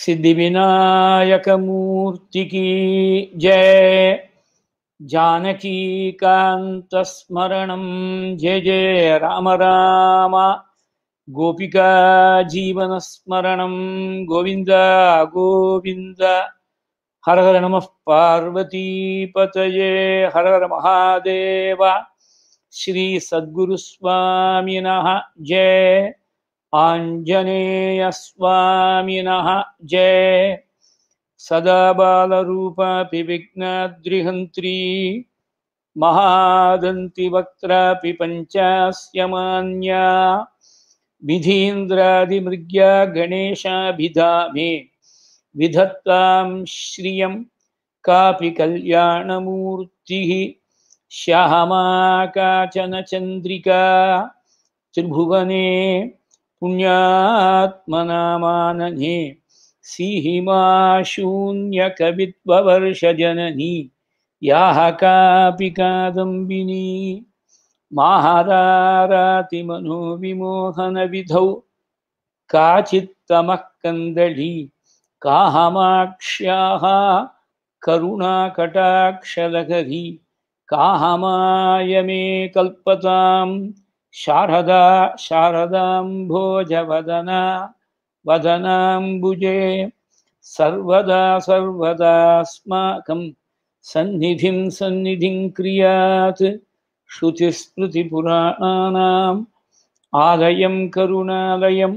सिद्धि विनायक मूर्ति की जय जानकी कांत स्मरण जय जय राम राम गोपिका जीवन स्मरण गोविंद गोविंद हर हर नम पार्वती पतये हर हर महादेव श्री सद्गुरु जय आञ्जनेयस्वामिनः जय सदा बालरूपापि विघ्नाद्रिहन्त्री वक्त्रापि पञ्चास्य मान्या विधीन्द्रादिमृग्या गणेशाभिधामे विधत्तां श्रियं कापि कल्याणमूर्तिः श्यामा काचन चन्द्रिका त्रिभुवने पुण्यात्मनामानने सीहिमा शून्यकवित्ववर्षजननी याः कापि कादम्बिनी माहरारातिमनोविमोहनविधौ काचित्तमः कन्दली काहमाक्ष्याः करुणाकटाक्षलहरी काहमाय मे कल्पताम् शारदा शारदाम्भोजवदन वदनाम्बुजे सर्वदा सर्वदास्माकं सन्निधिं सन्निधिं क्रियात् श्रुतिस्मृतिपुराणानाम् आलयं करुणालयं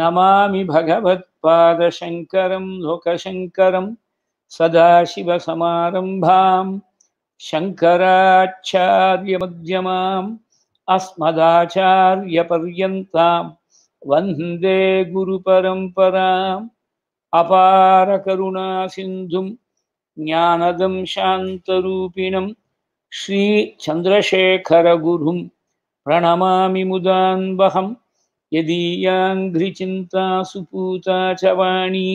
नमामि भगवत्पादशङ्करं लोकशङ्करं सदाशिवसमारम्भां शङ्कराचार्यमध्यमाम् अस्मदाचार्यपर्यन्तां वन्दे गुरुपरम्पराम् अपारकरुणासिन्धुं ज्ञानदं शान्तरूपिणं श्रीचन्द्रशेखरगुरुं प्रणमामि मुदान्वहं यदीयाङ्घ्रिचिन्तासु सुपूता च वाणी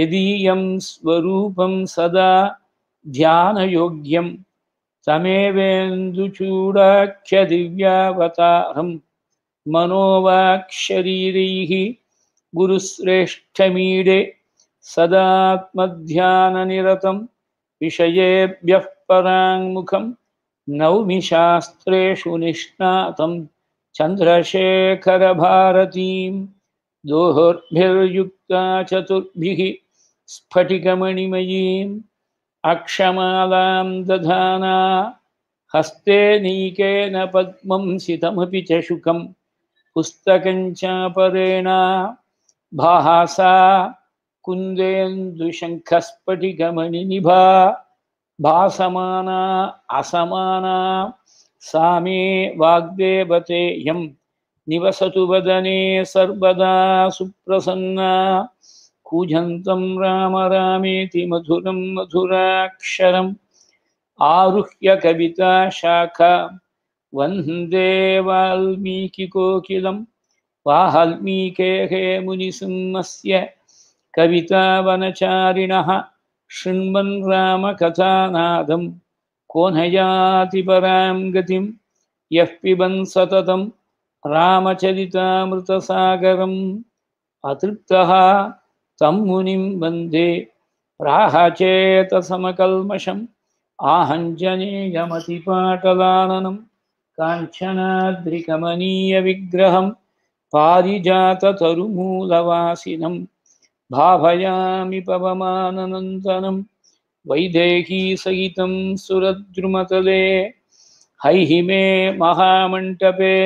यदीयं स्वरूपं सदा ध्यानयोग्यम् समेवेन्दुचूडाख्यदिव्यावतारं मनोवाक्शरीरैः गुरुश्रेष्ठमीडे सदात्मध्याननिरतं विषयेभ्यः पराङ्मुखं नौमि शास्त्रेषु निष्णातं चन्द्रशेखरभारतीं दोहोर्भिर्युक्ता चतुर्भिः स्फटिकमणिमयीम् अक्षमालां दधाना हस्ते नीकेन पद्मं सितमपि च शुकं पुस्तकञ्चापरेण भाहासा कुन्देन्दुशङ्खस्फटिकमणिनिभा भासमाना असमाना सा मे वाग्देवतेयं निवसतु वदने सर्वदा सुप्रसन्ना कूजन्तं राम रामेति मधुरं मधुराक्षरम् आरुह्य कविता शाखा वन्दे वाल्मीकिकोकिलं वाल्मीकेः मुनिसिंहस्य कवितावनचारिणः शृण्वन् रामकथानादं कोनयाति परां गतिं यः पिबन् सततं रामचरितामृतसागरम् अतृप्तः तं मुनिं वन्दे आहंजने चेतसमकल्मषम् आहञ्जनेयमतिपाटलाननं काञ्चनाद्रिकमनीयविग्रहं पारिजाततरुमूलवासिनं भावयामि पवमाननन्दनं वैदेहीसहितं सुरद्रुमतले मे महामण्टपे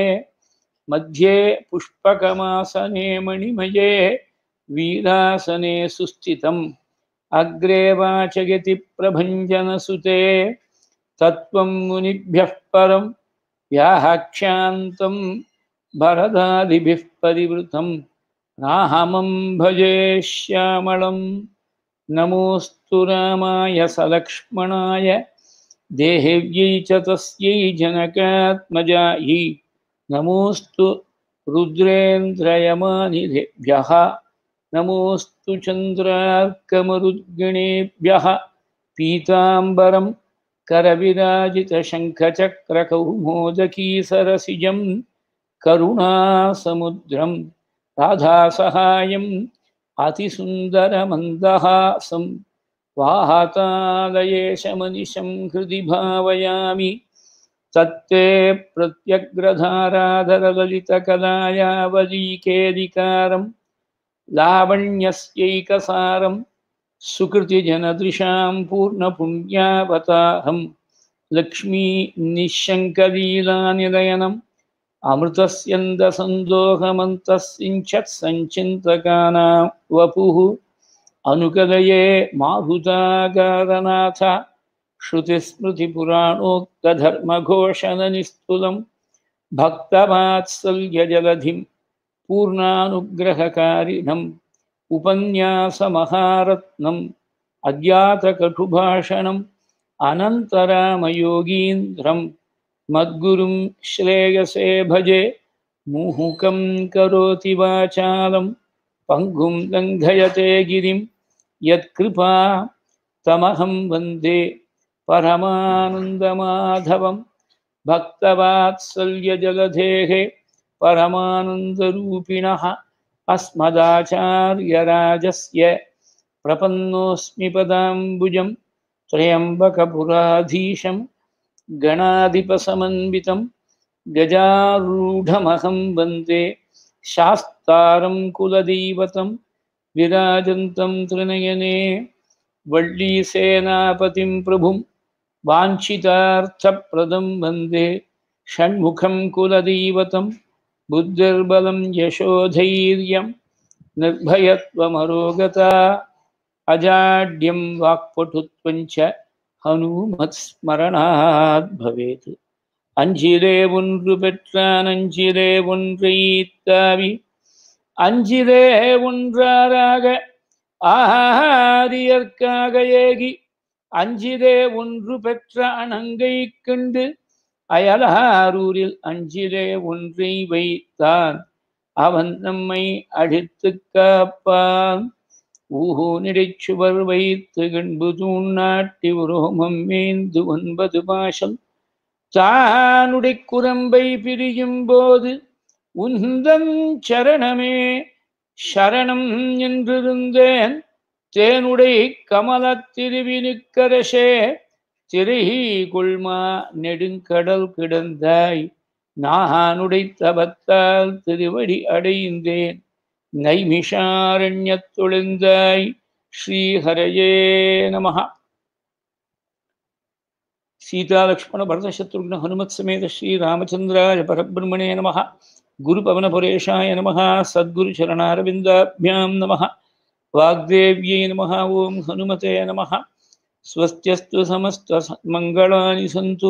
मध्ये पुष्पकमासने मणिमये वीरासने सुस्थितम् अग्रे वाचयति प्रभञ्जनसुते तत्त्वं मुनिभ्यः परं व्याहाक्षान्तं भरदादिभिः परिवृतं राहमं भजे श्यामलं नमोऽस्तु रामाय सलक्ष्मणाय देहव्यै च तस्यै जनकात्मजायै नमोऽस्तु रुद्रेन्द्रयमानिभ्यः नमोस्तु चन्द्रार्कमरुद्गणेभ्यः पीताम्बरं करविराजितशङ्खचक्रकौमोदकीसरसिजं करुणासमुद्रं राधासहायम् अतिसुन्दरमन्दहासं वाहतालयेशमनिशं हृदि भावयामि तत्ते प्रत्यग्रधाराधरललितकलायावलीकेदिकारम् लावण्यस्यैकसारं सुकृतिजनदृशां पूर्णपुण्यावताहं लक्ष्मीनिःशङ्कलीलानिलयनम् अमृतस्यन्दसन्दोहमन्तस्सिञ्चत्सञ्चिन्तकानां वपुः अनुकलये माहुतागारनाथ श्रुतिस्मृतिपुराणोक्तधर्मघोषणनिस्तुलं भक्तवात्सल्यजलधिं पूर्णानुग्रहकारिणम् उपन्यासमहारत्नम् अज्ञातकटुभाषणम् अनन्तरामयोगीन्द्रम् मद्गुरुं श्रेयसे भजे मुहुकं करोति वाचालं पङ्गुं लङ्घयते गिरिं यत्कृपा तमहं वन्दे परमानन्दमाधवं जलधेहे परमानन्दरूपिणः अस्मदाचार्यराजस्य प्रपन्नोऽस्मि पदाम्बुजं त्र्यम्बकपुराधीशं गणाधिपसमन्वितं गजारूढमहं वन्दे शास्तारं कुलदैवतं विराजन्तं त्रिनयने वल्लीसेनापतिं प्रभुं वाञ्छितार्थप्रदं वन्दे षण्मुखं कुलदैवतं புத்திர்பலம் யசோதைரியம் நிர்பயத்வமரோகதா அஜாட்யம் வாக்பட்டுத்வஞ்ச ஹனுமத் ஸ்மரணாத் பவேது அஞ்சிலே ஒன்று பெற்றான் அஞ்சிலே ஒன்றை தாவி அஞ்சிலே ஒன்றாராக ஆஹாரியற்காக ஏகி அஞ்சிலே ஒன்று பெற்ற அணங்கை கண்டு அயலாரூரில் அஞ்சிலே ஒன்றை வைத்தான் அவன் நம்மை அடித்து காப்பான் ஊஹோ நிறைச்சுவர் வைத்து கண்பு தூண் நாட்டி உரோமம் மேய்ந்து ஒன்பது பாஷம் தானுடைய குரம்பை பிரியும் போது உந்தன் சரணமே சரணம் என்றிருந்தேன் தேனுடைய கமலத் திருவினுக்கரசே சிறுகி குள்மா நெடுங்கடல் கிடந்தாய் நாகானுடை தபத்தால் திருவடி அடைந்தேன் தொழுந்தாய் ஸ்ரீஹரையே நமஹா சீதாலக்ஷ்மண பரதசத்ருக்ன ஹனுமத் சமேத ஸ்ரீ ராமச்சந்திராய பரபிரம்மணே நம குரு பவன புரேஷாய நம சத்குரு சரணாரவிந்தாபியாம் நம வாக்தேவியை நம ஓம் ஹனுமதே நம स्वस्त्यस्तु समस्तमङ्गलानि सन्तु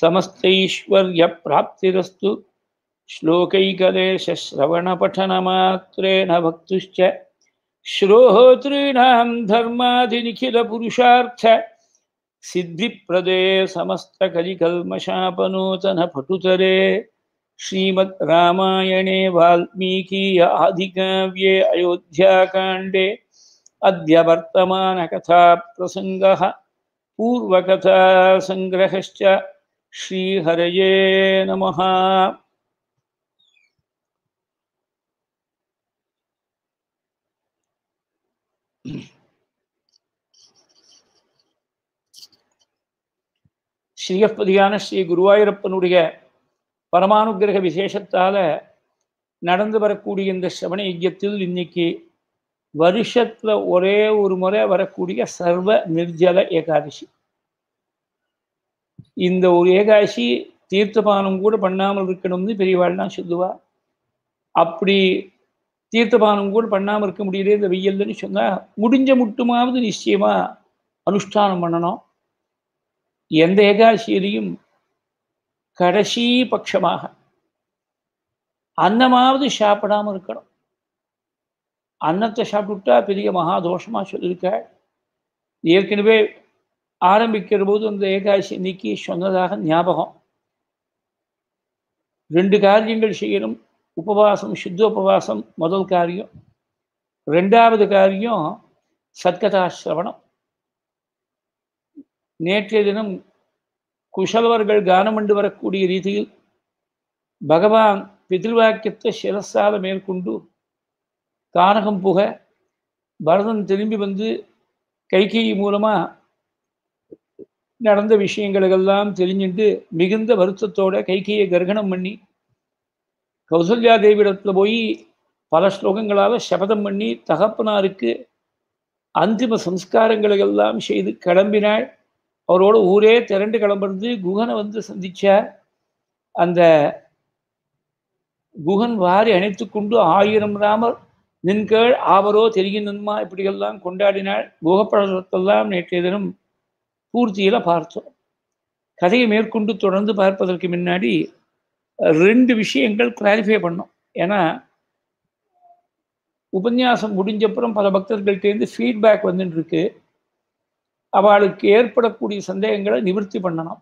समस्तैश्वर्यप्राप्तिरस्तु श्लोकैकदेशश्रवणपठनमात्रेण भक्तुश्च श्रोहोतॄणां धर्माधिनिखिलपुरुषार्थ सिद्धिप्रदे समस्तकलिकल्मषापनूतनपटुतरे श्रीमद् रामायणे वाल्मीकीय आदिकाव्ये अयोध्याकाण्डे अद्य वर्तमानकथाप्रसङ्गः पूर्वकथासङ्ग्रहश्च श्रीहरये नमः ஸ்ரீயப்பதியான ஸ்ரீ குருவாயூரப்பனுடைய பரமானுகிரக விசேஷத்தால் நடந்து வரக்கூடிய இந்த சவண யஜ்யத்தில் இன்னைக்கு வருஷத்துல ஒரே ஒரு முறை வரக்கூடிய சர்வ நிர்ஜல ஏகாதசி இந்த ஒரு ஏகாதசி தீர்த்தபானம் கூட பண்ணாமல் இருக்கணும்னு பெரியவாள்லாம் சொல்லுவா அப்படி தீர்த்தபானம் கூட பண்ணாமல் இருக்க முடியல இந்த வெயில்னு சொன்னால் முடிஞ்ச முட்டுமாவது நிச்சயமா அனுஷ்டானம் பண்ணணும் எந்த ஏகாதசியிலையும் கடைசி பட்சமாக அன்னமாவது சாப்பிடாமல் இருக்கணும் அன்னத்தை சாப்பிட்டுட்டா பெரிய மகா தோஷமாக சொல்லியிருக்காள் ஏற்கனவே ஆரம்பிக்கிற போது அந்த ஏகாதசி நீக்கி சொன்னதாக ஞாபகம் ரெண்டு காரியங்கள் செய்யணும் உபவாசம் சுத்த உபவாசம் முதல் காரியம் ரெண்டாவது காரியம் சத்கதாசிரவணம் நேற்றைய தினம் குஷலவர்கள் கானமண்டு வரக்கூடிய ரீதியில் பகவான் பிதிர்வாக்கியத்தை சிரஸால மேற்கொண்டு கானகம் புக பரதன் திரும்பி வந்து கைகை மூலமாக நடந்த விஷயங்களுக்கெல்லாம் தெரிஞ்சுட்டு மிகுந்த வருத்தத்தோட கைகையை கர்கணம் பண்ணி கௌசல்யா தேவியிடத்தில் போய் பல ஸ்லோகங்களால் சபதம் பண்ணி தகப்பனாருக்கு அந்திம சம்ஸ்காரங்களுக்கெல்லாம் செய்து கிளம்பினாள் அவரோட ஊரே திரண்டு கிளம்புறது குகனை வந்து சந்தித்தார் அந்த குகன் வாரி அணைத்து கொண்டு ஆயிரம் ராமர் நின்கேள் ஆவரோ தெரிகின்றமா இப்படியெல்லாம் கொண்டாடினாள் போகப்படத்தெல்லாம் நேற்றைய தினம் பூர்த்தியில பார்த்தோம் கதையை மேற்கொண்டு தொடர்ந்து பார்ப்பதற்கு முன்னாடி ரெண்டு விஷயங்கள் கிளாரிஃபை பண்ணோம் ஏன்னா உபன்யாசம் முடிஞ்சப்புறம் பல பக்தர்கள்ட்டேருந்து ஃபீட்பேக் வந்துட்டு இருக்கு அவளுக்கு ஏற்படக்கூடிய சந்தேகங்களை நிவர்த்தி பண்ணணும்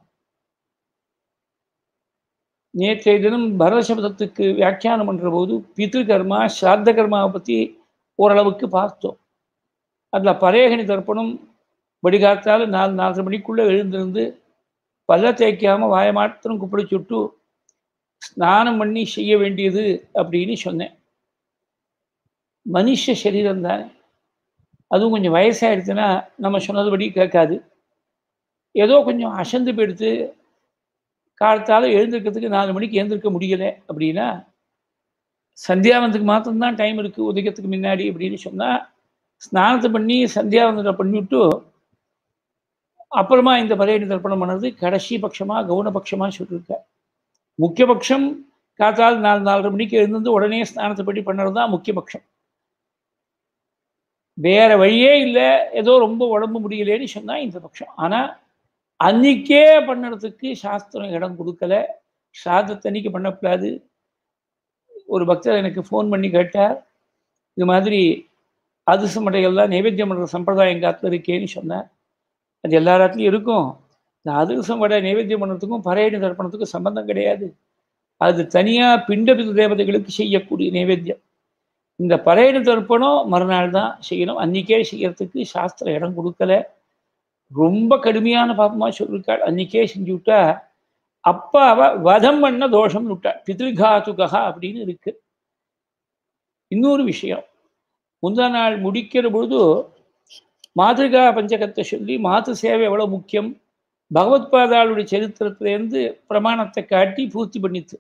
நேற்றைய தினம் பரதசபதத்துக்கு வியாக்கியானம் பண்ணுற போது பித்ருகர்மா ஸ்ராத்த கர்மாவை பற்றி ஓரளவுக்கு பார்த்தோம் அதில் பரேகணி தர்ப்பணம் வடிகாத்தால் நாலு நாலரை மணிக்குள்ளே எழுந்திருந்து பல்ல தேய்க்காமல் வாய மாத்திரம் குப்பிடி சுட்டு ஸ்நானம் பண்ணி செய்ய வேண்டியது அப்படின்னு சொன்னேன் மனுஷ சரீரம் தானே அதுவும் கொஞ்சம் வயசாகிடுச்சுன்னா நம்ம சொன்னதுபடி கேட்காது ஏதோ கொஞ்சம் அசந்து போயிடுத்து காலத்தால் எழுந்திருக்கிறதுக்கு நாலு மணிக்கு எழுந்திருக்க முடியலை அப்படின்னா சந்தியாவந்தத்துக்கு மாத்திரம்தான் டைம் இருக்குது உதயத்துக்கு முன்னாடி அப்படின்னு சொன்னால் ஸ்நானத்தை பண்ணி சந்தியாவந்தனை பண்ணிவிட்டு அப்புறமா இந்த மலையடி தர்ப்பணம் பண்ணது கடைசி பட்சமாக கவுனபட்சமாக சொல்லியிருக்க முக்கிய பட்சம் காத்தால் நாலு நாலரை மணிக்கு எழுந்து உடனே ஸ்நானத்தை பற்றி பண்ணுறது தான் முக்கிய பட்சம் வேற வழியே இல்லை ஏதோ ரொம்ப உடம்பு முடியலேன்னு சொன்னால் இந்த பட்சம் ஆனால் அன்னைக்கே பண்ணறதுக்கு சாஸ்திரம் இடம் கொடுக்கல அன்னைக்கு பண்ணக்கூடாது ஒரு பக்தர் எனக்கு ஃபோன் பண்ணி கேட்டார் இது மாதிரி அதிர்ச மடைகள்லாம் நைவேத்தியம் பண்ணுற சம்பிரதாயம் காத்துல இருக்கேன்னு சொன்னார் அது எல்லா இடத்துலையும் இருக்கும் இந்த அதிர்சம் வடை நைவேத்தியம் பண்ணுறதுக்கும் பறையடி தர்ப்பணத்துக்கும் சம்பந்தம் கிடையாது அது தனியாக பிண்டபித தேவதைகளுக்கு செய்யக்கூடிய நைவேத்தியம் இந்த பறையடி தர்ப்பணம் மறுநாள் தான் செய்யணும் அன்றைக்கே செய்யறதுக்கு சாஸ்திரம் இடம் கொடுக்கலை ரொம்ப கடுமையான பாபமா சொல்லிருக்காள் அன்னைக்கே செஞ்சு விட்டா அப்பாவை வதம் பண்ண தோஷம்னு விட்டா பித்ருகாத்துகா அப்படின்னு இருக்கு இன்னொரு விஷயம் முந்தா நாள் முடிக்கிற பொழுது மாதிரிகா பஞ்சகத்தை சொல்லி மாத்து சேவை எவ்வளோ முக்கியம் பகவத்பாதாளுடைய சரித்திரத்திலேருந்து பிரமாணத்தை காட்டி பூர்த்தி பண்ணித்து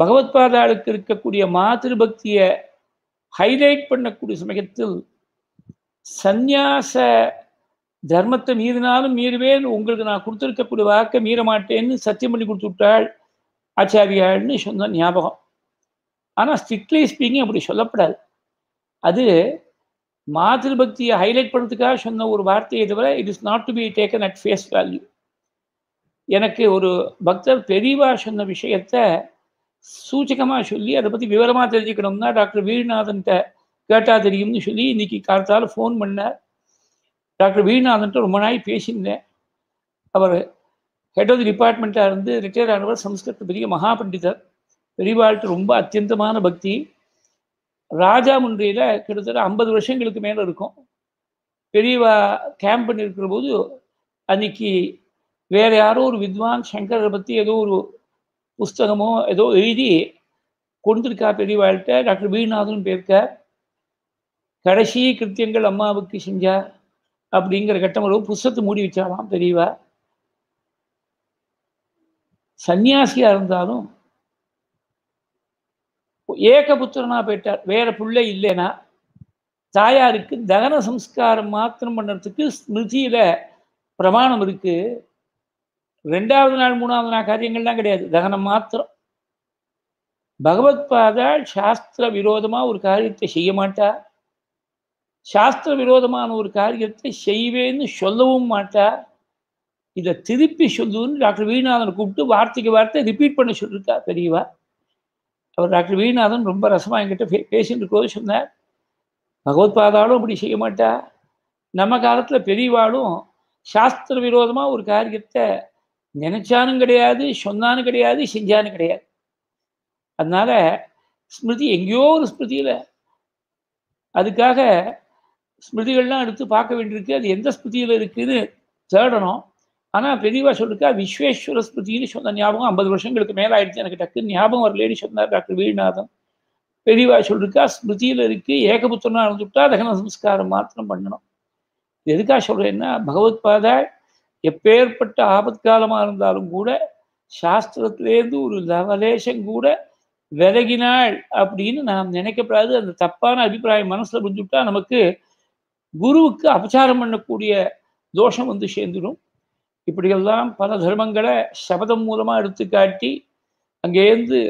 பகவத்பாதாளுக்கு இருக்கக்கூடிய மாதிரி பக்தியை ஹைலைட் பண்ணக்கூடிய சமயத்தில் சந்நியாச தர்மத்தை மீறினாலும் மீறுவேன் உங்களுக்கு நான் கொடுத்துருக்கக்கூடிய வாக்கை மீற மாட்டேன்னு சத்தியம் பண்ணி கொடுத்து விட்டாள் ஆச்சாரியாள்னு சொன்ன ஞாபகம் ஆனால் ஸ்ட்ரிக்ட்லி ஸ்பீக்கிங் அப்படி சொல்லப்படாது அது மாதிரி பக்தியை ஹைலைட் பண்ணுறதுக்காக சொன்ன ஒரு வார்த்தையை தவிர it is not to be taken at face value எனக்கு ஒரு பக்தர் பெரியவா சொன்ன விஷயத்த சூச்சகமாக சொல்லி அதை பற்றி விவரமாக தெரிஞ்சுக்கணும்னா டாக்டர் வீரநாதன்கிட்ட கேட்டால் தெரியும்னு சொல்லி இன்னைக்கு காலத்தால் ஃபோன் பண்ணார் டாக்டர் வீணாந்துட்டு ரொம்ப நாள் பேசியிருந்தேன் அவர் ஹெட் ஆஃப் தி டிபார்ட்மெண்ட்டாக இருந்து ரிட்டையர் ஆனவர் சம்ஸ்கிருத்த பெரிய மகா பண்டிதர் ரொம்ப அத்தியந்தமான பக்தி ராஜா முன்றியில் கிட்டத்தட்ட ஐம்பது வருஷங்களுக்கு மேலே இருக்கும் பெரியவா கேம்ப் பண்ணியிருக்கிற போது அன்னைக்கு வேறு யாரோ ஒரு வித்வான் சங்கரை பற்றி ஏதோ ஒரு புஸ்தகமோ ஏதோ எழுதி கொடுத்துருக்கா பெரியவாழ்கிட்ட டாக்டர் வீநாதன் பேர்க்க கடைசி கிருத்தியங்கள் அம்மாவுக்கு செஞ்சார் அப்படிங்கிற கட்டம் வரும் புஸ்தத்தை மூடி வச்சாலாம் தெரியவா சன்னியாசியா இருந்தாலும் ஏக புத்திரனா போயிட்டார் வேற பிள்ளை இல்லைனா தாயாருக்கு தகன சம்ஸ்காரம் மாத்திரம் பண்ணுறதுக்கு ஸ்மிருதியில பிரமாணம் இருக்கு ரெண்டாவது நாள் மூணாவது நாள் காரியங்கள்லாம் கிடையாது தகனம் மாத்திரம் பகவத் பாதா சாஸ்திர விரோதமா ஒரு காரியத்தை செய்ய மாட்டார் சாஸ்திர விரோதமான ஒரு காரியத்தை செய்வேன்னு சொல்லவும் மாட்டார் இதை திருப்பி சொல்லுன்னு டாக்டர் வீணாதன் கூப்பிட்டு வார்த்தைக்கு வார்த்தை ரிப்பீட் பண்ண சொல்லியிருக்கா பெரியவா அவர் டாக்டர் வீணாதன் ரொம்ப ரசமாக என்கிட்ட பே பேசிட்டு இருக்கோது சொன்னார் பகவத்பாதாலும் அப்படி செய்ய மாட்டா நம்ம காலத்தில் பெரியவாளும் சாஸ்திர விரோதமாக ஒரு காரியத்தை நினைச்சானும் கிடையாது சொன்னானும் கிடையாது செஞ்சானும் கிடையாது அதனால ஸ்மிருதி எங்கேயோ ஒரு ஸ்மிருதியில் அதுக்காக ஸ்மிருதிகள்லாம் எடுத்து பார்க்க வேண்டியிருக்கு அது எந்த ஸ்மிருதியில் இருக்குதுன்னு தேடணும் ஆனால் பெரியவா சொல்லிருக்கா விஸ்வேஸ்வர ஸ்மிருதின்னு சொன்ன ஞாபகம் ஐம்பது வருஷங்களுக்கு மேலே ஆயிடுச்சு எனக்கு டக்கு ஞாபகம் வரலேன்னு சொன்னார் டாக்டர் வீநாதன் பெரியவா சொல்லிருக்கா ஸ்மிருதியில் இருக்கு ஏகபுத்திரனா இருந்துவிட்டா தகன சம்ஸ்காரம் மாத்திரம் பண்ணணும் எதுக்காக சொல்கிறேன்னா பகவத்பாதா எப்பேற்பட்ட ஆபத்காலமாக இருந்தாலும் கூட சாஸ்திரத்திலேருந்து ஒரு லவலேசம் கூட விலகினாள் அப்படின்னு நாம் நினைக்கப்படாது அந்த தப்பான அபிப்பிராயம் மனசில் புரிஞ்சுட்டா நமக்கு குருவுக்கு அபச்சாரம் பண்ணக்கூடிய தோஷம் வந்து சேர்ந்துடும் இப்படியெல்லாம் பல தர்மங்களை சபதம் மூலமாக எடுத்து காட்டி அங்கேருந்து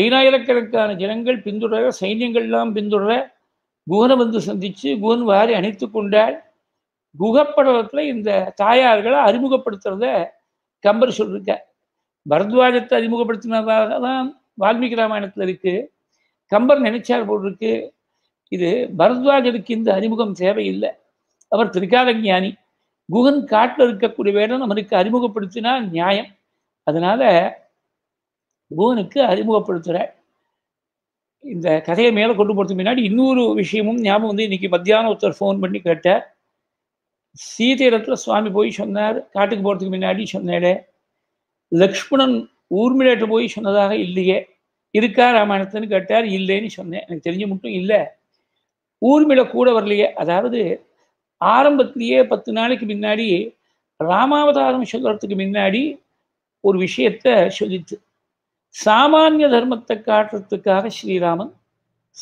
ஐநாயிரக்கணக்கான ஜனங்கள் பின்தொடர சைன்யங்கள்லாம் பின்தொடர குகனை வந்து சந்தித்து குகன் வாரி அணைத்து கொண்டால் குகப்படலத்தில் இந்த தாயார்களை அறிமுகப்படுத்துறத கம்பர் சொல்லிருக்க பரத்வாஜத்தை அறிமுகப்படுத்தினதாக தான் வால்மீகி ராமாயணத்தில் இருக்குது கம்பர் நினைச்சார் போல் இருக்குது இது பரத்வாஜருக்கு இந்த அறிமுகம் தேவையில்லை அவர் திரிகால ஞானி குகன் காட்டில் இருக்கக்கூடிய வேடம் அவனுக்கு அறிமுகப்படுத்தினா நியாயம் அதனால குகனுக்கு அறிமுகப்படுத்துகிற இந்த கதையை மேலே கொண்டு போகிறது முன்னாடி இன்னொரு விஷயமும் ஞாபகம் வந்து இன்னைக்கு மத்தியானம் ஒருத்தர் ஃபோன் பண்ணி கேட்டார் சீதையிடத்தில் சுவாமி போய் சொன்னார் காட்டுக்கு போகிறதுக்கு முன்னாடி சொன்னேடே லக்ஷ்மணன் ஊர்மிழேட்டு போய் சொன்னதாக இல்லையே இருக்கா ராமாயணத்துன்னு கேட்டார் இல்லைன்னு சொன்னேன் எனக்கு தெரிஞ்ச மட்டும் இல்லை ஊர்மிழ கூட வரலையே அதாவது ஆரம்பத்திலேயே பத்து நாளைக்கு முன்னாடி ராமாவதாரம் சொல்கிறதுக்கு முன்னாடி ஒரு விஷயத்த சொல்லிச்சு சாமானிய தர்மத்தை காட்டுறதுக்காக ஸ்ரீராமன்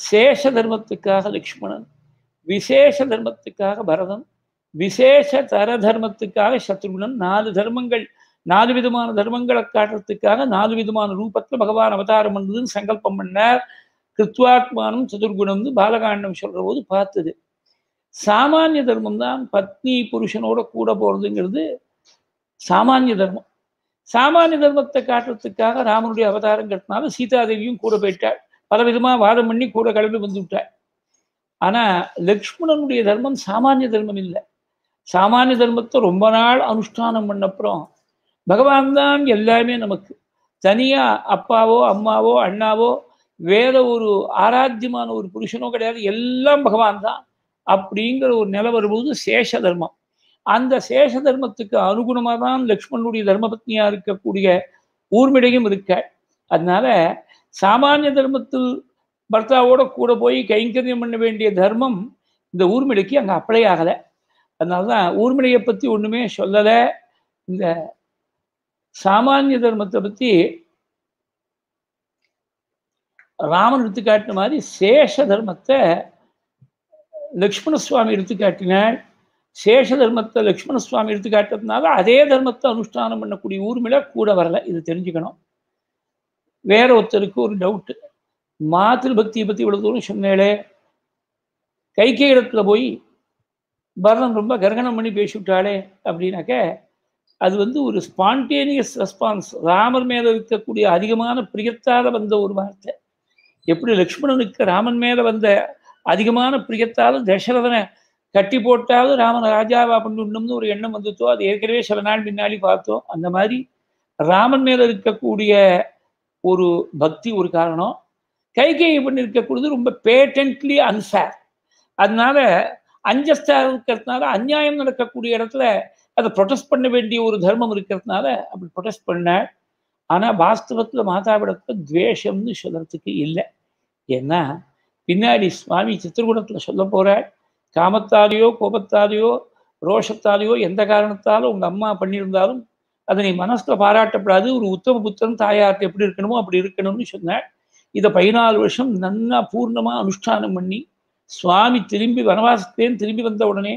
சேஷ தர்மத்துக்காக லக்ஷ்மணன் விசேஷ தர்மத்துக்காக பரதன் விசேஷ தர தர்மத்துக்காக சத்ருகுணன் நாலு தர்மங்கள் நாலு விதமான தர்மங்களை காட்டுறதுக்காக நாலு விதமான ரூபத்தில் பகவான் அவதாரம் பண்ணுதுன்னு சங்கல்பம் பண்ணார் கிருத்வாத்மானம் சதுர்குணம்னு பாலகாண்டம் சொல்கிற போது பார்த்தது சாமானிய தர்மம் தான் பத்னி புருஷனோட கூட போகிறதுங்கிறது சாமானிய தர்மம் சாமானிய தர்மத்தை காட்டுறதுக்காக ராமனுடைய அவதாரம் கட்டினாலும் சீதாதேவியும் கூட போயிட்டாள் பல விதமா வாதம் பண்ணி கூட கிளம்பி வந்து விட்டாள் ஆனால் லக்ஷ்மணனுடைய தர்மம் சாமானிய தர்மம் இல்லை சாமானிய தர்மத்தை ரொம்ப நாள் அனுஷ்டானம் பண்ணப்புறம் பகவான் தான் எல்லாமே நமக்கு தனியாக அப்பாவோ அம்மாவோ அண்ணாவோ வேற ஒரு ஆராத்தியமான ஒரு புருஷனோ கிடையாது எல்லாம் பகவான் தான் அப்படிங்கிற ஒரு நிலை வரும்போது சேஷ தர்மம் அந்த சேஷ தர்மத்துக்கு அனுகுணமாக தான் லக்ஷ்மணனுடைய தர்மபத்னியாக இருக்கக்கூடிய ஊர்மிடையும் இருக்க அதனால சாமானிய தர்மத்தில் பர்த்தாவோட கூட போய் கைங்கரியம் பண்ண வேண்டிய தர்மம் இந்த ஊர்மிடைக்கு அங்கே அப்ளை ஆகலை அதனால தான் ஊர்மிடையை பற்றி ஒன்றுமே சொல்லலை இந்த சாமானிய தர்மத்தை பற்றி ராமன் எடுத்து காட்டின மாதிரி சேஷ தர்மத்தை லக்ஷ்மண சுவாமி எடுத்து காட்டினாள் சேஷ தர்மத்தை லக்ஷ்மண சுவாமி எடுத்து காட்டுறதுனால அதே தர்மத்தை அனுஷ்டானம் பண்ணக்கூடிய ஊர்மில கூட வரல இது தெரிஞ்சுக்கணும் வேற ஒருத்தருக்கு ஒரு டவுட்டு மாத்திரு பக்தியை பற்றி இவ்வளோ தூரம் சொன்னேளே கைகே இடத்துல போய் பரதம் ரொம்ப கர்கணம் பண்ணி பேசிவிட்டாளே அப்படின்னாக்க அது வந்து ஒரு ஸ்பான்டேனியஸ் ரெஸ்பான்ஸ் ராமர் மேலே இருக்கக்கூடிய அதிகமான பிரியத்தால் வந்த ஒரு வார்த்தை எப்படி லக்ஷ்மணனுக்கு ராமன் மேல வந்த அதிகமான பிரியத்தாலும் தசரதனை கட்டி போட்டாலும் ராமன் ராஜாவா பண்ணணும்னு ஒரு எண்ணம் வந்துட்டோ அது ஏற்கனவே சில நாள் முன்னாடி பார்த்தோம் அந்த மாதிரி ராமன் மேல இருக்கக்கூடிய ஒரு பக்தி ஒரு காரணம் கைகை பண்ணி இருக்கக்கூடியது ரொம்ப பேட்டன்ட்லி அன்ஃபேர் அதனால அஞ்சஸ்தா இருக்கிறதுனால அந்நியாயம் நடக்கக்கூடிய இடத்துல அதை ப்ரொடெஸ்ட் பண்ண வேண்டிய ஒரு தர்மம் இருக்கிறதுனால அப்படி ப்ரொடெஸ்ட் பண்ண ஆனால் வாஸ்தவத்தில் மாதாவிடத்தில் துவேஷம்னு சொல்கிறதுக்கு இல்லை ஏன்னா பின்னாடி சுவாமி சித்திரகுணத்தில் சொல்ல போகிறார் காமத்தாலேயோ கோபத்தாலேயோ ரோஷத்தாலேயோ எந்த காரணத்தாலும் உங்கள் அம்மா பண்ணியிருந்தாலும் அதை நீ மனசில் பாராட்டப்படாது ஒரு உத்தம புத்தன் தாயாருக்கு எப்படி இருக்கணுமோ அப்படி இருக்கணும்னு சொன்னார் இதை பதினாலு வருஷம் நன்னா பூர்ணமாக அனுஷ்டானம் பண்ணி சுவாமி திரும்பி வனவாசத்தேன் திரும்பி வந்த உடனே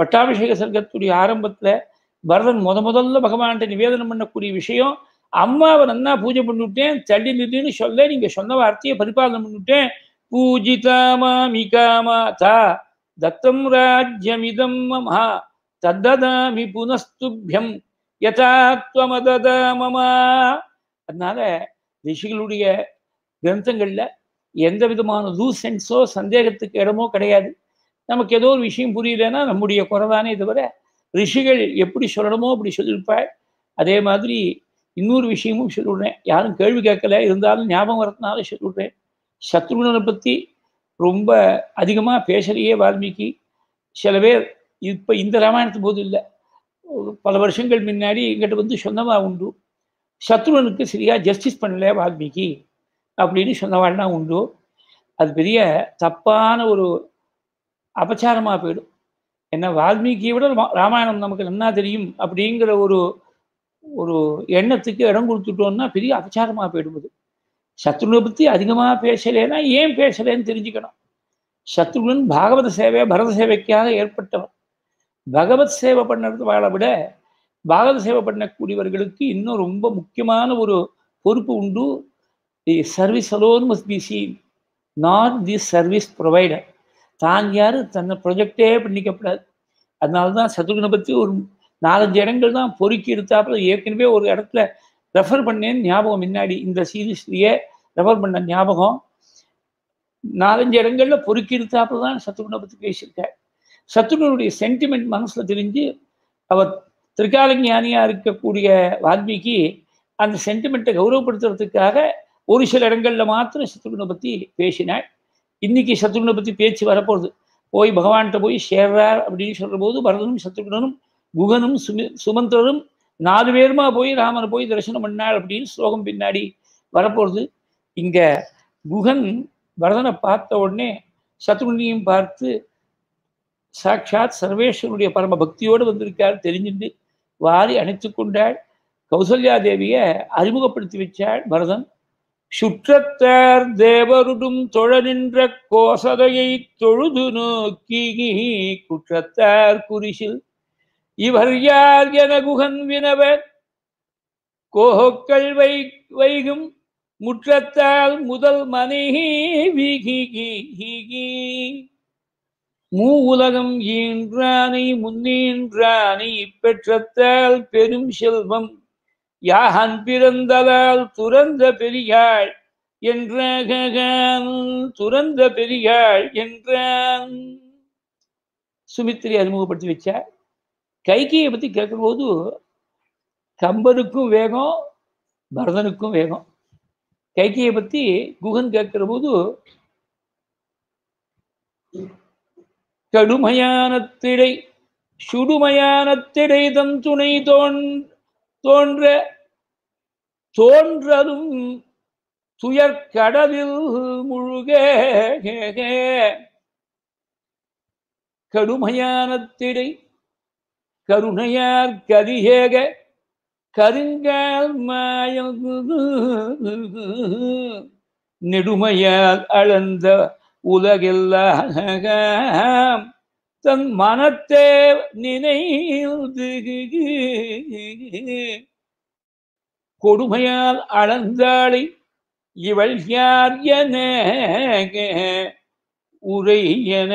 பட்டாபிஷேக சர்க்கத்துடைய ஆரம்பத்தில் பரதன் முத முதல்ல பகவான்கிட்ட நிவேதனம் பண்ணக்கூடிய விஷயம் அம்மாவை நன்னா பூஜை பண்ணிவிட்டேன் தள்ளி நில்லுன்னு சொல்ல நீங்க சொன்ன வார்த்தையை பரிபாலனம் பண்ணிவிட்டேன் பூஜிதாமா மிகாமா தா தத்தம் ராஜ்யமிதம் மமா தத்ததாமி புனஸ்துபியம் யதாத்வமதாமமா மமா அதனால ரிஷிகளுடைய கிரந்தங்களில் எந்த விதமான லூஸ் சென்ஸோ சந்தேகத்துக்கு இடமோ கிடையாது நமக்கு ஏதோ ஒரு விஷயம் புரியலன்னா நம்முடைய குறைதானே தவிர ரிஷிகள் எப்படி சொல்லணுமோ அப்படி சொல்லியிருப்பாள் அதே மாதிரி இன்னொரு விஷயமும் சொல்லிவிடுறேன் யாரும் கேள்வி கேட்கல இருந்தாலும் ஞாபகம் வரதுனால சொல்லிவிடுறேன் சத்ருகனை பற்றி ரொம்ப அதிகமாக பேசலையே வால்மீகி சில பேர் இப்போ இந்த ராமாயணத்து போது இல்லை பல வருஷங்கள் முன்னாடி எங்கிட்ட வந்து சொந்தமாக உண்டு சத்ருவனுக்கு சரியாக ஜஸ்டிஸ் பண்ணல வால்மீகி அப்படின்னு சொன்னவாள்லாம் உண்டு அது பெரிய தப்பான ஒரு அபச்சாரமாக போயிடும் ஏன்னா வால்மீகியை விட ராமாயணம் நமக்கு நல்லா தெரியும் அப்படிங்கிற ஒரு ஒரு எண்ணத்துக்கு இடம் கொடுத்துட்டோம்னா பெரிய அபச்சாரமாக போயிடுவது சத்ருனை பற்றி அதிகமாக பேசலைன்னா ஏன் பேசலைன்னு தெரிஞ்சுக்கணும் சத்ருகன் பாகவத சேவை பரத சேவைக்காக ஏற்பட்டவன் பகவத் சேவை பண்ணுறது வாழை விட பாகவத சேவை பண்ணக்கூடியவர்களுக்கு இன்னும் ரொம்ப முக்கியமான ஒரு பொறுப்பு உண்டு the service alone must be seen not the service provider தான் யார் தன்னை ப்ரொஜெக்டே பண்ணிக்கப்படாது அதனால தான் சத்ருகனை பற்றி ஒரு நாலஞ்சு இடங்கள் தான் பொறுக்கி எடுத்தாப்புல ஏற்கனவே ஒரு இடத்துல ரெஃபர் பண்ணேன் ஞாபகம் முன்னாடி இந்த சீரீஸ்லயே ரெஃபர் பண்ண ஞாபகம் நாலஞ்சு இடங்கள்ல பொறுக்கி எடுத்தாப்புல தான் சத்துகுணை பற்றி பேசியிருக்கார் சத்துகுணனுடைய சென்டிமெண்ட் மனசுல தெரிஞ்சு அவர் திரிகாலஞானியாக இருக்கக்கூடிய வால்மீகி அந்த சென்டிமெண்ட்டை கௌரவப்படுத்துறதுக்காக ஒரு சில இடங்களில் மாத்திரம் சத்ருகுணை பற்றி பேசினாள் இன்னைக்கு சத்ருகுணை பற்றி பேச்சு வரப்போகுது போய் பகவான்கிட்ட போய் சேர்றார் அப்படின்னு சொல்கிற போது பரதனும் சத்ருகுணனும் குகனும் சுமி சுமந்தரும் நாலு பேருமா போய் ராமன் போய் தரிசனம் பண்ணாள் அப்படின்னு ஸ்லோகம் பின்னாடி வரப்போகுது இங்க குகன் வரதனை பார்த்த உடனே சத்ருனியும் பார்த்து சாட்சாத் சர்வேஸ்வரனுடைய பரம பக்தியோடு வந்திருக்கார் தெரிஞ்சுட்டு வாரி அணைத்து கொண்டாள் கௌசல்யா தேவியை அறிமுகப்படுத்தி வச்சாள் பரதன் சுற்றத்தார் தேவருடும் தொழ நின்ற கோசதையை தொழுது நோக்கி குற்றத்தார் குறிசில் இவர் யார் என குகன் வினவ கோஹக்கள் வை வைகும் முற்றத்தால் முதல் மனைவி மூ உலகம் ஈன்றானை முன்னீன்றானை இப்பெற்றத்தால் பெரும் செல்வம் யாகன் பிறந்ததால் துறந்த பெரியாள் என்றான் துறந்த பெரியாள் என்றான் சுமித்ரி அறிமுகப்படுத்தி வச்சார் கைகையை பற்றி கேட்கும்போது கம்பனுக்கும் வேகம் பரதனுக்கும் வேகம் கைகையை பற்றி குகன் கேட்கிற போது கடுமையான திடை சுடுமையான திடை தம் துணை தோன் தோன்ற தோன்றதும் கடலில் முழுக கடுமையான திடை கருணையார் கதிகேக கருங்கால் மாயல் நெடுமையால் அளந்த உலகெல்லாம் தன் மனத்தே நினைந்து கொடுமையால் அளந்தாளை இவள் யார் என உரை என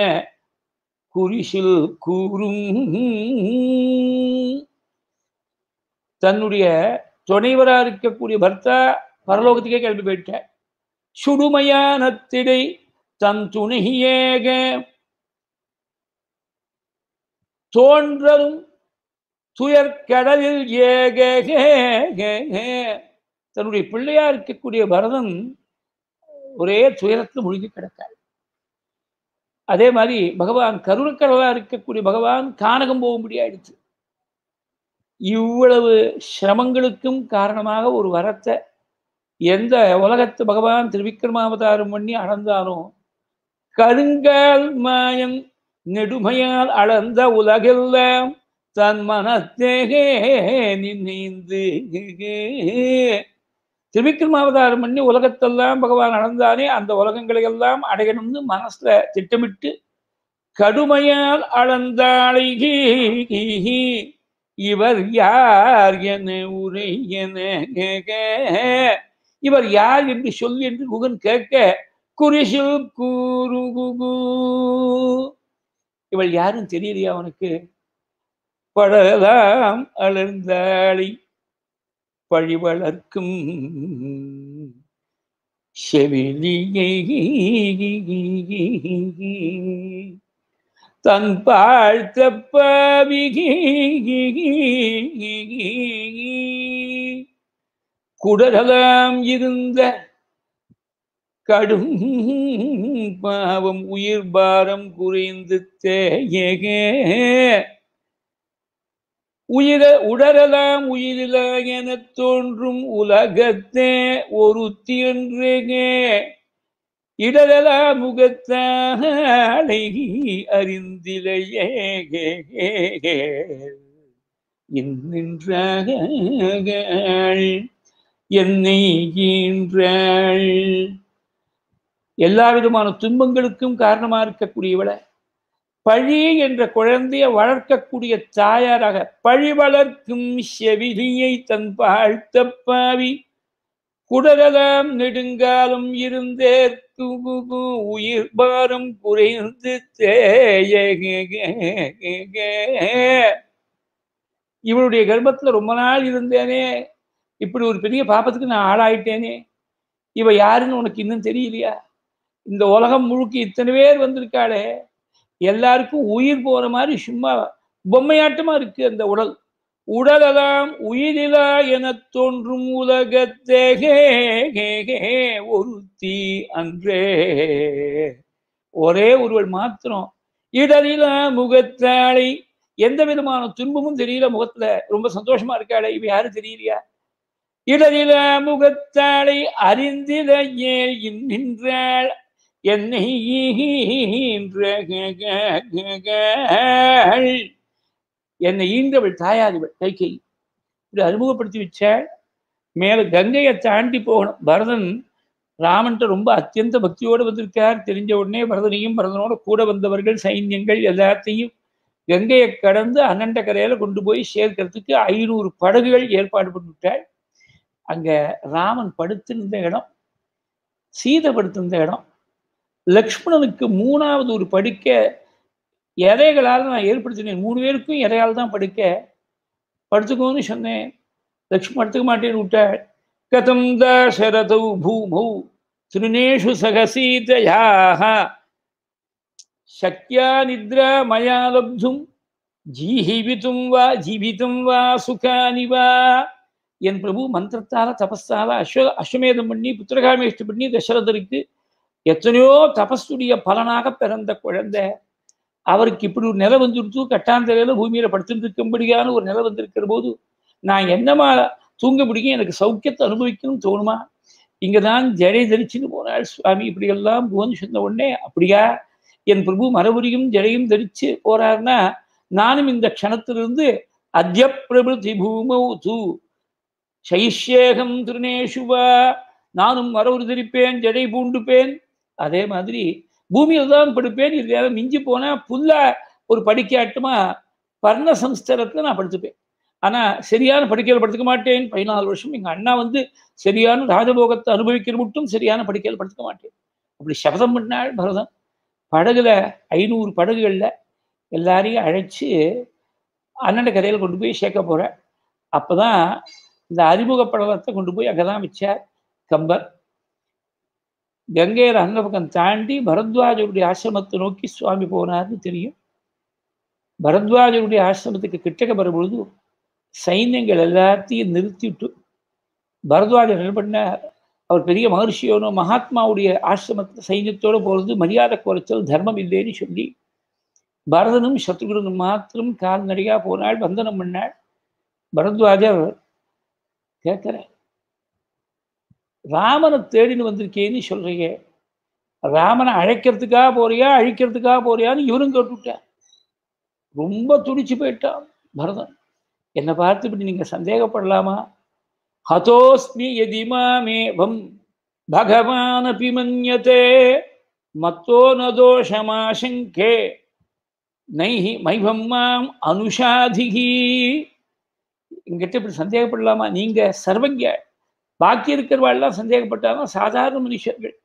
குறிஷில் கூறும் தன்னுடைய துணைவராக இருக்கக்கூடிய பர்த்தா பரலோகத்துக்கே கிளம்பி போயிட்ட சுடுமையானத்திடை தன் தன் தோன்றரும் துயர் கடலில் ஏக தன்னுடைய பிள்ளையா இருக்கக்கூடிய பரதன் ஒரே துயரத்தில் முழுகி கிடக்கார் அதே மாதிரி பகவான் கருணக்கடலாக இருக்கக்கூடிய பகவான் கானகம் போகும்படியாயிடுச்சு இவ்வளவு சிரமங்களுக்கும் காரணமாக ஒரு வரத்தை எந்த உலகத்து பகவான் திருவிக்ரமாவதாரம் பண்ணி அளந்தானோ கருங்கால் மாயம் நெடுமையால் அளந்த உலகெல்லாம் தன் மனத்தேகே நினைந்து திருவிக்ரமாவதாரம் பண்ணி உலகத்தெல்லாம் பகவான் நடந்தானே அந்த உலகங்களை எல்லாம் அடையணும்னு மனசுல திட்டமிட்டு கடுமையால் அளந்தாளைகி இவர் யார் என உரை இவர் யார் என்று சொல் என்று குகன் கேட்க குறிசு கூறு குகு இவள் யாரும் தெரியலையா அவனுக்கு படலாம் அலர்ந்தாளை பழி வளர்க்கும் தன் வாழ்த்த குடலாம் இருந்த கடும் பாவம் உயிர் பாரம் குறைந்து தேயகே உயிர உடரலாம் உயிரில என தோன்றும் உலகத்தே ஒரு என்றேங்க இடரலா முகத்தாலை அறிந்திலையே என்னை எல்லா விதமான துன்பங்களுக்கும் காரணமா இருக்கக்கூடியவளை பழி என்ற குழந்தையை வளர்க்கக்கூடிய தாயாராக பழி வளர்க்கும் செவிலியை தன் பாழ்த்தப்பாவி குடரலாம் நெடுங்காலம் இருந்தே உயிர் பாரம் குறைந்து இவளுடைய கர்ப்பத்துல ரொம்ப நாள் இருந்தேனே இப்படி ஒரு பெரிய பாப்பத்துக்கு நான் ஆளாயிட்டேனே இவ யாருன்னு உனக்கு இன்னும் தெரியலையா இந்த உலகம் முழுக்க இத்தனை பேர் வந்திருக்காளே எல்லாருக்கும் உயிர் போகிற மாதிரி சும்மா பொம்மையாட்டமாக இருக்கு அந்த உடல் உடலெல்லாம் உயிரிலா என தோன்றும் உலகத்தேகே ஒரு தீ அன்றே ஒரே ஒருவள் மாத்திரம் இடலில முகத்தாளை எந்த விதமான துன்பமும் தெரியல முகத்துல ரொம்ப சந்தோஷமா இருக்காளே இவ யாரும் தெரியலையா இடலில முகத்தாளை அறிந்திலையே நின்றாள் என்னை என்னை தாயாதிவள் கைகை இப்படி அறிமுகப்படுத்தி வச்ச மேல கங்கையை தாண்டி போகணும் பரதன் ராமன்ட்ட ரொம்ப அத்தியந்த பக்தியோடு வந்திருக்கார் தெரிஞ்ச உடனே பரதனையும் பரதனோட கூட வந்தவர்கள் சைன்யங்கள் எல்லாத்தையும் கங்கையை கடந்து அண்ணண்ட கரையில கொண்டு போய் சேர்க்கறதுக்கு ஐநூறு படகுகள் ஏற்பாடு பண்ணிவிட்டாள் அங்க ராமன் படுத்திருந்த இடம் சீதை படுத்திருந்த இடம் லக்ஷ்மணனுக்கு மூணாவது ஒரு படுக்க எதைகளால் நான் ஏற்படுத்தினேன் மூணு பேருக்கும் எதையால் தான் படுக்க படுத்துக்கோன்னு சொன்னேன் லக்ஷ்மண் படுத்துக்க மாட்டேன்னு விட்டாள் கதம் தசரதௌ பூமௌ திருநேஷு சகசீதையாக சக்யா நித்ரா மயா லப்தும் ஜீவித்தும் வா ஜீவிதும் வா சுகானிவா என் பிரபு மந்திரத்தால தபஸ்தால அஸ்வ அஸ்வமேதம் பண்ணி புத்திரகாமேஷ்டி பண்ணி தசரதருக்கு எத்தனையோ தபஸுடைய பலனாக பிறந்த குழந்தை அவருக்கு இப்படி ஒரு நிலை வந்துருச்சு வேலை பூமியில படுத்திருக்கும்படியான ஒரு நிலை வந்திருக்கிற போது நான் என்னமா தூங்க முடியும் எனக்கு சௌக்கியத்தை அனுபவிக்கணும்னு தோணுமா இங்கதான் ஜடை தரிச்சுன்னு போனாள் சுவாமி இப்படியெல்லாம் புகழ்ந்து சொன்ன உடனே அப்படியா என் பிரபு மறுபடியும் ஜடையும் தரிச்சு போறாருன்னா நானும் இந்த க்ஷணத்திலிருந்து பிரபுதி பூமௌ தூ சைஷேகம் திருநேஷுவா நானும் மரவுரு தரிப்பேன் ஜடை பூண்டுப்பேன் அதே மாதிரி பூமியில் தான் படிப்பேன் இது வேற மிஞ்சி போனால் புல்லா ஒரு படிக்காட்டுமா பர்ண சம்ஸ்தரத்தில் நான் படிச்சுப்பேன் ஆனால் சரியான படிக்கையில் படுத்துக்க மாட்டேன் பதினாலு வருஷம் எங்கள் அண்ணா வந்து சரியான ராஜபோகத்தை அனுபவிக்கிற மட்டும் சரியான படிக்கையில் படுத்துக்க மாட்டேன் அப்படி சபதம் பண்ணாள் பரதம் படகுல ஐநூறு படகுகளில் எல்லாரையும் அழைச்சி அண்ணன் கதையில கொண்டு போய் சேர்க்க போகிறேன் அப்போ தான் இந்த அறிமுகப்படலத்தை கொண்டு போய் அங்கே தான் வச்சார் கம்பர் கங்கையர் அங்க பக்கம் தாண்டி பரத்வாஜருடைய ஆசிரமத்தை நோக்கி சுவாமி போனார்னு தெரியும் பரத்வாஜருடைய ஆசிரமத்துக்கு கிட்டக்க வரும்பொழுது சைன்யங்கள் எல்லாத்தையும் நிறுத்திவிட்டு பரத்வாஜர் என்ன பண்ணார் அவர் பெரிய மகர்ஷியோனோ மகாத்மாவுடைய ஆசிரமத்தில் சைன்யத்தோடு போகிறது மரியாதை குறைச்சல் தர்மம் இல்லைன்னு சொல்லி பரதனும் சத்ருகுனும் மாத்திரம் கால்நடையாக போனாள் வந்தனம் பண்ணாள் பரத்வாஜர் கேட்குறார் ராமனை தேடினு வந்திருக்கேன்னு சொல்கிறீங்க ராமனை அழைக்கிறதுக்காக போறியா அழிக்கிறதுக்காக போறியான்னு இவரும் கேட்டுவிட்டார் ரொம்ப துடிச்சு போயிட்டான் பரதன் என்னை பார்த்து இப்படி நீங்கள் சந்தேகப்படலாமா ஹதோஸ்மி எதிமாமேவம் பகவான் அபிமன்யதே மத்தோ நதோஷமாசங்கே நைஹி மைவம் மாம் அனுஷாதிகி இங்கிட்ட இப்படி சந்தேகப்படலாமா நீங்கள் சர்வஜ பாக்கி இருக்கிறவாள்லாம் சந்தேகப்பட்டாலும் சாதாரண மனுஷர்கள்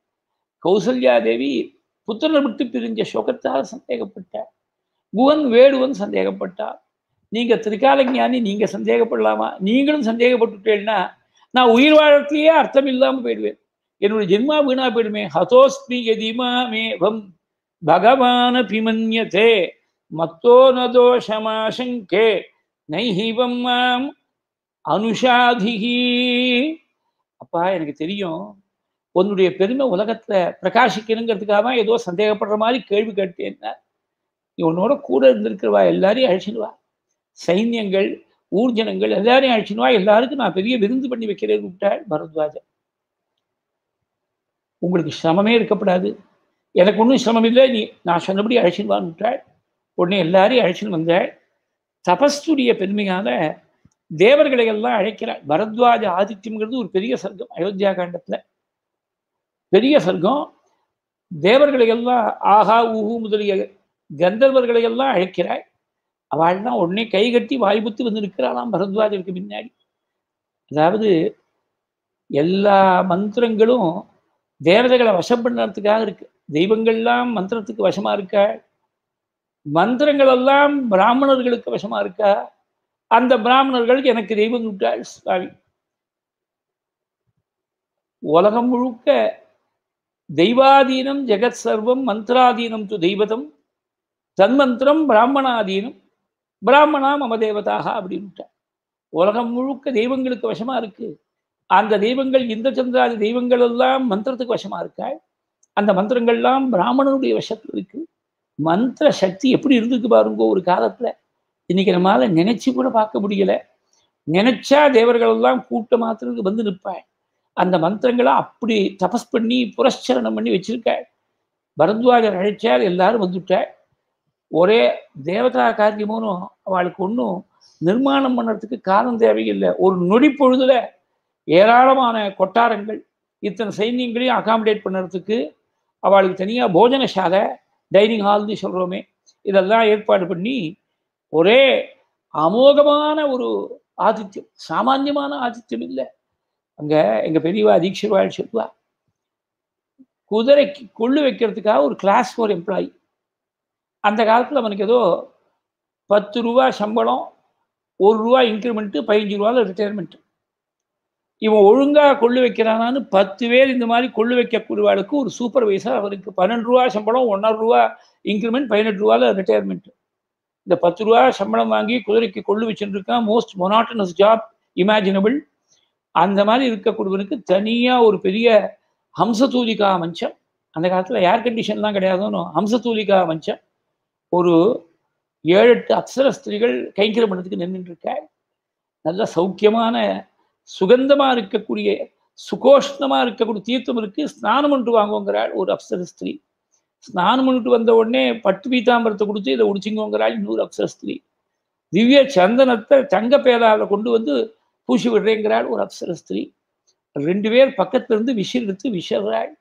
கௌசல்யா தேவி புத்திரனை விட்டு பிரிஞ்ச சோகத்தால் சந்தேகப்பட்டார் குவன் வேடுவன் சந்தேகப்பட்டார் நீங்கள் திரிகாலஞானி நீங்கள் சந்தேகப்படலாமா நீங்களும் சந்தேகப்பட்டுட்டேன்னா நான் உயிர் வாழ்க்கையே அர்த்தம் இல்லாமல் போயிடுவேன் என்னுடைய ஜென்மா வீணா போயிடுமே ஹதோஸ்மி எதிமாமேவம் பகவான பிமன்யதே மத்தோ நதோஷமாசங்கே நைஹிவம் மாம் அனுஷாதிகி அப்பா எனக்கு தெரியும் உன்னுடைய பெருமை உலகத்துல பிரகாசிக்கணுங்கிறதுக்காக ஏதோ சந்தேகப்படுற மாதிரி கேள்வி கேட்டேன்னா இவனோட கூட இருந்திருக்கிறவா எல்லாரையும் அழிச்சிடுவா சைன்யங்கள் ஊர்ஜனங்கள் எல்லாரையும் அழிச்சிடுவா எல்லாருக்கும் நான் பெரிய விருந்து பண்ணி வைக்கிறேன் விட்டாள் பரத்வாஜன் உங்களுக்கு சிரமமே இருக்கப்படாது எனக்கு ஒன்றும் சிரமம் இல்லை நீ நான் சொன்னபடி அழைச்சிடுவான்னு விட்டாள் உடனே எல்லாரையும் அழைச்சின்னு வந்தாள் தபஸ்துடைய பெருமையான தேவர்களை எல்லாம் அழைக்கிறார் பரத்வாஜ ஆதித்யம்ங்கிறது ஒரு பெரிய சர்க்கம் அயோத்தியா காண்டத்துல பெரிய சர்க்கம் தேவர்களை எல்லாம் ஆஹா ஊஹு முதலிய கந்தர்வர்களை எல்லாம் அழைக்கிறாய் அவள்லாம் உடனே கை கட்டி வாய்ப்புத்து வந்து நிற்கிறாளாம் பரத்வாஜருக்கு பின்னாடி அதாவது எல்லா மந்திரங்களும் தேவதைகளை வசம் பண்ணுறதுக்காக இருக்கு தெய்வங்கள்லாம் மந்திரத்துக்கு வசமா இருக்கா மந்திரங்கள் எல்லாம் பிராமணர்களுக்கு வசமா இருக்கா அந்த பிராமணர்கள் எனக்கு தெய்வம் விட்டாள் சுவாமி உலகம் முழுக்க தெய்வாதீனம் ஜெகத் சர்வம் மந்திராதீனம் து தெய்வதம் தன்மந்திரம் பிராமணாதீனம் பிராமணா மம தேவதாக அப்படின்ட்டார் உலகம் முழுக்க தெய்வங்களுக்கு வசமாக இருக்கு அந்த தெய்வங்கள் இந்த சந்திராதி தெய்வங்கள் எல்லாம் மந்திரத்துக்கு வசமாக இருக்காள் அந்த மந்திரங்கள்லாம் பிராமணனுடைய வசத்தில் இருக்கு மந்திர சக்தி எப்படி இருந்துக்கு பாருங்கோ ஒரு காலத்தில் இன்னைக்கு நம்மளால் நினைச்சு கூட பார்க்க முடியல நினைச்சா தேவர்களெல்லாம் கூட்ட மாத்திரத்துக்கு வந்து நிற்பேன் அந்த மந்திரங்களை அப்படி தபஸ் பண்ணி புரஸ்சரணம் பண்ணி வச்சிருக்க பரத்வாஜர் அழைச்சால் எல்லாரும் வந்துட்ட ஒரே தேவதா காரியமோனும் அவளுக்கு ஒன்றும் நிர்மாணம் பண்ணுறதுக்கு காரணம் தேவையில்லை ஒரு நொடி பொழுதுல ஏராளமான கொட்டாரங்கள் இத்தனை சைன்யங்களையும் அகாமடேட் பண்ணுறதுக்கு அவளுக்கு தனியாக போஜனசாலை டைனிங் ஹால்னு சொல்கிறோமே இதெல்லாம் ஏற்பாடு பண்ணி ஒரே அமோகமான ஒரு ஆதித்யம் சாமான்யமான ஆதித்யம் இல்லை அங்க எங்க பெரியவா தீட்சிர்வாள் சொல்லுவா குதிரைக்கு கொள்ளு வைக்கிறதுக்காக ஒரு கிளாஸ் ஃபோர் எம்ப்ளாயி அந்த காலத்தில் அவனுக்கு ஏதோ பத்து ரூபா சம்பளம் ஒரு ரூபா இன்க்ரிமெண்ட்டு பதினஞ்சு ரூபாவில் ரிட்டையர்மெண்ட்டு இவன் ஒழுங்காக கொள்ளு வைக்கிறானான்னு பத்து பேர் இந்த மாதிரி கொள்ளு வைக்கக்கூடியவாளுக்கு ஒரு சூப்பர்வைசர் அவருக்கு பன்னெண்டு ரூபா சம்பளம் ஒன்றரை ரூபா இன்க்ரிமெண்ட் பதினெட்டு ரூபாவில் ரிட்டையர்மெண்ட்டு இந்த பத்து ரூபா சம்பளம் வாங்கி குதிரைக்கு கொள்ளு வச்சுருக்கான் மோஸ்ட் மொனாட்டனஸ் ஜாப் இமேஜினபிள் அந்த மாதிரி இருக்கக்கூடியவனுக்கு தனியாக ஒரு பெரிய ஹம்சதூலிகா மஞ்சம் அந்த காலத்தில் ஏர் கண்டிஷன்லாம் கிடையாதுன்னு ஹம்சதூலிகா மஞ்சம் ஒரு ஏழு எட்டு அப்சர ஸ்திரீகள் கைங்கரம் பண்ணதுக்கு இருக்க நல்ல சௌக்கியமான சுகந்தமாக இருக்கக்கூடிய சுகோஷ்ணமாக இருக்கக்கூடிய தீர்த்தம் இருக்குது ஸ்நானம் ஒன்று வாங்குங்கிறாள் ஒரு அப்சர ஸ்திரீ ஸ்நானம் பண்ணிட்டு வந்த உடனே பட்டு பீதாம்பரத்தை கொடுத்து இதை உடிச்சிங்கோங்கிறாள் நூறு அப்சரஸ்திரி திவ்ய சந்தனத்தை தங்க பேதாவில் கொண்டு வந்து பூசி விடுறேங்கிறாள் ஒரு அப்சரஸ்திரி ரெண்டு பேர் இருந்து விஷம் எடுத்து விஷறாள்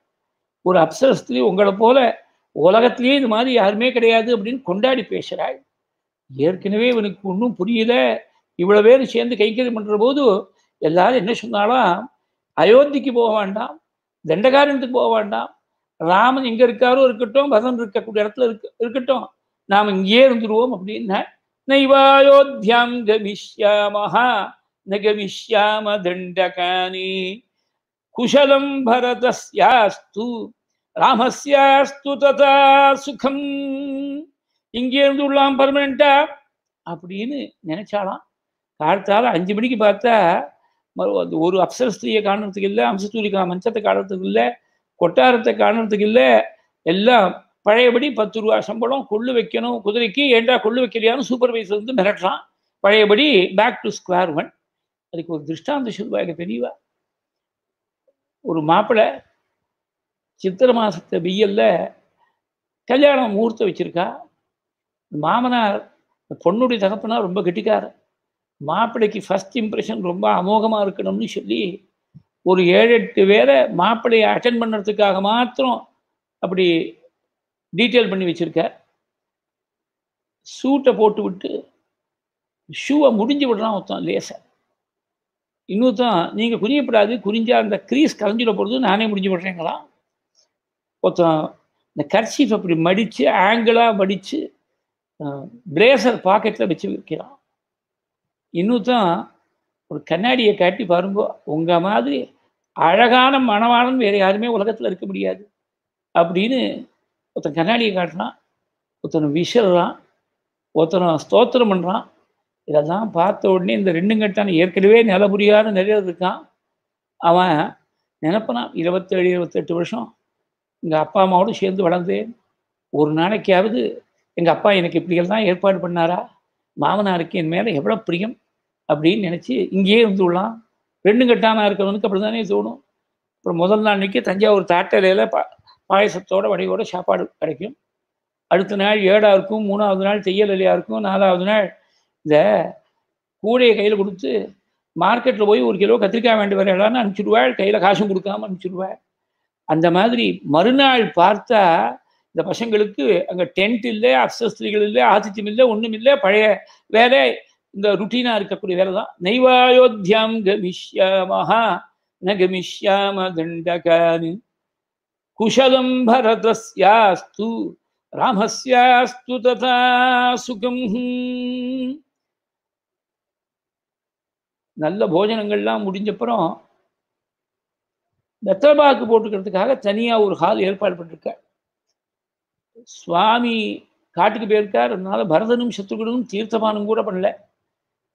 ஒரு அப்சரஸ்திரி உங்களை போல உலகத்திலேயே இது மாதிரி யாருமே கிடையாது அப்படின்னு கொண்டாடி பேசுகிறாள் ஏற்கனவே இவனுக்கு ஒன்றும் புரியல இவ்வளோ பேர் சேர்ந்து கைக்கறி பண்ணுற போது எல்லாரும் என்ன சொன்னாலும் அயோத்திக்கு போக வேண்டாம் தண்டகாரணத்துக்கு போக வேண்டாம் ராமன் எங்க இருக்காரோ இருக்கட்டும் பசன் இருக்கக்கூடிய இடத்துல இருக்க இருக்கட்டும் நாம் இங்கேயே இருந்துருவோம் அப்படின்னா நைவாயோத்தியாம் ந நகவிஷ்யாம தண்டகானி குஷலம் பரதஸ்யாஸ்து ராமஸ்யாஸ்து ததா சுகம் இங்கே இருந்து விடலாம் பர்மனண்டா அப்படின்னு நினைச்சாலாம் காலத்தால் அஞ்சு மணிக்கு பார்த்தா ஒரு அப்சர ஸ்திரியை காணுறதுக்கு இல்லை அம்சத்தூரிக்கா மஞ்சத்தை காணறதுக்கு இல்லை கொட்டாரத்தை காணுறதுக்கு இல்லை எல்லாம் பழையபடி பத்து ரூபா சம்பளம் கொள்ளு வைக்கணும் குதிரைக்கு ஏண்டா கொள்ளு வைக்கலையான்னு சூப்பர்வைசர் வந்து மிரட்டுறான் பழையபடி பேக் டு ஸ்கொயர் ஒன் அதுக்கு ஒரு திருஷ்டாந்த சொல்வாங்க தெரியவா ஒரு மாப்பிள்ளை சித்திர மாசத்தை வெயில்ல கல்யாணம் முகூர்த்தம் வச்சிருக்கா மாமனார் பொண்ணுடைய தகப்பனா ரொம்ப கெட்டிக்கார் மாப்பிள்ளைக்கு ஃபஸ்ட் இம்ப்ரெஷன் ரொம்ப அமோகமாக இருக்கணும்னு சொல்லி ஒரு ஏழு எட்டு பேரை மாப்பிள்ளையை அட்டன் பண்ணுறதுக்காக மாத்திரம் அப்படி டீட்டெயில் பண்ணி வச்சுருக்க சூட்டை போட்டு விட்டு ஷூவை முடிஞ்சு விடுறான் ஒருத்தன் லேசை இன்னொருத்தன் நீங்கள் குறியப்படாது குறிஞ்சா அந்த க்ரீஸ் கலைஞ்சிட போகிறது நானே முடிஞ்சு விடுறேங்களா ஒருத்தன் இந்த கர்ச்சீஃப் அப்படி மடித்து ஆங்கிளாக மடித்து பிரேசர் பாக்கெட்டில் வச்சு வைக்கிறான் இன்னொருத்தான் ஒரு கண்ணாடியை காட்டி பாருங்க உங்கள் மாதிரி அழகான மணவாளன் வேறு யாருமே உலகத்தில் இருக்க முடியாது அப்படின்னு ஒருத்தன் கண்ணாடியை காட்டுறான் ஒருத்தனை விசிறான் ஒருத்தனை ஸ்தோத்திரம் பண்ணுறான் இதெல்லாம் பார்த்த உடனே இந்த ரெண்டும் கட்டான ஏற்கனவே நில புரியாத நிறைய இருக்கான் அவன் நினப்பனான் இருபத்தேழு இருபத்தெட்டு வருஷம் எங்கள் அப்பா அம்மாவோடு சேர்ந்து வளர்ந்தேன் ஒரு நாளைக்காவது எங்கள் அப்பா எனக்கு இப்படியெல்லாம் ஏற்பாடு பண்ணாரா மாமனாருக்கு என் மேலே எவ்வளோ பிரியம் அப்படின்னு நினச்சி இங்கேயே விடலாம் ரெண்டும் கட்டானா இருக்கிறவனுக்கு அப்படி தானே தோணும் அப்புறம் முதல் நாள் நிற்க தஞ்சாவூர் தாட்டலையில் பா பாயசத்தோட வடையோட சாப்பாடு கிடைக்கும் அடுத்த நாள் இருக்கும் மூணாவது நாள் தையல் இருக்கும் நாலாவது நாள் இந்த கூடையை கையில் கொடுத்து மார்க்கெட்டில் போய் ஒரு கிலோ கத்திரிக்காய் வேண்டி வரையலான்னு அனுப்பிச்சிடுவாள் கையில் காசும் கொடுக்காம அனுப்பிச்சிடுவாள் அந்த மாதிரி மறுநாள் பார்த்தா இந்த பசங்களுக்கு அங்கே டென்ட் இல்லை அப்சஸ்திரிகள் இல்லை ஆதித்தியம் இல்லை ஒன்றும் இல்லை பழைய வேலை இந்த ருட்டீனாக இருக்கக்கூடிய வேலை தான் நைவாயோத்தியாம் கமிஷ்யாமஹா ந கமிஷ்யாம தண்டகானு குஷலம் பரதஸ்யாஸ்து ராமஸ்யாஸ்து ததா சுகம் நல்ல போஜனங்கள்லாம் முடிஞ்சப்புறம் மெத்தபாக்கு போட்டுக்கிறதுக்காக தனியாக ஒரு ஹால் ஏற்பாடு பண்ணிருக்கார் சுவாமி காட்டுக்கு போயிருக்கார் அதனால பரதனும் சத்ருகனும் தீர்த்தமானம் கூட பண்ணல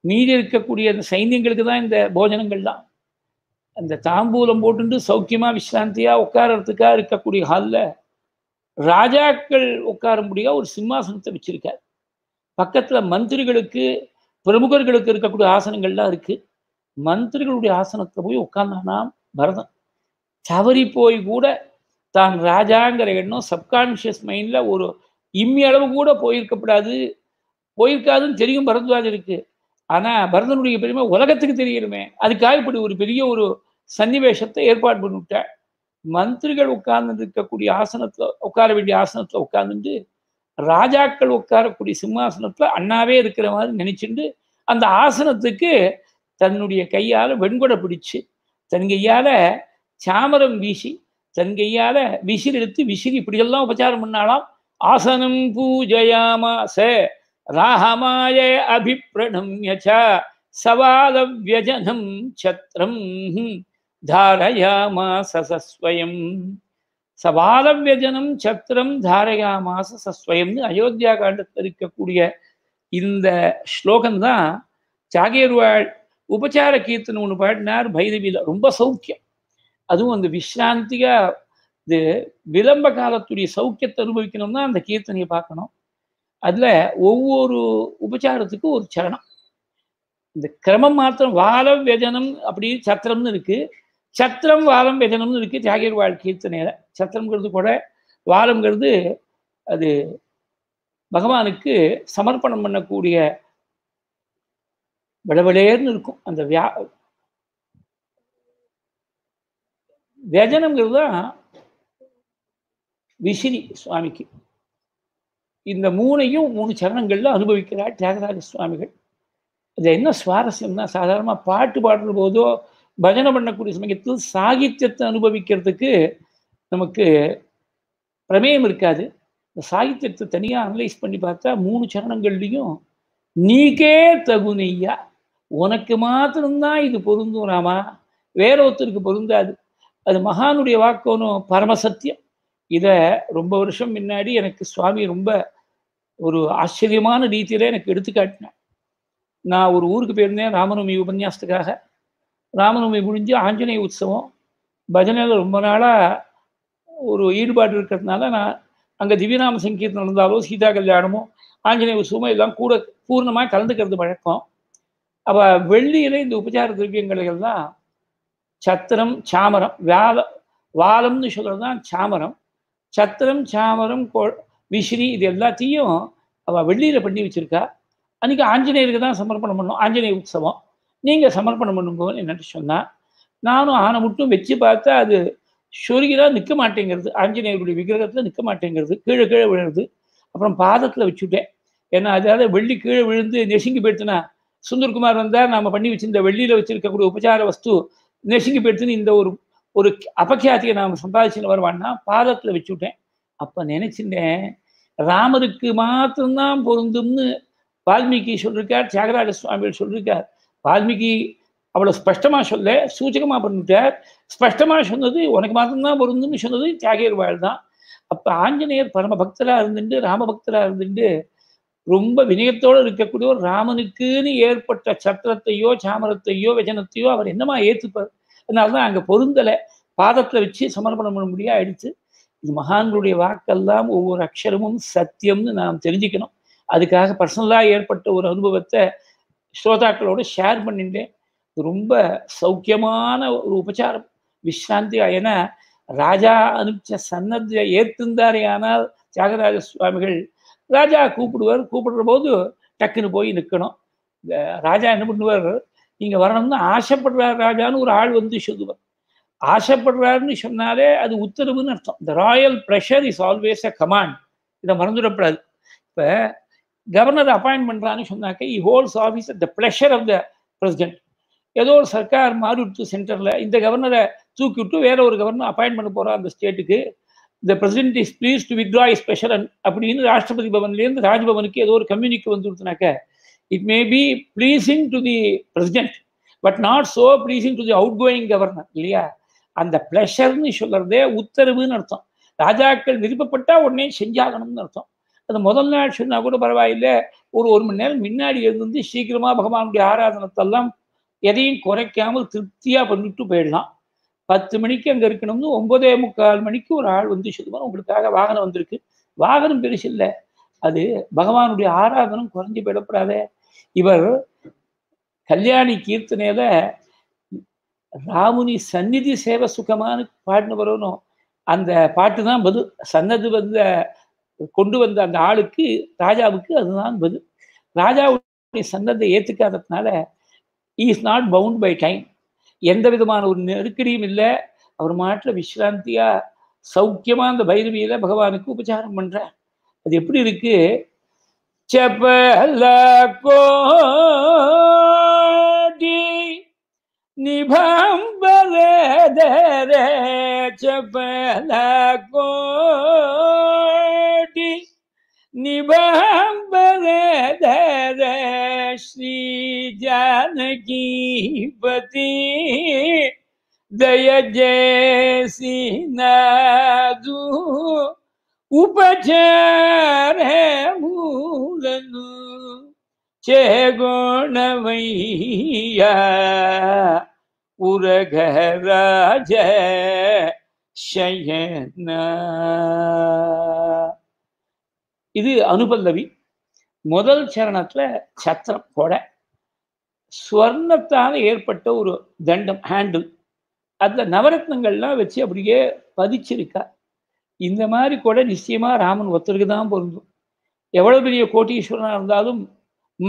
மீதி இருக்கக்கூடிய அந்த சைன்யங்களுக்கு தான் இந்த போஜனங்கள் தான் அந்த தாம்பூலம் போட்டுட்டு சௌக்கியமாக விஸ்ராந்தியாக உட்காரத்துக்காக இருக்கக்கூடிய ஹாலில் ராஜாக்கள் உட்கார முடியா ஒரு சிம்மாசனத்தை வச்சுருக்கார் பக்கத்தில் மந்திரிகளுக்கு பிரமுகர்களுக்கு இருக்கக்கூடிய ஆசனங்கள்லாம் இருக்குது மந்திரிகளுடைய ஆசனத்தை போய் உட்கார்ந்தானா பரதம் தவறி போய் கூட தான் ராஜாங்கிற எண்ணம் சப்கான்ஷியஸ் மைண்டில் ஒரு இம்மி அளவு கூட போயிருக்கப்படாது போயிருக்காதுன்னு தெரியும் பரத்வாஜருக்கு ஆனால் பரதனுடைய பெருமை உலகத்துக்கு தெரியணுமே அதுக்காக இப்படி ஒரு பெரிய ஒரு சன்னிவேஷத்தை ஏற்பாடு பண்ணிவிட்டேன் மந்திரிகள் உட்கார்ந்து இருக்கக்கூடிய ஆசனத்தில் உட்கார வேண்டிய ஆசனத்தில் உட்கார்ந்துட்டு ராஜாக்கள் உட்காரக்கூடிய சிம்மாசனத்தில் அண்ணாவே இருக்கிற மாதிரி நினைச்சுண்டு அந்த ஆசனத்துக்கு தன்னுடைய கையால் வெண்கொடை பிடிச்சு தன் கையால் சாமரம் வீசி தன் கையால் விசிறு எடுத்து விசிறி இப்படியெல்லாம் உபச்சாரம் பண்ணாலாம் ஆசனம் பூஜையாமா சே ராகமாயே அபிப்பிரணம்ய சவாதவியஜனம் சத்ரம் தாரயாமாச சஸ்வயம் சவாதவியஜனம் சத்ரம் தாரயாமாச சஸ்வயம்னு அயோத்தியா காண்டத்தில் இருக்கக்கூடிய இந்த ஸ்லோகம்தான் ஜாகேர்வாழ் உபச்சார கீர்த்தனை ஒன்று பாடினார் பைரவியில் ரொம்ப சௌக்கியம் அதுவும் அந்த விஷ்ராந்தியாக இது விளம்ப காலத்துடைய சௌக்கியத்தை அனுபவிக்கணும்னா அந்த கீர்த்தனையை பார்க்கணும் அதில் ஒவ்வொரு உபச்சாரத்துக்கும் ஒரு சரணம் இந்த கிரமம் மாத்திரம் வாரம் வெஜனம் அப்படி சத்திரம்னு இருக்குது சத்திரம் வாரம் வெஜனம்னு இருக்குது தியாகியர் வாழ்க்கை கீர்த்தனையில் சத்திரம்ங்கிறது கூட வாலம்ங்கிறது அது பகவானுக்கு சமர்ப்பணம் பண்ணக்கூடிய விளவிளையர்னு இருக்கும் அந்த வியா வியஜனங்கிறது தான் விசிறி சுவாமிக்கு இந்த மூணையும் மூணு சரணங்களில் அனுபவிக்கிறார் தியாகராஜ சுவாமிகள் இது என்ன சுவாரஸ்யம்னா சாதாரணமாக பாட்டு பாடுற போதோ பஜனை பண்ணக்கூடிய சமயத்தில் சாகித்யத்தை அனுபவிக்கிறதுக்கு நமக்கு பிரமேயம் இருக்காது இந்த சாகித்யத்தை தனியாக அனலைஸ் பண்ணி பார்த்தா மூணு சரணங்கள்லையும் நீக்கே தகுனியா உனக்கு மாத்திரம்தான் இது பொருந்தும் ராமா வேற ஒருத்தருக்கு பொருந்தாது அது மகானுடைய வாக்கோனும் பரமசத்தியம் இதை ரொம்ப வருஷம் முன்னாடி எனக்கு சுவாமி ரொம்ப ஒரு ஆச்சரியமான ரீதியில் எனக்கு எடுத்துக்காட்டினேன் நான் ஒரு ஊருக்கு போயிருந்தேன் ராமநவமி உபன்யாசத்துக்காக ராமநவமி முடிஞ்சு ஆஞ்சநேய உற்சவம் பஜனையில் ரொம்ப நாளாக ஒரு ஈடுபாடு இருக்கிறதுனால நான் அங்கே திவ்யநாம சங்கீர்த்தம் நடந்தாலும் சீதா கல்யாணமோ ஆஞ்சநேய உற்சவமோ எல்லாம் கூட பூர்ணமாக கலந்துக்கிறது வழக்கம் அப்போ வெள்ளியில் இந்த உபச்சார திரவியங்கள் தான் சத்திரம் சாமரம் வியால வாலம்னு சொல்கிறது தான் சாமரம் சத்திரம் சாமரம் கோ விஸ்ரி இது எல்லாத்தையும் அவள் வெள்ளியில் பண்ணி வச்சுருக்கா அன்றைக்கி ஆஞ்சநேயருக்கு தான் சமர்ப்பணம் பண்ணும் ஆஞ்சநேய உற்சவம் நீங்கள் சமர்ப்பணம் பண்ணுங்கன்னு என்னென்னு சொன்னால் நானும் ஆனை மட்டும் வச்சு பார்த்தா அது சொருகிதான் நிற்க மாட்டேங்கிறது ஆஞ்சநேயருடைய விக்கிரகத்தில் நிற்க மாட்டேங்கிறது கீழே கீழே விழுறது அப்புறம் பாதத்தில் வச்சுட்டேன் ஏன்னா அதாவது வெள்ளி கீழே விழுந்து நெசுங்கி போயிடுத்துனா சுந்தர்குமார் வந்தால் நாம் பண்ணி வச்சிருந்த வெள்ளியில் வச்சுருக்கக்கூடிய உபச்சார வஸ்து நெசுங்கி போயிடுத்துன்னு இந்த ஒரு ஒரு அபக்கியாத்தியை நாம் சம்பாதிச்சுன்னு வருவான்னா பாதத்தில் வச்சுவிட்டேன் அப்போ நினச்சிருந்தேன் ராமருக்கு மாத்திரம்தான் பொருந்தும்னு வால்மீகி சொல்லியிருக்கார் தியாகராஜ சுவாமிகள் சொல்லியிருக்கார் வால்மீகி அவ்வளோ ஸ்பஷ்டமாக சொல்ல சூச்சகமாக பண்ணிட்டார் ஸ்பஷ்டமாக சொன்னது உனக்கு மாத்திரம்தான் பொருந்தும்னு சொன்னது தியாகியர் வாழ் தான் அப்போ ஆஞ்சநேயர் பரம பக்தராக இருந்துட்டு ராமபக்தராக இருந்துட்டு ரொம்ப வினயத்தோடு இருக்கக்கூடிய ஒரு ராமனுக்குன்னு ஏற்பட்ட சத்திரத்தையோ சாமரத்தையோ வச்சனத்தையோ அவர் என்னமா ஏற்றுப்பார் அதனால தான் அங்கே பொருந்தலை பாதத்தில் வச்சு சமர்ப்பணம் பண்ண முடியாது ஆயிடுச்சு இந்த மகான்களுடைய வாக்கெல்லாம் ஒவ்வொரு அக்ஷரமும் சத்தியம்னு நாம் தெரிஞ்சுக்கணும் அதுக்காக பர்சனலாக ஏற்பட்ட ஒரு அனுபவத்தை ஸ்ரோதாக்களோடு ஷேர் பண்ணிட்டேன் ரொம்ப சௌக்கியமான ஒரு உபச்சாரம் விஸ்ராந்தி ஏன்னா ராஜா அனுப்பிச்ச சன்னத்தை ஏற்றிருந்தாரே ஆனால் தியாகராஜ சுவாமிகள் ராஜா கூப்பிடுவார் கூப்பிடுற போது டக்குன்னு போய் நிற்கணும் ராஜா என்ன பண்ணுவார் நீங்கள் வரணும்னு ஆசைப்படுறார் ராஜான்னு ஒரு ஆள் வந்து சொல்லுவார் ஆசைப்படுறாருன்னு சொன்னாலே அது உத்தரவுன்னு அர்த்தம் the royal pleasure is always a command இதை மறந்துடப்படாது இப்போ கவர்னர் அப்பாயின்ட் பண்ணுறான்னு சொன்னாக்க he holds office the pleasure of the president ஏதோ ஒரு சர்க்கார் விட்டு சென்டரில் இந்த கவர்னரை தூக்கி விட்டு வேற ஒரு கவர்னர் அப்பாயின்ட் பண்ண போகிறார் அந்த ஸ்டேட்டுக்கு the president is pleased to withdraw his special அப்படின்னு ராஷ்டிரபதி பவன்லேருந்து ராஜ்பவனுக்கு ஏதோ ஒரு கம்யூனிக்கு வந்து கொடுத்தனாக்க it may be pleasing to the president but not so pleasing to the outgoing governor இல்லையா அந்த பிளஷர்னு சொல்கிறதே உத்தரவுன்னு அர்த்தம் ராஜாக்கள் விருப்பப்பட்டால் உடனே செஞ்சாகணும்னு அர்த்தம் அது முதல் நாள் சொன்னால் கூட பரவாயில்லை ஒரு ஒரு மணி நேரம் முன்னாடி இருந்து சீக்கிரமாக பகவானுடைய ஆராதனத்தெல்லாம் எதையும் குறைக்காமல் திருப்தியாக பண்ணிட்டு போயிடலாம் பத்து மணிக்கு அங்கே இருக்கணும்னு ஒன்பதே முக்கால் மணிக்கு ஒரு ஆள் வந்து சொல்லுவார் உங்களுக்காக வாகனம் வந்திருக்கு வாகனம் பெருசு இல்லை அது பகவானுடைய ஆராதனம் குறைஞ்சி போயிடப்படாதே இவர் கல்யாணி கீர்த்தனையில ராமுனி சந்நிதி சேவ சுகமானு பாடின வரணும் அந்த பாட்டு தான் பதில் சன்னது வந்த கொண்டு வந்த அந்த ஆளுக்கு ராஜாவுக்கு அதுதான் பதில் ராஜாவுடைய சன்னதை ஏற்றுக்காததுனால is not bound by time எந்த விதமான ஒரு நெருக்கடியும் இல்லை அவர் மாட்டில் விஸ்ராந்தியாக சௌக்கியமா அந்த பைரவியில் பகவானுக்கு உபச்சாரம் பண்ணுற அது எப்படி இருக்கு செப்பல கோ निभम बल रे चपला को निभम बल रे श्री जानकी पति दया जय नादू उपचार है मूलनु गुण वैया உரகராஜ சயன இது அனுபல்லவி முதல் சரணத்துல சத்திரம் கொடை ஸ்வர்ணத்தால் ஏற்பட்ட ஒரு தண்டம் ஹேண்டில் அதில் நவரத்னங்கள்லாம் வச்சு அப்படியே பதிச்சிருக்கா இந்த மாதிரி கூட நிச்சயமாக ராமன் ஒருத்தருக்கு தான் பொருந்தும் எவ்வளோ பெரிய கோட்டீஸ்வரனாக இருந்தாலும்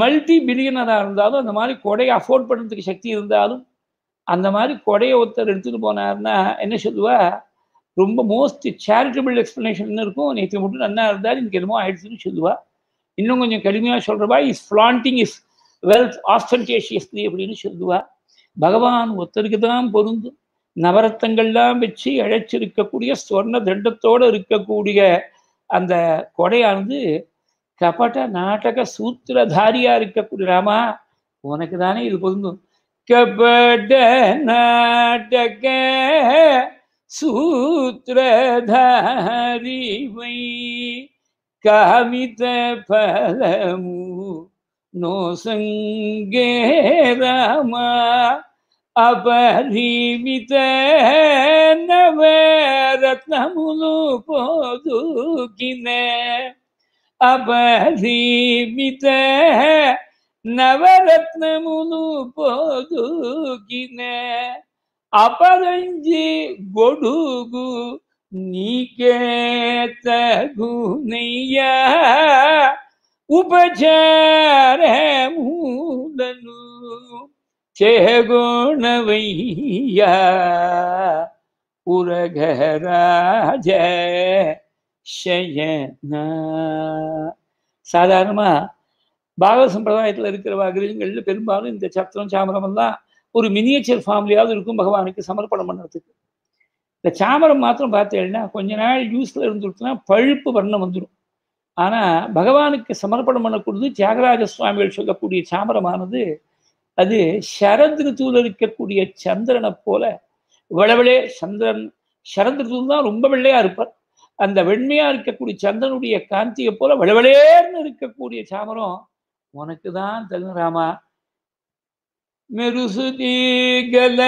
மல்டி பில்லியனராக இருந்தாலும் அந்த மாதிரி கொடையை அஃபோர்ட் பண்ணுறதுக்கு சக்தி இருந்தாலும் அந்த மாதிரி கொடையை ஒருத்தர் எடுத்துகிட்டு போனார்னா என்ன சொல்லுவா ரொம்ப மோஸ்ட் சேரிட்டபிள் எக்ஸ்பிளேஷன் இருக்கும் நேற்று மட்டும் நல்லா இருந்தால் இன்னைக்கு என்னமோ ஆயிடுச்சுன்னு சொல்லுவா இன்னும் கொஞ்சம் கடுமையாக சொல்கிறவா is flaunting his wealth ostentatiously அப்படின்னு சொல்லுவா பகவான் ஒருத்தருக்கு தான் பொருந்தும் நவரத்தங்கள்லாம் வச்சு அழைச்சிருக்கக்கூடிய சொர்ண தண்டத்தோடு இருக்கக்கூடிய அந்த கொடையானது கபட நாடக சூத்திரதாரியாக இருக்கக்கூடிய ராமா உனக்கு தானே இது பொருந்தும் कपट सूत्र धारी वही कामित फलमु नो संगे रामा अपरिमित रत्न मुलु నవరత్నములు పోదుకిన అపరిమిత నవరత్నములు పొదుగిన అపరంజి గొడుగు నీకేతగునయ్యా ఉపచారములను చేగోణవయ్యా உலகராஜ சயனா சாதாரணமாக பாகவ சம்பிரதாயத்தில் இருக்கிற கிரகங்களில் பெரும்பாலும் இந்த சத்திரம் சாமரம் எல்லாம் ஒரு மினியேச்சர் ஃபார்ம்லையாவது இருக்கும் பகவானுக்கு சமர்ப்பணம் பண்ணுறதுக்கு இந்த சாமரம் மாத்திரம் பார்த்தேன்னா கொஞ்ச நாள் யூஸில் இருந்துருக்குன்னா பழுப்பு வர்ணம் வந்துடும் ஆனால் பகவானுக்கு சமர்ப்பணம் பண்ணக்கூடியது தியாகராஜ சுவாமிகள் சொல்லக்கூடிய சாமரமானது அது சரத் ரித்துவில் இருக்கக்கூடிய சந்திரனை போல விளவிளே சந்திரன் சரத் ரித்துவில் தான் ரொம்ப வெள்ளையாக இருப்பார் அந்த வெண்மையாக இருக்கக்கூடிய சந்திரனுடைய காந்தியை போல விளவிளேன்னு இருக்கக்கூடிய சாமரம் उन को रामा मेरुदीगल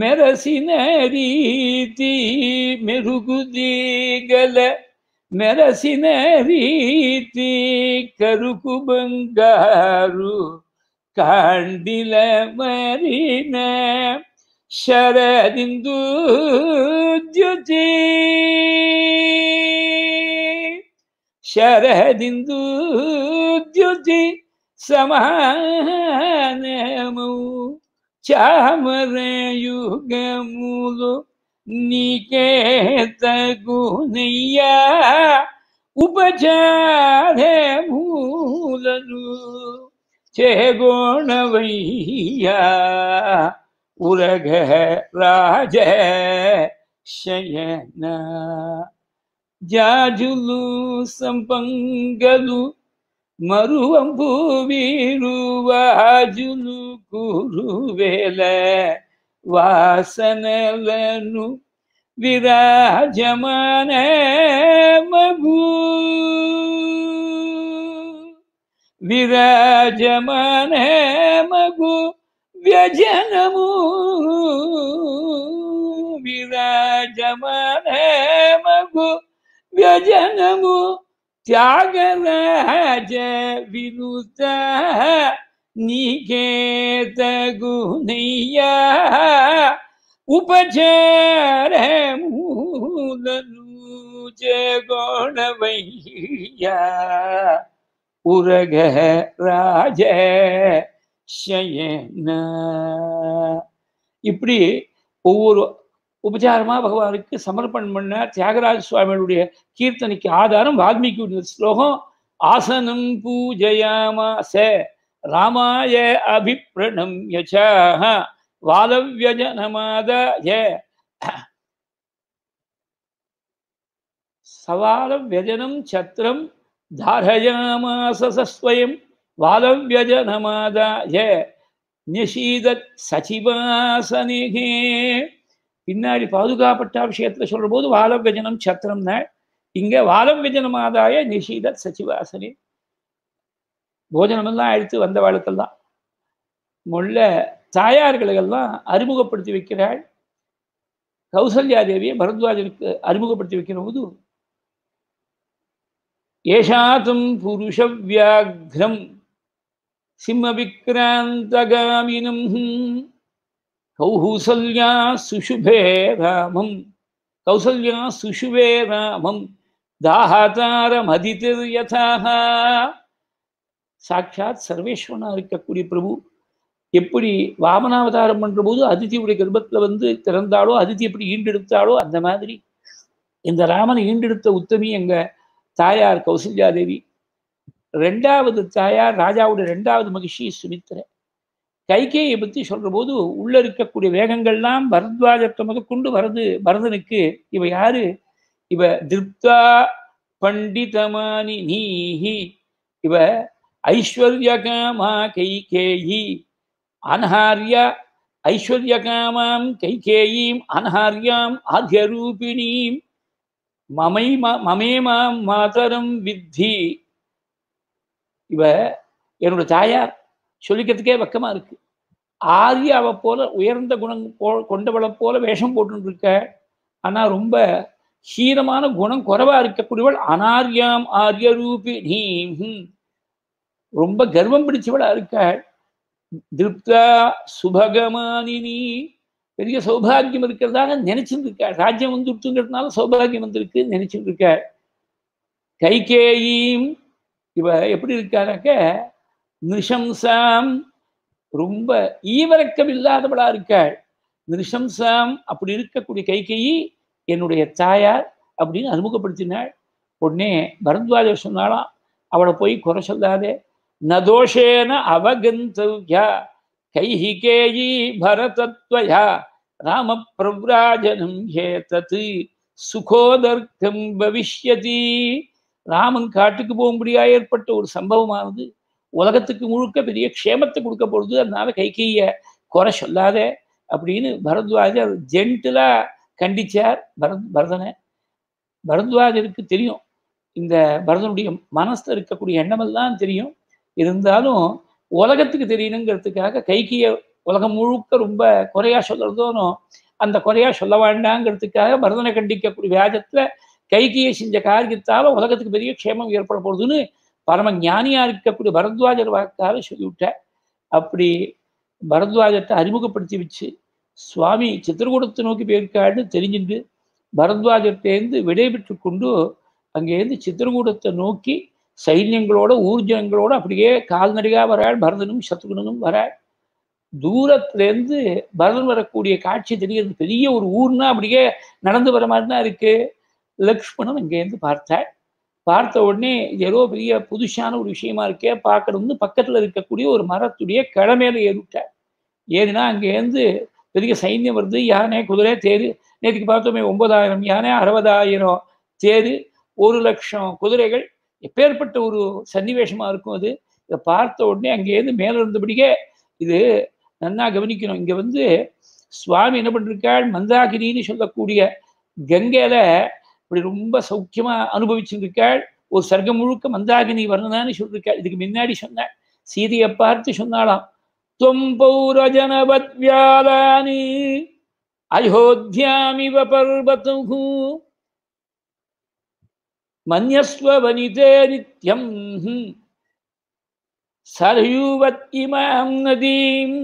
मेरसिनी मेरुदीगल मेरसिनी करुक बंगारू कांडिल मरीन शरदिंदु ज्योति शरदिंदु ज्योति సమానము చామరయుగములు నికేత గుణయ్యా ఉపచారములను చేగోణవయ్యా ఉరగ రాజ శయన జాజులు సంపంగలు ಮರುವಂಬು ವೀರುವ ಜುಲು ಕುರುವೆಲ ವಾಸನಲನು ವಿರಾಜಮಾನ ಮಗು ವಿರಾಜಮಾನ ಮಗು ವ್ಯಜನಮು ವಿರಾಜಮಾನ ಮಗು ವ್ಯಜನಮು त्याग है जय विरुद्ध निकेत गुनैया उपचर मूल लूज गौण भैया उर्ग राज शयन இப்படி ஒவ்வொரு ઉપચારમાં ભગવાનಕ್ಕೆ સમર્પણ பண்ண ત્યાગરાજ સ્વામીளுடைய કીર્તનಕ್ಕೆ આધાரம் વાલ્મીકિ શ્લોகம் આસનમ પૂજયામાસ રામાય અભિપ્રણમ્ય ચ વાલવ્યજનમાદાય सवालव्यजनं छत्रं धारयामास स्वयं वालव्यजनमादाय निषीदत् सचिवासनिः பின்னாடி பாதுகாப்பட்டா விஷயத்தில் சொல்கிற போது வாலம் சத்திரம் சத்திரம்னா இங்கே வாலம் ஆதாய நிஷீத சச்சிவாசனி போஜனமெல்லாம் அழித்து வந்த வாழ்க்கெல்லாம் முள்ள தாயார்களெல்லாம் அறிமுகப்படுத்தி வைக்கிறாள் கௌசல்யா தேவியை பரத்வாஜனுக்கு அறிமுகப்படுத்தி வைக்கிற போது ஏஷாத்தும் புருஷ வியாக்ரம் சிம்ம விக்ராந்தகாமினும் கௌஹூசல்யா சுஷுபே ராமம் கௌசல்யா சுஷுபே ராமம் தாஹாதாரமதிதிர் யதாக சாட்சாத் சர்வேஸ்வரனாக இருக்கக்கூடிய பிரபு எப்படி வாமனாவதாரம் போது அதித்தியுடைய கர்ப்பத்தில் வந்து திறந்தாலோ அதித்தி எப்படி ஈண்டெடுத்தாலோ அந்த மாதிரி இந்த ராமனை ஈண்டெடுத்த உத்தமி எங்கள் தாயார் கௌசல்யா தேவி ரெண்டாவது தாயார் ராஜாவுடைய ரெண்டாவது மகிழ்ச்சி சுமித்திரை கைகேயை பற்றி சொல்கிற போது உள்ளே இருக்கக்கூடிய வேகங்கள்லாம் பரத்வாஜத்தை கொண்டு வரது பரதனுக்கு இவ யாரு இவ திருப்தா பண்டிதமானி நீஹி இவ ஐஸ்வர்யகாமா கைகேயி அன்ஹார்ய ஐஸ்வர்யகாமாம் கைகேயீம் அன்ஹார்யாம் ஆத்யரூபிணீம் மமை மமே மாம் மாதரம் வித்தி இவ என்னோட தாயார் சொல்லிக்கிறதுக்கே வெக்கமா இருக்கு ஆரியாவை போல உயர்ந்த குணம் போ கொண்டவளை போல வேஷம் போட்டு இருக்க ஆனா ரொம்ப ஹீனமான குணம் குறைவா இருக்கக்கூடியவள் அனாரியாம் ஆரிய ரூபி நீ ரொம்ப கர்வம் பிடிச்சவளா இருக்க திருப்தா சுபகமானினி பெரிய சௌபாகியம் இருக்கிறதாக நினைச்சிட்டு ராஜ்யம் வந்துட்டுங்கிறதுனால சௌபாகியம் வந்திருக்கு நினைச்சிட்டு கைகேயும் இவ எப்படி இருக்காக்க நிஷம்சாம் ரொம்ப ஈவரக்கம் இல்லாதவளா இருக்காள் நிஷம்சாம் அப்படி இருக்கக்கூடிய கைகையி என்னுடைய தாயார் அப்படின்னு அறிமுகப்படுத்தினாள் உடனே பரத்வாஜர் சொன்னாலாம் அவளை போய் குறை சொல்லாதே நதோஷேன அவகந்தவ்யா கைஹிகேயி பரதத்வயா ராம பிரவ்ராஜனம் ஏதத்து சுகோதர்க்கம் பவிஷ்யதி ராமன் காட்டுக்கு போகும்படியா ஏற்பட்ட ஒரு சம்பவமானது உலகத்துக்கு முழுக்க பெரிய க்ஷேமத்தை கொடுக்க பொழுது அதனால கைகையை குறை சொல்லாத அப்படின்னு பரத்வாஜர் ஜென்டிலா கண்டிச்சார் பரத் பரதனை பரத்வாஜருக்கு தெரியும் இந்த பரதனுடைய மனசில் இருக்கக்கூடிய எண்ணமெல்லாம் தெரியும் இருந்தாலும் உலகத்துக்கு தெரியணுங்கிறதுக்காக கைகிய உலகம் முழுக்க ரொம்ப குறையா சொல்கிறதோனும் அந்த குறையா சொல்ல வேண்டாங்கிறதுக்காக பரதனை கண்டிக்கக்கூடிய வியாஜத்தில் கைகியை செஞ்ச காரியத்தால் உலகத்துக்கு பெரிய க்ஷேமம் ஏற்பட போகுதுன்னு பரம ஞானியா இருக்கக்கூடிய பரத்வாஜர் வாக்காக சொல்லிவிட்ட அப்படி பரத்வாஜத்தை அறிமுகப்படுத்தி வச்சு சுவாமி சித்திரகூடத்தை நோக்கி போயிருக்காருன்னு தெரிஞ்சுட்டு பரத்வாஜர்கிட்டேருந்து விடைபெற்று கொண்டு அங்கேருந்து சித்திரகூடத்தை நோக்கி சைன்யங்களோட ஊர்ஜனங்களோட அப்படியே கால்நடையாக வராள் பரதனும் சத்துகுணனும் வராள் தூரத்துலேருந்து பரதன் வரக்கூடிய காட்சி தெரிகிறது பெரிய ஒரு ஊர்னா அப்படியே நடந்து வர மாதிரி தான் இருக்கு லக்ஷ்மணன் அங்கேருந்து பார்த்தாள் பார்த்த உடனே ஏதோ பெரிய புதுசான ஒரு விஷயமா இருக்கே பார்க்கறது வந்து பக்கத்தில் இருக்கக்கூடிய ஒரு மரத்துடைய கிழமையில ஏறிவிட்டார் ஏறினா அங்கேருந்து பெரிய சைன்யம் வருது யானை குதிரை தேர் நேற்றுக்கு பார்த்தோமே ஒன்பதாயிரம் யானை அறுபதாயிரம் தேர் ஒரு லட்சம் குதிரைகள் எப்பேற்பட்ட ஒரு சன்னிவேஷமாக இருக்கும் அது இதை பார்த்த உடனே அங்கேருந்து மேலே இருந்தபடியே இது நன்னா கவனிக்கணும் இங்கே வந்து சுவாமி என்ன பண்ணிருக்காள் மந்தாகிரின்னு சொல்லக்கூடிய கங்கையில் இப்படி ரொம்ப சௌக்கியமா அனுபவிச்சுருக்காள் ஒரு சர்க்கம் முழுக்க மந்தாகினி வரணுதான்னு சொல்லியிருக்காள் இதுக்கு முன்னாடி சொன்னாள் சீதையை பார்த்து சொன்னாலாம் வியாதானி அயோத்தியாமிவ பர்வத்து மன்யஸ்வ வனிதே நித்யம் சரயூவத் இமாம் நதீம்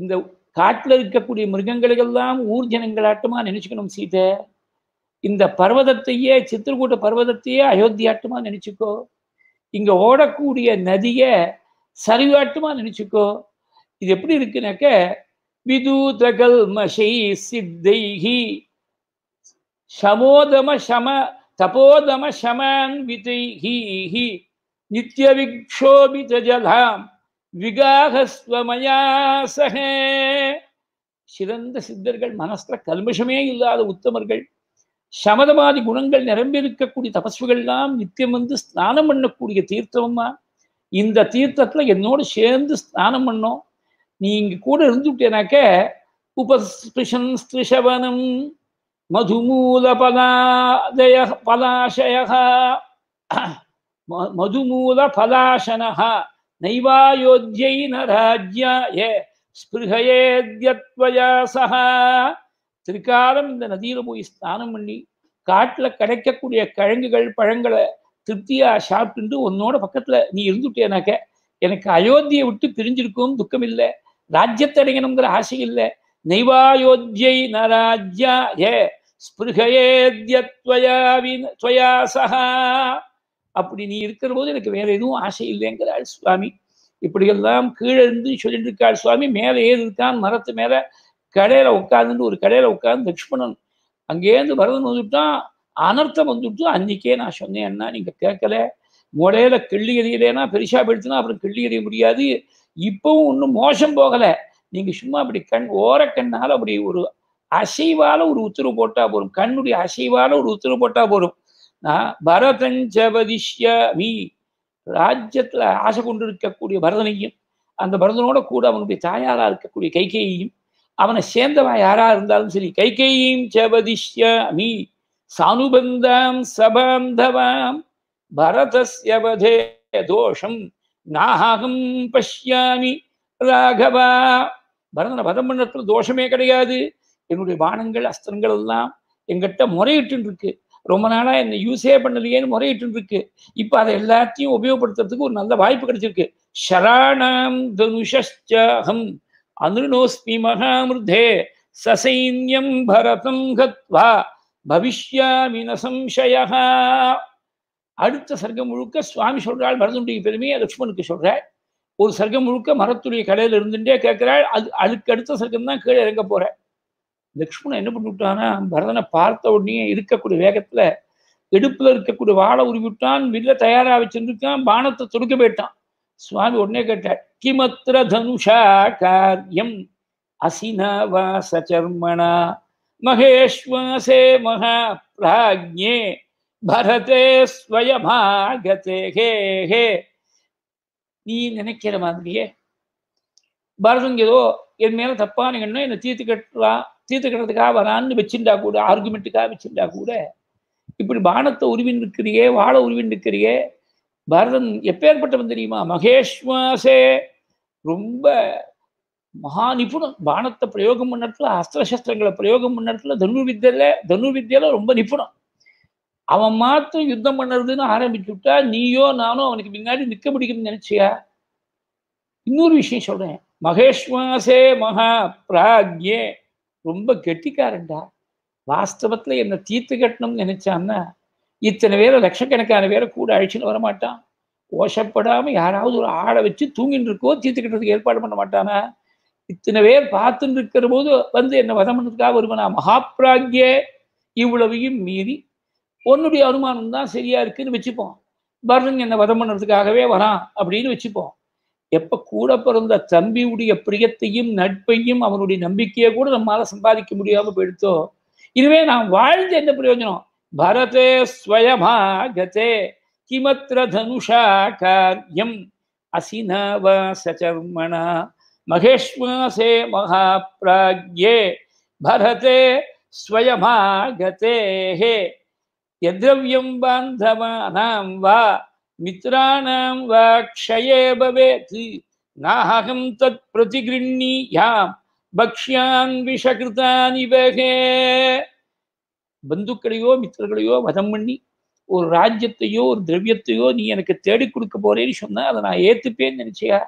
இந்த காட்டில் இருக்கக்கூடிய மிருகங்களுக்கெல்லாம் ஊர்ஜனங்களாட்டமா நினைச்சுக்கணும் சீதை இந்த பர்வதத்தையே சித்திரகூட்ட பர்வதத்தையே அயோத்தியாட்டுமா நினச்சிக்கோ இங்கே ஓடக்கூடிய நதியை சரிவாட்டுமா நினச்சிக்கோ இது எப்படி இருக்குனாக்க விதூதகல் மஷை சித்தைகி சமோதம சம தபோதம சமன் சமான்விதைஹி நித்ய விக்ஷோபித ஜலாம் விகாகஸ்வமயா சிறந்த சித்தர்கள் மனஸ்த கல்மஷமே இல்லாத உத்தமர்கள் சமதமாதி குணங்கள் நிரம்பியிருக்கக்கூடிய தபஸ்விகள்லாம் நித்தியம் வந்து ஸ்நானம் பண்ணக்கூடிய தீர்த்தம்மா இந்த தீர்த்தத்துல என்னோடு சேர்ந்து ஸ்நானம் பண்ணோம் நீ இங்க கூட இருந்துட்டேனாக்க உபஸ்பிருஷன் ஸ்திருஷவனம் மதுமூல பலாதய பலாசய மதுமூல பலாசனஹா நைவாயோத்யை நராஜ்யாய ஸ்பிருகயேத்யத்வயா சஹா திருக்காலம் இந்த நதியில போய் ஸ்நானம் பண்ணி காட்டில் கிடைக்கக்கூடிய கிழங்குகள் பழங்களை திருப்தியா சாப்பிட்டு உன்னோட பக்கத்துல நீ இருந்துட்டேனாக்க எனக்கு அயோத்தியை விட்டு பிரிஞ்சிருக்கும் துக்கம் இல்லை ராஜ்யத்தடையணுங்கிற ஆசை இல்லை நைவாயோத்தியை நராஜ்யா ஏ ஸ்பிருகேத்யா சஹா அப்படி நீ இருக்கிற போது எனக்கு வேற எதுவும் ஆசை இல்லைங்கிறாள் சுவாமி இப்படியெல்லாம் கீழே இருந்து சொல்லிட்டு இருக்காள் சுவாமி மேலே ஏது இருக்கான் மரத்து மேல கடையில் உட்காந்துட்டு ஒரு கடையில் உட்காந்து லக்ஷ்மணன் அங்கேருந்து பரதன் வந்துட்டான் அனர்த்தம் வந்துட்டு அன்னைக்கே நான் சொன்னேன் என்ன நீங்கள் கேட்கல முடையில கிள்ளி எறியலைன்னா பெருசா பிடிச்சுனா அப்புறம் கிள்ளி எறிய முடியாது இப்பவும் ஒன்றும் மோசம் போகலை நீங்கள் சும்மா அப்படி கண் கண்ணால அப்படி ஒரு அசைவால ஒரு உத்தரவு போட்டா போதும் கண்ணுடைய அசைவால ஒரு உத்தரவு போட்டா போரும் நான் பரதஞ்சபதிஷ்யமி ராஜ்யத்துல ஆசை கொண்டு இருக்கக்கூடிய பரதனையும் அந்த பரதனோட கூட அவனுடைய தாயாரா இருக்கக்கூடிய கைகேயையும் அவனை சேர்ந்தவன் யாரா இருந்தாலும் சரி கை கையும் அமி சானுபந்தாம் சபாந்தவாம் பரதஸ்யபதே தோஷம் நாகம் பஷ்யாமி ராகவா பரதனை பதம் பண்ணத்துல தோஷமே கிடையாது என்னுடைய பானங்கள் அஸ்திரங்கள் எல்லாம் எங்கிட்ட முறையிட்டு இருக்கு ரொம்ப நாளா என்னை யூஸே பண்ணலையேன்னு முறையிட்டு இருக்கு இப்ப அதை எல்லாத்தையும் உபயோகப்படுத்துறதுக்கு ஒரு நல்ல வாய்ப்பு கிடைச்சிருக்கு ஷராணாம் தனுஷம் அனுநோஸ்மி மகாமிருதே சசைன்யம் பரதம் கத்வா பவிஷ்யாமின சம்சயா அடுத்த சர்க்கம் முழுக்க சுவாமி சொல்றாள் பரதனுடைய பெருமையை லக்ஷ்மணுக்கு சொல்றாள் ஒரு சர்க்கம் முழுக்க மரத்துடைய கடையில் இருந்துட்டே கேட்கிறாள் அது அதுக்கு அடுத்த சர்க்கம் தான் கீழே இறங்க போற லக்ஷ்மணன் என்ன பண்ணிவிட்டானா பரதனை பார்த்த உடனே இருக்கக்கூடிய வேகத்துல எடுப்புல இருக்கக்கூடிய வாழை உருவிட்டான் வில்ல தயாரா வச்சிருந்துட்டான் பானத்தை தொடுக்க போயிட்டான் சுவாமி உடனே கேட்டார் கிமத்திர தனுஷா காரியம் அசினாவா சச்சர்மணா மகேஷ்வாசே மகா பிராஜ்யே பரதே ஸ்வயமாகதே ஹே ஹே நீ நினைக்கிற மாதிரியே பரதன் ஏதோ என் மேல தப்பான எண்ணம் என்னை தீர்த்து கட்டுறான் தீர்த்து கட்டுறதுக்காக வரான்னு வச்சிருந்தா கூட ஆர்குமெண்ட்டுக்காக வச்சிருந்தா கூட இப்படி பானத்தை உருவின் இருக்கிறியே வாழை உருவின் இருக்கிறியே பாரதன் எப்பேற்பட்டவன் தெரியுமா மகேஷ்வாசே ரொம்ப மகா நிபுணம் பானத்தை பிரயோகம் பண்ணத்துல அஸ்திர சஸ்திரங்களை பிரயோகம் பண்ணத்துல தனு வித்தியில தனு வித்தியில ரொம்ப நிபுணம் அவன் மாத்திரம் யுத்தம் பண்ணுறதுன்னு ஆரம்பிச்சு விட்டா நீயோ நானோ அவனுக்கு பின்னாடி நிற்க பிடிக்கும்னு நினைச்சியா இன்னொரு விஷயம் சொல்றேன் மகேஷ்வாசே மகா பிராக்யே ரொம்ப கெட்டிக்காரன்டா வாஸ்தவத்துல என்னை தீர்த்து கட்டணும்னு நினைச்சான்னா இத்தனை பேரை லட்சக்கணக்கான பேரை கூட வர வரமாட்டான் கோஷப்படாமல் யாராவது ஒரு ஆளை வச்சு தூங்கிட்டு இருக்கோ தீர்த்துக்கிட்டதுக்கு ஏற்பாடு பண்ண மாட்டானா இத்தனை பேர் பார்த்துட்டு இருக்கிற போது வந்து என்னை வதம் பண்ணதுக்காக வருவனா மகாபிராக்ய இவ்வளவையும் மீறி உன்னுடைய அனுமானம் தான் சரியா இருக்குன்னு வச்சுப்போம் வருங்க என்னை வதம் பண்ணுறதுக்காகவே வரான் அப்படின்னு வச்சுப்போம் எப்போ கூட பிறந்த தம்பியுடைய பிரியத்தையும் நட்பையும் அவனுடைய நம்பிக்கையை கூட நம்மளால சம்பாதிக்க முடியாமல் போயிடுத்தோ இதுவே நான் வாழ்ந்த என்ன பிரயோஜனம் भरते स्वयमागते किमत्र धनुषा कार्यम् असिना वा सचर्मणा महेश्वासे महाप्राज्ञे भरते स्वयमागते हे यद्रव्यं बान्धवानां वा मित्राणां वा क्षये भवेत् नाहं तत् भक्ष्यान् विषकृतानि वहे பந்துக்களையோ மித்திரர்களையோ வதம் பண்ணி ஒரு ராஜ்யத்தையோ ஒரு திரவியத்தையோ நீ எனக்கு தேடி கொடுக்க போறேன்னு சொன்னா அதை நான் ஏத்துப்பேன்னு நினைச்சியா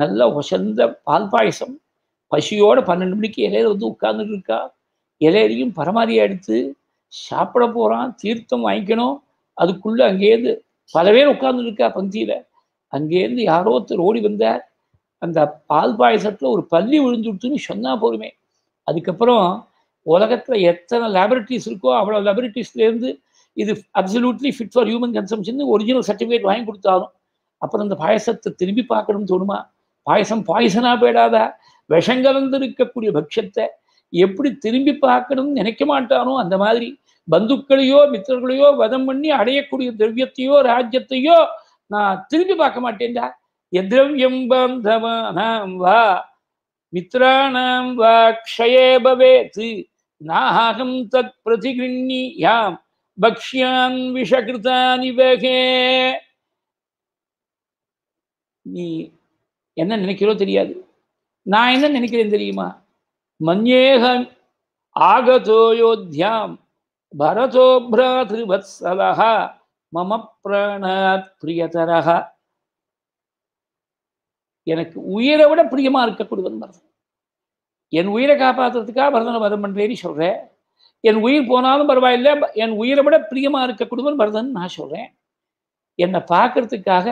நல்ல ஒசந்த பால் பாயசம் பசியோட பன்னெண்டு மணிக்கு இலையில வந்து உட்கார்ந்துட்டு இருக்கா இலையிலையும் பரமாரியா எடுத்து சாப்பிட போறான் தீர்த்தம் வாங்கிக்கணும் அதுக்குள்ள அங்கேருந்து பல பேர் உட்கார்ந்துட்டு இருக்கா பங்கியில அங்கேருந்து யாரோ ஒருத்தர் ஓடி வந்தார் அந்த பால் பாயசத்துல ஒரு பள்ளி விட்டுன்னு சொன்னா போருமே அதுக்கப்புறம் உலகத்தில் எத்தனை லேபரட்டரிஸ் இருக்கோ அவ்வளோ லேபரட்டரிஸ்லேருந்து இது absolutely fit for human consumption original certificate வாங்கி கொடுத்தாலும் அப்புறம் இந்த பாயசத்தை திரும்பி பார்க்கணும்னு தோணுமா பாயசம் பாயசனா போயிடாதா விஷம் இருக்கக்கூடிய பட்சத்தை எப்படி திரும்பி பார்க்கணும்னு நினைக்க மாட்டானோ அந்த மாதிரி பந்துக்களையோ மித்திரர்களையோ வதம் பண்ணி அடையக்கூடிய திரவியத்தையோ ராஜ்யத்தையோ நான் திரும்பி பார்க்க மாட்டேன்டா எதிரவியம் பந்தவானாம் வா மித்ராணாம் வா க்ஷயே பவேத்து नाहं तत्प्रतिगृह्णीयां பக்ஷியான் விஷகிருதானி வேகே நீ என்ன நினைக்கிறோ தெரியாது நான் என்ன நினைக்கிறேன் தெரியுமா மன்யேகன் ஆகதோயோத்யாம் பரதோபிராதிருவத்சலா மம பிராணாத் பிரியதரா எனக்கு உயிரை விட பிரியமா இருக்கக்கூடியவன் பரதன் என் உயிரை காப்பாற்றுறதுக்காக பரதனை வதம் பண்ணுறேன்னு சொல்கிறேன் என் உயிர் போனாலும் பரவாயில்ல என் உயிரை விட பிரியமாக இருக்கக்கூடாதுன்னு பரதன் நான் சொல்கிறேன் என்னை பார்க்கறதுக்காக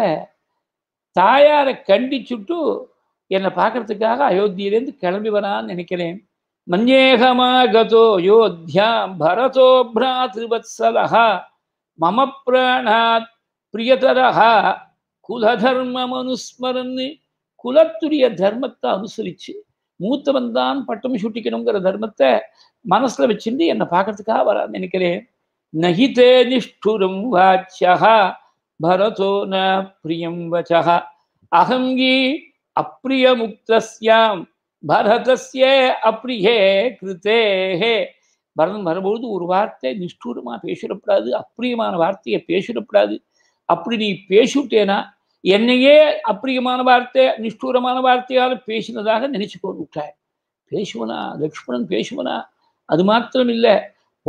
தாயாரை கண்டிச்சுட்டு என்னை பார்க்கறதுக்காக அயோத்தியிலேருந்து கிளம்பி வரான்னு நினைக்கிறேன் மஞ்சேகமாகதோ யோத்யா பரதோ பிராத்ரிவத்சலா மம பிராணாத் பிரியதரா குலதர்மம் அனுஸ்மரன்னு குலத்துடைய தர்மத்தை அனுசரித்து மூத்தவன் தான் பட்டம் சுட்டிக்கணுங்கிற தர்மத்தை மனசுல வச்சுட்டு என்னை பார்க்கறதுக்காக வர நினைக்கிறேன் நகிதே நிஷ்டுரம் வாச்சா பரதோ ந பிரியம் வச்சா அகங்கி அப்ரிய முக்தியாம் பரதஸ்ய அப்ரியே கிருத்தேஹே பரதன் வரும்பொழுது ஒரு வார்த்தை நிஷ்டூரமாக பேசிடப்படாது அப்பிரியமான வார்த்தையை பேசிடப்படாது அப்படி நீ பேசிவிட்டேனா என்னையே அப்பிரியமான வார்த்தை நிஷ்டூரமான வார்த்தையால் பேசினதாக நினைச்சு விட்டாய் பேசுவனா லக்ஷ்மணன் பேசுவனா அது மாத்திரம் இல்லை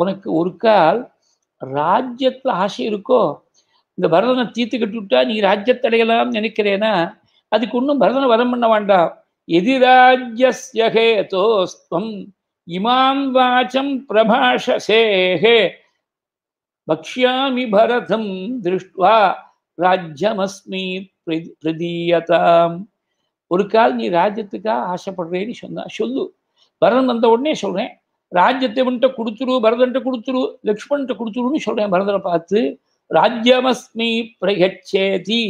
உனக்கு ஒரு கால் ராஜ்யத்தில் ஆசை இருக்கோ இந்த பரதனை தீர்த்து கட்டுவிட்டா நீ ராஜ்யத்தடையலாம் நினைக்கிறேனா அதுக்கு ஒன்றும் பரதனை வரம் பண்ண வேண்டாம் எதிராஜ்யஹேதோஸ்துவம் இமாம் வாச்சம் பிரபாஷசேஹே பக்ஷாமி பரதம் திருஷ்டுவா ராஜ்யமஸ்மி பிரதீயதாம் ஒரு கால் நீ ராஜ்யத்துக்காக ஆசைப்படுறேன்னு சொன்னா சொல்லு பரதன் வந்த உடனே சொல்றேன் ராஜ்யத்தை வந்துட்டு கொடுத்துரு பரதன்ட்ட கொடுத்துரு லக்ஷ்மண்ட்ட கொடுத்துருன்னு சொல்றேன் பரதனை பார்த்து ராஜ்யமஸ்மி பிரயச்சேதி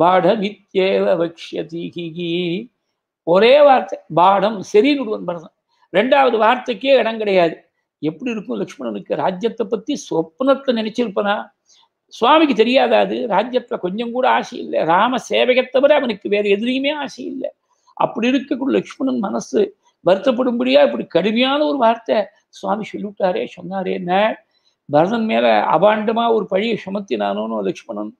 பாடமித்யேவ வக்ஷதி ஒரே வார்த்தை பாடம் சரின்னு ஒருவன் பரதன் ரெண்டாவது வார்த்தைக்கே இடம் கிடையாது எப்படி இருக்கும் லக்ஷ்மணனுக்கு ராஜ்யத்தை பத்தி சொப்னத்தை நினைச்சிருப்பனா சுவாமிக்கு தெரியாத அது ராஜ்யத்தில் கொஞ்சம் கூட ஆசை இல்லை ராம சேவகை தவிர அவனுக்கு வேறு எதுலையுமே ஆசை இல்லை அப்படி இருக்கக்கூடிய லக்ஷ்மணன் மனசு வருத்தப்படும்படியா இப்படி கடுமையான ஒரு வார்த்தை சுவாமி சொல்லிவிட்டாரே சொன்னாரே என்ன பரதன் மேலே அபாண்டமாக ஒரு பழியை சுமத்தினானோன்னு லக்ஷ்மணன்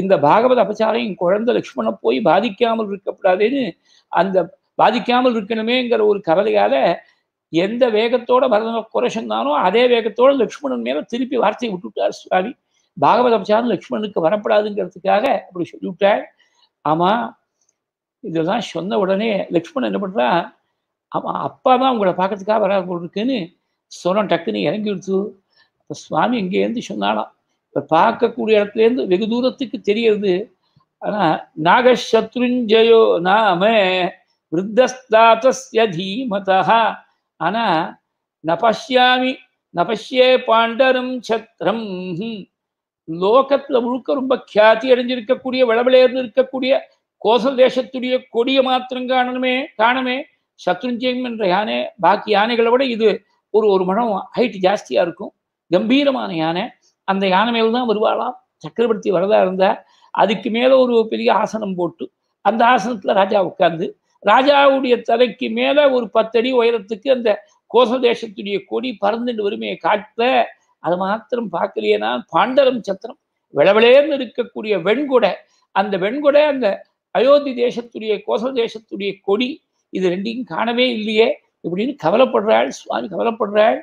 இந்த பாகவத அபச்சாரையும் குழந்தை லக்ஷ்மண போய் பாதிக்காமல் இருக்கப்படாதேன்னு அந்த பாதிக்காமல் இருக்கணுமேங்கிற ஒரு கவலையால எந்த வேகத்தோட பரதனை குறை சொன்னானோ அதே வேகத்தோட லக்ஷ்மணன் மேல திருப்பி வார்த்தையை விட்டுவிட்டார் சுவாமி பாகவதம்சான் லக்ஷ்மணனுக்கு வரப்படாதுங்கிறதுக்காக அப்படி சொல்லிவிட்டாள் ஆமாம் இதெல்லாம் சொன்ன உடனே லக்ஷ்மணன் என்ன பண்ணுறா ஆமாம் அப்பா தான் உங்களை பார்க்கறதுக்காக வராது போல் இருக்குன்னு சொன்ன டக்குன்னு இறங்கி விடுத்து இப்போ சுவாமி இங்கேருந்து சொன்னாலாம் இப்போ பார்க்கக்கூடிய இடத்துலேருந்து வெகு தூரத்துக்கு தெரியறது ஆனால் நாகசத்ருஞ்சயோ நாம விருத்தஸ்தாத்திய தீமதா ஆனால் நபஷ்யாமி நபஷ்யே பாண்டரும் சத்ரம் லோகத்துல முழுக்க ரொம்ப கியாதி அடைஞ்சிருக்கக்கூடிய விளவிலேர்ந்து இருக்கக்கூடிய கோசல் தேசத்துடைய கொடிய மாத்திரம் காணணுமே காணமே சத்ருஞ்சயம் என்ற யானை பாக்கி யானைகளை விட இது ஒரு ஒரு மனம் ஹைட் ஜாஸ்தியா இருக்கும் கம்பீரமான யானை அந்த யானை மேல் தான் வருவாளாம் சக்கரவர்த்தி வரதா இருந்தா அதுக்கு மேல ஒரு பெரிய ஆசனம் போட்டு அந்த ஆசனத்துல ராஜா உட்கார்ந்து ராஜாவுடைய தலைக்கு மேல ஒரு பத்தடி உயரத்துக்கு அந்த கோசல் தேசத்துடைய கொடி பறந்துட்டு வருமையை காட்ட அது மாத்திரம் பார்க்கலையேனா பாண்டரம் சத்திரம் விளவிளேன்னு இருக்கக்கூடிய வெண்கொடை அந்த வெண்கொடை அந்த அயோத்தி தேசத்துடைய கோசல தேசத்துடைய கொடி இது ரெண்டையும் காணவே இல்லையே இப்படின்னு கவலைப்படுறாள் சுவாமி கவலைப்படுறாள்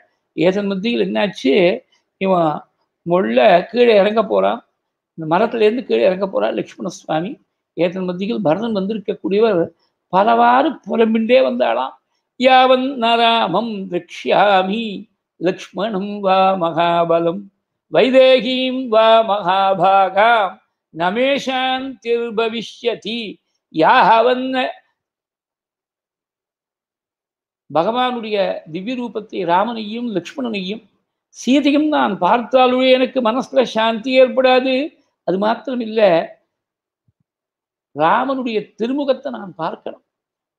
ஏதன் மத்தியில் என்னாச்சு இவன் முள்ள கீழே இறங்க போகிறான் இந்த மரத்துலேருந்து கீழே இறங்க போகிறார் லக்ஷ்மண சுவாமி ஏதன் மத்தியில் பரதன் வந்திருக்கக்கூடியவர் பலவாறு புலம்பின்றே வந்தாளாம் யாவன் நராமம் ரிக்ஷாமி லக்ஷ்மணம் வா மகாபலம் வைதேகீம் வா மகாபாகாம் நமேஷாம் திருபவிஷ்யதி யாஹவன்ன பகவானுடைய திவ்ய ரூபத்தை ராமனையும் லக்ஷ்மணனையும் சீதையும் நான் பார்த்தாலுமே எனக்கு மனசுல சாந்தி ஏற்படாது அது மாத்திரம் ராமனுடைய திருமுகத்தை நான் பார்க்கணும்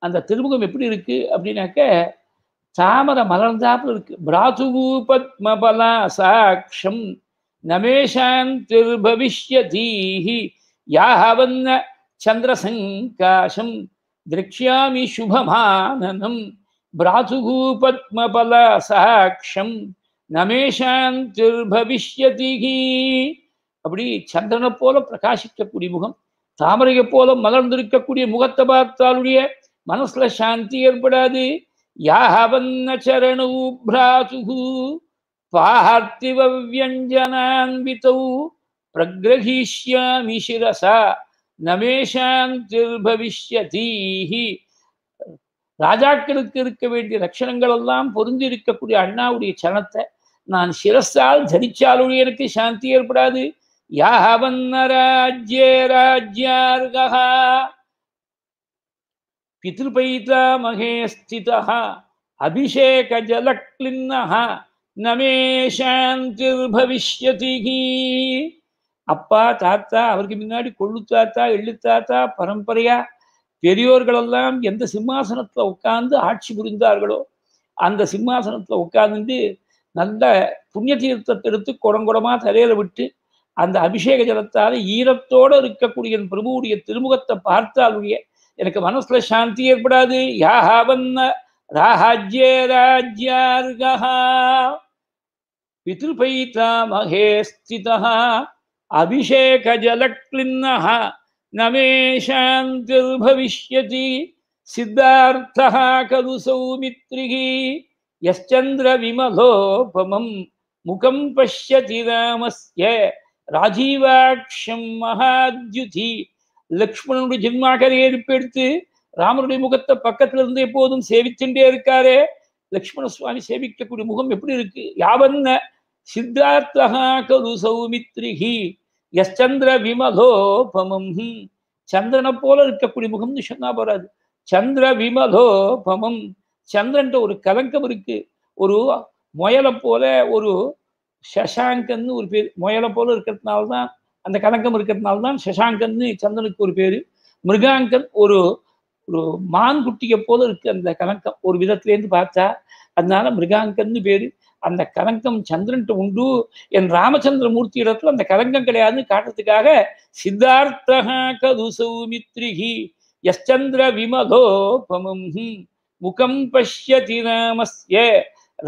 அந்த திருமுகம் எப்படி இருக்கு அப்படின்னாக்க தாமர மலர்ந்தாப்புல இருக்கு பிராதுகு பத்மபலா சாட்சம் திருபவிஷ்ய தீஹி யாஹவன்ன சந்திரசங்காசம் திரக்ஷாமி சுபமானனம் பிராதுகு பத்மபலா சாட்சம் திருபவிஷ்ய தீஹி அப்படி சந்திரனை போல பிரகாசிக்கக்கூடிய முகம் தாமரையை போல மலர்ந்திருக்கக்கூடிய முகத்தை பார்த்தாலுடைய மனசுல சாந்தி ஏற்படாது யாஹவன்னச்சரணௌ பிராசுகு பார்த்திவ வியஞ்சனான்விதௌ பிரகிரகிஷ்யாமி சிரசா நமேஷாந்திர்பவிஷ்யதீஹி ராஜாக்களுக்கு இருக்க வேண்டிய லட்சணங்கள் எல்லாம் பொருந்தி அண்ணாவுடைய சனத்தை நான் சிரஸால் தரிச்சாலுடைய எனக்கு சாந்தி ஏற்படாது யாஹவன்ன ராஜ்யே ராஜ்யார்கஹா पितृपैतामहे स्थितः अभिषेकजलक्लिन्नः न मे சாந்திர்பவிஷ்யதி அப்பா தாத்தா அவருக்கு முன்னாடி கொள்ளுத்தாத்தா எள்ளுத்தாத்தா எள்ளு தாத்தா பரம்பரையா பெரியோர்களெல்லாம் எந்த சிம்மாசனத்தில் உட்கார்ந்து ஆட்சி புரிந்தார்களோ அந்த சிம்மாசனத்தில் உட்கார்ந்து நல்ல புண்ணிய தீர்த்தத்தை எடுத்து குடங்குடமாக தலையில விட்டு அந்த அபிஷேக ஜலத்தால் ஈரத்தோடு இருக்கக்கூடிய பிரபுவுடைய திருமுகத்தை பார்த்தாலுடைய எனக்கு மனசுல சாந்தி ஏற்படாது யாஹாவன்ன ராஹாஜ்யே ராஜ்யார்கஹா பித்ருபைதா மகேஸ்திதா அபிஷேக ஜலக்லின்னஹ நமே சாந்திர்பவிஷ்யதி சித்தார்த்தः खलु सौमित्रिः यश्चन्द्रविमलोपमं मुखं पश्यति रामस्य राजीवाक्षं महाद्युति லக்ஷ்மணனுடைய ஜென்மாகரை எடுத்து ராமனுடைய முகத்தை பக்கத்துல இருந்து எப்போதும் சேவிச்சுட்டே இருக்காரே லக்ஷ்மண சுவாமி சேவிக்கக்கூடிய முகம் எப்படி இருக்கு யாவன்ன சித்தார்த்தகா கரு சௌமித்ரிகி யஸ்சந்திர விமதோபமம் சந்திரனை போல இருக்கக்கூடிய முகம்னு சொன்னா போறாது சந்திர விமதோபமம் சந்திரன்ட்ட ஒரு கலங்கம் இருக்கு ஒரு முயலை போல ஒரு சசாங்கன்னு ஒரு பேர் முயலை போல இருக்கிறதுனால தான் அந்த கணக்கம் இருக்கிறதுனால தான் சசாங்கன்னு சந்தனுக்கு ஒரு பேர் மிருகாங்கன் ஒரு ஒரு மான் குட்டியை போல இருக்கு அந்த கணக்கம் ஒரு இருந்து பார்த்தா அதனால மிருகாங்கன்னு பேரு அந்த கலங்கம் சந்திரன்ட்டு உண்டு என் ராமச்சந்திரமூர்த்தி இடத்துல அந்த கலங்கம் கிடையாதுன்னு காட்டுறதுக்காக சித்தார்த்தா கது சௌமித்ரிகி யச்சந்திர விமதோபமம் முகம் பஷ்யதி ராமஸ்ய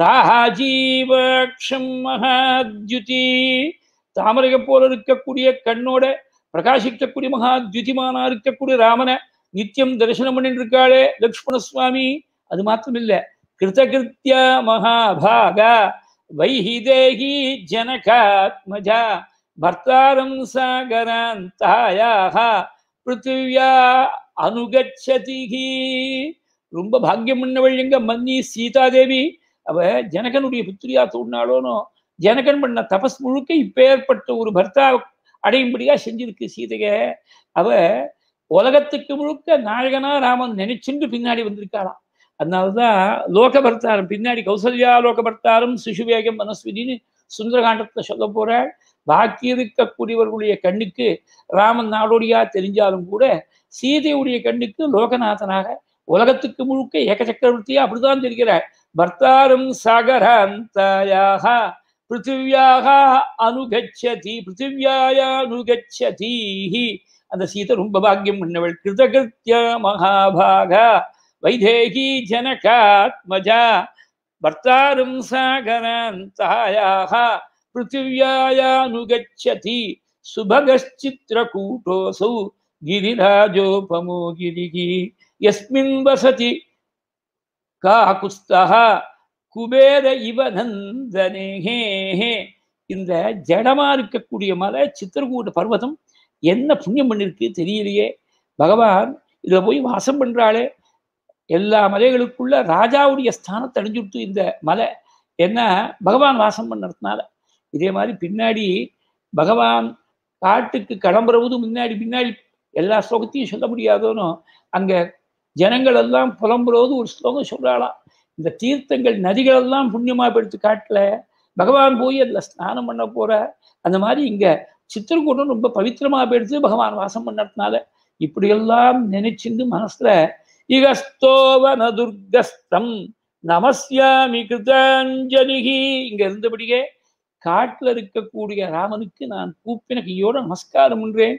ராஜீவாட்சம் மகாத்யுதி தாமரையை போல இருக்கக்கூடிய கண்ணோட பிரகாசிக்கக்கூடிய மகா துதிமானா இருக்கக்கூடிய ராமனை நித்தியம் தரிசனம் பண்ணிட்டு இருக்காளே லக்ஷ்மண சுவாமி அது மாத்திரம் இல்ல கிருத்தகிருத்திய மகாபாகா வைஹிதேகி ஜனகாத்மஜா பர்த்தாரம் சாகராந்தாயாக பிருத்திவியா அனுகச்சதிகி ரொம்ப பாக்கியம் பண்ணவள் எங்க மன்னி சீதாதேவி அவ ஜனகனுடைய புத்திரியா தோடினாளோனோ ஜனகன் பண்ண தபஸ் முழுக்க இப்பேற்பட்ட ஒரு பர்த்தா அடையும்படியா செஞ்சிருக்கு சீதைய அவ உலகத்துக்கு முழுக்க நாயகனா ராமன் நினைச்சுண்டு பின்னாடி வந்திருக்காளாம் அதனாலதான் லோகபர்த்தாரம் பின்னாடி கௌசல்யா லோகபர்த்தாரம் சிசுவேகம் மனஸ்வினின்னு சுந்தரகாண்டத்தை சொல்ல போறாள் பாக்கி இருக்கக்கூடியவர்களுடைய கண்ணுக்கு ராமன் நாடோடியா தெரிஞ்சாலும் கூட சீதையுடைய கண்ணுக்கு லோகநாதனாக உலகத்துக்கு முழுக்க ஏக சக்கரவர்த்தியா அப்படிதான் தெரிகிறார் பர்த்தாரும் சகராந்தாயாக பிருத்திவியாக அனுகச்சதி பிருத்திவியாயானுகச்சதி அந்த சீதை ரொம்ப பாக்கியம் பண்ணவள் கிருதகிருத்திய மகாபாகா வைதேகி ஜனகாத்மஜா பர்த்தாரும் சாகராந்தாயாக பிருத்திவியாயானுகச்சதி சுபகச்சித்திரகூட்டோசௌ गिरिराजोपमो गिरिः यस्मिन् वसति काकुस्तः குபேர இவநந்தனேஹே இந்த ஜடமா இருக்கக்கூடிய மலை சித்திரகூட பர்வதம் என்ன புண்ணியம் பண்ணிருக்கு தெரியலையே பகவான் இதில் போய் வாசம் பண்ணுறாளே எல்லா மலைகளுக்குள்ள ராஜாவுடைய ஸ்தானத்தை அடைஞ்சுட்டு இந்த மலை என்ன பகவான் வாசம் பண்ணுறதுனால இதே மாதிரி பின்னாடி பகவான் காட்டுக்கு கிளம்புறவது முன்னாடி பின்னாடி எல்லா ஸ்லோகத்தையும் சொல்ல முடியாதோனும் அங்கே ஜனங்கள் எல்லாம் புலம்புறது ஒரு ஸ்லோகம் சொல்கிறாளாம் இந்த தீர்த்தங்கள் நதிகளெல்லாம் புண்ணியமாக எடுத்து காட்டல பகவான் போய் அதில் ஸ்நானம் பண்ண போற அந்த மாதிரி இங்கே சித்திரக்கூடம் ரொம்ப பவித்திரமாக போயிடுத்து பகவான் வாசம் பண்ணதுனால இப்படியெல்லாம் நினைச்சிருந்து மனசுல இகஸ்தோவன துர்கஸ்தம் நமஸ்யாமி கிருதாஞ்சலிகி இங்க இருந்தபடியே காட்டில் இருக்கக்கூடிய ராமனுக்கு நான் கூப்பின கையோட நமஸ்காரம் என்றேன்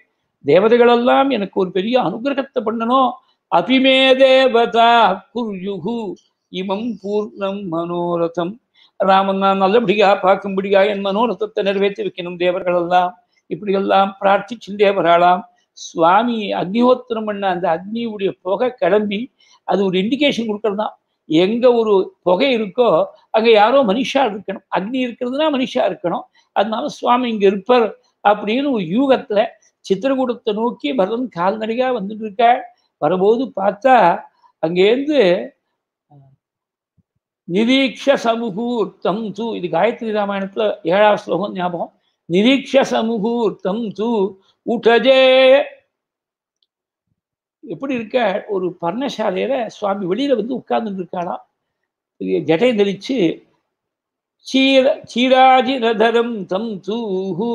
தேவதைகளெல்லாம் எனக்கு ஒரு பெரிய அனுகிரகத்தை பண்ணணும் அபிமே தேவதா குர்யுகு இமம் பூர்ணம் மனோரதம் ராமன் நான் நல்லபடியா பார்க்கும்படியா என் மனோரதத்தை நிறைவேற்றி வைக்கணும் இப்படி இப்படியெல்லாம் பிரார்த்திச்சு தேவராளாம் சுவாமி அக்னிஹோத்திரம் பண்ண அந்த அக்னியுடைய புகை கிளம்பி அது ஒரு இண்டிகேஷன் கொடுக்கறது தான் எங்க ஒரு புகை இருக்கோ அங்க யாரோ மனுஷா இருக்கணும் அக்னி இருக்கிறதுனா மனுஷா இருக்கணும் அதனால சுவாமி இங்க இருப்பார் அப்படின்னு ஒரு யூகத்துல சித்திரகூடத்தை நோக்கி பரதன் கால்நடையா வந்துட்டு இருக்க வரும்போது பார்த்தா அங்கேருந்து நிரீக்ஷ சமுகூர்த்தம் தூ இது காயத்ரி ராமாயணத்துல ஏழாவது ஸ்லோகம் ஞாபகம் நிரீக்ஷ சமுகூர்த்தம் தூ உடஜே எப்படி இருக்க ஒரு பர்ணசாலையில சுவாமி வெளியில வந்து உட்கார்ந்துட்டு இருக்காளா ஜட்டை தெளிச்சு சீர ரதரம் தம் தூஹு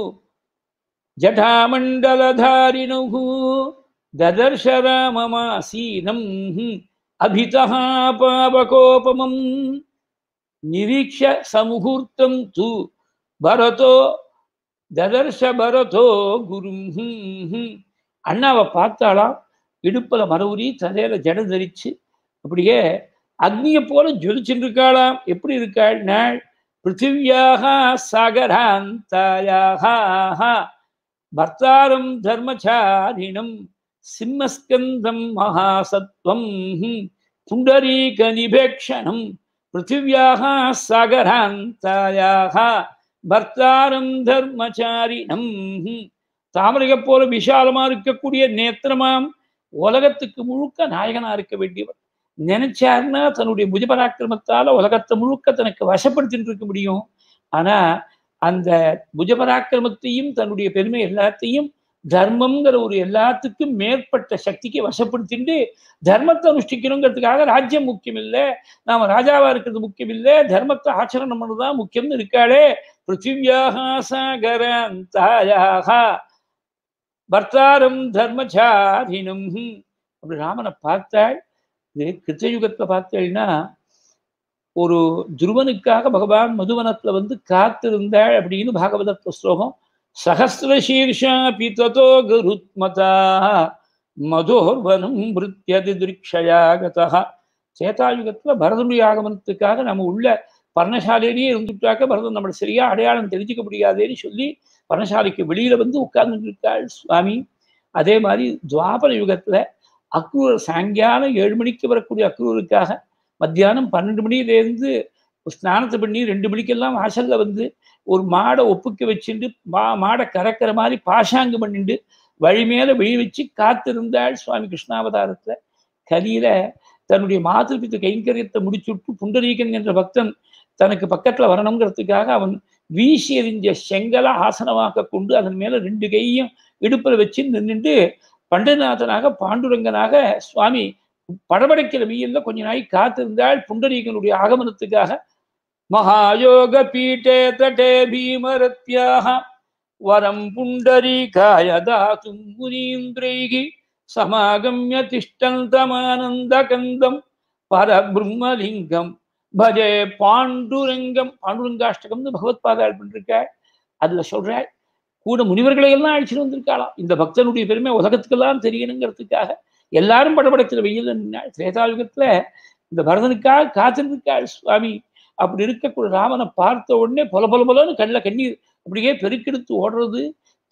ஜடாமண்டலதாரிணு ததர்ஷ அபிதா பாவகோபமம் நிரீட்ச சமுகூர்த்தம் தூ பரதோ ததர்ஷ பரதோ குரு அண்ணாவை பார்த்தாலாம் இடுப்பில் மறுபடி தலையில ஜடம் தரிச்சு அப்படியே அக்னியை போல ஜொலிச்சுட்டு இருக்காளாம் எப்படி இருக்காள் நாள் பிருத்திவியாக சாகராந்தாயாக பர்த்தாரம் தர்மச்சாரிணம் சிம்மஸ்கந்தம் மகாசத்வம் புண்டரீகநிபேக்ஷணம் பிருத்திவியாக சாகராந்தாயாக பர்த்தாரம் தர்மச்சாரினம் தாமரையை போல விஷாலமா இருக்கக்கூடிய நேத்திரமாம் உலகத்துக்கு முழுக்க நாயகனா இருக்க வேண்டியவர் நினைச்சாருன்னா தன்னுடைய புஜபராக்கிரமத்தால உலகத்தை முழுக்க தனக்கு வசப்படுத்திட்டு இருக்க முடியும் ஆனா அந்த புஜபராக்கிரமத்தையும் தன்னுடைய பெருமை எல்லாத்தையும் தர்மம்ங்கிற ஒரு எல்லாத்துக்கும் மேற்பட்ட சக்திக்கு வசப்படுத்திட்டு தர்மத்தை அனுஷ்டிக்கணுங்கிறதுக்காக ராஜ்யம் முக்கியம் இல்லை நாம ராஜாவா இருக்கிறது முக்கியம் இல்லை தர்மத்தை ஆச்சரணம் பண்ணதுதான் முக்கியம்னு இருக்காளே பிருத்திவியாக சாகராந்தாக தர்மச்சாரினும் அப்படி ராமனை பார்த்தாள் இது கிருத்தயுகத்தை பார்த்தாள்னா ஒரு துருவனுக்காக பகவான் மதுவனத்துல வந்து காத்திருந்தாள் அப்படின்னு பாகவதத்துவ ஸ்லோகம் सहस्रशीर्षापि ततो गरुत्मताः மதோர்வனம் மிருத்தியது திருக்ஷயாகதா சேதாயுகத்தில் பரதனுடைய ஆகமனத்துக்காக நம்ம உள்ள பர்ணசாலையிலேயே இருந்துட்டாக்க பரதன் நம்மளை சரியா அடையாளம் தெரிஞ்சுக்க முடியாதேன்னு சொல்லி பர்ணசாலைக்கு வெளியில வந்து உட்கார்ந்துட்டு சுவாமி அதே மாதிரி துவாபர யுகத்துல அக்ரூர் சாயங்காலம் ஏழு மணிக்கு வரக்கூடிய அக்ரூருக்காக மத்தியானம் பன்னெண்டு மணியிலேருந்து ஸ்நானத்தை பண்ணி ரெண்டு மணிக்கெல்லாம் வாசல்ல வந்து ஒரு மாடை ஒப்புக்க வச்சுட்டு மா மாடை கறக்கிற மாதிரி பாஷாங்கு பண்ணிட்டு வழி மேல விழி வச்சு காத்திருந்தாள் சுவாமி கிருஷ்ணாவதாரத்துல கலியில தன்னுடைய மாதிரிபித்து கைங்கரியத்தை முடிச்சுட்டு புண்டரீகன் என்ற பக்தன் தனக்கு பக்கத்துல வரணுங்கிறதுக்காக அவன் வீசி எறிஞ்ச செங்கலை ஆசனமாக கொண்டு அதன் மேல ரெண்டு கையும் இடுப்புல வச்சு நின்றுட்டு பண்டநாதனாக பாண்டுரங்கனாக சுவாமி படபடைக்கிற மீயல்ல கொஞ்ச நாய் காத்திருந்தாள் புண்டரீகனுடைய ஆகமனத்துக்காக महायोगपीठे तटे வரம் புண்டரீகாய पुण्डरीकाय முனீந்திரைகி சமாகமிய திஷ்டந்தமானந்த கந்தம் பரபிரம்மலிங்கம் பஜே பாண்டுரங்கம் பாண்டுரங்காஷ்டகம்னு பாதாள் பண்ணிருக்க அதுல சொல்ற கூட முனிவர்களை எல்லாம் அழிச்சுட்டு வந்திருக்காளாம் இந்த பக்தனுடைய பெருமை உலகத்துக்கெல்லாம் தெரியணுங்கிறதுக்காக எல்லாரும் படபடத்துல வெயில் நின்னாள் திரேதாயுகத்துல இந்த பரதனுக்காக காத்திருந்திருக்காள் சுவாமி அப்படி இருக்கக்கூடிய ராமனை பார்த்த உடனே பொல பொல பொலன்னு கண்ணில் கண்ணீர் அப்படியே பெருக்கெடுத்து ஓடுறது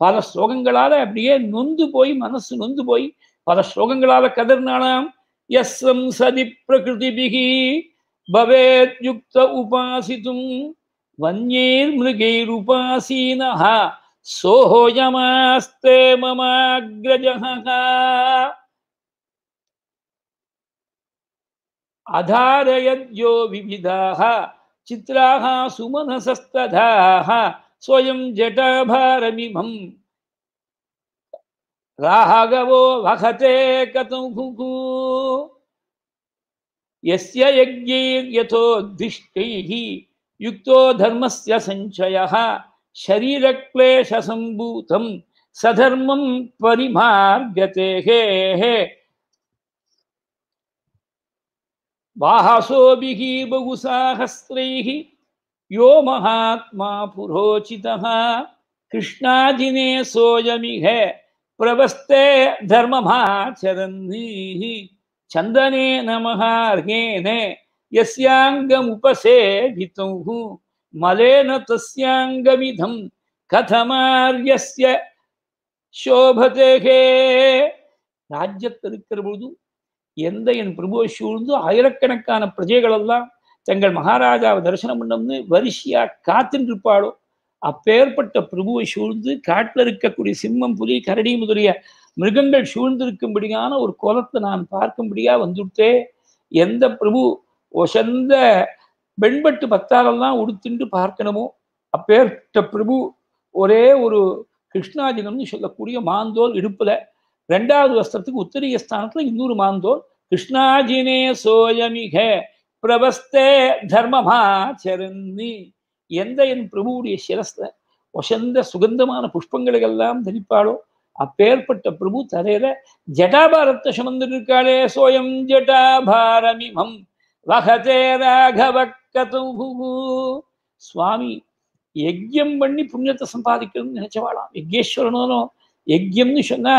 பல ஸ்லோகங்களால் அப்படியே நொந்து போய் மனசு நொந்து போய் பல ஸ்லோகங்களால் கதர்னாலாம் எஸ்ரம் சதி பிரகிருதி பிகி பவேத் யுக்த உபாசித்தும் வன்யேர் மிருகைர் உபாசீனஹா சோஹோயமாஸ்தே अधारयद्यो विविधाः चित्राः सुमनसस्तथाः स्वयं जटाभारमिमं राघवो वहते कतुः यस्य यज्ञैर्यथोद्दिष्टैः युक्तो धर्मस्य सञ्चयः शरीरक्लेशसम्भूतं सधर्मं परिमार्गते हे, बहुसा बहुसाहस्रैः यो महात्मा पुरोचितः कृष्णाजिने सोऽयमिह प्रवस्ते धर्ममाचरन्तीः चन्दने नमः अर्घेन यस्याङ्गमुपसेवितुः मलेन तस्याङ्गमिधं कथमार्यस्य शोभते राज्य राज्यत्तिरुक्किरबहुदु எந்த என் பிரபுவை சூழ்ந்து ஆயிரக்கணக்கான பிரஜைகளெல்லாம் தங்கள் மகாராஜாவை தரிசனம் பண்ணம்னு வரிசையா காத்துருப்பாளோ அப்பேற்பட்ட பிரபுவை சூழ்ந்து காட்டில் இருக்கக்கூடிய சிம்மம் புலி கரடி முதலிய மிருகங்கள் சூழ்ந்திருக்கும்படியான ஒரு கோலத்தை நான் பார்க்கும்படியா வந்துட்டே எந்த பிரபு ஒசந்த வெண்பட்டு பத்தாரெல்லாம் உடுத்துண்டு பார்க்கணுமோ அப்பேற்பட்ட பிரபு ஒரே ஒரு கிருஷ்ணாஜினம்னு சொல்லக்கூடிய மாந்தோல் இடுப்பில் ரெண்டாவது வஸ்திரத்துக்கு உத்தரிய ஸ்தானத்தில் இன்னொரு மாந்தோல் கிருஷ்ணாஜினே சோயமிக பிரபஸ்தே தர்மமாச்சரந்தி எந்த என் பிரபுவுடைய சிரஸ்ல ஒசந்த சுகந்தமான புஷ்பங்களுக்கெல்லாம் தரிப்பாளோ அப்பேற்பட்ட பிரபு தரையில ஜட்டாபாரத்தை சுமந்திருக்காளே சோயம் ஜட்டாபாரமிமம் வகதே ராகவ கதூபு சுவாமி யஜ்யம் பண்ணி புண்ணியத்தை சம்பாதிக்கணும்னு நினைச்சவாளாம் யஜ்யேஸ்வரனும் யஜ்யம்னு சொன்னா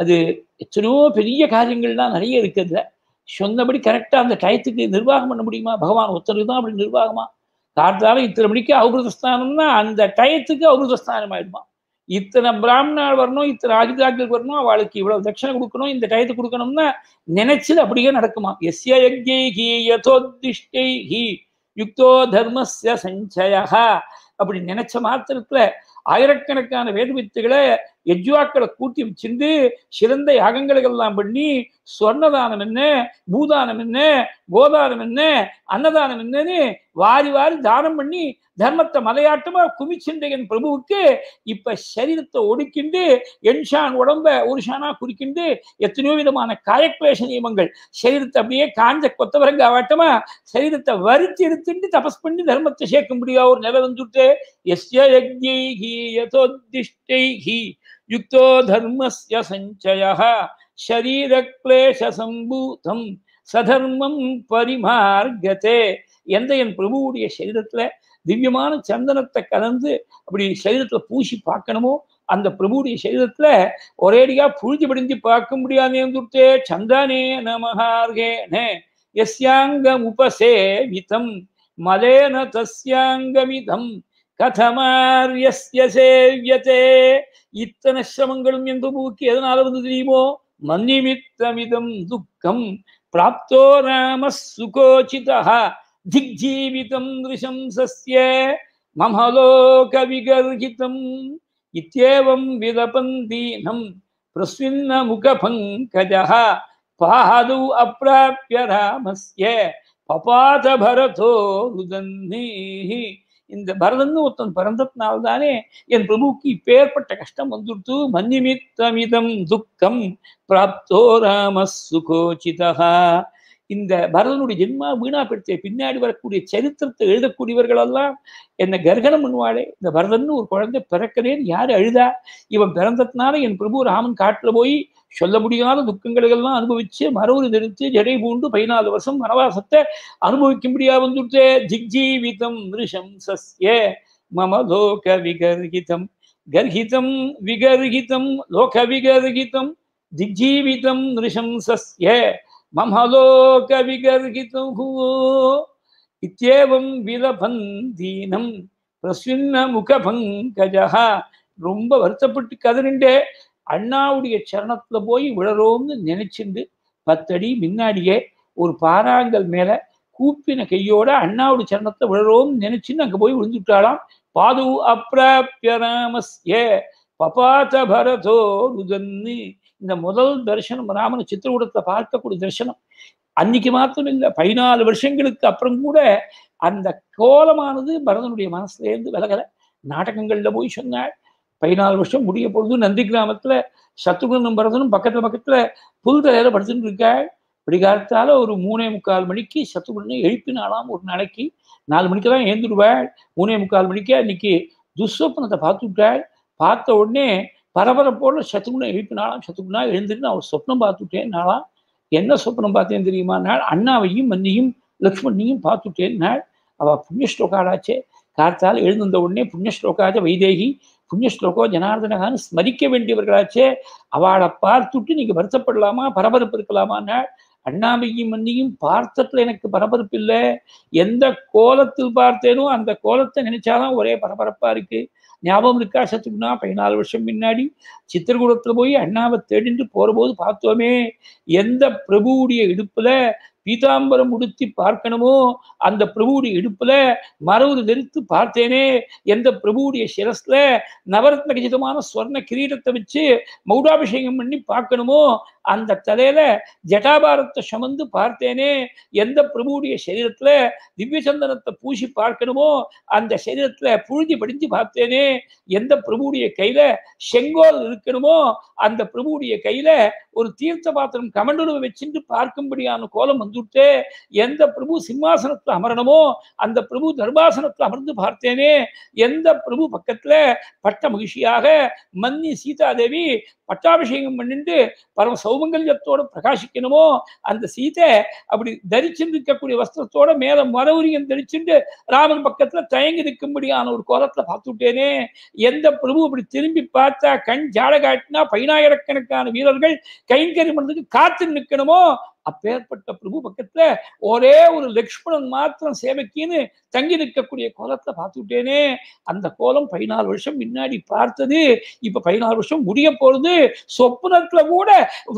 அது எத்தனையோ பெரிய காரியங்கள்லாம் நிறைய இருக்குதுல சொன்னபடி கரெக்டாக அந்த டயத்துக்கு நிர்வாகம் பண்ண முடியுமா பகவான் உத்தரவு தான் அப்படி நிர்வாகமா காத்தால இத்தனை மணிக்கு அவுகிருதஸ்தானம்னா அந்த டயத்துக்கு அவுகிருதஸ்தானம் ஆயிடுமா இத்தனை பிராமணர் வரணும் இத்தனை ஆதிதாக்கள் வரணும் அவளுக்கு இவ்வளவு தட்சணை கொடுக்கணும் இந்த டயத்தை கொடுக்கணும்னா நினைச்சது அப்படியே நடக்குமா எஸ்ய யஜ்யை ஹி யதோதிஷ்டை ஹி யுக்தோ தர்மஸ்ய சஞ்சயா அப்படி நினைச்ச மாத்திரத்துல ஆயிரக்கணக்கான வேதவித்துகளை எஜ்வாக்களை கூட்டி வச்சிருந்து சிறந்த எல்லாம் பண்ணி சொர்ணதானம் என்ன பூதானம் என்ன கோதானம் என்ன அன்னதானம் என்னன்னு வாரி வாரி தானம் பண்ணி தர்மத்தை மலையாட்டமா குமிச்சின்ற என் பிரபுவுக்கு இப்ப சரீரத்தை ஒடுக்கிண்டு என்ஷான் உடம்ப ஒரு ஷானா குறிக்கிண்டு எத்தனையோ விதமான காயக்வேஷ நியமங்கள் சரீரத்தை அப்படியே காஞ்ச கொத்தவரங்க ஆவாட்டமா சரீரத்தை வறுத்து எடுத்துட்டு தபஸ் பண்ணி தர்மத்தை சேர்க்க முடியாது ஒரு நிலை வந்துட்டு எஸ்ய யஜ்யைகி ஹி யுக்தோ தர்மஸ்ய சஞ்சய ஷரீரக்லேஷ கிளேஷம்பூதம் சதர்மம் பரிமார்கதே எந்த என் பிரபுவுடைய சரீரத்துல திவ்யமான சந்தனத்தை கலந்து அப்படி சரீரத்துல பூசி பார்க்கணுமோ அந்த பிரபுடைய சரீரத்துல ஒரேடியா புழுதி படிஞ்சு பார்க்க முடியாதே துர்த்தே சந்தானே நமஹார்கேனே எஸ்யாங்கம் உபசேவிதம் மலேன தஸ்யாங்கமிதம் कथमार्यस्य सेव्यते इत्तनः श्रमं गणं यन्तु नालं रुद्रीमो मन्निमित्तमिदं दुःखम् प्राप्तो रामः सुखोचितः दिग्जीवितं दृशं सस्य मम लोकविगर्हितम् इत्येवं विदपन् दीनं प्रस्विन्न मुखपङ्कजः पाहदौ अप्राप्य रामस्य पपाथभरतो रुदन्निः இந்த பரதன்னு ஒருத்தன் பிறந்ததுனால்தானே என் பிரபுக்கு இப்பேற்பட்ட கஷ்டம் வந்துடுத்து மன்னிமித்தமிதம் துக்கம் பிராப்தோ ராம சுகோச்சிதா இந்த பரதனுடைய ஜென்மா வீணா பெற்ற பின்னாடி வரக்கூடிய சரித்திரத்தை எழுதக்கூடியவர்களெல்லாம் என்னை கர்கணம் பண்ணுவாளே இந்த பரதன்னு ஒரு குழந்தை பிறக்கிறேன்னு யார் அழுதா இவன் பிறந்ததுனால என் பிரபு ராமன் காட்டில் போய் சொல்ல முடியாத துக்கங்களையெல்லாம் அனுபவிச்சு மரவுறு நெடுத்து ஜடை பூண்டு பதினாலு வருஷம் வனவாசத்தை அனுபவிக்கும்படியா வந்துட்டே ஜிக்ஜீவிதம் ரிஷம் சஸ்ய மமலோக விகர்கிதம் கர்ஹிதம் விகர்கிதம் லோக விகர்கிதம் ஜிக்ஜீவிதம் ரிஷம் சஸ்ய மமலோக விகர்கிதம் இத்தேவம் விலபந்தீனம் பிரசுன்ன முகபங்கஜா ரொம்ப வருத்தப்பட்டு கதறிண்டே அண்ணாவுடைய சரணத்துல போய் விழறோம்னு நினைச்சிருந்து பத்தடி முன்னாடியே ஒரு பாறாங்கல் மேல கூப்பின கையோட அண்ணாவுடைய சரணத்துல விழறோம்னு நினைச்சுன்னு அங்கே போய் விழுந்துட்டாலாம் பாது அப்ராபியராமஸ்ய பபாத பரதோ ருதன்னு இந்த முதல் தரிசனம் ராமன் சித்திரகூடத்தை பார்க்கக்கூடிய தரிசனம் அன்னைக்கு மாத்திரம் இல்லை பதினாலு வருஷங்களுக்கு அப்புறம் கூட அந்த கோலமானது பரதனுடைய மனசுலேருந்து விலகலை நாடகங்கள்ல போய் சொன்னாள் பதினாலு வருஷம் முடிய பொழுது நந்தி கிராமத்தில் சத்துகுணம் பரதனும் பக்கத்தில் பக்கத்தில் புல் தலையில் படுத்துட்டு இருக்காள் விடிகாலத்தால் ஒரு மூணே முக்கால் மணிக்கு சத்துகுணனை எழுப்பினாலாம் ஒரு நாளைக்கு நாலு மணிக்கு தான் ஏந்துடுவாள் மூணே முக்கால் மணிக்கு அன்னைக்கு துஸ்வப்னத்தை விட்டாள் பார்த்த உடனே பரபரப்போட சத்துகுணம் எழுப்பினாலாம் சத்துகுணா எழுந்துட்டு நான் ஒரு சொப்னம் பார்த்துட்டேன் நாளாம் என்ன சொப்னம் பார்த்தேன் தெரியுமா நாள் அண்ணாவையும் மன்னியும் லக்ஷ்மணியும் பார்த்துட்டேன் நாள் அவள் புண்ணியஸ்லோகாலாச்சே கார்த்தால் எழுந்திருந்த உடனே புண்ணியஸ்லோகாச்ச வைதேகி புண்ணியஸ்லோகோ ஜனார்தனகான் ஸ்மரிக்க வேண்டியவர்களாச்சே அவளை பார்த்துட்டு நீங்கள் வருத்தப்படலாமா பரபரப்பு இருக்கலாமான்னா அண்ணாமையும் மன்னியும் பார்த்ததுல எனக்கு பரபரப்பு இல்லை எந்த கோலத்தில் பார்த்தேனோ அந்த கோலத்தை நினைச்சாலும் ஒரே பரபரப்பா இருக்கு ஞாபகம் இருக்கா சத்துக்குனா பதினாலு வருஷம் முன்னாடி சித்திரகுடத்துல போய் அண்ணாவை தேடிட்டு போது பார்த்தோமே எந்த பிரபுவுடைய இடுப்புல பீதாம்பரம் உடுத்தி பார்க்கணுமோ அந்த பிரபுடைய இடுப்புல மரபு தெரித்து பார்த்தேனே எந்த பிரபுடைய சிரஸ்ல நவரத்ன கஜிதமான ஸ்வர்ண கிரீடத்தை வச்சு மௌடாபிஷேகம் பண்ணி பார்க்கணுமோ அந்த தலையில ஜட்டாபாரத்தை சுமந்து பார்த்தேனே எந்த பிரபுடைய சரீரத்துல திவ்யசந்தனத்தை பூசி பார்க்கணுமோ அந்த சரீரத்துல புழுதி படிஞ்சு பார்த்தேனே எந்த பிரபுடைய கையில செங்கோல் இருக்கணுமோ அந்த பிரபுடைய கையில ஒரு தீர்த்த பாத்திரம் கமண்டுருவை வச்சுட்டு பார்க்கும்படியான கோலம் வந்துட்டு எந்த பிரபு சிம்மாசனத்துல அமரணுமோ அந்த பிரபு தர்மாசனத்துல அமர்ந்து பார்த்தேனே எந்த பிரபு பக்கத்துல பட்ட மகிழ்ச்சியாக மன்னி சீதாதேவி பட்டாபிஷேகம் பண்ணிட்டு பரம சௌமங்கல்யத்தோட பிரகாசிக்கணுமோ அந்த சீதை அப்படி தரிச்சுட்டு இருக்கக்கூடிய வஸ்திரத்தோட மேல மரவுரியம் தரிச்சுட்டு ராமன் பக்கத்துல தயங்கி நிற்கும்படியான ஒரு கோலத்துல பார்த்துட்டேனே எந்த பிரபு அப்படி திரும்பி பார்த்தா கண் ஜாட காட்டினா பதினாயிரக்கணக்கான வீரர்கள் கைங்கறி பண்ணதுக்கு காத்து நிற்கணுமோ அப்பேற்பட்ட பிரபு பக்கத்துல ஒரே ஒரு லக்ஷ்மணன் மாத்திரம் சேவக்கின்னு தங்கி நிற்கக்கூடிய கோலத்தை பார்த்துட்டேனே அந்த கோலம் பதினாலு வருஷம் முன்னாடி பார்த்தது இப்ப பதினாலு வருஷம் முடிய போறது சொப்புனத்துல கூட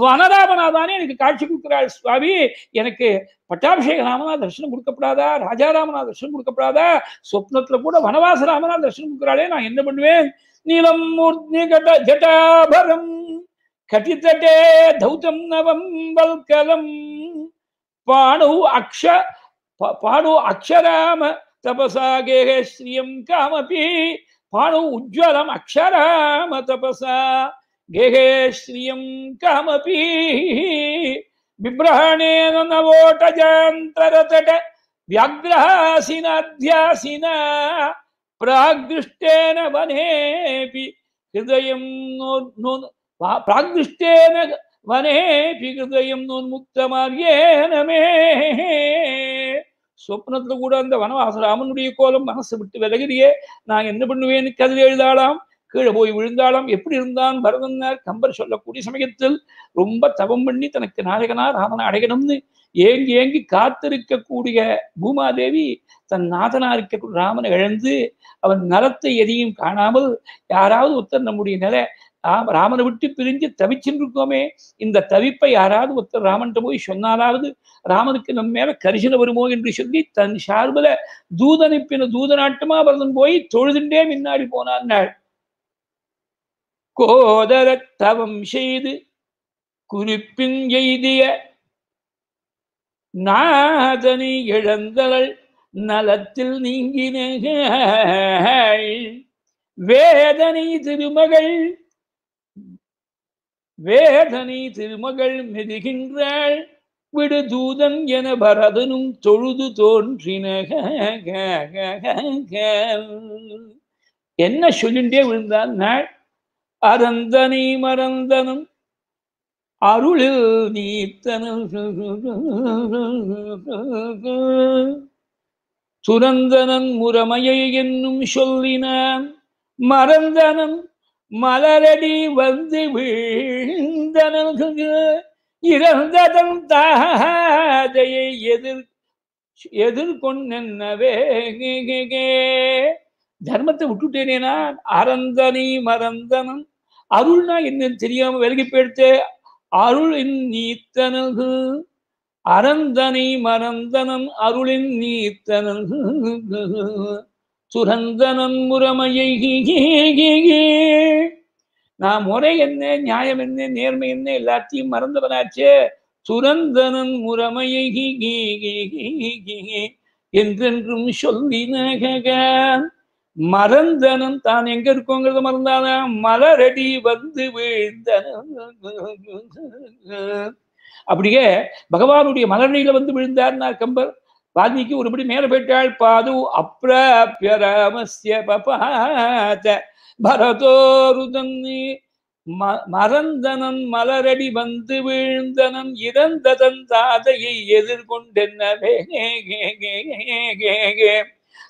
வனராமனாதானே எனக்கு காட்சி கொடுக்கிறாள் சுவாமி எனக்கு பட்டாபிஷேக ராமனா தர்சனம் கொடுக்கப்படாதா ராஜாராமனா தர்சனம் கொடுக்கப்படாதா சொப்னத்துல கூட வனவாச ராமனா தர்சனம் கொடுக்கிறாளே நான் என்ன பண்ணுவேன் நீலம் மூர்த்தி ஜட்டாபரம் कटितटे धौतम नवम वल्कलम पाणु अक्ष पाणु अक्षराम तपसा गेह श्रियम कामपी पाणु उज्ज्वल अक्षराम तपसा गेह श्रियम कामपी बिभ्रहणे नवोट जंत्रतट व्याग्रहासिनाध्यासिना प्रागृष्टेन वने हृदयं नो, नो பிராக்திஷ்டேன வனே பிகிருதயம் நூன்முக்தமாரியேனமே சொப்னத்துல கூட அந்த வனவாச ராமனுடைய கோலம் மனசு விட்டு விலகிறியே நான் என்ன பண்ணுவேன்னு கதில் எழுதாளாம் கீழே போய் விழுந்தாலும் எப்படி இருந்தான் பரதன்னார் கம்பர் சொல்லக்கூடிய சமயத்தில் ரொம்ப தவம் பண்ணி தனக்கு நாயகனா ராமனை அடையணும்னு ஏங்கி ஏங்கி காத்திருக்கக்கூடிய பூமாதேவி தன் நாதனா இருக்க ராமனை இழந்து அவன் நலத்தை எதையும் காணாமல் யாராவது ஒருத்தர் நம்முடைய நிலை ராமனை விட்டு பிரிஞ்சு தவிச்சுருக்கோமே இந்த தவிப்பை யாராவது ஒருத்தர் ராமன்ட்ட போய் சொன்னாலாவது ராமனுக்கு நம்ம மேல கரிசனை வருமோ என்று சொல்லி தன் சார்பில தூதனுப்பின தூதனாட்டமா வரதன் போய் தொழுதுண்டே முன்னாடி போனான்னாள் கோதர தவம் செய்து குறிப்பின் எய்திய நாதனை இழந்தவள் நலத்தில் நீங்கினேள் வேதனை திருமகள் வேதனை திருமகள் மெதுகின்றாள் விடு தூதன் என பரதனும் தொழுது தோன்றின என்ன சொல்லின்றே விழுந்தான் நாள் அரந்தனை மறந்தனும் அருளில் நீத்தன துரந்தனன் முறமையை என்னும் சொல்லினான் மறந்தனன் மலரடி வந்து வீழ்ந்தனல்கு இறந்ததன் தாதையை எதிர் எதிர்கொண்டவே தர்மத்தை விட்டுட்டேனேனா அறந்தனி மறந்தனன் அருள்னா என்னன்னு தெரியாம விலகி போயிடுத்து அருளின் நீத்தனகு அறந்தனை மறந்தனன் அருளின் நீத்தனகு சுரந்தனம் முறமையை நான் முறை என்ன நியாயம் என்ன நேர்மை என்ன எல்லாத்தையும் மறந்தவனாச்சே சுரந்தனன் முறமையை என்றென்றும் சொல்லி மறந்தனன் தான் எங்க இருக்கோங்கிறத மறந்தானா மலரடி வந்து விழுந்தன அப்படியே பகவானுடைய மலரடியில வந்து விழுந்தார் நான் கம்பர் வால்மீகி ஒருபடி மேல போயிட்டாள் பாது அப்ரபியரமஸ்ய பபாத மறந்தனன் மலரடி வந்து வீழ்ந்தனன் இறந்ததன் தாதையை எதிர்கொண்டே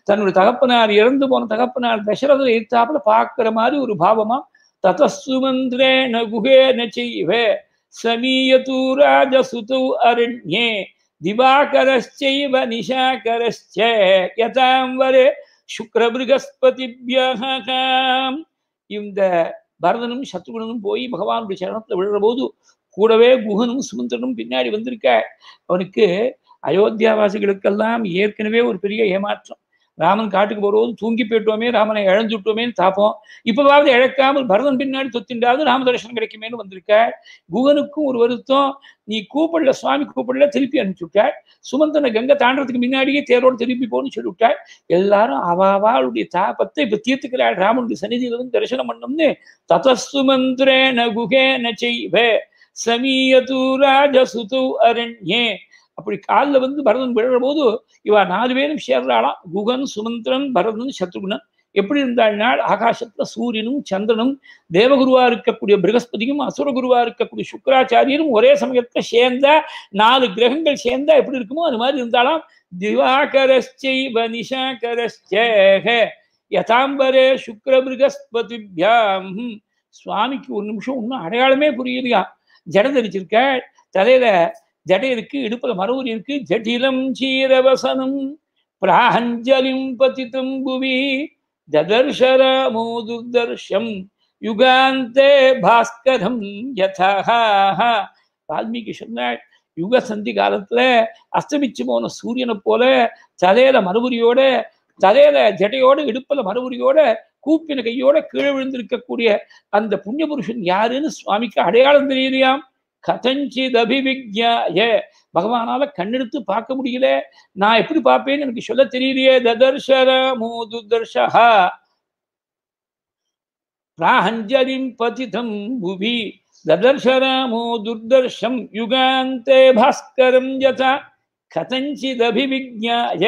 தன்னுடைய தகப்பனார் இறந்து போன தகப்பனார் தசரதர் இருத்தாப்புல பாக்குற மாதிரி ஒரு பாவமா ததசுமந்திரேண குகேன செய்வே சமீயதூராஜசுதௌ அரண்யே திவாகரஸ்சைவ நிஷாகரஸ்ச யதாம் வரு சுக்ரபிருகஸ்பதிபியகாம் இந்த பரதனும் சத்ருகுணனும் போய் பகவானுடைய சரணத்தில் விழுற போது கூடவே குகனும் சுமந்திரனும் பின்னாடி வந்திருக்க அவனுக்கு அயோத்தியாவாசிகளுக்கெல்லாம் ஏற்கனவே ஒரு பெரிய ஏமாற்றம் ராமன் காட்டுக்கு போடுவது தூங்கி போயிட்டோமே ராமனை இழந்துட்டோமேன்னு தாப்போம் இப்போதாவது இழக்காமல் பரதன் பின்னாடி தொத்தின்றாவது ராம தரிசனம் கிடைக்குமேனு வந்திருக்க குகனுக்கும் ஒரு வருத்தம் நீ கூப்பிடல சுவாமி கூப்பிடல திருப்பி அனுப்பிச்சுட்டாள் சுமந்தனை கங்கை தாண்டறதுக்கு முன்னாடியே தேரோடு திருப்பி போகணும்னு விட்டாள் எல்லாரும் அவாவாளுடைய தாபத்தை இப்ப தீர்த்துக்கிறாள் ராமனுடைய சந்நிதியில வந்து தரிசனம் பண்ணணும்னு ததஸ்து மந்திரேன குகேன செய்வே சமீயது ராஜசுது அரண்யே அப்படி காலில் வந்து பரதன் விழுற போது இவா நாலு பேரும் சேர்றாளாம் குகன் சுமந்திரன் பரதன் சத்ருகுணன் எப்படி இருந்தாள்னால் ஆகாசத்துல சூரியனும் சந்திரனும் தேவகுருவா இருக்கக்கூடிய பிரகஸ்பதியும் அசுரகுருவா இருக்கக்கூடிய சுக்கராச்சாரியரும் ஒரே சமயத்துல சேர்ந்தா நாலு கிரகங்கள் சேர்ந்தா எப்படி இருக்குமோ அது மாதிரி இருந்தாலும் திவாகரஸ்சைவ சுக்கர பிரகஸ்பதி சுவாமிக்கு ஒரு நிமிஷம் இன்னும் அடையாளமே புரியுதுயா ஜட தரிச்சிருக்க தலையில ஜட இருக்கு இடுப்புல மறுவூர் இருக்கு ஜட்டிலம் சீரவசனம் பிராஞ்சலிம் பதித்தும் புவி ஜதர்ஷராமோ யுகாந்தே பாஸ்கரம் யதா வால்மீகி சொன்னாள் யுக சந்தி காலத்துல அஸ்தமிச்சு போன சூரியனை போல தலையில மறுபுரியோட தலையில ஜடையோட இடுப்பல மறுபுரியோட கூப்பின கையோட கீழே விழுந்திருக்கக்கூடிய அந்த புண்ணிய புருஷன் யாருன்னு சுவாமிக்கு அடையாளம் தெரியலையாம் கதஞ்சித் அபிவிக்யாய பகவானால கண்ணெடுத்து பார்க்க முடியல நான் எப்படி பார்ப்பேன்னு எனக்கு சொல்ல தெரியலையே ததர்ஷரமோதுதர்ஷா பிராஹஞ்சலிம் பதிதம் புவி ததர்ஷரமோ துர்தர்ஷம் யுகாந்தே பாஸ்கரம் யதா கதஞ்சித் அபிவிக்யாய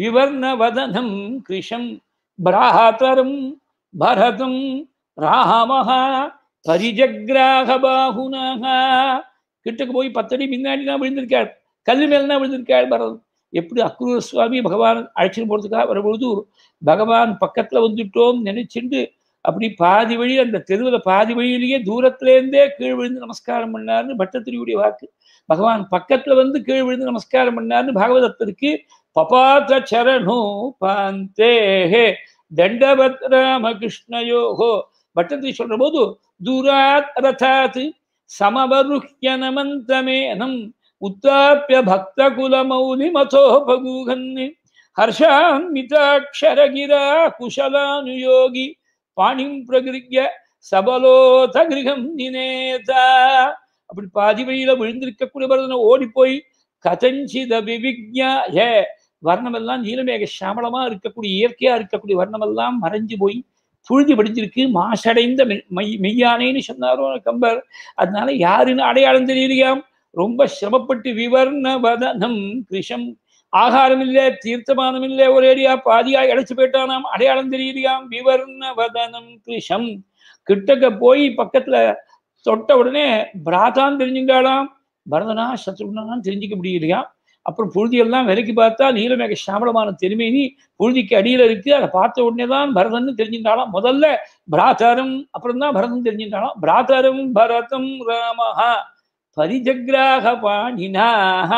விவர்ணவதனம் கிருஷம் பிராஹாத்தரம் பரதம் ராமஹா பரிஜக்ராகபாகுனாக கிட்டக்கு போய் பத்தடி பின்னாடி தான் விழுந்திருக்காள் கல் மேல தான் விழுந்திருக்காள் பரதம் எப்படி அக்ரூர சுவாமி பகவான் அழைச்சிட்டு போகிறதுக்காக வரும்பொழுது பகவான் பக்கத்தில் வந்துட்டோம் நினைச்சுண்டு அப்படி பாதி வழி அந்த தெருவில் பாதி வழியிலேயே தூரத்துலேருந்தே கீழ் விழுந்து நமஸ்காரம் பண்ணார்னு பட்டத்திரியுடைய வாக்கு பகவான் பக்கத்தில் வந்து கீழ் விழுந்து நமஸ்காரம் பண்ணார்னு பாகவதத்திற்கு பபாத்த சரணோ பாந்தேஹே தண்டபத் ராமகிருஷ்ணயோகோ பட்டத்தை சொல்ற போது தூராத் ரதாத் சமவருஹ்யனமந்தமேனம் உத்தாப்பிய பக்த குலமௌலி மதோபகூகன் ஹர்ஷாமிதாட்சரகிரா குஷலானுயோகி பாணிம் பிரகிருக்ய சபலோத கிரகம் நினேதா அப்படி பாதி வழியில விழுந்திருக்கக்கூடிய பரதனை ஓடி போய் கதஞ்சித விவிக்ஞா ஏ வர்ணமெல்லாம் நீலமேக சாமளமா இருக்கக்கூடிய இயற்கையா இருக்கக்கூடிய வர்ணமெல்லாம் மறைஞ்சு போய் புழுதி படிச்சிருக்கு மாசடைந்த மெய் மெய்யானேன்னு சொன்னாரோ கம்பர் அதனால யாருன்னு அடையாளம் தெரியலையாம் ரொம்ப சிரமப்பட்டு விவர்ணவதனம் கிருஷம் ஆகாரம் இல்லை தீர்த்தமானம் இல்லை ஏரியா பாதியா இழைச்சு போயிட்டானாம் அடையாளம் தெரியலையாம் விவர்ணவதனம் கிருஷம் கிட்டக்க போய் பக்கத்துல தொட்ட உடனே பிராதான் தெரிஞ்சுட்டாலாம் பரதனா சத்ருகனா தெரிஞ்சுக்க முடியலையாம் அப்புறம் புழுதியெல்லாம் விலைக்கு பார்த்தா நீலமேக சாமலமான நீ புழுதிக்கு அடியில் இருக்கு அதை பார்த்த உடனே தான் பரதன் தெரிஞ்சுட்டாலாம் முதல்ல பிராதரம் அப்புறம் தான் பரதன் தெரிஞ்சுட்டாலாம் பிராதரம் பரதம் ராமஹா பரிஜக்ராக பாணினாக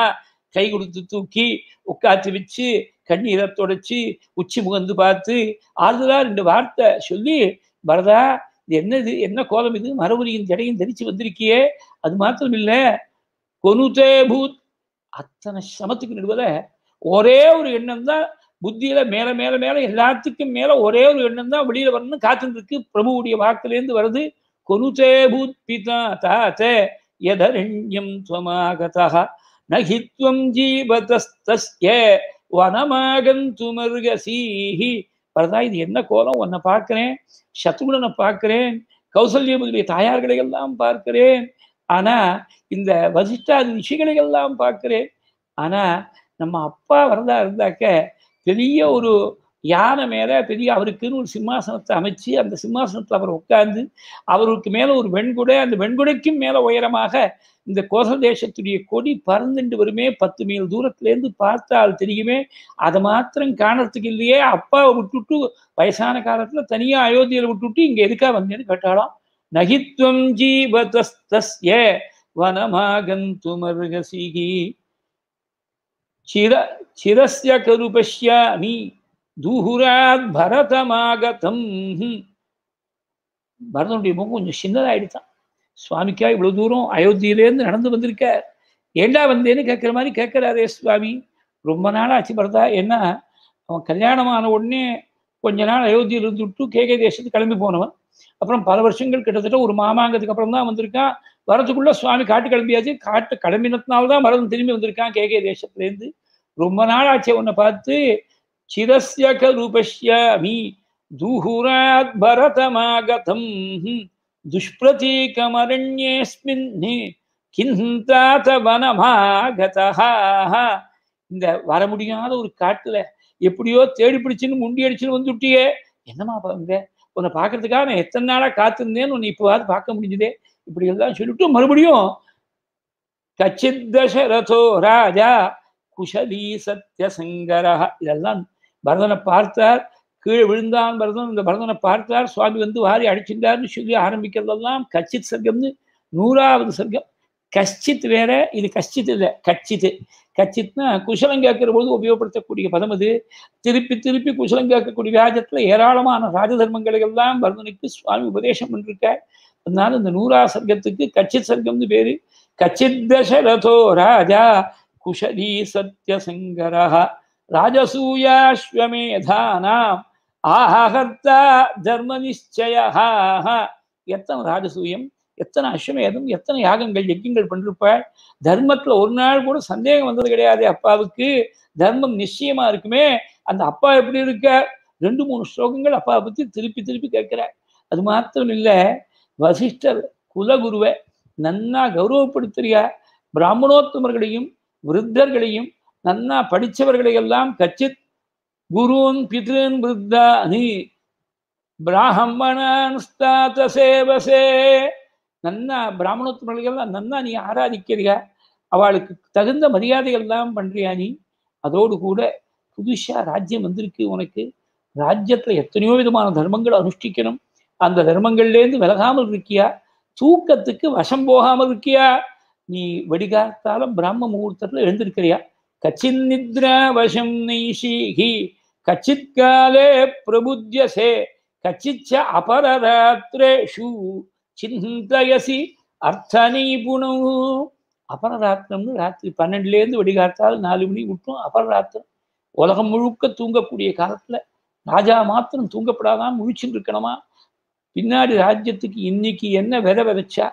கை கொடுத்து தூக்கி உட்காத்து வச்சு கண்ணீரை தொடச்சி உச்சி முகந்து பார்த்து ஆறுதலா ரெண்டு வார்த்தை சொல்லி பரதா இது என்னது என்ன கோலம் இது மரபுரியின் தடையும் தரிச்சு வந்திருக்கியே அது மாத்திரம் இல்லை கொனுதே பூத் அத்தனை சமத்துக்கு நடுவில் ஒரே ஒரு எண்ணம் தான் புத்தியில மேல மேல மேல எல்லாத்துக்கும் மேல ஒரே ஒரு எண்ணம் தான் வெளியில வரணும்னு காத்துட்டு பிரபுவுடைய வாக்கிலேருந்து வருது கொனுதே பூத் பிதா தாச்சே எதரண்யம் துவமாகதா நகித்வம் ஜீவதஸ்தே துமருக சீஹி வரதா இது என்ன கோலம் உன்னை பார்க்கிறேன் சத்ருடனை பார்க்கிறேன் கௌசல்யமுடைய தாயார்களை எல்லாம் பார்க்கிறேன் ஆனா இந்த வசிஷ்டாதி ரிஷிகளை எல்லாம் பார்க்கிறேன் ஆனால் நம்ம அப்பா வரதா இருந்தாக்க பெரிய ஒரு யானை மேலே பெரிய அவருக்குன்னு ஒரு சிம்மாசனத்தை அமைச்சு அந்த சிம்மாசனத்தில் அவர் உட்கார்ந்து அவருக்கு மேலே ஒரு வெண்குடை அந்த வெண்குடைக்கும் மேலே உயரமாக இந்த கோச தேசத்துடைய கொடி பறந்துண்டு வருமே பத்து மீல் தூரத்துலேருந்து பார்த்தால் தெரியுமே அதை மாத்திரம் காணறதுக்கு இல்லையே அப்பாவை விட்டுட்டு வயசான காலத்தில் தனியாக அயோத்தியில் விட்டுட்டு இங்கே எதுக்காக வந்தேன்னு கேட்டாலும் நகித்வம் ஜீவதஸ்தஸ்ய वनमागन्तुमर्हसिः चिर चिरस्य खलु पश्यामि दूहुरात् भरतमागतम् பரதனுடைய முகம் கொஞ்சம் சின்னதாயிடுச்சான் சுவாமிக்கா இவ்வளவு தூரம் அயோத்தியிலேருந்து நடந்து வந்திருக்கார் ஏண்டா வந்தேன்னு கேட்குற மாதிரி கேட்குறாரே சுவாமி ரொம்ப நாள் ஆச்சு பரதா என்ன அவன் கல்யாணமான உடனே கொஞ்ச நாள் அயோத்தியில் இருந்துட்டு கே கே தேசத்துக்கு கிளம்பி போனவன் அப்புறம் பல வருஷங்கள் கிட்டத்தட்ட ஒரு மாமாங்கிறதுக்கு அப்புறம் தான் வந்திருக்கான் வரதுக்குள்ள சுவாமி காட்டு கிளம்பியாச்சு காட்டு கிளம்பினத்தினால்தான் மரதம் திரும்பி வந்திருக்கான் கே கே தேசத்துலேருந்து ரொம்ப நாள் ஆச்சு உன்னை பார்த்து சிரஸ்ய கருபஷ்யாமி தூஹுராத் பரதமாகதம் துஷ்பிரதீகமரண்யேஸ்மின் கிந்தாத வனமாகதா இந்த வர முடியாத ஒரு காட்டுல எப்படியோ தேடி பிடிச்சுன்னு முண்டி அடிச்சுன்னு வந்துட்டியே என்னமா பாருங்க உன்னை பார்க்கறதுக்காக நான் எத்தனை நாளாக காத்திருந்தேன்னு உன்னை இப்போ பார்க்க முடிஞ்சுதே இப்படி எல்லாம் சொல்லிட்டு மறுபடியும் கச்சித் ராஜா குஷலி சத்யசங்கரா இதெல்லாம் பரதனை பார்த்தார் கீழே விழுந்தான் பரதன் இந்த பரதனை பார்த்தார் சுவாமி வந்து வாரி அடிச்சின்றார்னு சொல்லி ஆரம்பிக்கிறதெல்லாம் கச்சித் சர்க்கம்னு நூறாவது சர்க்கம் கஷ்டித் வேற இது கஷ்டித் இல்லை கச்சித் கச்சித்னா குசலம் கேட்கிற போது உபயோகப்படுத்தக்கூடிய பதம் அது திருப்பி திருப்பி குசலம் கேட்கக்கூடிய வியாஜத்தில் ஏராளமான ராஜதர்மங்களை எல்லாம் பரதனுக்கு சுவாமி உபதேசம் பண்ணிருக்கார் அதனால இந்த நூறா சர்க்கத்துக்கு கச்சித் சர்க்கம்னு பேரு கச்சித் தசரதோ ராஜா குஷலி சத்யசங்கரா ராஜசூயாஸ்வமேதானாம் ஆஹர்த்தா தர்ம நிச்சயா எத்தனை ராஜசூயம் எத்தனை அஸ்வமேதம் எத்தனை யாகங்கள் யஜ்யங்கள் பண்ணிருப்பாள் தர்மத்துல ஒரு நாள் கூட சந்தேகம் வந்தது கிடையாது அப்பாவுக்கு தர்மம் நிச்சயமா இருக்குமே அந்த அப்பா எப்படி இருக்க ரெண்டு மூணு ஸ்லோகங்கள் அப்பாவை பத்தி திருப்பி திருப்பி கேட்கிறார் அது மாத்திரம் இல்லை வசிஷ்டர் குலகுருவை நன்னா கௌரவப்படுத்துறியா பிராமணோத்தமர்களையும் விருத்தர்களையும் நன்னா படித்தவர்களையெல்லாம் கச்சித் குருன் பிதன் விருத்தானி பிராமணானுஸ்தாத சேவசே நன்னா பிராமணோத்தமர்களெல்லாம் நன்னா நீ ஆராதிக்கிறியா அவளுக்கு தகுந்த மரியாதைகள்லாம் பண்றியா நீ அதோடு கூட புதுசாக ராஜ்யம் வந்திருக்கு உனக்கு ராஜ்யத்தில் எத்தனையோ விதமான தர்மங்களை அனுஷ்டிக்கணும் அந்த தர்மங்கள்லேருந்து விலகாமல் இருக்கியா தூக்கத்துக்கு வசம் போகாமல் இருக்கியா நீ வெடிகாத்தால பிரம்ம முகூர்த்தத்தில் எழுந்திருக்கிறியா கச்சின் நித்ரா வசம் நைஷீகி கச்சித் காலே பிரபுத்தியசே கச்சிச்ச அபரராத்ரேஷு சிந்தயசி அர்த்த நிபுணம் அபரராத்திரம்னு ராத்திரி பன்னெண்டுலேருந்து வெடிகாத்தால் நாலு மணி விட்டும் அபரராத்திரம் உலகம் முழுக்க தூங்கக்கூடிய காலத்தில் ராஜா மாத்திரம் தூங்கப்படாதான் முழிச்சுட்டு இருக்கணுமா பின்னாடி ராஜ்யத்துக்கு இன்னைக்கு என்ன விதை விதைச்சா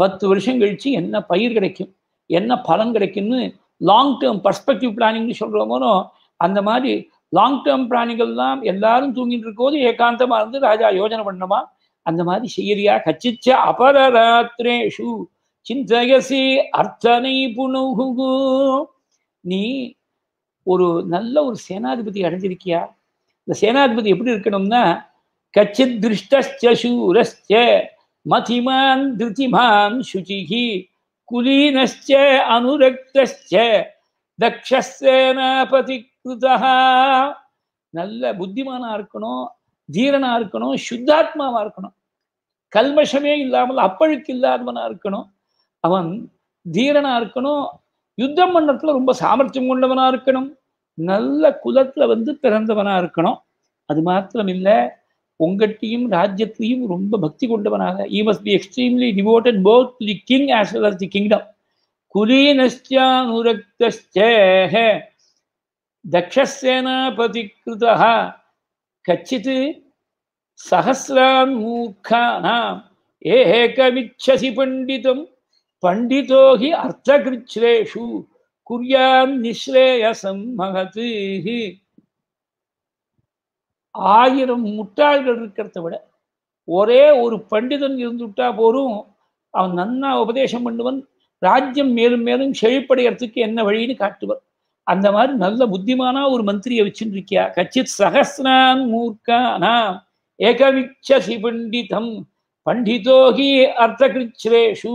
பத்து வருஷம் கழிச்சு என்ன பயிர் கிடைக்கும் என்ன பலன் கிடைக்கும்னு லாங் டேர்ம் பர்ஸ்பெக்டிவ் பிளானிங்னு சொல்கிறோமோ அந்த மாதிரி லாங் டேர்ம் பிளானிங்கள் தான் எல்லாரும் தூங்கிட்டு இருக்கும்போது ஏகாந்தமாக இருந்து ராஜா யோஜனை பண்ணமா அந்த மாதிரி செய்யறியா கச்சிச்ச அபரராத்ரேஷு சிந்தயசி அர்த்தனை புணுகு நீ ஒரு நல்ல ஒரு சேனாதிபதி அடைஞ்சிருக்கியா இந்த சேனாதிபதி எப்படி இருக்கணும்னா கச்சித் திருஷ்டஸ்ய மதிமான் திருதிமான் சுச்சிகி குலீனஸ்ய அனுரக்தஸ்ய தக்ஷசேனாபதி நல்ல புத்திமானா இருக்கணும் தீரனா இருக்கணும் சுத்தாத்மாவா இருக்கணும் கல்மஷமே இல்லாமல் அப்பழுக்கு இல்லாதவனா இருக்கணும் அவன் தீரனா இருக்கணும் யுத்தம் பண்ணத்துல ரொம்ப சாமர்த்தியம் கொண்டவனா இருக்கணும் நல்ல குலத்துல வந்து பிறந்தவனா இருக்கணும் அது மாத்திரம் இல்லை உங்கட்டையும் ராஜ்யத்திலையும் ரொம்ப பக்தி கொண்டவனாக he must be extremely devoted both the king as well as the kingdom कुलीनश्चानुरक्तश्चेः दक्षसेनापतिकृतः कच्चित् सहस्रान् मूर्खानाम् एकमिच्छसि पण्डितं पण्डितो हि अर्थकृच्छ्रेषु कुर्यान् निःश्रेयसं महतीः ஆயிரம் முட்டாள்கள் இருக்கிறத விட ஒரே ஒரு பண்டிதன் இருந்துவிட்டா போரும் அவன் நன்னா உபதேசம் பண்ணுவன் ராஜ்யம் மேலும் மேலும் செழிப்படைகிறதுக்கு என்ன வழின்னு காட்டுவர் அந்த மாதிரி நல்ல புத்திமானா ஒரு மந்திரியை வச்சுருக்கியா கச்சித் சகஸ்ரான் மூர்க்கானா ஏகவிக்ஷசி பண்டிதம் பண்டிதோகி அர்த்த அர்த்தகிருச்ரேஷு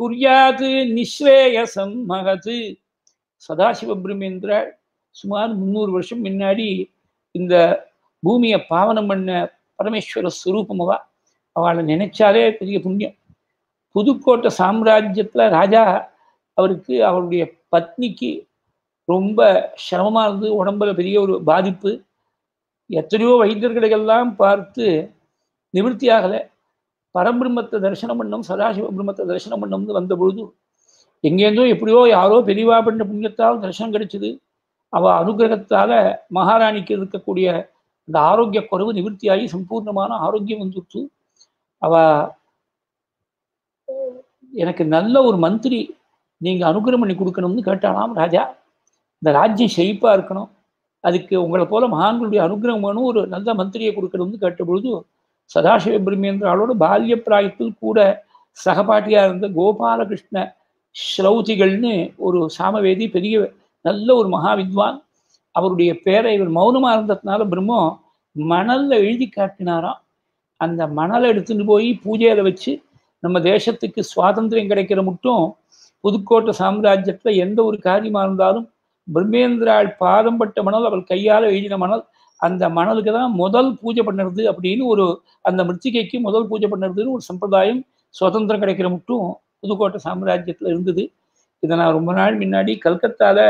குறியாது நிஸ்ரேயசம் மகது சதாசிவ சுமார் முந்நூறு வருஷம் முன்னாடி இந்த பூமியை பாவனம் பண்ண பரமேஸ்வர ஸ்வரூபமவா அவளை நினைச்சாலே பெரிய புண்ணியம் புதுக்கோட்டை சாம்ராஜ்யத்தில் ராஜா அவருக்கு அவருடைய பத்னிக்கு ரொம்ப சிரமமாக இருந்து உடம்புல பெரிய ஒரு பாதிப்பு எத்தனையோ வைத்தியர்களையெல்லாம் பார்த்து நிவர்த்தி ஆகலை பரம்பிரம்மத்தை தரிசனம் பண்ணும் சதாசிவ பிரம்மத்தை தரிசனம் பண்ணும்னு வந்த பொழுது எங்கேருந்தோ எப்படியோ யாரோ பெரியவா பண்ண புண்ணியத்தால் தரிசனம் கிடைச்சிது அவள் அனுகிரகத்தால் மகாராணிக்கு இருக்கக்கூடிய அந்த ஆரோக்கிய குறைவு நிவர்த்தியாகி சம்பூர்ணமான ஆரோக்கியம் வந்துச்சு அவ எனக்கு நல்ல ஒரு மந்திரி நீங்கள் அனுகிரகம் பண்ணி கொடுக்கணும்னு கேட்டானாம் ராஜா இந்த ராஜ்யம் செழிப்பாக இருக்கணும் அதுக்கு உங்களை போல மகான்களுடைய அனுகிரகம் வேணும் ஒரு நல்ல மந்திரியை கொடுக்கணும்னு கேட்டபொழுது சதாசிவ பிரம்மேந்திராளோட பால்ய பிராயத்தில் கூட சகபாட்டியாக இருந்த கோபாலகிருஷ்ண ஸ்ரௌதிகள்னு ஒரு சாமவேதி பெரிய நல்ல ஒரு மகா வித்வான் அவருடைய பேரை இவர் மௌனமாக இருந்ததுனால பிரம்மோ மணல்ல எழுதி காட்டினாராம் அந்த மணலை எடுத்துட்டு போய் பூஜையில வச்சு நம்ம தேசத்துக்கு சுவாதந்திரம் கிடைக்கிற மட்டும் புதுக்கோட்டை சாம்ராஜ்யத்தில் எந்த ஒரு காரியமாக இருந்தாலும் பிரம்மேந்திராள் பாதம் பட்ட மணல் அவள் கையால் எழுதின மணல் அந்த மணலுக்கு தான் முதல் பூஜை பண்ணுறது அப்படின்னு ஒரு அந்த மிருத்திகைக்கு முதல் பூஜை பண்ணுறதுன்னு ஒரு சம்பிரதாயம் சுதந்திரம் கிடைக்கிற மட்டும் புதுக்கோட்டை சாம்ராஜ்யத்தில் இருந்தது இதை நான் ரொம்ப நாள் முன்னாடி கல்கத்தாவில்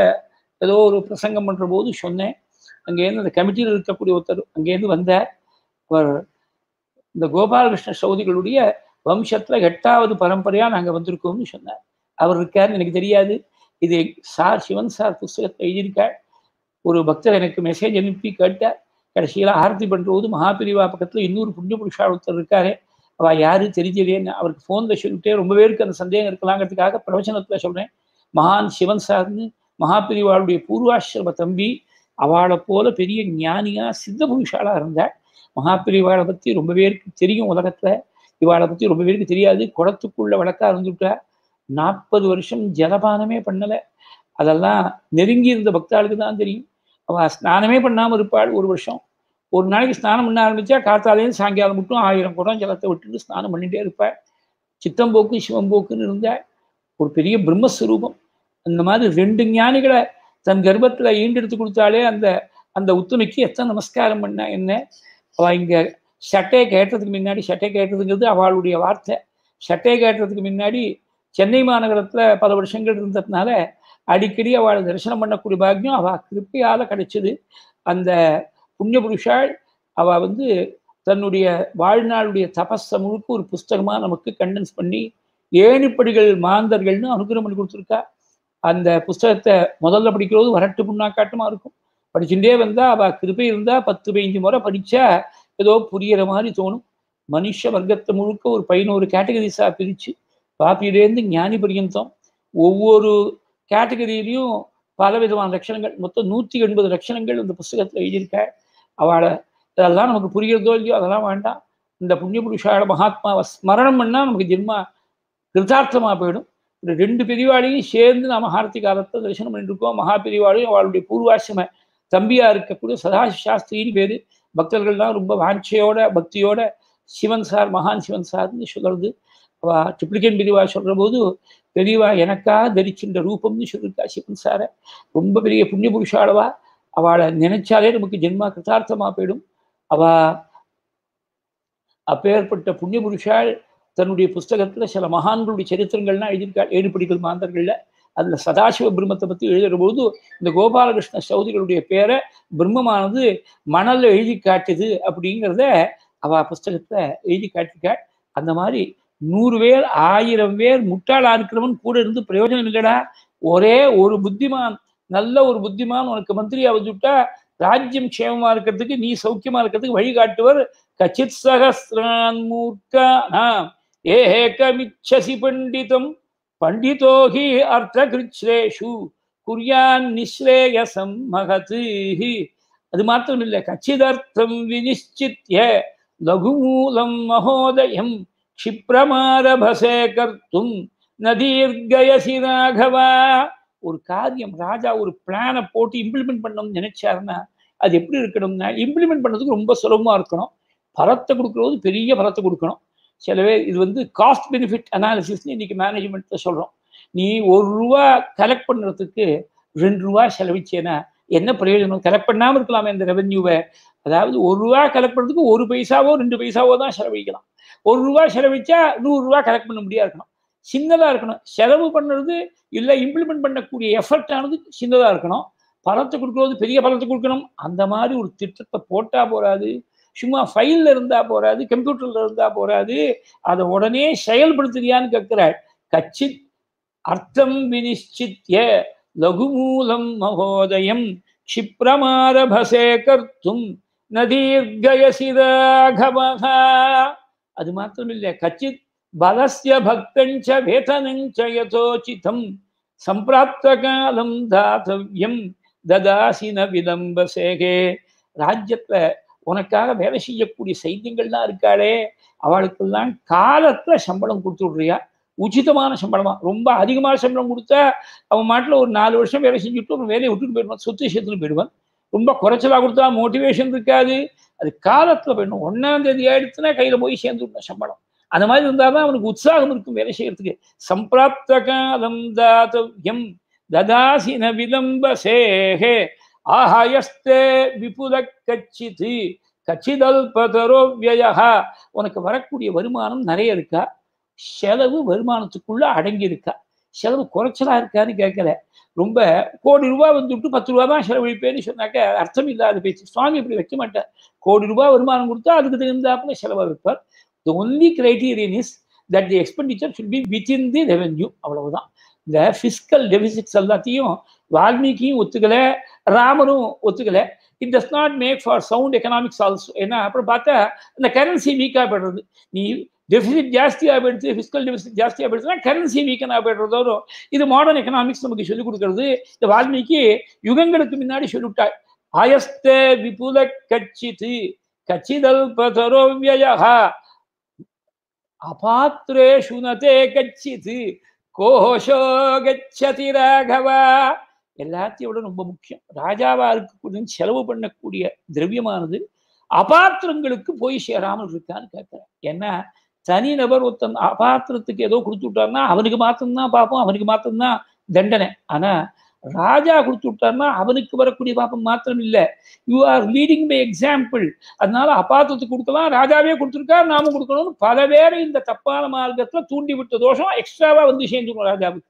ஏதோ ஒரு பிரசங்கம் பண்ணுற போது சொன்னேன் அங்கேருந்து அந்த கமிட்டியில் இருக்கக்கூடிய ஒருத்தர் அங்கேருந்து வந்த அவர் இந்த கோபாலகிருஷ்ண சௌதிகளுடைய வம்சத்தில் எட்டாவது பரம்பரையாக நாங்கள் வந்திருக்கோம்னு சொன்னார் அவர் இருக்காருன்னு எனக்கு தெரியாது இது சார் சிவன் சார் புஸ்தகத்தை எழுதியிருக்கார் ஒரு பக்தர் எனக்கு மெசேஜ் அனுப்பி கேட்டார் கடைசியில் ஆரத்தி பண்ணுற போது மகாபிரிவா பக்கத்தில் இன்னொரு புண்ணிய புருஷா ஒருத்தர் இருக்காரு அவ யாரு தெரிஞ்சிடையேன்னு அவருக்கு ஃபோனில் சொல்லிட்டே ரொம்ப பேருக்கு அந்த சந்தேகம் இருக்கலாங்கிறதுக்காக பிரவச்சனத்தில் சொல்கிறேன் மகான் சிவன் சார்னு மகாபெரிவாளுடைய பூர்வாசிரம தம்பி அவளை போல பெரிய ஞானியா சித்த புருஷாலா இருந்தா மகாபெரிவாளை பத்தி ரொம்ப பேருக்கு தெரியும் உலகத்துல இவாளை பத்தி ரொம்ப பேருக்கு தெரியாது குளத்துக்குள்ள வழக்கா இருந்துட்டா நாற்பது வருஷம் ஜலபானமே பண்ணல அதெல்லாம் நெருங்கி இருந்த பக்தாளுக்கு தான் தெரியும் அவ ஸ்நானமே பண்ணாமல் இருப்பாள் ஒரு வருஷம் ஒரு நாளைக்கு ஸ்நானம் பண்ண ஆரம்பிச்சா காத்தாலையும் சாயங்காலம் மட்டும் ஆயிரம் குடம் ஜலத்தை விட்டுட்டு ஸ்நானம் பண்ணிகிட்டே இருப்பாள் சித்தம்போக்கு சிவம்போக்குன்னு இருந்தாள் ஒரு பெரிய பிரம்மஸ்வரூபம் இந்த மாதிரி ரெண்டு ஞானிகளை தன் கர்ப்பத்துல ஈண்டெடுத்து கொடுத்தாலே அந்த அந்த உத்துமைக்கு எத்தனை நமஸ்காரம் பண்ண என்ன அவள் இங்கே சட்டையை கேட்டதுக்கு முன்னாடி சட்டை கேட்டதுங்கிறது அவளுடைய வார்த்தை சட்டையை கேட்டதுக்கு முன்னாடி சென்னை மாநகரத்தில் பல வருஷங்கள் இருந்ததுனால அடிக்கடி அவளை தரிசனம் பண்ணக்கூடிய பாக்கியம் அவள் கிருப்பியால் கிடைச்சிது அந்த புண்ணிய புருஷாள் அவள் வந்து தன்னுடைய வாழ்நாளுடைய தபஸை முழுக்க ஒரு புஸ்தகமாக நமக்கு கண்டென்ஸ் பண்ணி ஏனிப்படிகள் மாந்தர்கள்னு அனுகிரம் பண்ணி கொடுத்துருக்கா அந்த புஸ்தகத்தை முதல்ல படிக்கிறது வரட்டு புண்ணாக்காட்டமாக இருக்கும் படிச்சுட்டே வந்தால் அவள் கிருப்பை இருந்தால் பத்து பதிஞ்சு முறை படித்தா ஏதோ புரியிற மாதிரி தோணும் மனுஷ வர்க்கத்தை முழுக்க ஒரு பதினோரு கேட்டகரிஸாக பிரித்து பாப்பியிலேருந்து ஞானி பரியந்தம் ஒவ்வொரு கேட்டகரியிலையும் பல விதமான லட்சணங்கள் மொத்தம் நூற்றி எண்பது லட்சணங்கள் இந்த புஸ்தகத்தில் எழுதியிருக்காள் அவளை அதெல்லாம் நமக்கு புரியிறதோ இல்லையோ அதெல்லாம் வேண்டாம் இந்த புண்ணிய புருஷாவோட மகாத்மாவை ஸ்மரணம் பண்ணால் நமக்கு ஜென்மா கிருதார்த்தமா போயிடும் ரெண்டு பிரிவாளியும் சேர்ந்து நாம ஹாரதி காலத்தை தரிசனம் இருக்கோம் மகா பெரிவாளையும் அவளுடைய பூர்வாசிரம தம்பியா இருக்கக்கூடிய சதாசி சாஸ்திரின்னு பேரு பக்தர்கள்லாம் ரொம்ப வாஞ்சையோட பக்தியோட சிவன் சார் மகான் சிவன் சார்னு சொல்றது அவ ட்ரிப்ளிகேட் பிரிவா சொல்ற போது பெரியவா எனக்கா தரிச்சுன்ற ரூபம்னு சொல்லியிருக்கா சிவன் சார ரொம்ப பெரிய புண்ணிய புருஷாளவா அவளை நினைச்சாலே நமக்கு ஜென்மா கிருத்தார்த்தமா போயிடும் அவ அப்பேற்பட்ட புண்ணிய புருஷாள் தன்னுடைய புஸ்தகத்தில் சில மகான்களுடைய சரித்திரங்கள்லாம் எழுதியிருக்கா ஏழு படிக்கிற மாந்தர்களில் அதில் சதாசிவ பிரம்மத்தை பற்றி எழுதுகிற போது இந்த கோபாலகிருஷ்ண சௌதிகளுடைய பேரை பிரம்மமானது மணலில் எழுதி காட்டுது அப்படிங்கிறத அவ புஸ்தகத்தை எழுதி காட்டிருக்காள் அந்த மாதிரி நூறு பேர் ஆயிரம் பேர் முட்டாளாக இருக்கிறவன் கூட இருந்து பிரயோஜனம் இல்லைடா ஒரே ஒரு புத்திமான் நல்ல ஒரு புத்திமான் உனக்கு மந்திரி விட்டா ராஜ்யம் க்ஷேமமா இருக்கிறதுக்கு நீ சௌக்கியமா இருக்கிறதுக்கு வழிகாட்டுவர் கச்சித் சகசிரான் மூர்க்கா ஏகமிச்சசி பண்டிதம் பண்டிதோஹி அர்த்தகிருச்ரேஷு குரியான் நிஸ்ரேயசம் மகது அது மாத்திரம் இல்லை கச்சிதர்த்தம் விநிச்சித்ய லகுமூலம் மகோதயம் கஷிப்ரமாரபசே கர்த்தும் நதீர்கயசி ராகவா ஒரு காரியம் ராஜா ஒரு பிளானை போட்டு இம்ப்ளிமெண்ட் பண்ணணும்னு நினைச்சாருன்னா அது எப்படி இருக்கணும்னா இம்ப்ளிமெண்ட் பண்ணதுக்கு ரொம்ப சுலபமாக இருக்கணும் பரத்தை கொடுக்கறது பெரிய பரத்தை கொடுக்கணும் சில பேர் இது வந்து காஸ்ட் பெனிஃபிட் அனாலிசிஸ்னு இன்னைக்கு மேனேஜ்மெண்ட்டில் சொல்கிறோம் நீ ஒரு ரூபா கலெக்ட் பண்ணுறதுக்கு ரெண்டு ரூபா செலவிச்சேன்னா என்ன பிரயோஜனம் கலெக்ட் பண்ணாமல் இருக்கலாமே இந்த ரெவென்யூவை அதாவது ஒரு ரூபா கலெக்ட் பண்ணுறதுக்கு ஒரு பைசாவோ ரெண்டு பைசாவோ தான் செலவழிக்கலாம் ஒரு ரூபா செலவிச்சா நூறு ரூபா கலெக்ட் பண்ண முடியா இருக்கணும் சின்னதாக இருக்கணும் செலவு பண்ணுறது இல்லை இம்ப்ளிமெண்ட் பண்ணக்கூடிய எஃபர்ட் ஆனது சின்னதாக இருக்கணும் பணத்தை கொடுக்குறது பெரிய பணத்தை கொடுக்கணும் அந்த மாதிரி ஒரு திட்டத்தை போட்டால் போகாது சும்மா ஃபைலில் இருந்தால் போகாது கம்ப்யூட்டரில் இருந்தால் போகாது அதை உடனே செயல்படுத்துறியான்னு கேட்கிறாள் கச்சித் அர்த்தம் வினிச்சித்ய லகுமூலம் மகோதயம் கஷிப்ரமாரபசே கர்த்தும் நதீர்கயசிராகவகா அது மாத்திரம் இல்லை கச்சித் பலசிய பக்தஞ்ச வேதனஞ்ச யதோச்சிதம் சம்பிராப்த காலம் தாத்தவியம் ததாசின விளம்ப சேகே ராஜ்யத்தில் உனக்காக வேலை செய்யக்கூடிய சைத்தியங்கள்லாம் இருக்காளே அவளுக்கெல்லாம் காலத்துல சம்பளம் கொடுத்து விட்றியா உச்சிதமான சம்பளமா ரொம்ப அதிகமான சம்பளம் கொடுத்தா அவன் மாட்டில் ஒரு நாலு வருஷம் வேலை செஞ்சுட்டு ஒரு வேலையை விட்டுட்டு போயிடுவான் சொத்து சேர்த்துன்னு போயிடுவான் ரொம்ப குறைச்சலா கொடுத்தா மோட்டிவேஷன் இருக்காது அது காலத்துல போயிடணும் ஒன்னாம் தேதி ஆயிடுச்சுன்னா கையில போய் விடணும் சம்பளம் அந்த மாதிரி இருந்தாதான் அவனுக்கு உற்சாகம் இருக்கும் வேலை செய்யறதுக்கு சம்பிராப்த காலம் தாத்தவியம் ததாசின விளம்ப சேகே ஆஹயஸ்தே விபுத கச்சிதி கச்சிதல் பதரோவிய உனக்கு வரக்கூடிய வருமானம் நிறைய இருக்கா செலவு வருமானத்துக்குள்ள அடங்கி இருக்கா செலவு குறைச்சலா இருக்கான்னு கேட்கல ரொம்ப கோடி ரூபா வந்துட்டு பத்து ரூபா தான் செலவழிப்பேன்னு சொன்னாக்க அர்த்தம் இல்லாத பேச்சு சுவாமி இப்படி வைக்க மாட்டார் கோடி ரூபாய் வருமானம் கொடுத்தா அதுக்கு தகுந்தாப்புல செலவாக வைப்பார் the only criterion is that the expenditure should be in the revenue அவ்வளவுதான் இந்த ஃபிஸ்கல் டெபிசிட்ஸ் எல்லாத்தையும் வால்மீகியும் ஒத்துக்கலை ராமரும் ஒத்துக்கல it does not make for sound economics also ஏன்னா அப்புறம் பார்த்தா இந்த கரன்சி வீக்காக போயிடுறது நீ டெபிசிட் ஜாஸ்தியாக போயிடுச்சு ஃபிஸ்கல் டெபிசிட் ஜாஸ்தியாக போயிடுச்சுன்னா கரன்சி வீக்கனாக போயிடுறதோறும் இது மாடர்ன் எக்கனாமிக்ஸ் நமக்கு சொல்லிக் கொடுக்கறது இந்த வால்மீகி யுகங்களுக்கு முன்னாடி சொல்லிவிட்டா ஆயஸ்த விபுல கட்சித்து கச்சிதல் பதரோவியா அபாத்திரே சுனதே கச்சித்து கோஷோ கச்சதி ராகவா எல்லாத்தையும் விட ரொம்ப முக்கியம் ராஜாவா இருக்கக்கூடிய செலவு பண்ணக்கூடிய திரவியமானது அபாத்திரங்களுக்கு போய் சேராமல் இருக்கான்னு கேட்கிறேன் ஏன்னா தனிநபர் ஒருத்தன் அபாத்திரத்துக்கு ஏதோ கொடுத்து விட்டார்னா அவனுக்கு மாத்திரம்தான் பார்ப்போம் அவனுக்கு மாத்திரம்தான் தண்டனை ஆனா ராஜா கொடுத்து விட்டார்னா அவனுக்கு வரக்கூடிய பாப்பம் மாத்திரம் இல்லை you are leading by example அதனால அபாத்திரத்துக்கு கொடுக்கலாம் ராஜாவே கொடுத்துருக்காரு நாமும் கொடுக்கணும்னு பல பேரை இந்த தப்பான மார்க்கத்துல தூண்டி விட்ட தோஷம் எக்ஸ்ட்ராவா வந்து சேர்ந்துருவோம் ராஜாவுக்கு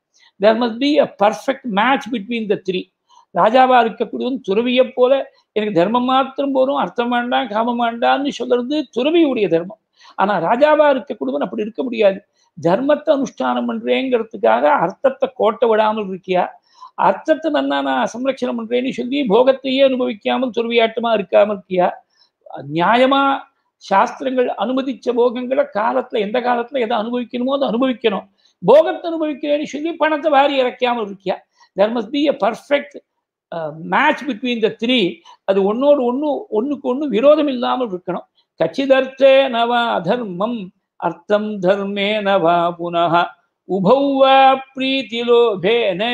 there must be a perfect match between the three ராஜாவா இருக்கக்கூடியவன் துறவியை போல எனக்கு தர்மம் மாத்திரம் போதும் அர்த்தம் வேண்டாம் காமம் வேண்டாம்னு சொல்றது துறவியுடைய தர்மம் ஆனா ராஜாவா இருக்கக்கூடியவன் அப்படி இருக்க முடியாது தர்மத்தை அனுஷ்டானம் பண்றேங்கிறதுக்காக அர்த்தத்தை கோட்டை விடாமல் இருக்கியா அர்த்தத்தை நன்னா நான் சம்ரட்சணம் பண்றேன்னு சொல்லி போகத்தையே அனுபவிக்காமல் துறவியாட்டமா இருக்காமல் இருக்கியா நியாயமா சாஸ்திரங்கள் அனுமதிச்ச போகங்களை காலத்துல எந்த காலத்துல எதை அனுபவிக்கணுமோ அதை அனுபவிக்கணும் போகத்தை அனுபவிக்கிறேன்னு சொல்லி பணத்தை வாரி இறக்காமல் இருக்கியா there must be a perfect match between the three அது ஒன்னோடு ஒன்று ஒன்றுக்கு ஒன்று விரோதம் இல்லாமல் இருக்கணும் கச்சிதர்த்தே நவா அதர்மம் அர்த்தம் தர்மே நவா புனக உபௌவா பிரீதிலோபேனே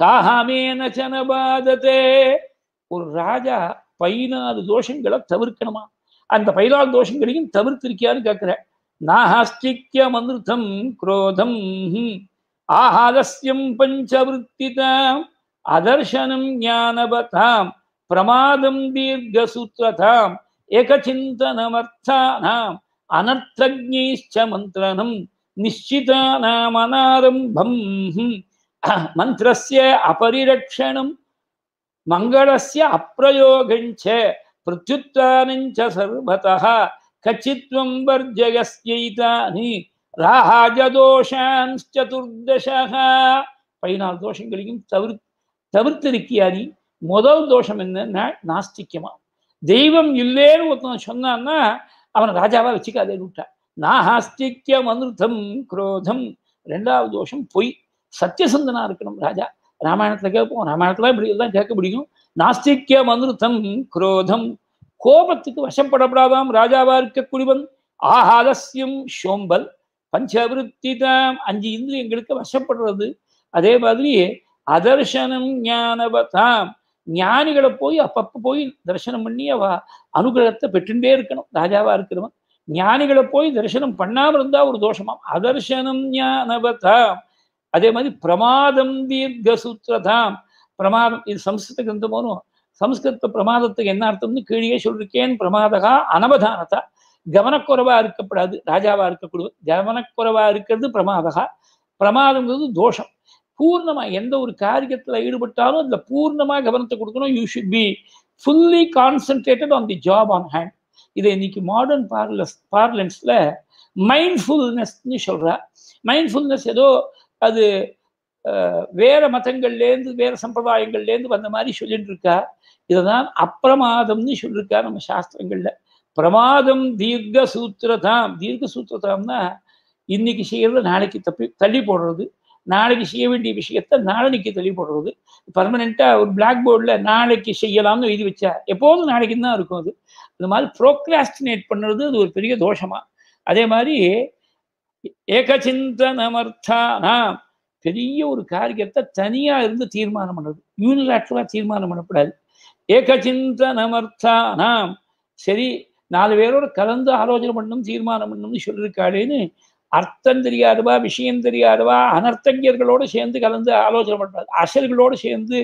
லோபேனே சனபாதத்தே ஒரு ராஜா பதினாலு தோஷங்களை தவிர்க்கணுமா அந்த பதினாலு தோஷங்களையும் தவிர்த்திருக்கியான்னு கேட்கிறேன் नाहस्तिक्यमनृतं क्रोधम् आहादस्यं पञ्चवृत्तिता अदर्शनं ज्ञानवतां प्रमादं दीर्घसूत्रताम् एकचिन्तनमर्थानाम् अनर्थज्ञैश्च मन्त्रणं निश्चितानामनारम्भम् मन्त्रस्य अपरिरक्षणं मङ्गलस्य अप्रयोगञ्च प्रत्युत्थानञ्च सर्वतः கச்சித்வம் வர்ஜயஸ்யைதானி ராஜதோஷான் சதுர்தசக பதினாலு தோஷங்களையும் தவிர தவிர்த்திருக்கியாதி முதல் தோஷம் என்னன்னா நாஸ்திக்கமா தெய்வம் இல்லேன்னு ஒருத்தன் சொன்னான்னா அவன் ராஜாவா வச்சுக்காதே விட்டா நாஹாஸ்திக்கம் அனுர்த்தம் குரோதம் ரெண்டாவது தோஷம் பொய் சத்தியசந்தனா இருக்கணும் ராஜா ராமாயணத்துல கேட்போம் ராமாயணத்துல இப்படி எல்லாம் கேட்க முடியும் நாஸ்திக்கம் அனுர்த்தம் குரோதம் கோபத்துக்கு வசப்படப்படாதாம் ராஜாவா இருக்கக்கூடியவன் ஆகாதசியம் ஆஹாலசியம் ஷோம்பல் பஞ்சவிருத்தி தான் அஞ்சு இந்திரியங்களுக்கு வசப்படுறது அதே மாதிரி அதர்சனம் ஞானவதாம் ஞானிகளை போய் அப்பப்போ போய் தரிசனம் பண்ணி அவ அனுகிரகத்தை பெற்றுண்டே இருக்கணும் ராஜாவா இருக்கிறவன் ஞானிகளை போய் தரிசனம் பண்ணாம இருந்தா ஒரு தோஷமாம் அதர்சனம் ஞானவதாம் அதே மாதிரி பிரமாதம் சூத்திரதாம் பிரமாதம் இது சம்ஸ்கிருத கிரந்தமோனும் சமஸ்கிருத்த பிரமாதத்துக்கு என்ன அர்த்தம்னு கீழே சொல்லிருக்கேன் பிரமாதகா அனவதானதா கவனக்குறைவா இருக்கப்படாது ராஜாவா இருக்கக்கூடாது கவனக்குறைவா இருக்கிறது பிரமாதகா பிரமாதங்கிறது தோஷம் பூர்ணமா எந்த ஒரு காரியத்துல ஈடுபட்டாலும் அதுல பூர்ணமா கவனத்தை கொடுக்கணும் you should be fully concentrated on the job on hand இதை இன்னைக்கு மாடர்ன் பார்லஸ் பார்லன்ஸ்ல மைண்ட்ஃபுல்னஸ்ன்னு சொல்றா மைண்ட்ஃபுல்னஸ் ஏதோ அது வேற மதங்கள்லேருந்து வேற சம்பிரதாயங்கள்லேருந்து வந்த மாதிரி சொல்லிட்டு இருக்கா இதுதான் அப்பிரமாதம்னு சொல்லியிருக்கா நம்ம சாஸ்திரங்கள்ல பிரமாதம் தீர்க்க சூத்திரதாம் தீர்க்க சூத்திரதாம்னா இன்னைக்கு செய்யறது நாளைக்கு தப்பி தள்ளி போடுறது நாளைக்கு செய்ய வேண்டிய விஷயத்த நாளைக்கு தள்ளி போடுறது பர்மனெண்ட்டாக ஒரு பிளாக் போர்டில் நாளைக்கு செய்யலாம்னு எழுதி வச்சா எப்போதும் நாளைக்கு தான் இருக்கும் அது அந்த மாதிரி ப்ரோக்ராஸ்டினேட் பண்ணுறது அது ஒரு பெரிய தோஷமாக அதே மாதிரி ஏகசிந்தனமர்த்தானாம் பெரிய ஒரு காரியத்தை தனியாக இருந்து தீர்மானம் பண்ணுறது யூனிலாட்டலாக தீர்மானம் பண்ணக்கூடாது ஏகச்சிந்தனமர்த்தானாம் சரி நாலு பேரோடு கலந்து ஆலோசனை பண்ணணும் தீர்மானம் பண்ணணும்னு சொல்லியிருக்காளேன்னு அர்த்தம் தெரியாதுவா விஷயம் தெரியாதுவா அனர்த்தங்கியர்களோடு சேர்ந்து கலந்து ஆலோசனை பண்ணக்கூடாது அசல்களோடு சேர்ந்து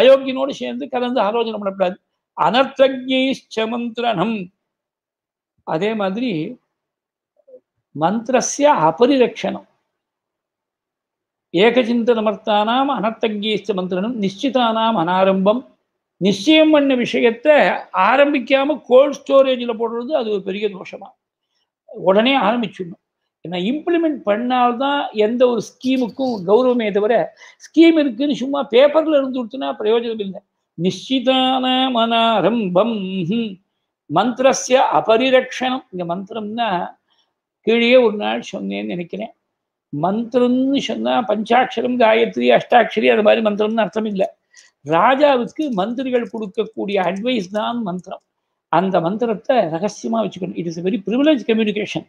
அயோக்கியனோடு சேர்ந்து கலந்து ஆலோசனை பண்ணக்கூடாது அனர்த்தஜைஷ்ட அதே மாதிரி மந்திரஸ்ய அபரிரக்ஷணம் ஏகசிந்தனமர்த்தானாம் அனர்த்தஜைஷ்ட மந்திரணம் நிச்சிதானாம் அனாரம்பம் நிச்சயம் பண்ண விஷயத்த ஆரம்பிக்காமல் கோல்ட் ஸ்டோரேஜில் போடுறது அது ஒரு பெரிய தோஷமாக உடனே ஆரம்பிச்சிடணும் ஏன்னா இம்ப்ளிமெண்ட் பண்ணால்தான் எந்த ஒரு ஸ்கீமுக்கும் கௌரவமே தவிர ஸ்கீம் இருக்குன்னு சும்மா பேப்பரில் இருந்து கொடுத்துனா பிரயோஜனம் இல்லை நிச்சிதான மனாரம்பம் மந்திரஸ்ய அபரிரக்ஷணம் இந்த மந்திரம்னா கீழே ஒரு நாள் சொன்னேன்னு நினைக்கிறேன் மந்திரம்னு சொன்னால் பஞ்சாட்சரம் காயத்ரி அஷ்டாட்சரி அது மாதிரி மந்திரம்னு அர்த்தம் இல்லை ராஜாவுக்கு மந்திரிகள் கொடுக்கக்கூடிய அட்வைஸ் தான் மந்திரம் அந்த மந்திரத்தை ரகசியமாக வச்சுக்கணும் it is very privileged communication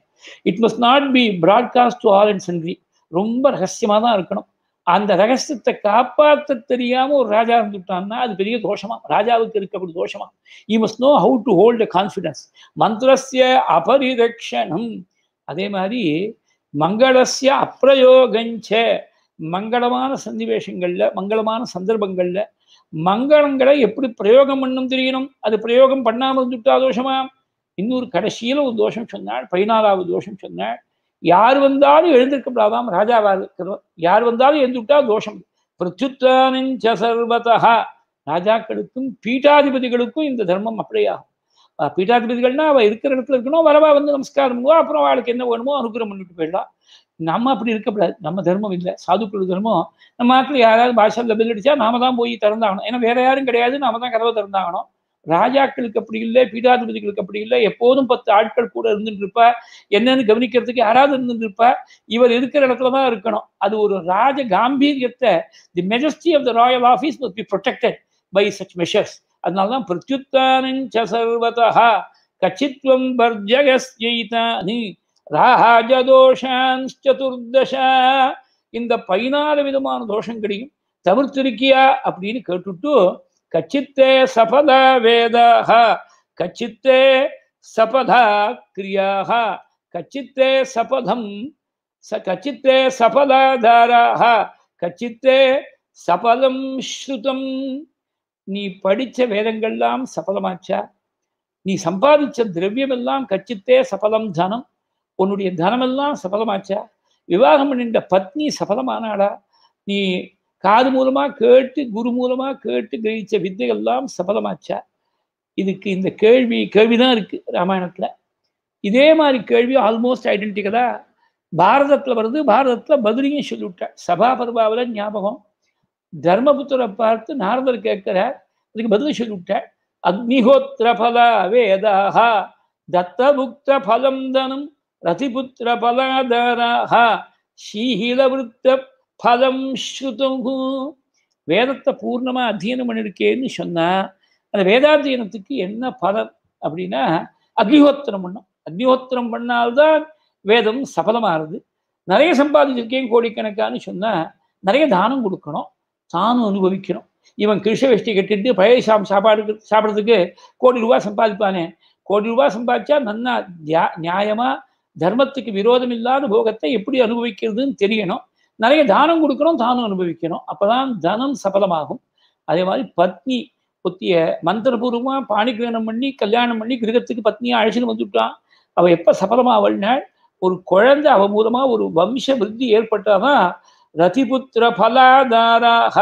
it must not be broadcast to all and sundry ரொம்ப ரகசியமாக தான் இருக்கணும் அந்த ரகசியத்தை காப்பாற்ற தெரியாம ஒரு ராஜா இருந்துட்டான்னா அது பெரிய தோஷமா ராஜாவுக்கு இருக்கக்கூடிய தோஷமா you must know how to hold confidence மந்திரஸ்ய அபரிதக்ஷணம் அதே மாதிரி மங்களஸ்ய அப்பிரயோகஞ்ச மங்களமான சன்னிவேஷங்கள்ல மங்களமான சந்தர்ப்பங்கள்ல மங்களங்களை எப்படி பிரயோகம் பண்ணும் தெரியணும் அது பிரயோகம் பண்ணாமல் இருந்துட்டா தோஷமா இன்னொரு கடைசியில் ஒரு தோஷம் சொன்னாள் பதினாலாவது தோஷம் சொன்னாள் யார் வந்தாலும் எழுந்திருக்கப்படாதாம் ராஜாவா இருக்கிறோம் யார் வந்தாலும் எழுந்துட்டா தோஷம் பிரத்யுத்தானஞ்ச சர்வதா ராஜாக்களுக்கும் பீட்டாதிபதிகளுக்கும் இந்த தர்மம் அப்படியாகும் பீட்டாதிபதிகள்னா அவள் இருக்கிற இடத்துல இருக்கணும் வரவா வந்து நமஸ்காரம் அப்புறம் அவளுக்கு என்ன வேணுமோ அனுகிரம் பண்ணிட்டு போயிடலாம் நம்ம அப்படி இருக்கக்கூடாது நம்ம தர்மம் இல்லை சாதுக்குழு தர்மம் நம்ம நாட்டில் யாராவது பாஷல்ல பதிலடிச்சா நாம தான் போய் திறந்தாகணும் ஏன்னா வேற யாரும் கிடையாது நாம தான் கதவை திறந்தாகணும் ராஜாக்களுக்கு அப்படி இல்லை பீடாதிபதிகளுக்கு அப்படி இல்லை எப்போதும் பத்து ஆட்கள் கூட இருந்துட்டு இருப்பா என்னன்னு கவனிக்கிறதுக்கு யாராவது இருந்துட்டு இருப்பா இவர் இருக்கிற இடத்துல தான் இருக்கணும் அது ஒரு ராஜ காம்பீரியத்தை the majesty of the royal office must be protected by such measures அதனால தான் பிரத்யுத்தானஞ்ச சர்வதா கச்சித்வம் பர்ஜகஸ் நீ ராஹாஜதோஷான்ஸ்சதுர்தச இந்த பதினாலு விதமான தோஷம் கிடைக்கும் தவிர்த்திருக்கியா அப்படின்னு கேட்டுட்டு கச்சித்தே சபத வேதாக கச்சித்தே சபதா கிரியாக கச்சித்தே சபதம் ச கச்சித்தே சபதாதாராக கச்சித்தே சபதம் ஸ்ருதம் நீ படிச்ச வேதங்கள்லாம் சபதமாச்சா நீ சம்பாதிச்ச திரவியம் எல்லாம் கச்சித்தே சபதம் தனம் உன்னுடைய தனமெல்லாம் சபலமாச்சா விவாகம் பண்ணின்ற பத்னி சபலமானாடா நீ காது மூலமாக கேட்டு குரு மூலமாக கேட்டு கிரகிச்ச வித்தைகள்லாம் சபலமாச்சா இதுக்கு இந்த கேள்வி கேள்வி தான் இருக்குது ராமாயணத்தில் இதே மாதிரி கேள்வி ஆல்மோஸ்ட் ஐடென்டிக்கலாக பாரதத்தில் வருது பாரதத்தில் பதிலையும் சொல்லிவிட்டார் சபா பருவாவில் ஞாபகம் தர்மபுத்திரை பார்த்து நாரதர் கேட்கிறார் அதுக்கு பதில் சொல்லிவிட்டார் அக்னிஹோத்திர பல தத்த புக்த பலம் தனம் ரதிபுத்திர பலாதாராக ஸ்ரீஹீலவிருத்த பலம் ஸ்ருதுகு வேதத்தை பூர்ணமாக அத்தியனம் பண்ணிருக்கேன்னு சொன்னால் அந்த வேதாத்தியனத்துக்கு என்ன பலன் அப்படின்னா அக்னிஹோத்திரம் பண்ணும் அக்னிஹோத்திரம் பண்ணால்தான் வேதம் சபலமாகிறது நிறைய சம்பாதிச்சிருக்கேன் கோடிக்கணக்கானு சொன்னால் நிறைய தானம் கொடுக்கணும் தானும் அனுபவிக்கணும் இவன் கிருஷ வெஷ்டி கட்டிட்டு பழைய சாம் சாப்பாடு சாப்பிட்றதுக்கு கோடி ரூபா சம்பாதிப்பானே கோடி ரூபா சம்பாதிச்சா நன்னா நியாயமாக தர்மத்துக்கு விரோதம் இல்லாத போகத்தை எப்படி அனுபவிக்கிறதுன்னு தெரியணும் நிறைய தானம் கொடுக்கணும் தானம் அனுபவிக்கணும் அப்போதான் தனம் சபலமாகும் அதே மாதிரி பத்னி புத்திய மந்திரபூர்வமாக பாணிகிரகணம் பண்ணி கல்யாணம் பண்ணி கிரகத்துக்கு பத்னியை அழைச்சிட்டு வந்துவிட்டான் அவள் எப்போ சபலமாவள்னாள் ஒரு குழந்தை அவ மூலமாக ஒரு வம்ச விருத்தி ஏற்பட்டாதான் ரதிபுத்திர பலாதாராக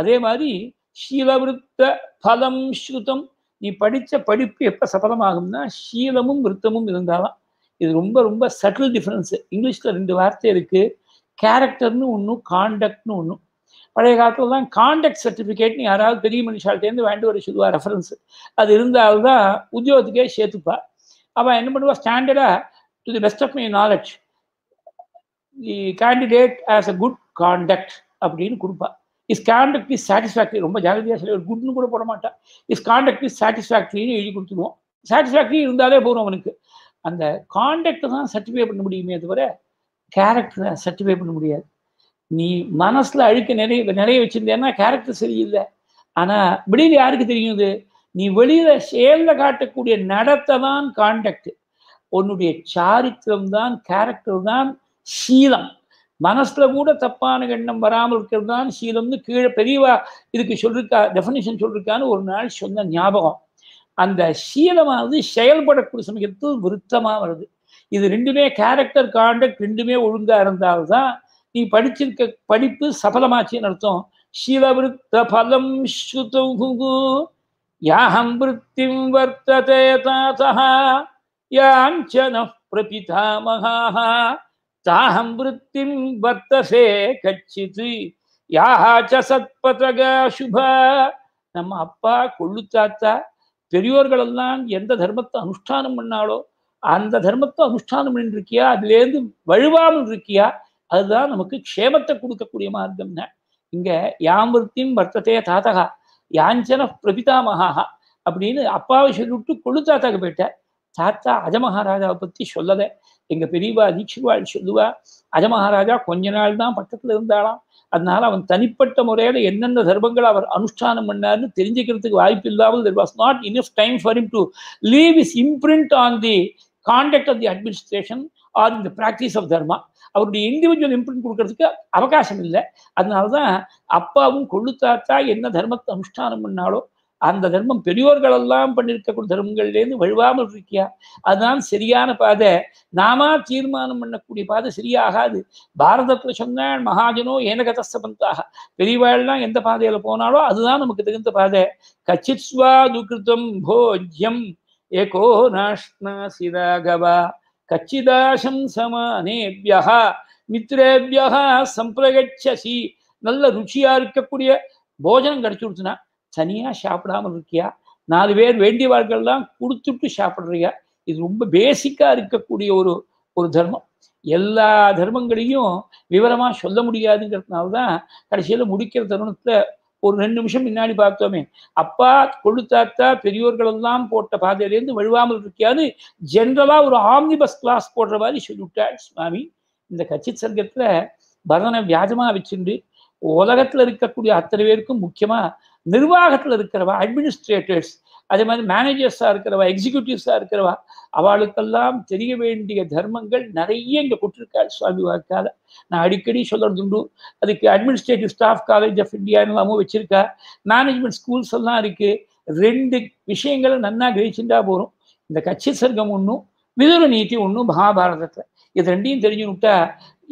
அதே மாதிரி ஷீலவிருத்த பலம் ஸ்ருதம் நீ படித்த படிப்பு எப்போ சபலமாகும்னா ஷீலமும் விருத்தமும் இருந்தாலாம் இது ரொம்ப ரொம்ப சட்டில் டிஃப்ரென்ஸு இங்கிலீஷில் ரெண்டு வார்த்தை இருக்குது கேரக்டர்னு ஒன்றும் காண்டக்ட்னு ஒன்றும் பழைய காலத்தில் தான் காண்டக்ட் சர்டிஃபிகேட்னு யாராவது பெரிய மனுஷாலேருந்து வேண்டு வர சொல்லுவா ரெஃபரன்ஸு அது இருந்தால்தான் உத்தியோகத்துக்கே சேர்த்துப்பா அவன் என்ன பண்ணுவா ஸ்டாண்டர்டாக to the best of my knowledge the candidate has a good conduct அப்படின்னு கொடுப்பா இஸ் காண்டக்ட் இஸ் சாட்டிஸ்ஃபேக்ட்ரி ரொம்ப ஜாகிரதையாக சொல்லி ஒரு குட்னு கூட போட மாட்டான் இஸ் காண்டக்ட் இஸ் சாட்டிஸ்ஃபேக்ட்ரின்னு எழுதி கொடுத்துருவோம் சாட்டிஸ்ஃபேக்ட்ரி இருந்தாலே போதும் அவனுக்கு அந்த கான்டாக்டை தான் சர்டிஃபை பண்ண முடியுமே தவிர கேரக்டரை சர்டிஃபை பண்ண முடியாது நீ மனசில் அழுக்க நிறைய நிறைய வச்சுருந்தேன்னா கேரக்டர் சரியில்லை ஆனால் வெளியில் யாருக்கு தெரியும் இது நீ வெளியில் செயலில் காட்டக்கூடிய நடத்தை தான் காண்டக்ட் உன்னுடைய சாரித்திரம் தான் கேரக்டர் தான் சீலம் மனசுல கூட தப்பான எண்ணம் வராமல் இருக்கிறது தான் சீலம்னு கீழே பெரியவா இதுக்கு சொல்லிருக்கா டெஃபினேஷன் சொல்லிருக்கான்னு ஒரு நாள் சொன்ன ஞாபகம் அந்த சீலமானது செயல்படக்கூடிய சமயத்தில் விருத்தமாக வருது இது ரெண்டுமே கேரக்டர் காண்டக்ட் ரெண்டுமே ஒழுங்காக இருந்தால்தான் நீ படிச்சிருக்க படிப்பு சபலமாச்சின்னு அர்த்தம் சீலவிருத்த பலம் ஸ்ருதகு யாஹம் விருத்திம் வர்த்ததே தாத்தா யாஞ்சன பிரபிதாமகாக தாஹம் விருத்திம் வர்த்தசே கச்சித்து யாஹாச்ச சத்பதக சுபா நம்ம அப்பா கொள்ளு தாத்தா பெரியோர்களெல்லாம் எந்த தர்மத்தை அனுஷ்டானம் பண்ணாலோ அந்த தர்மத்தை அனுஷ்டானம் பண்ணிட்டுருக்கியா இருக்கியா அதுலேருந்து வழுவாமல் இருக்கியா அதுதான் நமக்கு க்ஷேமத்தை கொடுக்கக்கூடிய மார்க்கம்னா இங்க யாமிருத்தின் வர்த்ததே தாத்தகா யாஞ்சன பிரபிதாமகா அப்படின்னு அப்பாவை சொல்லிவிட்டு கொழு தாத்தாக்கு போயிட்டார் தாத்தா அஜமகாராஜாவை பற்றி சொல்லலை எங்கள் பெரியவா தீட்சிவாள் சொல்லுவா அஜமகாராஜா கொஞ்ச நாள் தான் பக்கத்தில் இருந்தாலாம் அதனால அவன் தனிப்பட்ட முறையில் என்னென்ன தர்மங்களை அவர் அனுஷ்டானம் பண்ணார்னு தெரிஞ்சுக்கிறதுக்கு வாய்ப்பு இல்லாமல் there was not enough time for him to leave his imprint on the conduct of the administration or இந்த ப்ராக்டிஸ் ஆஃப் தர்மா அவருடைய இண்டிவிஜுவல் இம்ப்ரூவ் கொடுக்கறதுக்கு அவகாசம் இல்லை அதனால தான் அப்பாவும் கொள்ளு தாத்தா என்ன தர்மத்தை அனுஷ்டானம் பண்ணாலோ அந்த தர்மம் பெரியோர்கள் எல்லாம் பண்ணியிருக்கக்கூடிய தர்மங்கள்லேருந்து வழுவாமல் இருக்கியா அதுதான் சரியான பாதை நாமா தீர்மானம் பண்ணக்கூடிய பாதை சரியாகாது பாரதத்தில் சொன்னால் மகாஜனோ ஏனகதஸ்தபந்தாக பெரியவாள்லாம் எந்த பாதையில் போனாலோ அதுதான் நமக்கு தகுந்த பாதை கச்சித்வா துகிருதம் போஜ்யம் ஏகோ நாஷ்னா சிராகவா கச்சிதாசம் சமானேபியா மித்ரேபியா சம்பிரகச்சசி நல்ல ருச்சியா இருக்கக்கூடிய போஜனம் கிடைச்சு கொடுத்துனா தனியா சாப்பிடாமல் இருக்கியா நாலு பேர் எல்லாம் கொடுத்துட்டு சாப்பிட்றியா இது ரொம்ப பேசிக்கா இருக்கக்கூடிய ஒரு ஒரு தர்மம் எல்லா தர்மங்களையும் விவரமா சொல்ல முடியாதுங்கிறதுனால தான் கடைசியில் முடிக்கிற தருணத்துல ஒரு ரெண்டு நிமிஷம் முன்னாடி பார்த்தோமே அப்பா கொழுத்தாத்தா பெரியோர்கள் எல்லாம் போட்ட பாதையிலேருந்து வழுவாமல் இருக்காது ஜென்ரலா ஒரு ஆம்னி பஸ் கிளாஸ் போடுற மாதிரி சொல்லிவிட்டாள் சுவாமி இந்த கட்சி சர்க்கத்துல பரதனை வியாஜமா வச்சுண்டு உலகத்துல இருக்கக்கூடிய அத்தனை பேருக்கும் முக்கியமா நிர்வாகத்தில் இருக்கிறவா அட்மினிஸ்ட்ரேட்டர்ஸ் அதே மாதிரி மேனேஜர்ஸாக இருக்கிறவா எக்ஸிக்யூட்டிவ்ஸாக இருக்கிறவா அவளுக்கெல்லாம் தெரிய வேண்டிய தர்மங்கள் நிறைய இங்கே கொடுத்துருக்காரு சுவாமி வாக்கால நான் அடிக்கடி சொல்கிறதுண்டு அதுக்கு அட்மினிஸ்ட்ரேட்டிவ் ஸ்டாஃப் காலேஜ் ஆஃப் இந்தியான்னு அம்மா வச்சுருக்கா மேனேஜ்மெண்ட் ஸ்கூல்ஸ் எல்லாம் இருக்குது ரெண்டு விஷயங்களை நன்னா கிரகிச்சுட்டா போகிறோம் இந்த கட்சி சர்க்கம் ஒன்றும் மிதுர நீதி ஒன்றும் மகாபாரதத்தில் இது ரெண்டையும் தெரிஞ்சு விட்டா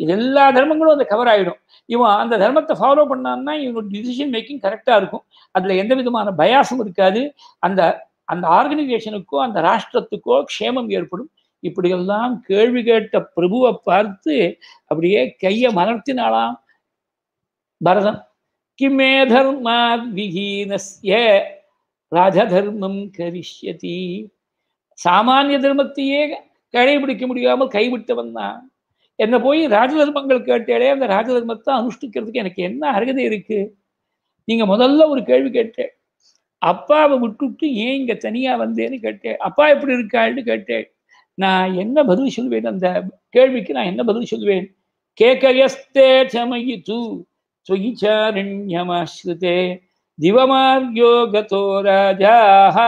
இது எல்லா தர்மங்களும் அதை கவர் ஆகிடும் இவன் அந்த தர்மத்தை ஃபாலோ பண்ணான்னா இவனோட டிசிஷன் மேக்கிங் கரெக்டாக இருக்கும் அதில் எந்த விதமான பயாசம் இருக்காது அந்த அந்த ஆர்கனைசேஷனுக்கோ அந்த ராஷ்டிரத்துக்கோ க்ஷேமம் ஏற்படும் இப்படியெல்லாம் கேள்வி கேட்ட பிரபுவை பார்த்து அப்படியே கையை மலர்த்தினாலாம் பரதன் கிமே தர்மா விஹீனஸ்ய தர்மம் கரிஷ்யதி சாமானிய தர்மத்தையே கடைபிடிக்க முடியாமல் கைவிட்டவன் தான் என்னை போய் ராஜதர்மங்கள் கேட்டாலே அந்த ராஜதர்மத்தை அனுஷ்டிக்கிறதுக்கு எனக்கு என்ன அருகதை இருக்கு நீங்க முதல்ல ஒரு கேள்வி கேட்டேன் அப்பாவை விட்டுட்டு ஏன் இங்க தனியா வந்தேன்னு கேட்டேன் அப்பா எப்படி இருக்காள்னு கேட்டேன் நான் என்ன பதில் சொல்வேன் அந்த கேள்விக்கு நான் என்ன பதில் சொல்வேன் கேகயஸ்தே சமயி தூ ஸ்வயிச்சாரண்யமாஸ்ருதே கதோ ராஜாஹ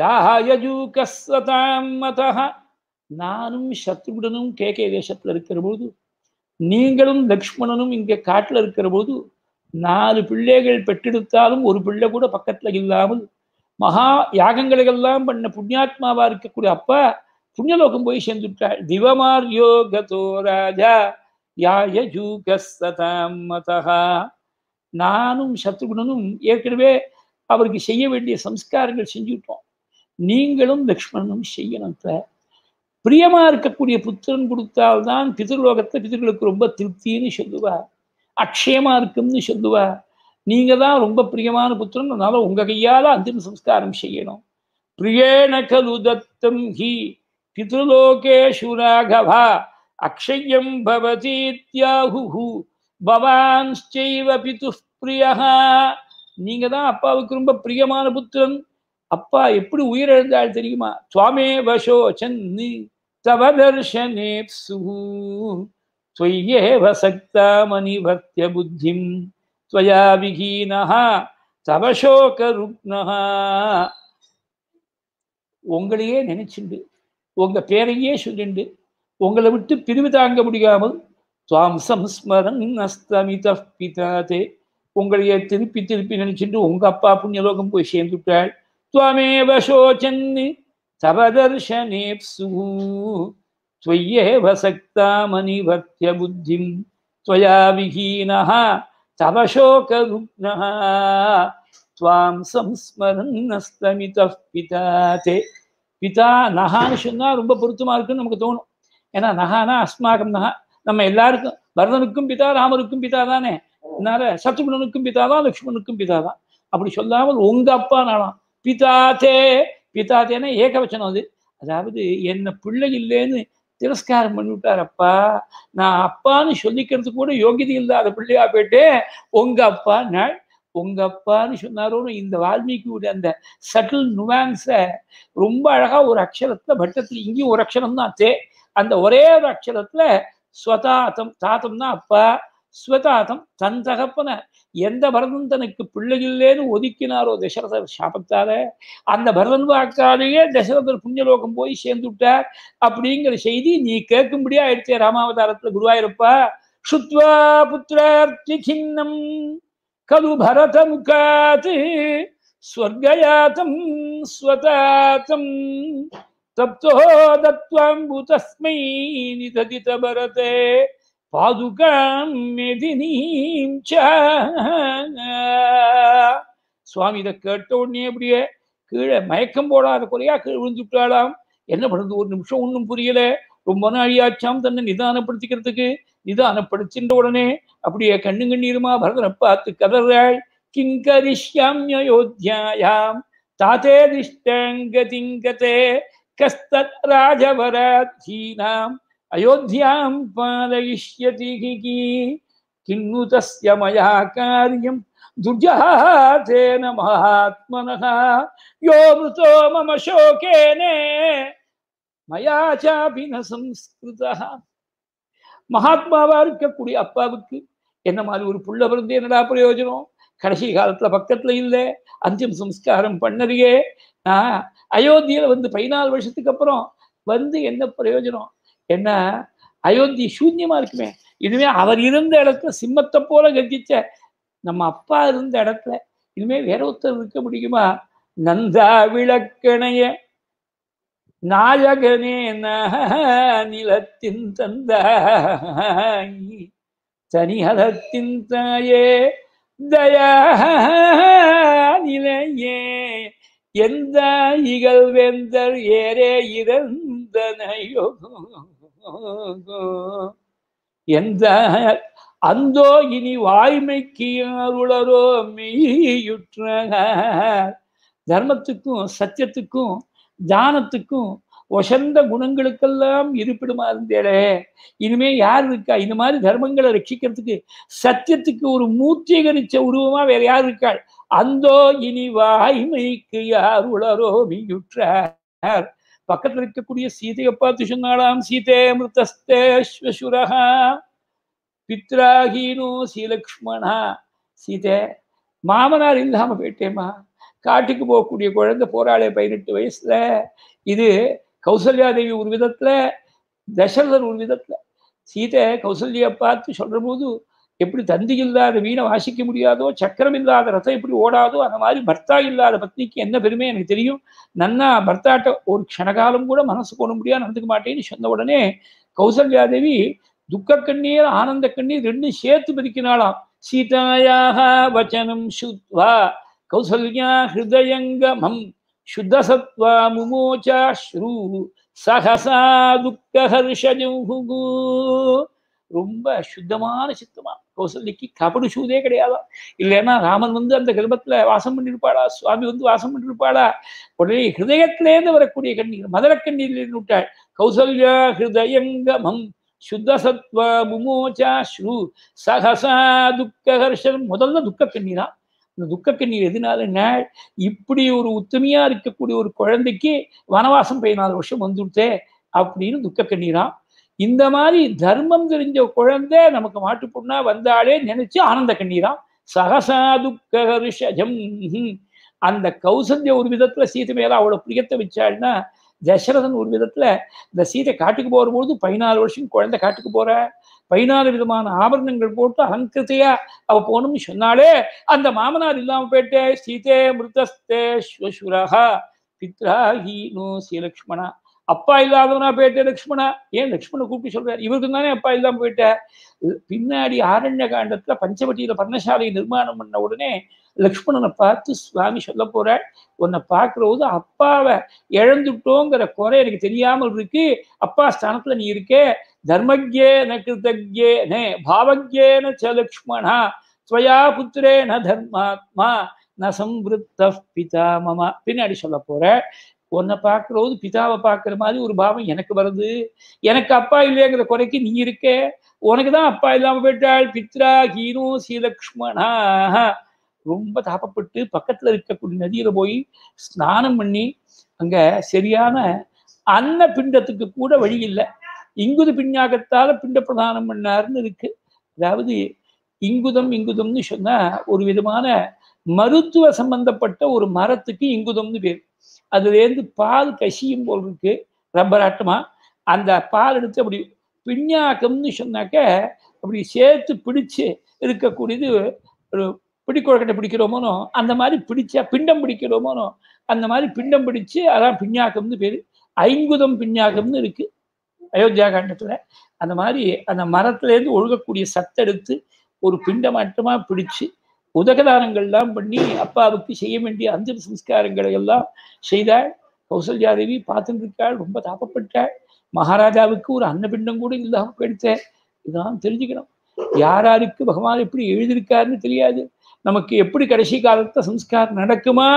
யாஹ யஜூகஸ்வதாம் மதஹா நானும் சத்ருடனும் கே கே தேசத்துல இருக்கிற போது நீங்களும் லக்ஷ்மணனும் இங்கே காட்டுல இருக்கிற போது நாலு பிள்ளைகள் பெற்றெடுத்தாலும் ஒரு பிள்ளை கூட பக்கத்துல இல்லாமல் மகா எல்லாம் பண்ண புண்ணியாத்மாவா இருக்கக்கூடிய அப்பா புண்ணியலோகம் போய் சேர்ந்துட்டாள் திவமார் யோகதோ ராஜா யாய ஜூகஸ்ததாமதா நானும் சத்ருகுணனும் ஏற்கனவே அவருக்கு செய்ய வேண்டிய சம்ஸ்காரங்கள் செஞ்சுட்டோம் நீங்களும் லக்ஷ்மணனும் செய்யணும் பிரியமா இருக்கக்கூடிய புத்திரன் கொடுத்தால்தான் பிதிர்லோகத்தை பிதிர்களுக்கு ரொம்ப திருப்தின்னு சொல்லுவா அக்ஷயமா இருக்கும்னு சொல்லுவா நீங்க தான் ரொம்ப பிரியமான புத்திரன் அதனால உங்க கையால அந்திம சம்ஸ்காரம் செய்யணும் பிரியேண கலு தத்தம் ஹி பிதிருலோகேஷு ராகவா அக்ஷயம் பவதீத்யாஹு பவான்ஸ்சைவ பிது பிரியா நீங்க தான் அப்பாவுக்கு ரொம்ப பிரியமான புத்திரன் அப்பா எப்படி உயிரெழுந்தாள் தெரியுமா சுவாமே வசோ சன்னி தவ தர்ஷனே त्वय्येव सक्तामनिभक्त्य बुद्धिं त्वया विहीनः தவ சோகருக்னஹா உங்களையே நினைச்சுண்டு உங்க பேரையே சொல்லிண்டு உங்களை விட்டு பிரிவு தாங்க முடியாமல் துவாம் சம்ஸ்மரன் அஸ்தமித பிதாதே உங்களையே திருப்பி திருப்பி நினைச்சுட்டு உங்க அப்பா புண்ணியலோகம் போய் சேர்ந்துட்டாள் त्वमेव शोचन् तवदर्शनेप्सु त्वय्येव सक्तामनिवर्त्य बुद्धिं त्वया विहीनः तव शोकरुग्णः त्वां संस्मरन्नस्तमितः पिता ते பிதா நகான்னு சொன்னால் ரொம்ப பொருத்தமாக இருக்குன்னு நமக்கு தோணும் ஏன்னா நகானா அஸ்மாகம் நகா நம்ம எல்லாருக்கும் பரதனுக்கும் பிதா ராமருக்கும் பிதா தானே அதனால சத்ருகுணனுக்கும் பிதா தான் லக்ஷ்மணுக்கும் பிதா தான் அப்படி சொல்லாமல் உங்க அப்பா நானாம் பிதாதே பிதாதேன்னா ஏகவச்சனம் அது அதாவது என்ன பிள்ளை இல்லைன்னு திரஸ்காரம் பண்ணிவிட்டார் அப்பா நான் அப்பான்னு சொல்லிக்கிறது கூட யோகியதை இல்லாத பிள்ளையா போயிட்டேன் உங்க அப்பா நாள் உங்க அப்பான்னு சொன்னாரோன்னு இந்த வால்மீகியுடைய அந்த சட்டில் நுவான்ஸை ரொம்ப அழகா ஒரு அக்ஷரத்துல பட்டத்துல இங்கேயும் ஒரு அக்ஷரம் தான் தே அந்த ஒரே ஒரு அக்ஷரத்துல ஸ்வதாத்தம் தாத்தம்னா அப்பா ஸ்வதாத்தம் தன் தகப்பன எந்த பரதன் தனக்கு பிள்ளைகளேன்னு ஒதுக்கினாரோ தசரதர் சாபத்தால அந்த பரதன் வாக்காலேயே தசரதர் புண்ணியலோகம் போய் சேர்ந்து விட்டார் அப்படிங்கிற செய்தி நீ கேட்கும்படியா ஆயிடுச்சே ராமாவதாரத்துல குருவாயிருப்பா சுத்வா புத்திரார்த்தி கிண்ணம் கலு பரத முகாத்து ஸ்வர்கயாத்தம் ஸ்வதாத்தம் தப்தோ தத்வாம்பு தஸ்மை நிததித பரதே பாதுகம் மெதினீஞ்ச சுவாமி இதை கேட்ட உடனே அப்படியே கீழே மயக்கம் போடாத குறையா கீழே விழுந்துட்டாளாம் என்ன பண்ணுறது ஒரு நிமிஷம் ஒன்றும் புரியல ரொம்ப நாழியாச்சாம் தன்னை நிதானப்படுத்திக்கிறதுக்கு நிதானப்படுத்தின்ற உடனே அப்படியே கண்ணு கண்ணீருமா பரதனை பார்த்து கதறாள் கிங்கரிஷ்யாம்யோத்தியாயாம் தாதே திஷ்டங்க திங்கதே கஸ்தத் அயோத்தியாம் पालयिष्यति கிண்ணு तस्य மயா காரியம் दुर्जहाथेन महात्मनः यो मृतो मम शोकेन மயா சம்ஸ்கிருதா மகாத்மாவா இருக்கக்கூடிய அப்பாவுக்கு என்ன மாதிரி ஒரு புள்ள பிறந்து என்னடா பிரயோஜனம் கடைசி காலத்துல பக்கத்துல இல்லை அந்தியம் சம்ஸ்காரம் பண்ணறியே நான் அயோத்தியில வந்து பதினாலு வருஷத்துக்கு அப்புறம் வந்து என்ன பிரயோஜனம் என்ன அயோத்தி சூன்யமா இருக்குமே இனிமே அவர் இருந்த இடத்துல சிம்மத்தை போல கர்ஜிச்ச நம்ம அப்பா இருந்த இடத்துல இனிமே வேற ஒருத்தர் இருக்க முடியுமா நந்தா விளக்கணைய நாயகனே நிலத்தின் தந்த தனிஹலத்தின் தாயே தயா நிலையே எந்த இகழ்வேந்தர் ஏரே இறந்தனையோ எந்த அந்தோ இனி வாய்மைக்கு அருளரோ மெய்யுற்ற தர்மத்துக்கும் சத்தியத்துக்கும் தானத்துக்கும் ஒசந்த குணங்களுக்கெல்லாம் இருப்பிடுமா இருந்தேடே இனிமே யார் இருக்கா இந்த மாதிரி தர்மங்களை ரட்சிக்கிறதுக்கு சத்தியத்துக்கு ஒரு மூர்த்தீகரிச்ச உருவமா வேற யார் இருக்காள் அந்தோ இனி வாய்மைக்கு யார் உளரோ மீயுற்றார் பக்கத்துல இருக்கக்கூடிய சீதையை பார்த்து சொன்னாலாம் சீதே மிருத்தஸ்தேஸ்வசுரஹா பித்ராகீனோ சீலக்ஷ்மணா சீதே மாமனார் இல்லாம போயிட்டேம்மா காட்டுக்கு போகக்கூடிய குழந்தை போராளிய பதினெட்டு வயசுல இது கௌசல்யாதேவி ஒரு விதத்துல தசரதர் ஒரு விதத்துல சீதை கௌசல்யா பார்த்து சொல்ற போது எப்படி தந்தி இல்லாத வீணை வாசிக்க முடியாதோ சக்கரம் இல்லாத ரசம் எப்படி ஓடாதோ அந்த மாதிரி பர்த்தா இல்லாத பத்னிக்கு என்ன பெருமை எனக்கு தெரியும் நன்னா பர்த்தாட்ட ஒரு க்ஷணகாலம் கூட மனசு போட முடியாது நடந்துக்க மாட்டேன்னு சொன்ன உடனே கௌசல்யாதேவி துக்க கண்ணீர் ஆனந்த கண்ணீர் ரெண்டும் சேர்த்து பிரிக்கினாலாம் சீதாயாக வச்சனம் சுத்வா கௌசல்யா ஹிருதயங்கமம் சுத்தசத்வா ஸ்ரூ சகசா துக்கஹர்ஷஜு ரொம்ப சுத்தமான சித்தமாக கௌசல்யக்கு கபடு சூதே கிடையாதா இல்லைன்னா ராமன் வந்து அந்த கர்ப்பத்தில் வாசம் பண்ணியிருப்பாளா சுவாமி வந்து வாசம் பண்ணியிருப்பாளா உடனே ஹிருதயத்திலேருந்து வரக்கூடிய கண்ணீர் மதுர கண்ணீரில் விட்டாள் கௌசல்யா ஹிருதயங்கமம் சுத்த சத்வ முமோச்சா சகசா முதல்ல துக்க கண்ணீரா இந்த துக்க கண்ணீர் எதுனால நாள் இப்படி ஒரு உத்தமையா இருக்கக்கூடிய ஒரு குழந்தைக்கு வனவாசம் பதினாலு வருஷம் வந்துடுத்தே அப்படின்னு துக்க கண்ணீரான் இந்த மாதிரி தர்மம் தெரிஞ்ச குழந்தை நமக்கு மாட்டுப்புண்ணா வந்தாலே நினைச்சு ஆனந்த கண்ணீரான் சகசாதுக்கரிஷஜம் அந்த கௌசல்ய ஒரு விதத்துல சீதை மேல அவ்வளவு பிரியத்தை வச்சாள்னா தசரதன் ஒரு விதத்துல இந்த சீதை காட்டுக்கு போகும்பொழுது பதினாலு வருஷம் குழந்தை காட்டுக்கு போற பதினாலு விதமான ஆபரணங்கள் போட்டு அலங்கிருத்தையா அவ போகணும்னு சொன்னாலே அந்த மாமனார் இல்லாம போயிட்டே சீதே மிருதஸ்தே ஸ்வசுரஹா பித்ராஹீனோ ஸ்ரீலக்ஷ்மணா அப்பா இல்லாதவனா போயிட்டு லக்ஷ்மணா ஏன் லக்ஷ்மணை கூப்பிட்டு சொல்றாரு இவருக்கு தானே அப்பா இல்லாம போயிட்ட பின்னாடி ஆரண்ய காண்டத்துல பஞ்சவட்டியில பர்ணசாலையை நிர்மாணம் பண்ண உடனே லக்ஷ்மணனை பார்த்து சுவாமி சொல்ல போற உன்னை போது அப்பாவை இழந்துட்டோங்கிற குறை எனக்கு தெரியாமல் இருக்கு அப்பா ஸ்தானத்துல நீ இருக்கே தர்மக்யே ந கிருதக்யே நே பாவக்யே ந ச லக்ஷ்மணா ஸ்வயா புத்திரே ந தர்மாத்மா ந சம்பிருத்த பிதா மமா பின்னாடி சொல்ல போற உன்னை போது பிதாவை பார்க்குற மாதிரி ஒரு பாவம் எனக்கு வருது எனக்கு அப்பா இல்லைங்கிற குறைக்கு நீ இருக்க உனக்கு தான் அப்பா இல்லாமல் போயிட்டாள் பித்ரா ஹீரோ ஸ்ரீலக்ஷ்மணா ரொம்ப தாப்பப்பட்டு பக்கத்தில் இருக்கக்கூடிய நதியில் போய் ஸ்நானம் பண்ணி அங்கே சரியான அன்ன பிண்டத்துக்கு கூட வழி இல்லை இங்குது பின்னாகத்தால் பிண்ட பிரதானம் பண்ணார்னு இருக்கு அதாவது இங்குதம் இங்குதம்னு சொன்னால் ஒரு விதமான மருத்துவ சம்பந்தப்பட்ட ஒரு மரத்துக்கு இங்குதம்னு பேர் அதுலேருந்து பால் கசியும் போல் இருக்கு ரப்பர் ஆட்டமா அந்த பால் எடுத்து அப்படி பின்னாக்கம்னு சொன்னாக்க அப்படி சேர்த்து பிடிச்சு இருக்கக்கூடியது ஒரு பிடிக்கொழக்கட்டை பிடிக்கிறோமோனோ அந்த மாதிரி பிடிச்சா பிண்டம் பிடிக்கிறோமோனோ அந்த மாதிரி பிண்டம் பிடிச்சு அதான் பின்னாக்கம்னு பேர் ஐங்குதம் பின்னாக்கம்னு இருக்கு அயோத்தியா காண்டத்தில் அந்த மாதிரி அந்த மரத்துலேருந்து ஒழுகக்கூடிய சத்தெடுத்து ஒரு பிண்டம் மட்டுமா பிடிச்சு உதகதானங்கள்லாம் பண்ணி அப்பாவுக்கு செய்ய வேண்டிய அஞ்சல் சம்ஸ்காரங்களை எல்லாம் செய்தாள் கௌசல்யாதேவி பார்த்துட்டு இருக்காள் ரொம்ப தாப்பப்பட்டாள் மகாராஜாவுக்கு ஒரு அன்னபிண்டம் கூட இல்லாமல் போயிடுத்த இதெல்லாம் தெரிஞ்சுக்கணும் யார் யாருக்கு பகவான் எப்படி எழுதியிருக்காருன்னு தெரியாது நமக்கு எப்படி கடைசி காலத்தை சம்ஸ்காரம் நடக்குமா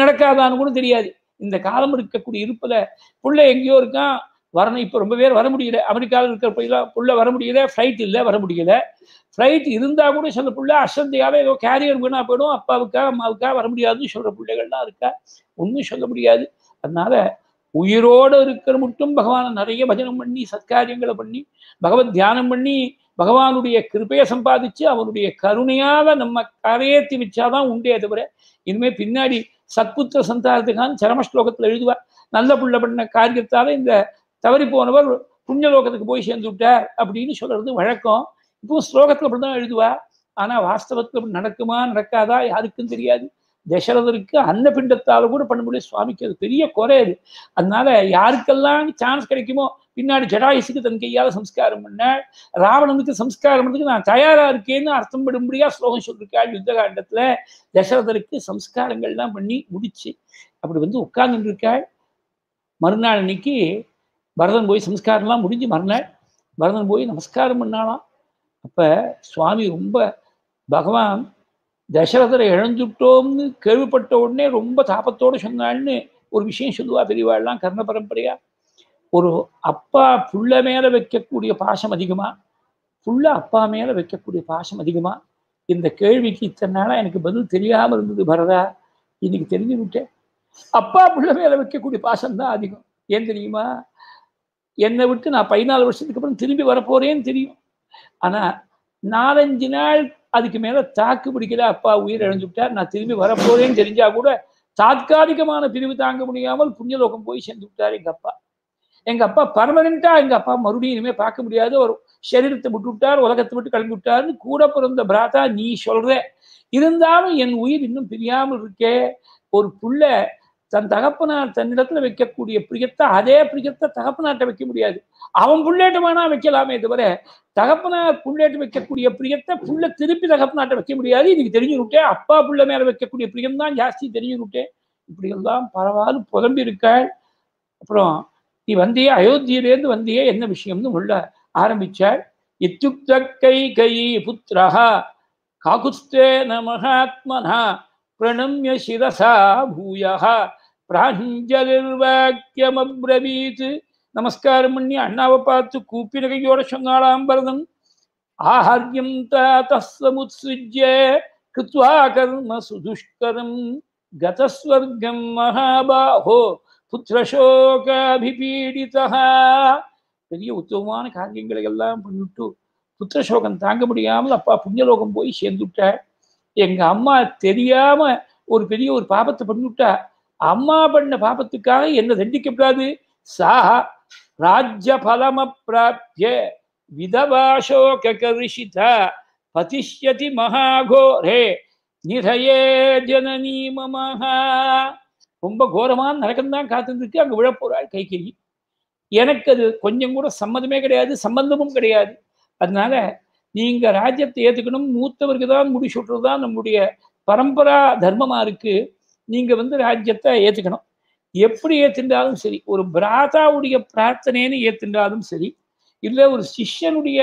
நடக்காதான்னு கூட தெரியாது இந்த காலம் இருக்கக்கூடிய இருப்பதை பிள்ளை எங்கேயோ இருக்கான் வரணும் இப்போ ரொம்ப பேர் வர முடியல அமெரிக்காவில் இருக்கிற பிள்ளைலாம் புள்ள வர முடியல ஃப்ளைட் இல்லை வர முடியல ஃப்ளைட் இருந்தால் கூட சில பிள்ளை அசந்தையாக ஏதோ கேரியர் வேணா போயிடும் அப்பாவுக்கா அம்மாவுக்கா வர முடியாதுன்னு சொல்கிற பிள்ளைகள்லாம் இருக்கா ஒன்றும் சொல்ல முடியாது அதனால உயிரோடு இருக்கிற மட்டும் பகவானை நிறைய பஜனம் பண்ணி சத்காரியங்களை பண்ணி பகவத் தியானம் பண்ணி பகவானுடைய கிருப்பையை சம்பாதிச்சு அவனுடைய கருணையால நம்ம கரையேற்றி வச்சாதான் உண்டே தவிர இனிமேல் பின்னாடி சத்புத்திர சந்தாரத்துக்கான சரம ஸ்லோகத்தில் எழுதுவார் நல்ல புள்ள பண்ண காரியத்தால இந்த தவறி போனவர் புண்ணியலோகத்துக்கு போய் சேர்ந்து விட்டார் அப்படின்னு சொல்றது வழக்கம் இப்போ ஸ்லோகத்தில் அப்படிதான் எழுதுவா ஆனா வாஸ்தவத்தில் நடக்குமா நடக்காதா யாருக்கும் தெரியாது தசரதருக்கு அன்னபிண்டத்தால கூட பண்ண முடியும் சுவாமிக்கு அது பெரிய குறை அது அதனால யாருக்கெல்லாம் சான்ஸ் கிடைக்குமோ பின்னாடி ஜடாயுசுக்கு தன் கையால் சம்ஸ்காரம் பண்ண ராவணனுக்கு சம்ஸ்காரம் பண்ணதுக்கு நான் தயாரா இருக்கேன்னு அர்த்தம் படும்படியா ஸ்லோகம் சொல்லியிருக்காள் யுத்தகாண்டத்தில் தசரதருக்கு சம்ஸ்காரங்கள்லாம் பண்ணி முடிச்சு அப்படி வந்து உட்கார்ந்துட்டு இருக்காள் மறுநாள் அன்னைக்கு பரதன் போய் சம்ஸ்காரம்லாம் முடிஞ்சு மறுநாள் பரதன் போய் நமஸ்காரம் பண்ணாலாம் அப்போ சுவாமி ரொம்ப பகவான் தசரதரை இழந்துட்டோம்னு கேள்விப்பட்ட உடனே ரொம்ப தாபத்தோடு சொன்னாள்னு ஒரு விஷயம் சொல்லுவா பெரியவாள்லாம் கர்ண பரம்பரையா ஒரு அப்பா புள்ள மேலே வைக்கக்கூடிய பாசம் அதிகமாக புள்ள அப்பா மேலே வைக்கக்கூடிய பாசம் அதிகமாக இந்த கேள்விக்கு இத்தனை நாளாக எனக்கு பதில் தெரியாமல் இருந்தது பரதா இன்னைக்கு தெரிஞ்சு விட்டேன் அப்பா புள்ள மேலே வைக்கக்கூடிய பாசம் தான் அதிகம் ஏன் தெரியுமா என்னை விட்டு நான் பதினாலு வருஷத்துக்கு அப்புறம் திரும்பி வரப்போறேன்னு தெரியும் ஆனால் நாலஞ்சு நாள் அதுக்கு மேலே தாக்கு பிடிக்கல அப்பா உயிர் இழந்துவிட்டார் நான் திரும்பி வரப்போறேன்னு தெரிஞ்சா கூட தாற்காலிகமான பிரிவு தாங்க முடியாமல் புண்ணியலோகம் போய் சேர்ந்து விட்டார் எங்கள் அப்பா எங்கள் அப்பா பர்மனெண்ட்டாக எங்கள் அப்பா மறுபடியும் இனிமேல் பார்க்க முடியாது ஒரு சரீரத்தை விட்டு விட்டார் உலகத்தை விட்டு கிளம்பி விட்டார்னு கூட பிறந்த பிராத்தா நீ சொல்கிற இருந்தாலும் என் உயிர் இன்னும் பிரியாமல் இருக்கே ஒரு புள்ள தன் தகப்பனார் தன்னிடத்துல வைக்கக்கூடிய பிரியத்தை அதே பிரியத்தை தகப்பனாட்ட வைக்க முடியாது அவன் புள்ளேட்டு வேணா வைக்கலாமே தவிர தகப்பனார் புள்ளேட்டு வைக்கக்கூடிய பிரியத்தை புள்ள திருப்பி தகப்பனாட்ட வைக்க முடியாது இதுக்கு தெரிஞ்சுக்கிட்டேன் அப்பா புள்ள மேல வைக்கக்கூடிய பிரியம் தான் ஜாஸ்தி தெரிஞ்சுக்கிட்டேன் இப்படி எல்லாம் பரவாயில்ல புலம்பி இருக்காள் அப்புறம் நீ வந்தியே அயோத்தியிலேருந்து வந்தியே என்ன விஷயம்னு உள்ள ஆரம்பிச்சாள் இத்துக்த கை கை புத்திரஹா காகுஸ்தே நமகாத்மனா பிரணம்ய சிரசா பூயா പ്രാഞ്ജലിർവാക്യമബ്രവീത് நமஸ்காரம் பண்ணி அண்ணாவை பார்த்து கூப்பின கையோட ചൊങ്ങാളാം பரதன் ആഹാര്യം താതസ്സമുത്സൃജ്യ കൃത്വാ கர்ம சுதுஷ்கரம் ഗതസ്വർഗം மகாபாஹோ புத்திரசோகாபிபீடிதா பெரிய உத்தமமான காரியங்களை எல்லாம் பண்ணிட்டு புத்திரசோகம் தாங்க முடியாமல் அப்பா புண்ணியலோகம் போய் சேர்ந்துட்டார் எங்கள் அம்மா தெரியாமல் ஒரு பெரிய ஒரு பாபத்தை பண்ணிவிட்டா அம்மா பண்ண பாபத்துக்காக என்ன தண்டிக்கப்படாது சா ராஜ்ய பிராபிய விதவாசோக கருஷித பதிஷ்யதி மகாகோரே நிதயே ஜனனீ மமஹா ரொம்ப கோரமான நரகம்தான் காத்துருக்கு அங்கே விழப்போறாள் கைகேயி எனக்கு அது கொஞ்சம் கூட சம்மந்தமே கிடையாது சம்பந்தமும் கிடையாது அதனால நீங்க ராஜ்யத்தை ஏத்துக்கணும் மூத்தவருக்கு தான் முடிச்சுட்றது தான் நம்முடைய பரம்பரா தர்மமா இருக்கு நீங்கள் வந்து ராஜ்யத்தை ஏற்றுக்கணும் எப்படி ஏற்றுண்டாலும் சரி ஒரு பிராதாவுடைய பிரார்த்தனைன்னு ஏற்றுண்டாலும் சரி இல்லை ஒரு சிஷ்யனுடைய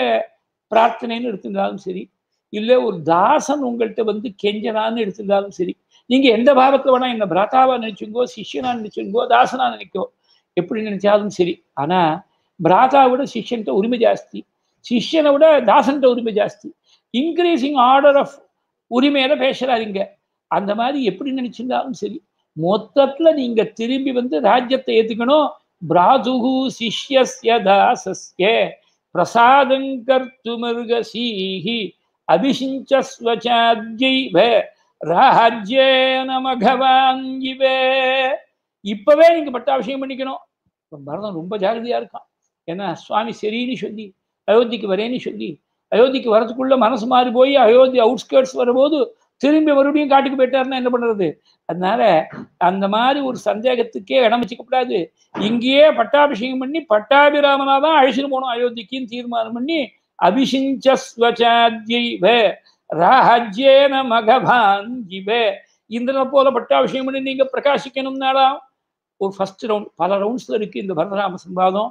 பிரார்த்தனைன்னு எடுத்துட்டாலும் சரி இல்லை ஒரு தாசன் உங்கள்கிட்ட வந்து கெஞ்சனான்னு எடுத்துட்டாலும் சரி நீங்கள் எந்த பாவத்தில் வேணால் என்ன பிராத்தாவா நினைச்சுங்கோ சிஷ்யனா நினைச்சுங்கோ தாசனா நினைக்கோ எப்படி நினைச்சாலும் சரி ஆனால் பிராதாவை விட சிஷ்யன்கிட்ட உரிமை ஜாஸ்தி சிஷ்யனை விட தாசன்கிட்ட உரிமை ஜாஸ்தி இன்க்ரீசிங் ஆர்டர் ஆஃப் உரிமையில பேசுறாருங்க அந்த மாதிரி எப்படி நினைச்சிருந்தாலும் சரி மொத்தத்துல நீங்க திரும்பி வந்து ராஜ்யத்தை ஏத்துக்கணும் பிராதுகு சிஷ்யஸ்ய தாசஸ்ய பிரசாதங்கர்த்து மிருகசீஹி அபிஷிஞ்சஸ்வச்சாத்யைவ ராஜ்யே நமகவாங்கிவே இப்பவே நீங்க பட்டாபிஷேகம் பண்ணிக்கணும் பரதம் ரொம்ப ஜாகிரதையா இருக்கான் ஏன்னா சுவாமி சரின்னு சொல்லி அயோத்திக்கு வரேன்னு சொல்லி அயோத்திக்கு வரதுக்குள்ள மனசு மாறி போய் அயோத்தி அவுட்ஸ்கர்ட்ஸ் வரும்போது திரும்பி மறுபடியும் காட்டுக்கு போயிட்டாருன்னா என்ன பண்றது அதனால அந்த மாதிரி ஒரு சந்தேகத்துக்கே இடம் வச்சுக்கப்படாது இங்கேயே பட்டாபிஷேகம் பண்ணி பட்டாபிராமனா தான் அழிச்சுட்டு போகணும் அயோத்திக்குன்னு தீர்மானம் பண்ணி அபிஷிஞ்சஸ்வச்சாத்யவ ராஹஜ்யேன மகபான் இவ இந்திரன் போல பட்டாபிஷேகம் பண்ணி நீங்க பிரகாசிக்கணும்னாலாம் ஒரு ஃபர்ஸ்ட் ரவுண்ட் பல ரவுண்ட்ஸ்ல இருக்கு இந்த பரதராம சம்பாதம்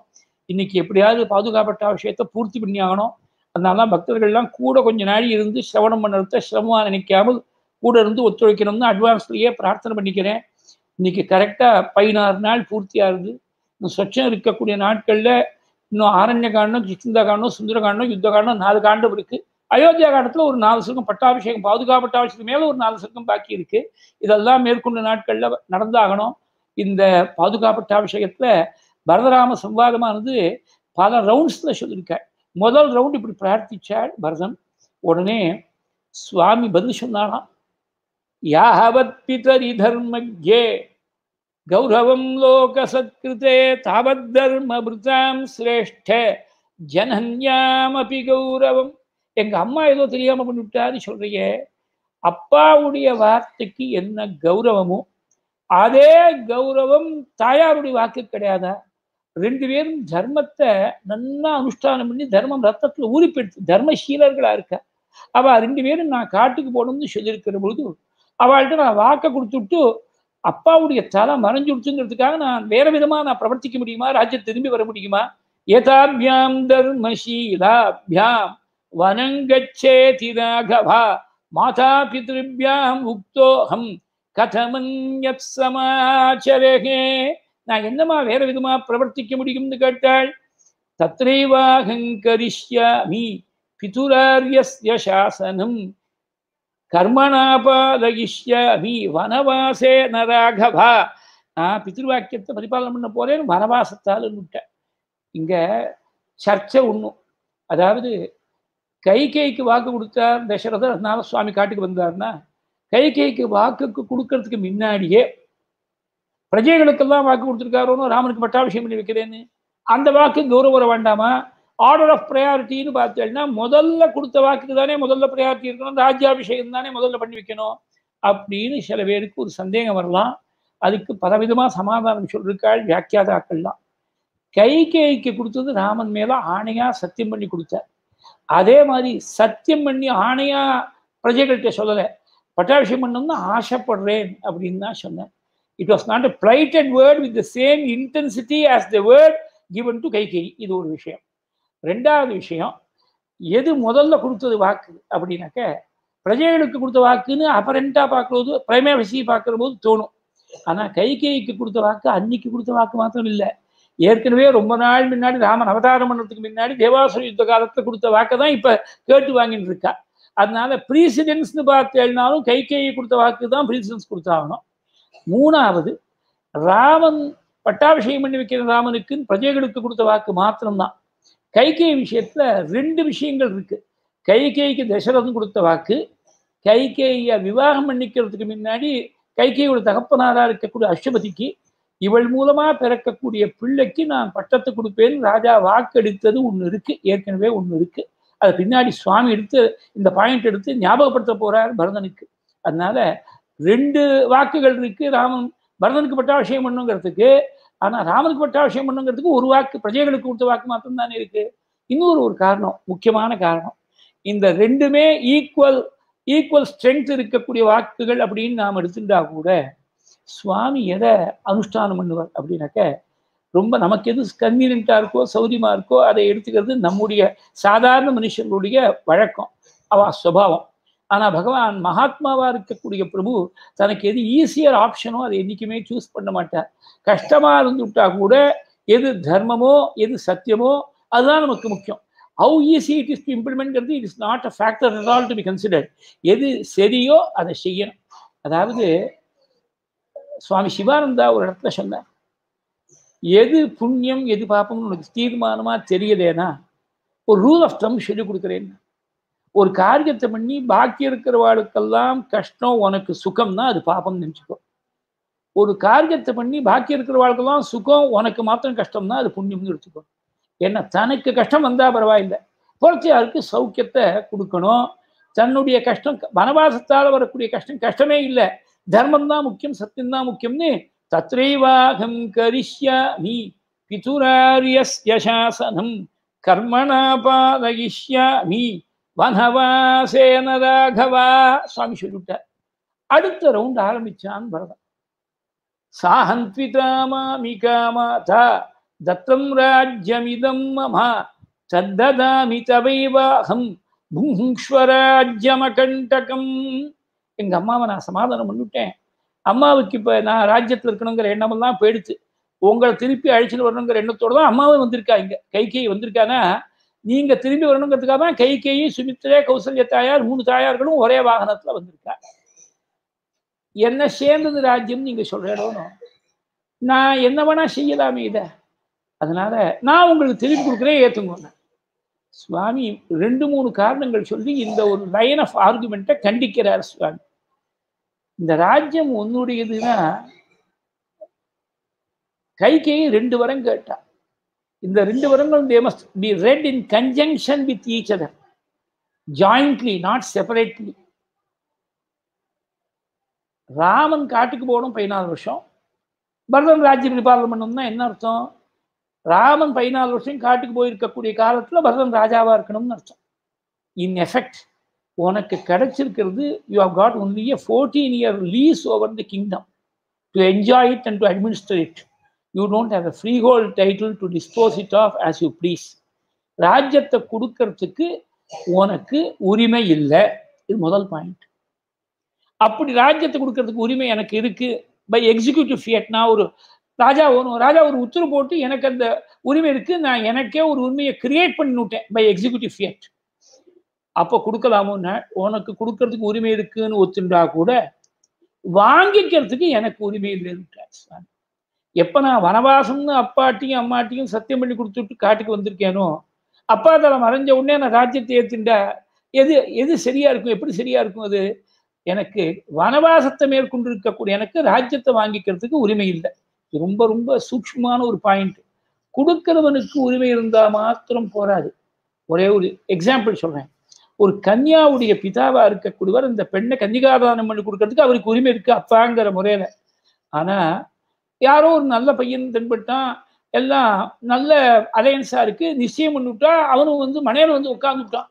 இன்னைக்கு எப்படியாவது பாதுகாப்பட்ட விஷயத்தை பூர்த்தி பண்ணி ஆகணும் அதனால பக்தர்கள்லாம் கூட கொஞ்ச நாள் இருந்து சிரவணம் பண்ணுறத சிரமமாக நினைக்காமல் கூட இருந்து ஒத்துழைக்கணும்னு அட்வான்ஸ்லேயே பிரார்த்தனை பண்ணிக்கிறேன் இன்னைக்கு கரெக்டாக பதினாறு நாள் பூர்த்தியாகுது சொச்சம் இருக்கக்கூடிய நாட்களில் இன்னும் ஆரண்ய காண்டம் கிருஷ்ணந்த காண்டம் சுந்தர காண்டம் யுத்த காண்டம் நாலு காண்டம் இருக்குது அயோத்தியா காலத்தில் ஒரு நாலு சர்க்கம் பட்டாபிஷேகம் பாதுகா பட்டாபிஷேகம் மேலே ஒரு நாலு சர்க்கம் பாக்கி இருக்குது இதெல்லாம் மேற்கொண்ட நாட்களில் நடந்தாகணும் இந்த பாதுகா பட்டாபிஷேகத்தில் பரதராம சம்பாதமானது பல ரவுண்ட்ஸில் சொல்லியிருக்கேன் முதல் ரவுண்ட் இப்படி பிரார்த்திச்சாள் பரதன் உடனே சுவாமி பதில் சொன்னாராம் யாவத் பிதரி தர்மஜே கௌரவம் லோக சத்கிருதே தாவத் தர்ம பிருத்தாம் சிரேஷ்ட ஜனன்யாமபி கௌரவம் எங்க அம்மா ஏதோ தெரியாம பண்ணிவிட்டான்னு சொல்றிய அப்பாவுடைய வார்த்தைக்கு என்ன கௌரவமோ அதே கௌரவம் தாயாருடைய வாக்கு கிடையாதா ரெண்டு பேரும் தர்மத்தை நன்னா அனுஷ்டானம் பண்ணி தர்மம் ரத்தத்தில் ஊறிப்பெடுத்து தர்மசீலர்களாக இருக்கா அவள் ரெண்டு பேரும் நான் காட்டுக்கு போகணும்னு சொல்லியிருக்கிற பொழுது அவள்கிட்ட நான் வாக்கை கொடுத்துட்டு அப்பாவுடைய தலை விடுச்சுங்கிறதுக்காக நான் வேற விதமாக நான் பிரவர்த்திக்க முடியுமா ராஜ்யம் திரும்பி வர முடியுமா ஏதாபியாம் தர்மசீலாபியாம் வனங்கச்சே ராகவா மாதா பிதிருபியாம் உக்தோஹம் கதமன் சமாச்சரகே நான் என்னமா வேற விதமா பிரவர்த்திக்க முடியும்னு கேட்டாள் தத்ரைவாகங்கரிஷ்யாமி பிதுராரியஸ்ய சாசனம் கர்மணாபாலயிஷ்யாமி வனவாசே நராகவா நான் பிதிருவாக்கியத்தை பரிபாலனம் பண்ண போறேன் வனவாசத்தால் விட்ட இங்க சர்ச்சை ஒன்றும் அதாவது கை கைக்கு வாக்கு கொடுத்தார் தசரதனால சுவாமி காட்டுக்கு வந்தார்னா கை கைக்கு வாக்குக்கு கொடுக்கறதுக்கு முன்னாடியே பிரஜைகளுக்கெல்லாம் வாக்கு கொடுத்துருக்காரோன்னு ராமனுக்கு பட்டாபிஷேகம் பண்ணி வைக்கிறேன்னு அந்த வாக்கு கௌரவர வேண்டாமா ஆர்டர் ஆஃப் ப்ரையாரிட்டின்னு பார்த்தேன்னா முதல்ல கொடுத்த வாக்குக்கு தானே முதல்ல ப்ரையாரிட்டி இருக்கணும் ராஜ்யாபிஷேகம் தானே முதல்ல பண்ணி வைக்கணும் அப்படின்னு சில பேருக்கு ஒரு சந்தேகம் வரலாம் அதுக்கு பலவிதமாக சமாதானம் சொல்லிருக்காள் வியாக்கியாதாக்கள்லாம் கை கைக்கு கொடுத்தது ராமன் மேல ஆணையா சத்தியம் பண்ணி கொடுத்தார் அதே மாதிரி சத்தியம் பண்ணி ஆணையா பிரஜைகள்கிட்ட சொல்லலை பட்டாபிஷேகம் பண்ணணும்னு ஆசைப்படுறேன் அப்படின்னு தான் சொன்னேன் it was not a blighted word with the same intensity as the word given to Kaikeyi இது ஒரு விஷயம் ரெண்டாவது விஷயம் எது முதல்ல கொடுத்தது வாக்கு அப்படின்னாக்க பிரஜைகளுக்கு கொடுத்த வாக்குன்னு அப்பரண்டாக பார்க்கும்போது விஷயம் பார்க்குற போது தோணும் ஆனால் கைகேயிக்கு கொடுத்த வாக்கு அன்னைக்கு கொடுத்த வாக்கு மாத்திரம் இல்லை ஏற்கனவே ரொம்ப நாள் முன்னாடி ராமன் அவதாரம் பண்ணுறதுக்கு முன்னாடி தேவாசுர யுத்த காலத்தில் கொடுத்த வாக்கு தான் இப்போ கேட்டு வாங்கிட்டு இருக்கா அதனால ப்ரீசிடென்ஸ்னு பார்த்து பார்த்தேன்னாலும் கைகேயை கொடுத்த வாக்கு தான் ப்ரீசிடென்ஸ் கொடுத்தாகணும் மூணாவது ராமன் பட்டாபிஷேகம் பண்ணி வைக்கிற ராமனுக்கு பிரஜைகளுக்கு கொடுத்த வாக்கு மாத்திரம்தான் கைகை விஷயத்துல ரெண்டு விஷயங்கள் இருக்கு கைகைக்கு தசரதன் கொடுத்த வாக்கு கைகேய விவாகம் பண்ணிக்கிறதுக்கு முன்னாடி கைகேயோட தகப்பனாரா இருக்கக்கூடிய அஷ்டபதிக்கு இவள் மூலமா பிறக்கக்கூடிய பிள்ளைக்கு நான் பட்டத்தை கொடுப்பேன் ராஜா வாக்கெடுத்தது ஒண்ணு இருக்கு ஏற்கனவே ஒண்ணு இருக்கு அது பின்னாடி சுவாமி எடுத்து இந்த பாயிண்ட் எடுத்து ஞாபகப்படுத்த போறார் பரதனுக்கு அதனால ரெண்டு வாக்குகள் இருக்கு ராமன் பரதனுக்கு பட்டாபிஷேகம் பண்ணுங்கிறதுக்கு ஆனால் ராமனுக்கு பட்டாபிஷேகம் பண்ணுங்கிறதுக்கு ஒரு வாக்கு பிரஜைகளுக்கு கொடுத்த வாக்கு மாத்திரம் தானே இருக்கு இன்னொரு ஒரு காரணம் முக்கியமான காரணம் இந்த ரெண்டுமே ஈக்குவல் ஈக்குவல் ஸ்ட்ரென்த் இருக்கக்கூடிய வாக்குகள் அப்படின்னு நாம் எடுத்துட்டா கூட சுவாமி எதை அனுஷ்டானம் பண்ணுவார் அப்படின்னாக்க ரொம்ப நமக்கு எது கன்வீனியண்ட்டாக இருக்கோ சௌரியமாக இருக்கோ அதை எடுத்துக்கிறது நம்முடைய சாதாரண மனுஷர்களுடைய வழக்கம் அவ சுபாவம் ஆனால் பகவான் மகாத்மாவாக இருக்கக்கூடிய பிரபு தனக்கு எது ஈஸியர் ஆப்ஷனோ அதை என்றைக்குமே சூஸ் பண்ண மாட்டார் கஷ்டமாக இருந்துவிட்டா கூட எது தர்மமோ எது சத்தியமோ அதுதான் நமக்கு முக்கியம் how easy it is to இம்ப்ளிமெண்ட்ங்கிறது it is not a factor at all to be considered எது சரியோ அதை செய்யணும் அதாவது சுவாமி சிவானந்தா ஒரு இடத்துல சொன்னார் எது புண்ணியம் எது பாப்பம்னு உனக்கு தீர்மானமாக தெரியலேனா ஒரு ரூல் ஆஃப் தம் சொல்லி கொடுக்குறேன்னு ஒரு காரியத்தை பண்ணி பாக்கி இருக்கிறவாளுக்கெல்லாம் கஷ்டம் உனக்கு சுகம்னா அது பாபம் நினச்சிக்கோ ஒரு காரியத்தை பண்ணி பாக்கி இருக்கிறவாளுக்கெல்லாம் சுகம் உனக்கு மாத்திரம் கஷ்டம்னா அது புண்ணியம்னு எடுத்துக்கோ ஏன்னா தனக்கு கஷ்டம் வந்தால் பரவாயில்லை புரட்சியாருக்கு சௌக்கியத்தை கொடுக்கணும் தன்னுடைய கஷ்டம் வனவாசத்தால் வரக்கூடிய கஷ்டம் கஷ்டமே இல்லை தர்மம் தான் முக்கியம் சத்தியம் தான் முக்கியம்னு தத்ரைவாகம் கரிஷ்யாமி பிதுராரியஸ்ய சாசனம் நீ வனவா சேன சுவாமி சொல்லிவிட்டார் அடுத்த ரவுண்ட் ஆரம்பிச்சான் பரதன் சாஹன்விதா மாமிகா மாதா தத்தம் ராஜ்யமிதம் மமா தத்ததாமி தவைவாகம் புங்ஸ்வராஜ்யமகண்டகம் எங்க அம்மாவை நான் சமாதானம் பண்ணிவிட்டேன் அம்மாவுக்கு இப்போ நான் ராஜ்யத்தில் இருக்கணுங்கிற எண்ணமெல்லாம் போயிடுச்சு உங்களை திருப்பி அழைச்சிட்டு வரணுங்கிற எண்ணத்தோடு தான் அம்மாவும் வந்திருக்கா இங்கே கைகை வந்திருக்கான்னா நீங்க திரும்பி வரணுங்கிறதுக்காக கை கேயி சுமித்ரே கௌசல்ய தாயார் மூணு தாயார்களும் ஒரே வாகனத்துல வந்திருக்காங்க என்ன சேர்ந்தது ராஜ்யம் நீங்க சொல்றோம் நான் என்ன வேணா செய்யலாமே இத அதனால நான் உங்களுக்கு திரும்பி கொடுக்குறேன் ஏத்துங்க சுவாமி ரெண்டு மூணு காரணங்கள் சொல்லி இந்த ஒரு லைன் ஆஃப் ஆர்குமெண்ட்டை கண்டிக்கிறார் சுவாமி இந்த ராஜ்யம் உன்னுடையதுன்னா கைகையை ரெண்டு வரம் கேட்டான் இந்த ரெண்டு வருடங்களும் they must be read in conjunction with each other jointly not separately Raman காட்டுக்கு போகணும் பதினாலு வருஷம் பரதன் ராஜ்யம் நிர்வாகம் பண்ணணும்னா என்ன அர்த்தம் ராமன் பதினாலு வருஷம் காட்டுக்கு போயிருக்கக்கூடிய காலத்தில் பரதன் ராஜாவாக இருக்கணும்னு அர்த்தம் இன் எஃபெக்ட் உனக்கு கிடைச்சிருக்கிறது you have got only a fourteen year lease over the kingdom to enjoy it and to administrate you don't have a free title to dispose it of as you please ராஜ்யத்தை கொடுக்கறதுக்கு உனக்கு உரிமை இல்லை இது முதல் point அப்படி ராஜ்யத்தை கொடுக்கறதுக்கு உரிமை எனக்கு இருக்கு பை எக்ஸிக்யூட்டிவ் ஃபியட்னா ஒரு ராஜா ஒரு ராஜா ஒரு உத்தரவு போட்டு எனக்கு அந்த உரிமை இருக்கு நான் எனக்கே ஒரு உரிமையை கிரியேட் பண்ணி விட்டேன் பை எக்ஸிக்யூட்டிவ் ஃபியட் அப்போ கொடுக்கலாமோன்னா உனக்கு கொடுக்கறதுக்கு உரிமை இருக்குன்னு ஒத்துண்டா கூட வாங்கிக்கிறதுக்கு எனக்கு உரிமை இல்லைன்னு எப்போ நான் வனவாசம்னு அப்பாட்டியும் அம்மாட்டியும் சத்தியம் பண்ணி கொடுத்துட்டு காட்டுக்கு வந்திருக்கேனோ அப்பா தலை மறைஞ்ச உடனே நான் ராஜ்யத்தை ஏற்றுண்டா எது எது சரியா இருக்கும் எப்படி சரியா இருக்கும் அது எனக்கு வனவாசத்தை மேற்கொண்டு இருக்கக்கூடிய எனக்கு ராஜ்யத்தை வாங்கிக்கிறதுக்கு உரிமை இல்லை ரொம்ப ரொம்ப சூட்சமான ஒரு பாயிண்ட் கொடுக்கிறவனுக்கு உரிமை இருந்தால் மாத்திரம் போராது ஒரே ஒரு எக்ஸாம்பிள் சொல்றேன் ஒரு கன்யாவுடைய பிதாவா இருக்கக்கூடியவர் இந்த பெண்ணை கன்னிகாதானம் பண்ணி கொடுக்கறதுக்கு அவருக்கு உரிமை இருக்கு அப்பாங்கிற முறையில ஆனா யாரோ ஒரு நல்ல பையன் தென்பட்டான் எல்லாம் நல்ல அலையன்ஸாக இருக்குது நிச்சயம் பண்ணிவிட்டா அவனும் வந்து மனையில் வந்து உட்காந்துட்டான்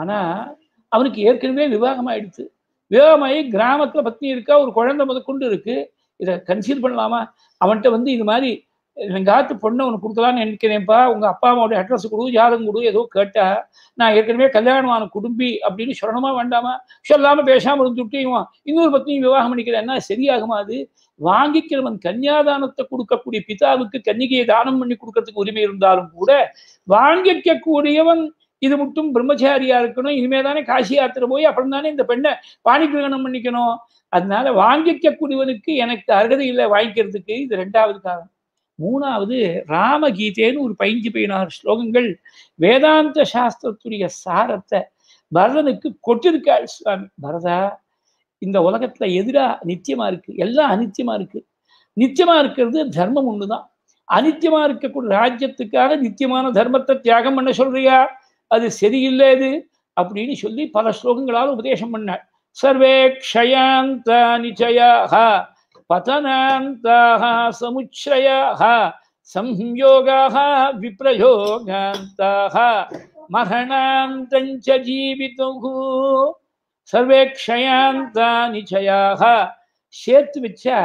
ஆனால் அவனுக்கு ஏற்கனவே விவாகம் ஆயிடுச்சு கிராமத்தில் பத்னி இருக்கா ஒரு குழந்தை முதற்கொண்டு இருக்குது இதை கன்சீல் பண்ணலாமா அவன்கிட்ட வந்து இது மாதிரி எங்காத்து பொண்ணு உனக்கு கொடுக்கலான்னு நினைக்கிறேன்ப்பா உங்கள் அப்பா அம்மாவோட அட்ரஸ் கொடு ஜாதகம் கொடு ஏதோ கேட்டா நான் ஏற்கனவே கல்யாணமான குடும்பி அப்படின்னு சொல்லணுமா வேண்டாமா சொல்லாமல் பேசாமல் இருந்துட்டு இவன் இன்னொரு பத்தியும் விவாகம் பண்ணிக்கிறேன் சரியாகுமா அது வாங்கிக்கிறவன் கன்னியாதானத்தை கொடுக்கக்கூடிய பிதாவுக்கு கன்னிகையை தானம் பண்ணி கொடுக்கறதுக்கு உரிமை இருந்தாலும் கூட வாங்கிக்கக்கூடியவன் இது மட்டும் பிரம்மச்சாரியா இருக்கணும் இனிமே தானே காசி யாத்திரை போய் அப்புறம் தானே இந்த பெண்ணை பாணி கிரகணம் பண்ணிக்கணும் அதனால வாங்கிக்க கூடியவனுக்கு எனக்கு அருகதை இல்லை வாங்கிக்கிறதுக்கு இது ரெண்டாவது காரணம் மூணாவது ராமகீதேன்னு ஒரு பைஞ்சு பதினாறு ஸ்லோகங்கள் வேதாந்த சாஸ்திரத்துடைய சாரத்தை பரதனுக்கு கொட்டிருக்காள் சுவாமி பரதா இந்த உலகத்துல எதிரா நித்தியமா இருக்கு எல்லாம் அனித்தியமா இருக்கு நித்தியமா இருக்கிறது தர்மம் ஒண்ணுதான் அனித்தியமா இருக்கக்கூடிய ராஜ்யத்துக்காக நித்தியமான தர்மத்தை தியாகம் பண்ண சொல்றியா அது சரியில்லை இது அப்படின்னு சொல்லி பல ஸ்லோகங்களால் உபதேசம் பண்ணாள் சர்வே க்ஷயாந்தானிச்சயா பதனாந்தாக சமுச்சயாக संयोगाः विप्रयोगान्ताः महणान्तञ्च जीवितुः சர்வே க்ஷயாந்தா நிச்சயாக சேர்த்து வச்சா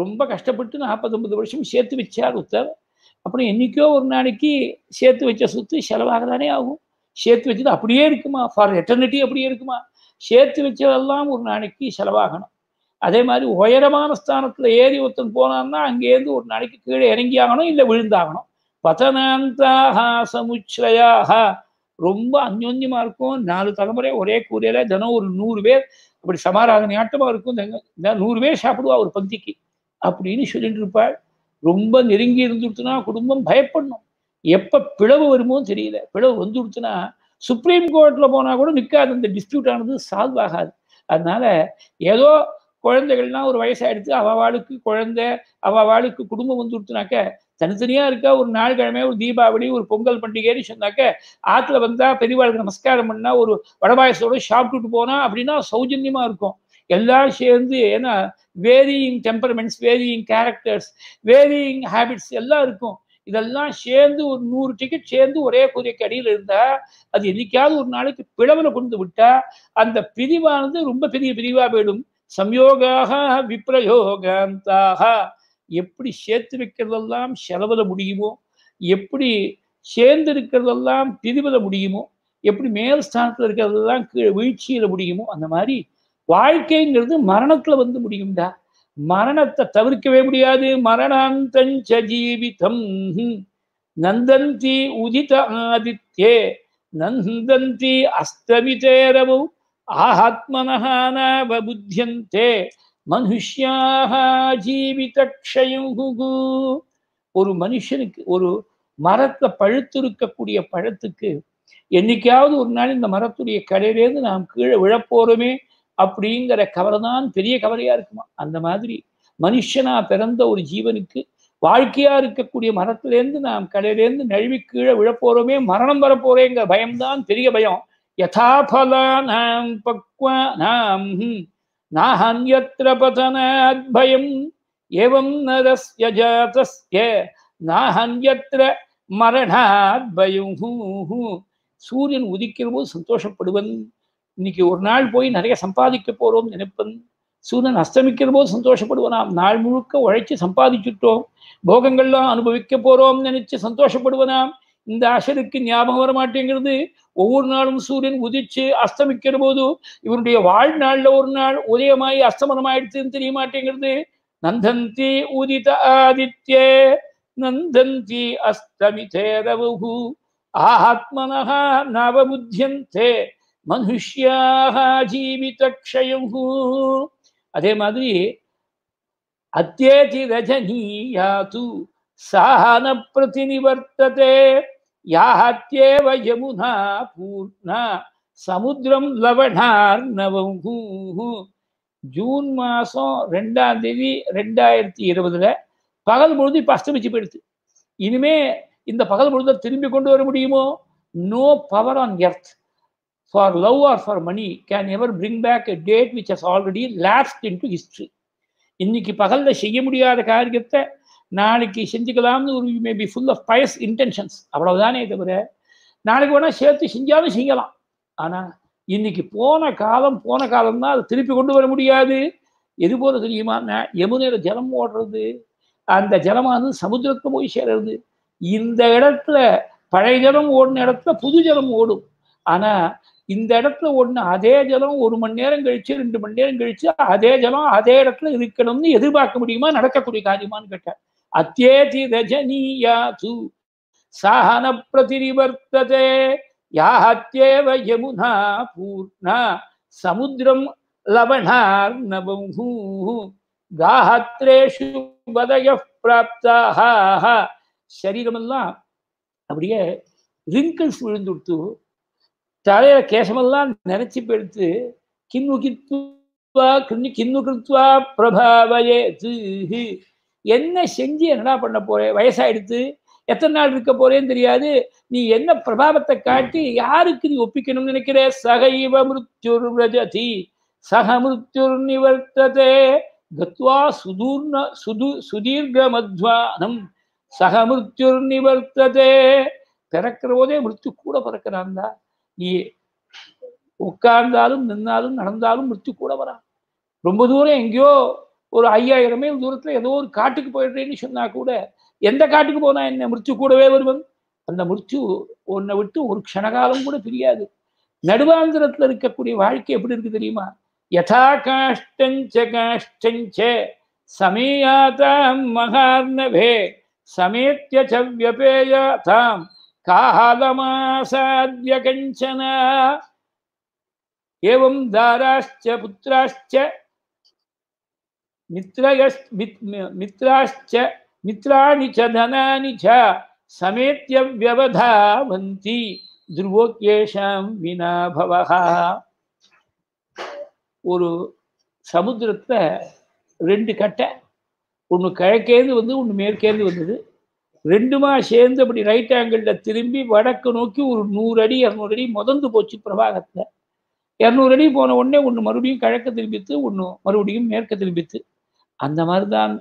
ரொம்ப கஷ்டப்பட்டு நாற்பத்தொம்பது வருஷம் சேர்த்து வச்சார் ஒருத்தர் அப்புறம் என்றைக்கோ ஒரு நாளைக்கு சேர்த்து வச்ச சொத்து செலவாக ஆகும் சேர்த்து வச்சது அப்படியே இருக்குமா ஃபார் எட்டர்னிட்டி அப்படியே இருக்குமா சேர்த்து வச்சதெல்லாம் ஒரு நாளைக்கு செலவாகணும் அதே மாதிரி உயரமான ஸ்தானத்தில் ஏறி ஒருத்தன் போனான்னா அங்கேருந்து ஒரு நாளைக்கு கீழே இறங்கி ஆகணும் இல்லை விழுந்தாகணும் பதனாந்தாக சமுச்சயாக ரொம்ப அந்யோன்யமாக இருக்கும் நாலு தலைமுறை ஒரே கூரையில தினம் ஒரு நூறு பேர் அப்படி சமாராதனை ஆட்டமாக இருக்கும் நூறு பேர் சாப்பிடுவா ஒரு பந்திக்கு அப்படின்னு சொல்லிட்டு இருப்பாள் ரொம்ப நெருங்கி இருந்துடுத்துனா குடும்பம் பயப்படணும் எப்போ பிளவு வருமோ தெரியல பிளவு வந்துடுச்சுன்னா சுப்ரீம் கோர்ட்டில் போனால் கூட நிற்காது அந்த டிஸ்பியூட் ஆனது சால்வ் ஆகாது அதனால ஏதோ குழந்தைகள்லாம் ஒரு வயசாயிடுத்து வாழுக்கு குழந்தை அவ வாழுக்கு குடும்பம் வந்து வந்துடுத்துனாக்க தனித்தனியா இருக்கா ஒரு நாள் கிழமை ஒரு தீபாவளி ஒரு பொங்கல் பண்டிகைன்னு சொன்னாக்க ஆத்துல வந்தா பெரியவாளுக்கு நமஸ்காரம் பண்ணா ஒரு வடபாயசோட சாப்பிட்டுட்டு போனா அப்படின்னா சௌஜன்யமா இருக்கும் எல்லாரும் சேர்ந்து ஏன்னா varying temperaments varying characters varying habits எல்லாம் இருக்கும் இதெல்லாம் சேர்ந்து ஒரு நூறு டிக்கெட் சேர்ந்து ஒரே குதிரைக்கு அடியில் இருந்தா அது என்னைக்காவது ஒரு நாளைக்கு பிளவில் கொண்டு விட்டா அந்த பிரிவானது ரொம்ப பெரிய பிரிவா போயிடும் சம்யோகாக விப்ரயோகாந்தாக எப்படி சேர்த்து வைக்கிறதெல்லாம் செலவில் முடியுமோ எப்படி சேர்ந்து இருக்கிறதெல்லாம் முடியுமோ எப்படி மேல் ஸ்தானத்தில் இருக்கிறதெல்லாம் கீழே வீழ்ச்சியில் முடியுமோ அந்த மாதிரி வாழ்க்கைங்கிறது மரணத்தில் வந்து முடியும்டா மரணத்தை தவிர்க்கவே முடியாது மரணாந்தஞ்ச ஜீவிதம் நந்தந்தி உதித ஆதித்யே நந்தந்தி அஸ்தமிதேரவும் ஆஹாத்மனஹானாவபுத்தியந்தே மனுஷ்யாக ஜீவித க்ஷயுகு ஒரு மனுஷனுக்கு ஒரு மரத்தை பழுத்து இருக்கக்கூடிய பழத்துக்கு என்னைக்காவது ஒரு நாள் இந்த மரத்துடைய கடையிலேருந்து நாம் கீழே விழப்போறோமே அப்படிங்கிற கவலை தான் பெரிய கவலையா இருக்குமா அந்த மாதிரி மனுஷனா பிறந்த ஒரு ஜீவனுக்கு வாழ்க்கையா இருக்கக்கூடிய மரத்திலேருந்து நாம் கடையிலேருந்து நழுவி கீழே விழப்போறோமே மரணம் வரப்போறேங்கிற பயம்தான் பெரிய பயம் यथा पक्वानां नाहन्यत्र पतनाद्भयम् एवं नरस्य जातस्य நாஹன்யத்திர மரணாத் சூரியன் உதிக்கிற போது சந்தோஷப்படுவன் இன்னைக்கு ஒரு நாள் போய் நிறைய சம்பாதிக்க போறோம் நினைப்பன் சூரியன் அஸ்தமிக்கிற போது சந்தோஷப்படுவனாம் நாள் முழுக்க உழைச்சி சம்பாதிச்சுட்டோம் போகங்கள்லாம் அனுபவிக்க போறோம் நினைச்சு சந்தோஷப்படுவனாம் இந்த அசருக்கு ஞாபகம் வர மாட்டேங்கிறது ஒவ்வொரு நாளும் சூரியன் உதிச்சு அஸ்தமிக்கிற போது இவருடைய வாழ்நாளில் ஒரு நாள் உதயமாய் அஸ்தமனம் ஆயிடுச்சுன்னு தெரிய மாட்டேங்கிறது நந்தந்தி உதித ஆதித்யே நந்தந்தி அஸ்தமி தேரவு ஆத்மனா நவபுத்தியந்தே மனுஷியாக ஜீவித க்ஷயம் அதே மாதிரி அத்தியேதி ரஜனீயாது சாஹன பிரதிநிவர்த்ததே யாஹத்யேவ யமுனா பூர்ணா சமுத்திரம் லவணார்ணவம் ஜூன் மாதம் ரெண்டாம் தேதி ரெண்டாயிரத்தி இருபதுல பகல் பொழுது இப்போ அஸ்தமிச்சு போயிடுது இனிமே இந்த பகல் பொழுத திரும்பி கொண்டு வர முடியுமோ no power on earth for love or for money can ever bring back a date which has already lost into history இன்னைக்கு பகலில் செய்ய முடியாத காரியத்தை நாளைக்கு செஞ்சுக்கலாம்னு ஒரு may be full of pious intentions அவ்வளவுதானே தவிர நாளைக்கு வேணால் சேர்த்து செஞ்சாலும் செய்யலாம் ஆனால் இன்னைக்கு போன காலம் போன காலம்னா அதை திருப்பி கொண்டு வர முடியாது எது போல தெரியுமா யமுனையில ஜலம் ஓடுறது அந்த ஜலமானது சமுத்திரத்தை போய் சேர்றது இந்த இடத்துல பழைய ஜலம் ஓடின இடத்துல புது ஜலம் ஓடும் ஆனா இந்த இடத்துல ஓடின அதே ஜலம் ஒரு மணி நேரம் கழிச்சு ரெண்டு மணி நேரம் கழிச்சு அதே ஜலம் அதே இடத்துல இருக்கணும்னு எதிர்பார்க்க முடியுமா நடக்கக்கூடிய காரியமானு கேட்டார் அத்தியேதி ரஜனீயாது சாஹன பிரதிரிவர்த்ததே யாஹத்யேவ யமுனா பூர்ணா சமுத்திரம் லவணார்ணபூ காஹத்ரேஷு வதய பிராப்தாக சரீரமெல்லாம் அப்படியே ரிங்கிள்ஸ் விழுந்துடுத்து தலையில கேசமெல்லாம் நினைச்சு பெடுத்து கிண்ணு கித்துவா கிண்ணு கிண்ணு கிருத்வா பிரபாவயே என்ன செஞ்சு என்னடா பண்ண போறேன் வயசாயிடுத்து எத்தனை நாள் இருக்க போறேன்னு தெரியாது நீ என்ன பிரபாவத்தை காட்டி யாருக்கு நீ ஒப்பிக்கணும்னு நினைக்கிற சகைவ சக மிருத்யுர் நிவர்த்ததே கத்வா சுதூர்ண சுது சுதீர்க மத்வானம் சக மிருத்யுர் நிவர்த்ததே பிறக்கிற போதே மிருத்து கூட பிறக்கிறான்டா நீ உட்கார்ந்தாலும் நின்னாலும் நடந்தாலும் மிருத்து கூட வரான் ரொம்ப தூரம் எங்கேயோ ஒரு ஐயாயிரம் மைல் தூரத்தில் ஏதோ ஒரு காட்டுக்கு போயிடுறேன்னு சொன்னால் கூட எந்த காட்டுக்கு போனால் என்ன மிருச்சு கூடவே வருவன் அந்த மிருச்சு உன்னை விட்டு ஒரு க்ஷணகாலம் கூட பிரியாது நடுவாந்திரத்தில் இருக்கக்கூடிய வாழ்க்கை எப்படி இருக்கு தெரியுமா யதா காஷ்டஞ்ச காஷ்டஞ்ச சமீயாதாம் மகார்ணவே சமேத்திய சவ்யபேயாதாம் காலமாசாத்ய கஞ்சனா ஏவம் தாராஷ்ட புத்திராஷ்ட மித்ராஷ்ச மித்ராணி ச தனானி ச சமேத்திய வியவதாவந்தி துருவோக்கியேஷாம் வினாபவகா ஒரு சமுத்திரத்தை ரெண்டு கட்டை ஒன்று கிழக்கேந்து வந்து ஒன்று மேற்கேந்து வந்தது ரெண்டுமா சேர்ந்து அப்படி ரைட் ஆங்கிளில் திரும்பி வடக்கு நோக்கி ஒரு நூறு அடி இரநூறு அடி முதந்து போச்சு பிரபாகத்தை இரநூறு அடி போன உடனே ஒன்று மறுபடியும் கிழக்க திரும்பித்து ஒன்று மறுபடியும் மேற்க திரும்பித்து அந்த மாதிரி தான்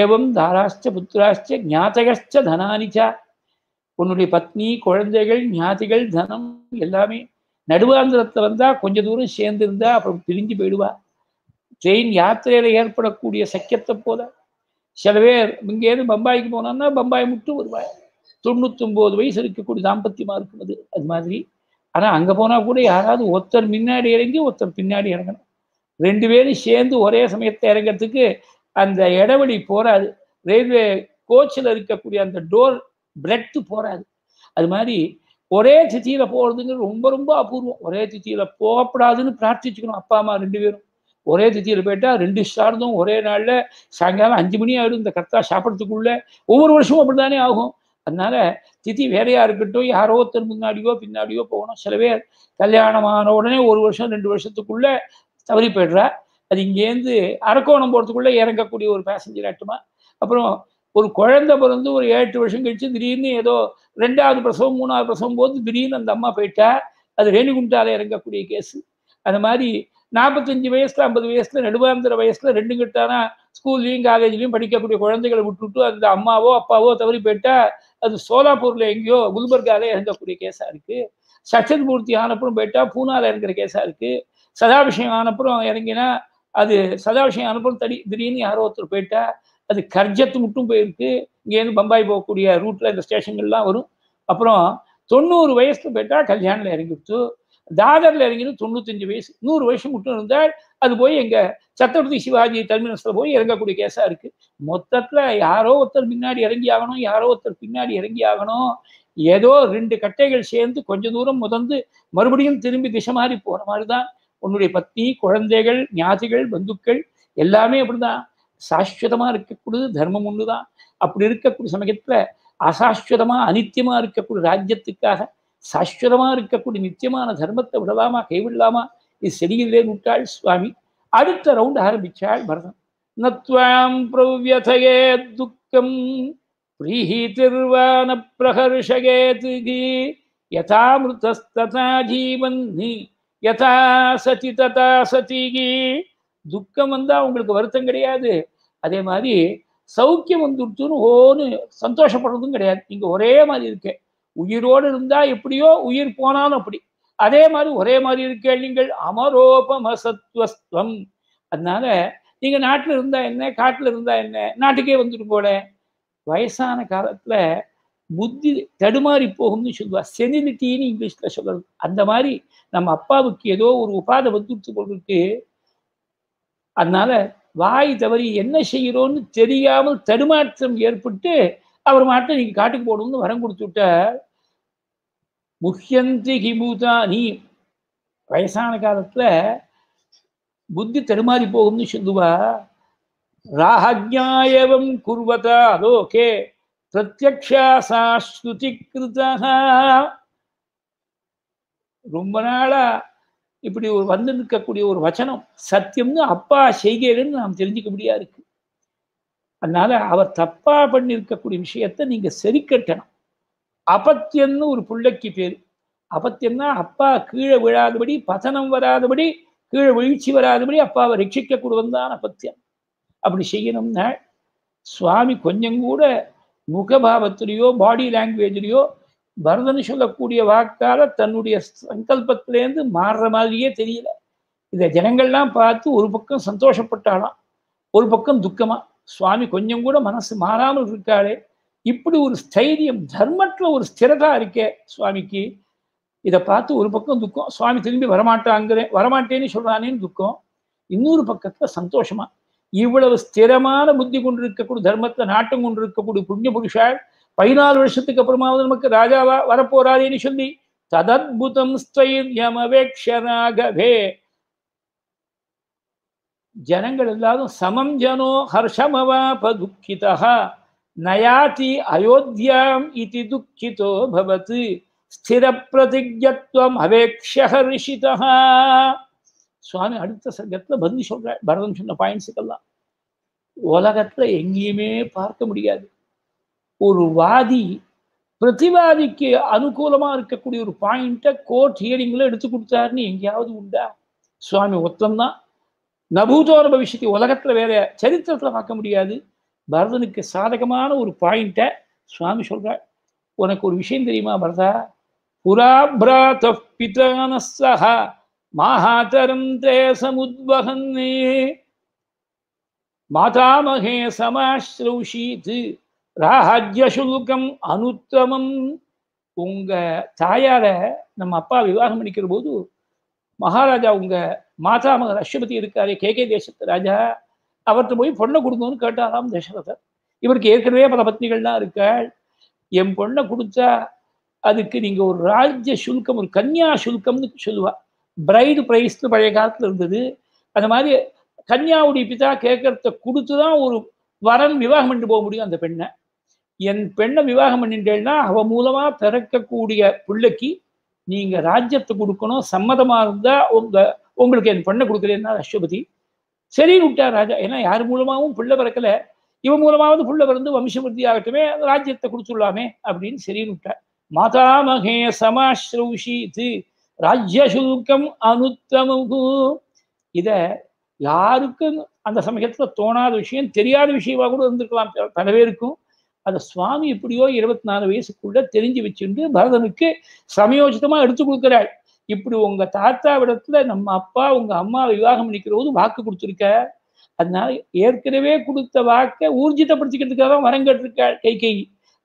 ஏவம் தாராஷ்ட புத்திராஷ்ட ஞாதகஷ்ட தனானிச்சா உன்னுடைய பத்னி குழந்தைகள் ஞாதிகள் தனம் எல்லாமே நடுவாந்திரத்தில் வந்தால் கொஞ்ச தூரம் சேர்ந்து இருந்தா அப்புறம் பிரிஞ்சு போயிடுவா ட்ரெயின் யாத்திரையில் ஏற்படக்கூடிய சக்கியத்தை போல சில பேர் இங்கேருந்து பம்பாய்க்கு போனான்னா பம்பாய் முட்டு வருவாய் தொண்ணூத்தொம்பது வயசு இருக்கக்கூடிய தாம்பத்தியமாக இருக்கும் அது மாதிரி ஆனால் அங்கே போனால் கூட யாராவது ஒருத்தர் முன்னாடி இறங்கி ஒருத்தர் பின்னாடி இறங்கணும் ரெண்டு பேரும் சேர்ந்து ஒரே சமயத்தை இறங்கிறதுக்கு அந்த இடவெளி போறாது ரயில்வே கோச்சில் இருக்கக்கூடிய அந்த டோர் பிரெட்டு போராது அது மாதிரி ஒரே திதியில் போகிறதுங்கிறது ரொம்ப ரொம்ப அபூர்வம் ஒரே திதியில் போகப்படாதுன்னு பிரார்த்திச்சுக்கணும் அப்பா அம்மா ரெண்டு பேரும் ஒரே திதியில் போயிட்டால் ரெண்டு சார்ந்தும் ஒரே நாளில் சாயங்காலம் அஞ்சு மணி ஆகிடும் இந்த கரெக்டாக சாப்பிட்றதுக்குள்ள ஒவ்வொரு வருஷமும் அப்படி தானே ஆகும் அதனால திதி வேறையா இருக்கட்டும் யாரோ ஒருத்தர் முன்னாடியோ பின்னாடியோ போகணும் சில பேர் கல்யாணமான உடனே ஒரு வருஷம் ரெண்டு வருஷத்துக்குள்ள தவறி போயிடுறா அது இங்கேருந்து அரக்கோணம் போகிறதுக்குள்ளே இறங்கக்கூடிய ஒரு பேசஞ்சர் ஆட்டுமா அப்புறம் ஒரு குழந்தை பிறந்து ஒரு ஏட்டு வருஷம் கழித்து திடீர்னு ஏதோ ரெண்டாவது பிரசவம் மூணாவது பிரசவம் போது திடீர்னு அந்த அம்மா போயிட்டா அது ரேணிகுண்டால இறங்கக்கூடிய கேஸு அந்த மாதிரி நாற்பத்தஞ்சு வயசில் ஐம்பது வயசில் நடுவாந்திர வயசில் ரெண்டு கிட்டானா ஸ்கூல்லையும் காலேஜ்லையும் படிக்கக்கூடிய குழந்தைகளை விட்டுவிட்டு அந்த அம்மாவோ அப்பாவோ தவறி போயிட்டா அது சோலாப்பூரில் எங்கேயோ குல்பர்காவில் இறங்கக்கூடிய கேஸாக இருக்குது சச்சன்மூர்த்தி ஆனப்புறம் போயிட்டா பூனாவில் இறங்குற கேஸாக இருக்குது சதாபிஷேகம் ஆனப்புறம் இறங்கினா அது சதாபிஷேகம் அனுப்புறம் தடி திடீர்னு யாரோ ஒருத்தர் போயிட்டா அது கர்ஜத்து மட்டும் போயிருக்கு இங்கேருந்து பம்பாய் போகக்கூடிய ரூட்டில் இந்த ஸ்டேஷன்கள்லாம் வரும் அப்புறம் தொண்ணூறு வயசில் போயிட்டா கல்யாணில் இறங்கிவிட்டு தாதரில் இறங்கினு தொண்ணூத்தஞ்சு வயசு நூறு வயசு மட்டும் இருந்தால் அது போய் எங்கள் சத்திரபதி சிவாஜி டெர்மினஸில் போய் இறங்கக்கூடிய கேஸாக இருக்குது மொத்தத்தில் யாரோ ஒருத்தர் முன்னாடி இறங்கி ஆகணும் யாரோ ஒருத்தர் பின்னாடி இறங்கி ஆகணும் ஏதோ ரெண்டு கட்டைகள் சேர்ந்து கொஞ்சம் தூரம் முதந்து மறுபடியும் திரும்பி திசை மாறி போகிற மாதிரி தான் உன்னுடைய பத்னி குழந்தைகள் ஞாதிகள் பந்துக்கள் எல்லாமே அப்படிதான் சாஸ்வதமாக இருக்கக்கூடியது தர்மம் ஒன்று தான் அப்படி இருக்கக்கூடிய சமயத்தில் அசாஸ்வதமாக அனித்தியமாக இருக்கக்கூடிய ராஜ்யத்துக்காக சாஸ்வதமாக இருக்கக்கூடிய நித்தியமான தர்மத்தை விடலாமா கைவிடலாமா இது செடியிலே நூற்றாள் சுவாமி அடுத்த ரவுண்ட் ஆரம்பித்தாள் பரதம் நத்வாம் பிரவ்யதையே துக்கம் பிரீஹிதிர்வான பிரகர்ஷகேது யதாமிருத்தஸ்ததா ஜீவன் நீ யதா சதி ததா சதிகி துக்கம் வந்தா உங்களுக்கு வருத்தம் கிடையாது அதே மாதிரி சௌக்கியம் வந்துடுச்சுன்னு ஓன்னு சந்தோஷப்படுறதும் கிடையாது நீங்க ஒரே மாதிரி இருக்கேன் உயிரோடு இருந்தா எப்படியோ உயிர் போனாலும் அப்படி அதே மாதிரி ஒரே மாதிரி இருக்கே நீங்கள் அமரோபமசத்வஸ்துவம் அதனால நீங்க நாட்டில் இருந்தா என்ன காட்டில் இருந்தா என்ன நாட்டுக்கே வந்துட்டு போல வயசான காலத்துல புத்தி தடுமாறி போகும்னு சொல்லுவா செனிலிட்டின்னு இங்கிலீஷ்ல சொல்றது அந்த மாதிரி நம்ம அப்பாவுக்கு ஏதோ ஒரு உபாதை வந்துட்டு கொண்டிருக்கு அதனால வாய் தவறி என்ன செய்கிறோன்னு தெரியாமல் தடுமாற்றம் ஏற்பட்டு அவர் மாட்டை நீங்க காட்டுக்கு போகணும்னு வரம் கொடுத்துட்ட முக்கியந்தி ஹிபூதா நீ வயசான காலத்துல புத்தி தடுமாறி போகும்னு சொல்லுவா ராகஜாயவம் குர்வதா அதோ பிரத்யக்ஷா சா ஸ்ருதி கிருதா ரொம்ப நாளாக இப்படி ஒரு வந்து நிற்கக்கூடிய ஒரு வச்சனம் சத்தியம்னு அப்பா செய்கிறேன்னு நாம் தெரிஞ்சுக்க முடியா இருக்கு அதனால அவர் தப்பா பண்ணியிருக்கக்கூடிய விஷயத்த நீங்க சரி கட்டணும் அபத்தியம்னு ஒரு பிள்ளைக்கு பேர் அபத்தியம்னா அப்பா கீழே விழாதபடி பதனம் வராதபடி கீழே வீழ்ச்சி வராதபடி அப்பாவை ரட்சிக்க கூடுவதுதான் அபத்தியம் அப்படி செய்யணும்னா சுவாமி கொஞ்சம் கூட முகபாவத்திலேயோ பாடி லாங்குவேஜ்லேயோ பரதன் சொல்லக்கூடிய வாக்கால தன்னுடைய சங்கல்பத்திலேருந்து மாறுற மாதிரியே தெரியல இதை ஜனங்கள்லாம் பார்த்து ஒரு பக்கம் சந்தோஷப்பட்டாலாம் ஒரு பக்கம் துக்கமா சுவாமி கொஞ்சம் கூட மனசு மாறாமல் இருக்காளே இப்படி ஒரு ஸ்தைரியம் தர்மத்தில் ஒரு ஸ்திரதா இருக்கே சுவாமிக்கு இதை பார்த்து ஒரு பக்கம் துக்கம் சுவாமி திரும்பி வரமாட்டாங்கிறேன் வரமாட்டேன்னு சொல்றானேன்னு துக்கம் இன்னொரு பக்கத்துல சந்தோஷமா இவ்வளவு ஸ்திரமான புத்தி கொண்டிருக்கக்கூடிய தர்மத்தை நாட்டம் கொண்டிருக்கக்கூடிய புண்ணிய புருஷாள் பதினாலு வருஷத்துக்கு அப்புறமாவது நமக்கு ராஜாவா வரப்போறாருன்னு சொல்லி ததத்புதம் ஸ்தைரியமவேக்ஷனாகவே ஜனங்கள் எல்லாரும் சமம் ஜனோ ஹர்ஷமவாபதுக்கிதா நயாதி அயோத்தியாம் இது துக்கிதோ பவத் ஸ்திர பிரதிஜத்துவம் அவேக்ஷக ரிஷிதா சுவாமி அடுத்த சர்க்கத்தில் பதில் சொல்ற பரதம் சொன்ன பாயிண்ட்ஸுக்கெல்லாம் உலகத்துல எங்கேயுமே பார்க்க முடியாது ஒரு வாதி பிரதிவாதிக்கு அனுகூலமாக இருக்கக்கூடிய ஒரு பாயிண்ட்டை கோர்ட் ஹியரிங்கில் எடுத்து கொடுத்தாருன்னு எங்கேயாவது உண்டா சுவாமி ஒத்தம்தான் நபூதோர பவிஷத்தை உலகத்தில் வேற சரித்திரத்தில் பார்க்க முடியாது பரதனுக்கு சாதகமான ஒரு பாயிண்ட்டை சுவாமி சொல்கிறார் உனக்கு ஒரு விஷயம் தெரியுமா பரதா புராபிராத பிதானசக மாஹாதரம் தே மாதாமகே சமாஸ்ரௌஷீத்து ராஹாஜ்ய சுல்கம் அனுத்தமம் உங்க தாயார நம்ம அப்பா விவாகம் பண்ணிக்கிற போது மகாராஜா உங்க மாதா மகன் அஷ்டபதி இருக்காரு கே கே தேசத்து ராஜா அவர்கிட்ட போய் பொண்ணை கொடுக்கணும்னு கேட்டாராம் தசரதர் இவருக்கு ஏற்கனவே பல பத்னிகள்லாம் இருக்காள் என் பொண்ணை கொடுத்தா அதுக்கு நீங்க ஒரு ராஜ்ய சுல்கம் ஒரு கன்யா சுல்கம்னு சொல்லுவா பிரைடு பிரைஸ்னு பழைய காலத்துல இருந்தது அந்த மாதிரி கன்யாவுடைய பிதா கேட்கறத கொடுத்து தான் ஒரு வரன் விவாகம் பண்ணிட்டு போக முடியும் அந்த பெண்ணை என் பெண்ணை விவாகம் பண்ணிட்டேன்னா அவ மூலமா பிறக்கக்கூடிய பிள்ளைக்கு நீங்க ராஜ்யத்தை கொடுக்கணும் சம்மதமா இருந்தா உங்க உங்களுக்கு என் பெண்ணை கொடுக்கலன்னா அஸ்வபதி சரின்னு விட்டா ராஜா ஏன்னா யார் மூலமாவும் பிள்ளை பிறக்கல இவன் மூலமாவது பிள்ளை பிறந்து வம்சவருத்தி ஆகட்டுமே ராஜ்யத்தை கொடுத்துடலாமே அப்படின்னு சரின்னு விட்டா மாதாமகே சமாஸ்ரௌஷீத்து சுல்கம் அனுத்தமுகு இத யாருக்கும் அந்த சமயத்துல தோணாத விஷயம் தெரியாத விஷயமா கூட இருந்திருக்கலாம் பல பேருக்கும் அந்த சுவாமி எப்படியோ இருபத்தி நாலு வயசுக்குள்ள தெரிஞ்சு வச்சுட்டு பரதனுக்கு சமயோஜிதமா எடுத்து கொடுக்குறாள் இப்படி உங்க விடத்துல நம்ம அப்பா உங்க அம்மா விவாகம் போது வாக்கு கொடுத்துருக்க அதனால ஏற்கனவே கொடுத்த வாக்கை ஊர்ஜிதப்படுத்திக்கிறதுக்காக தான் வரம் கேட்டிருக்காள் கை கை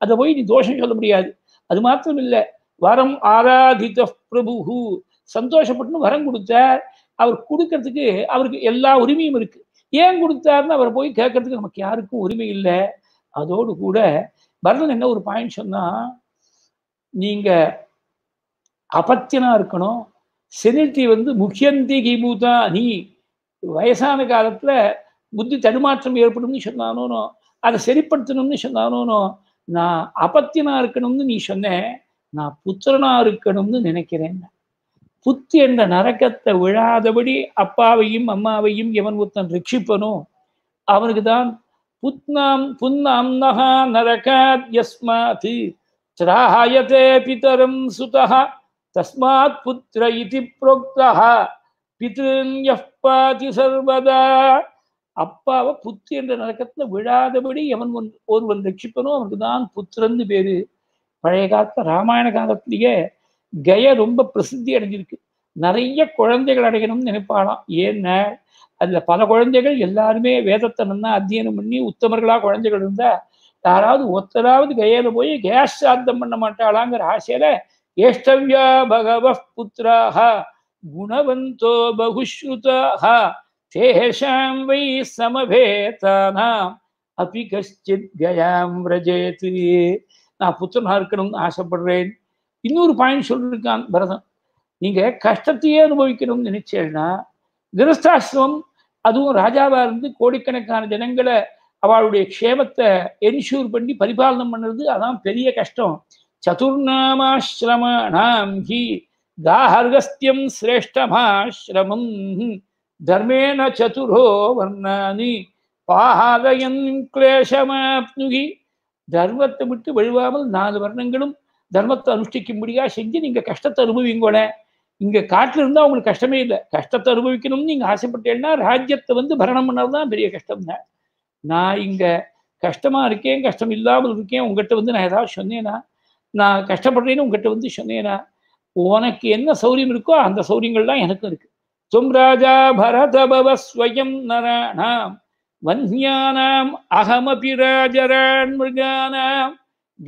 அதை போய் நீ தோஷம் சொல்ல முடியாது அது மாத்திரம் இல்லை வரம் ஆராதித பிரபு சந்தோஷப்பட்டுன்னு வரம் கொடுத்தார் அவர் கொடுக்கறதுக்கு அவருக்கு எல்லா உரிமையும் இருக்கு ஏன் கொடுத்தாருன்னு அவர் போய் கேட்கறதுக்கு நமக்கு யாருக்கும் உரிமை இல்லை அதோடு கூட பரதன் என்ன ஒரு பாயிண்ட் சொன்னா நீங்க அபத்தியனா இருக்கணும் செனிட்டி வந்து முக்கியந்தி கிமுதா நீ வயசான காலத்துல புத்தி தடுமாற்றம் ஏற்படும்னு சொன்னானோ அதை சரிப்படுத்தணும்னு சொன்னானோ நான் அபத்தியனா இருக்கணும்னு நீ சொன்ன நான் புத்திரனா இருக்கணும்னு நினைக்கிறேன் புத்தி என்ற நரக்கத்தை விழாதபடி அப்பாவையும் அம்மாவையும் எவன் ஒருத்தன் ரட்சிப்பனோ அவனுக்கு தான் पुत्नां पुन्नाम्नः नरकात् यस्मात् श्राहयते पितरं सुतः तस्मात् पुत्र इति प्रोक्तः பிதிருன் பாதி சர்வதா அப்பாவை புத்தி என்ற நரக்கத்துல விழாதபடி எவன் ஒன் ஒருவன் ரட்சிப்பனோ அவனுக்கு தான் புத்திரன்னு பேரு பழைய காலத்துல ராமாயண காலத்திலேயே கய ரொம்ப பிரசித்தி அடைஞ்சிருக்கு நிறைய குழந்தைகள் அடையணும்னு நினைப்பாளாம் ஏன்னா அதுல பல குழந்தைகள் எல்லாருமே வேதத்தை நின்னா அத்தியனம் பண்ணி உத்தமர்களா குழந்தைகள் இருந்தா யாராவது ஒத்தராவது கையில போய் கேஸ் சாத்தம் பண்ண மாட்டாளாங்கிற ஆசையில ஏஷ்டவ்யா பகவ புத்திராக குணவந்தோ பகுஸ்ருதாக தேஷாம் வை சமபேதானாம் அபி கஷ்டித் கயாம் ரஜேத்து நான் புத்திரனா இருக்கணும்னு ஆசைப்படுறேன் இன்னொரு பாயிண்ட் சொல்லியிருக்கான் பரதன் நீங்க கஷ்டத்தையே அனுபவிக்கணும்னு நினைச்சேன்னா கிரஸ்தாசிரமம் அதுவும் ராஜாவா இருந்து கோடிக்கணக்கான ஜனங்களை அவளுடைய க்ஷேமத்தை என்ஷூர் பண்ணி பரிபாலனம் பண்ணுறது அதான் பெரிய கஷ்டம் சதுர்நாமாசிரமணாம் ஹி காஹர்கஸ்தியம் சிரேஷ்டமாசிரமம் தர்மேன சதுரோ வர்ணானி பாகாதயன் கிளேசமாப்னுகி தர்மத்தை விட்டு வழுவாமல் நாலு வர்ணங்களும் தர்மத்தை அனுஷ்டிக்கும்படியா செஞ்சு நீங்கள் கஷ்டத்தை அனுபவிங்கோட இங்கே காட்டில் இருந்தால் அவங்களுக்கு கஷ்டமே இல்லை கஷ்டத்தை அனுபவிக்கணும்னு நீங்கள் ஆசைப்பட்டேன்னா ராஜ்யத்தை வந்து பரணம் பண்ணது தான் பெரிய கஷ்டம்ங்க நான் இங்கே கஷ்டமாக இருக்கேன் கஷ்டம் இல்லாமல் இருக்கேன் உங்ககிட்ட வந்து நான் ஏதாவது சொன்னேனா நான் கஷ்டப்படுறேன்னு உங்ககிட்ட வந்து சொன்னேனா உனக்கு என்ன சௌரியம் இருக்கோ அந்த சௌரியங்கள்லாம் எனக்கும் இருக்குது தும் ராஜா பரதபவ ஸ்வயம் நராணாம் வன்யானாம் அகமபி ராஜரான் மிருகானாம்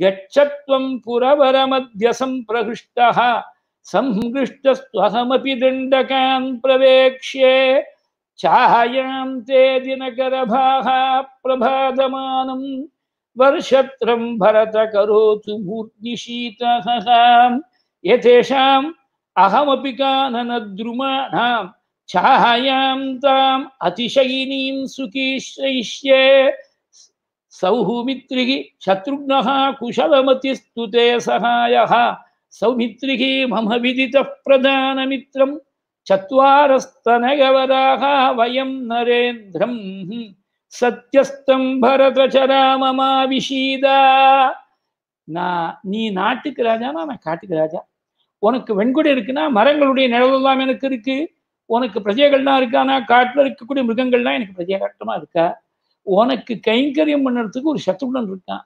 கச்சத்வம் மத்தியசம் பிரகிருஷ்டா संहृष्टस्त्वहमपि दण्डकान् प्रवेक्ष्ये छायां ते दिनकरभाः प्रभातमानं वर्षत्रं भरत करोतु मूर्तिशीतः यथेषाम् अहमपि काननद्रुमाणां छायां ताम् अतिशयिनीं सुखीश्रयिष्ये सौः मित्रिः शत्रुघ्नः सहायः சௌமித்ரிகி மம விதித பிரதான மித்திரம் சத்வாரஸ்தனகவராக வயம் நரேந்திரம் சத்யஸ்தம் பரதச்சராமமாவிஷீதா நான் நீ நாட்டுக்கு ராஜானா நான் காட்டுக்கு ராஜா உனக்கு வெண்குடை இருக்குன்னா மரங்களுடைய நிழல் தான் எனக்கு இருக்கு உனக்கு பிரஜைகள்லாம் இருக்கானா காட்டில் இருக்கக்கூடிய மிருகங்கள்லாம் எனக்கு பிரஜைகாட்டமாக இருக்கா உனக்கு கைங்கரியம் பண்ணுறதுக்கு ஒரு சத்ருடன் இருக்கான்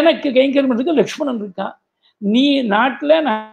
எனக்கு கைங்கரியம் பண்ணுறதுக்கு லக்ஷ்மணன் இருக்கான் நீ நாட்டில் நான்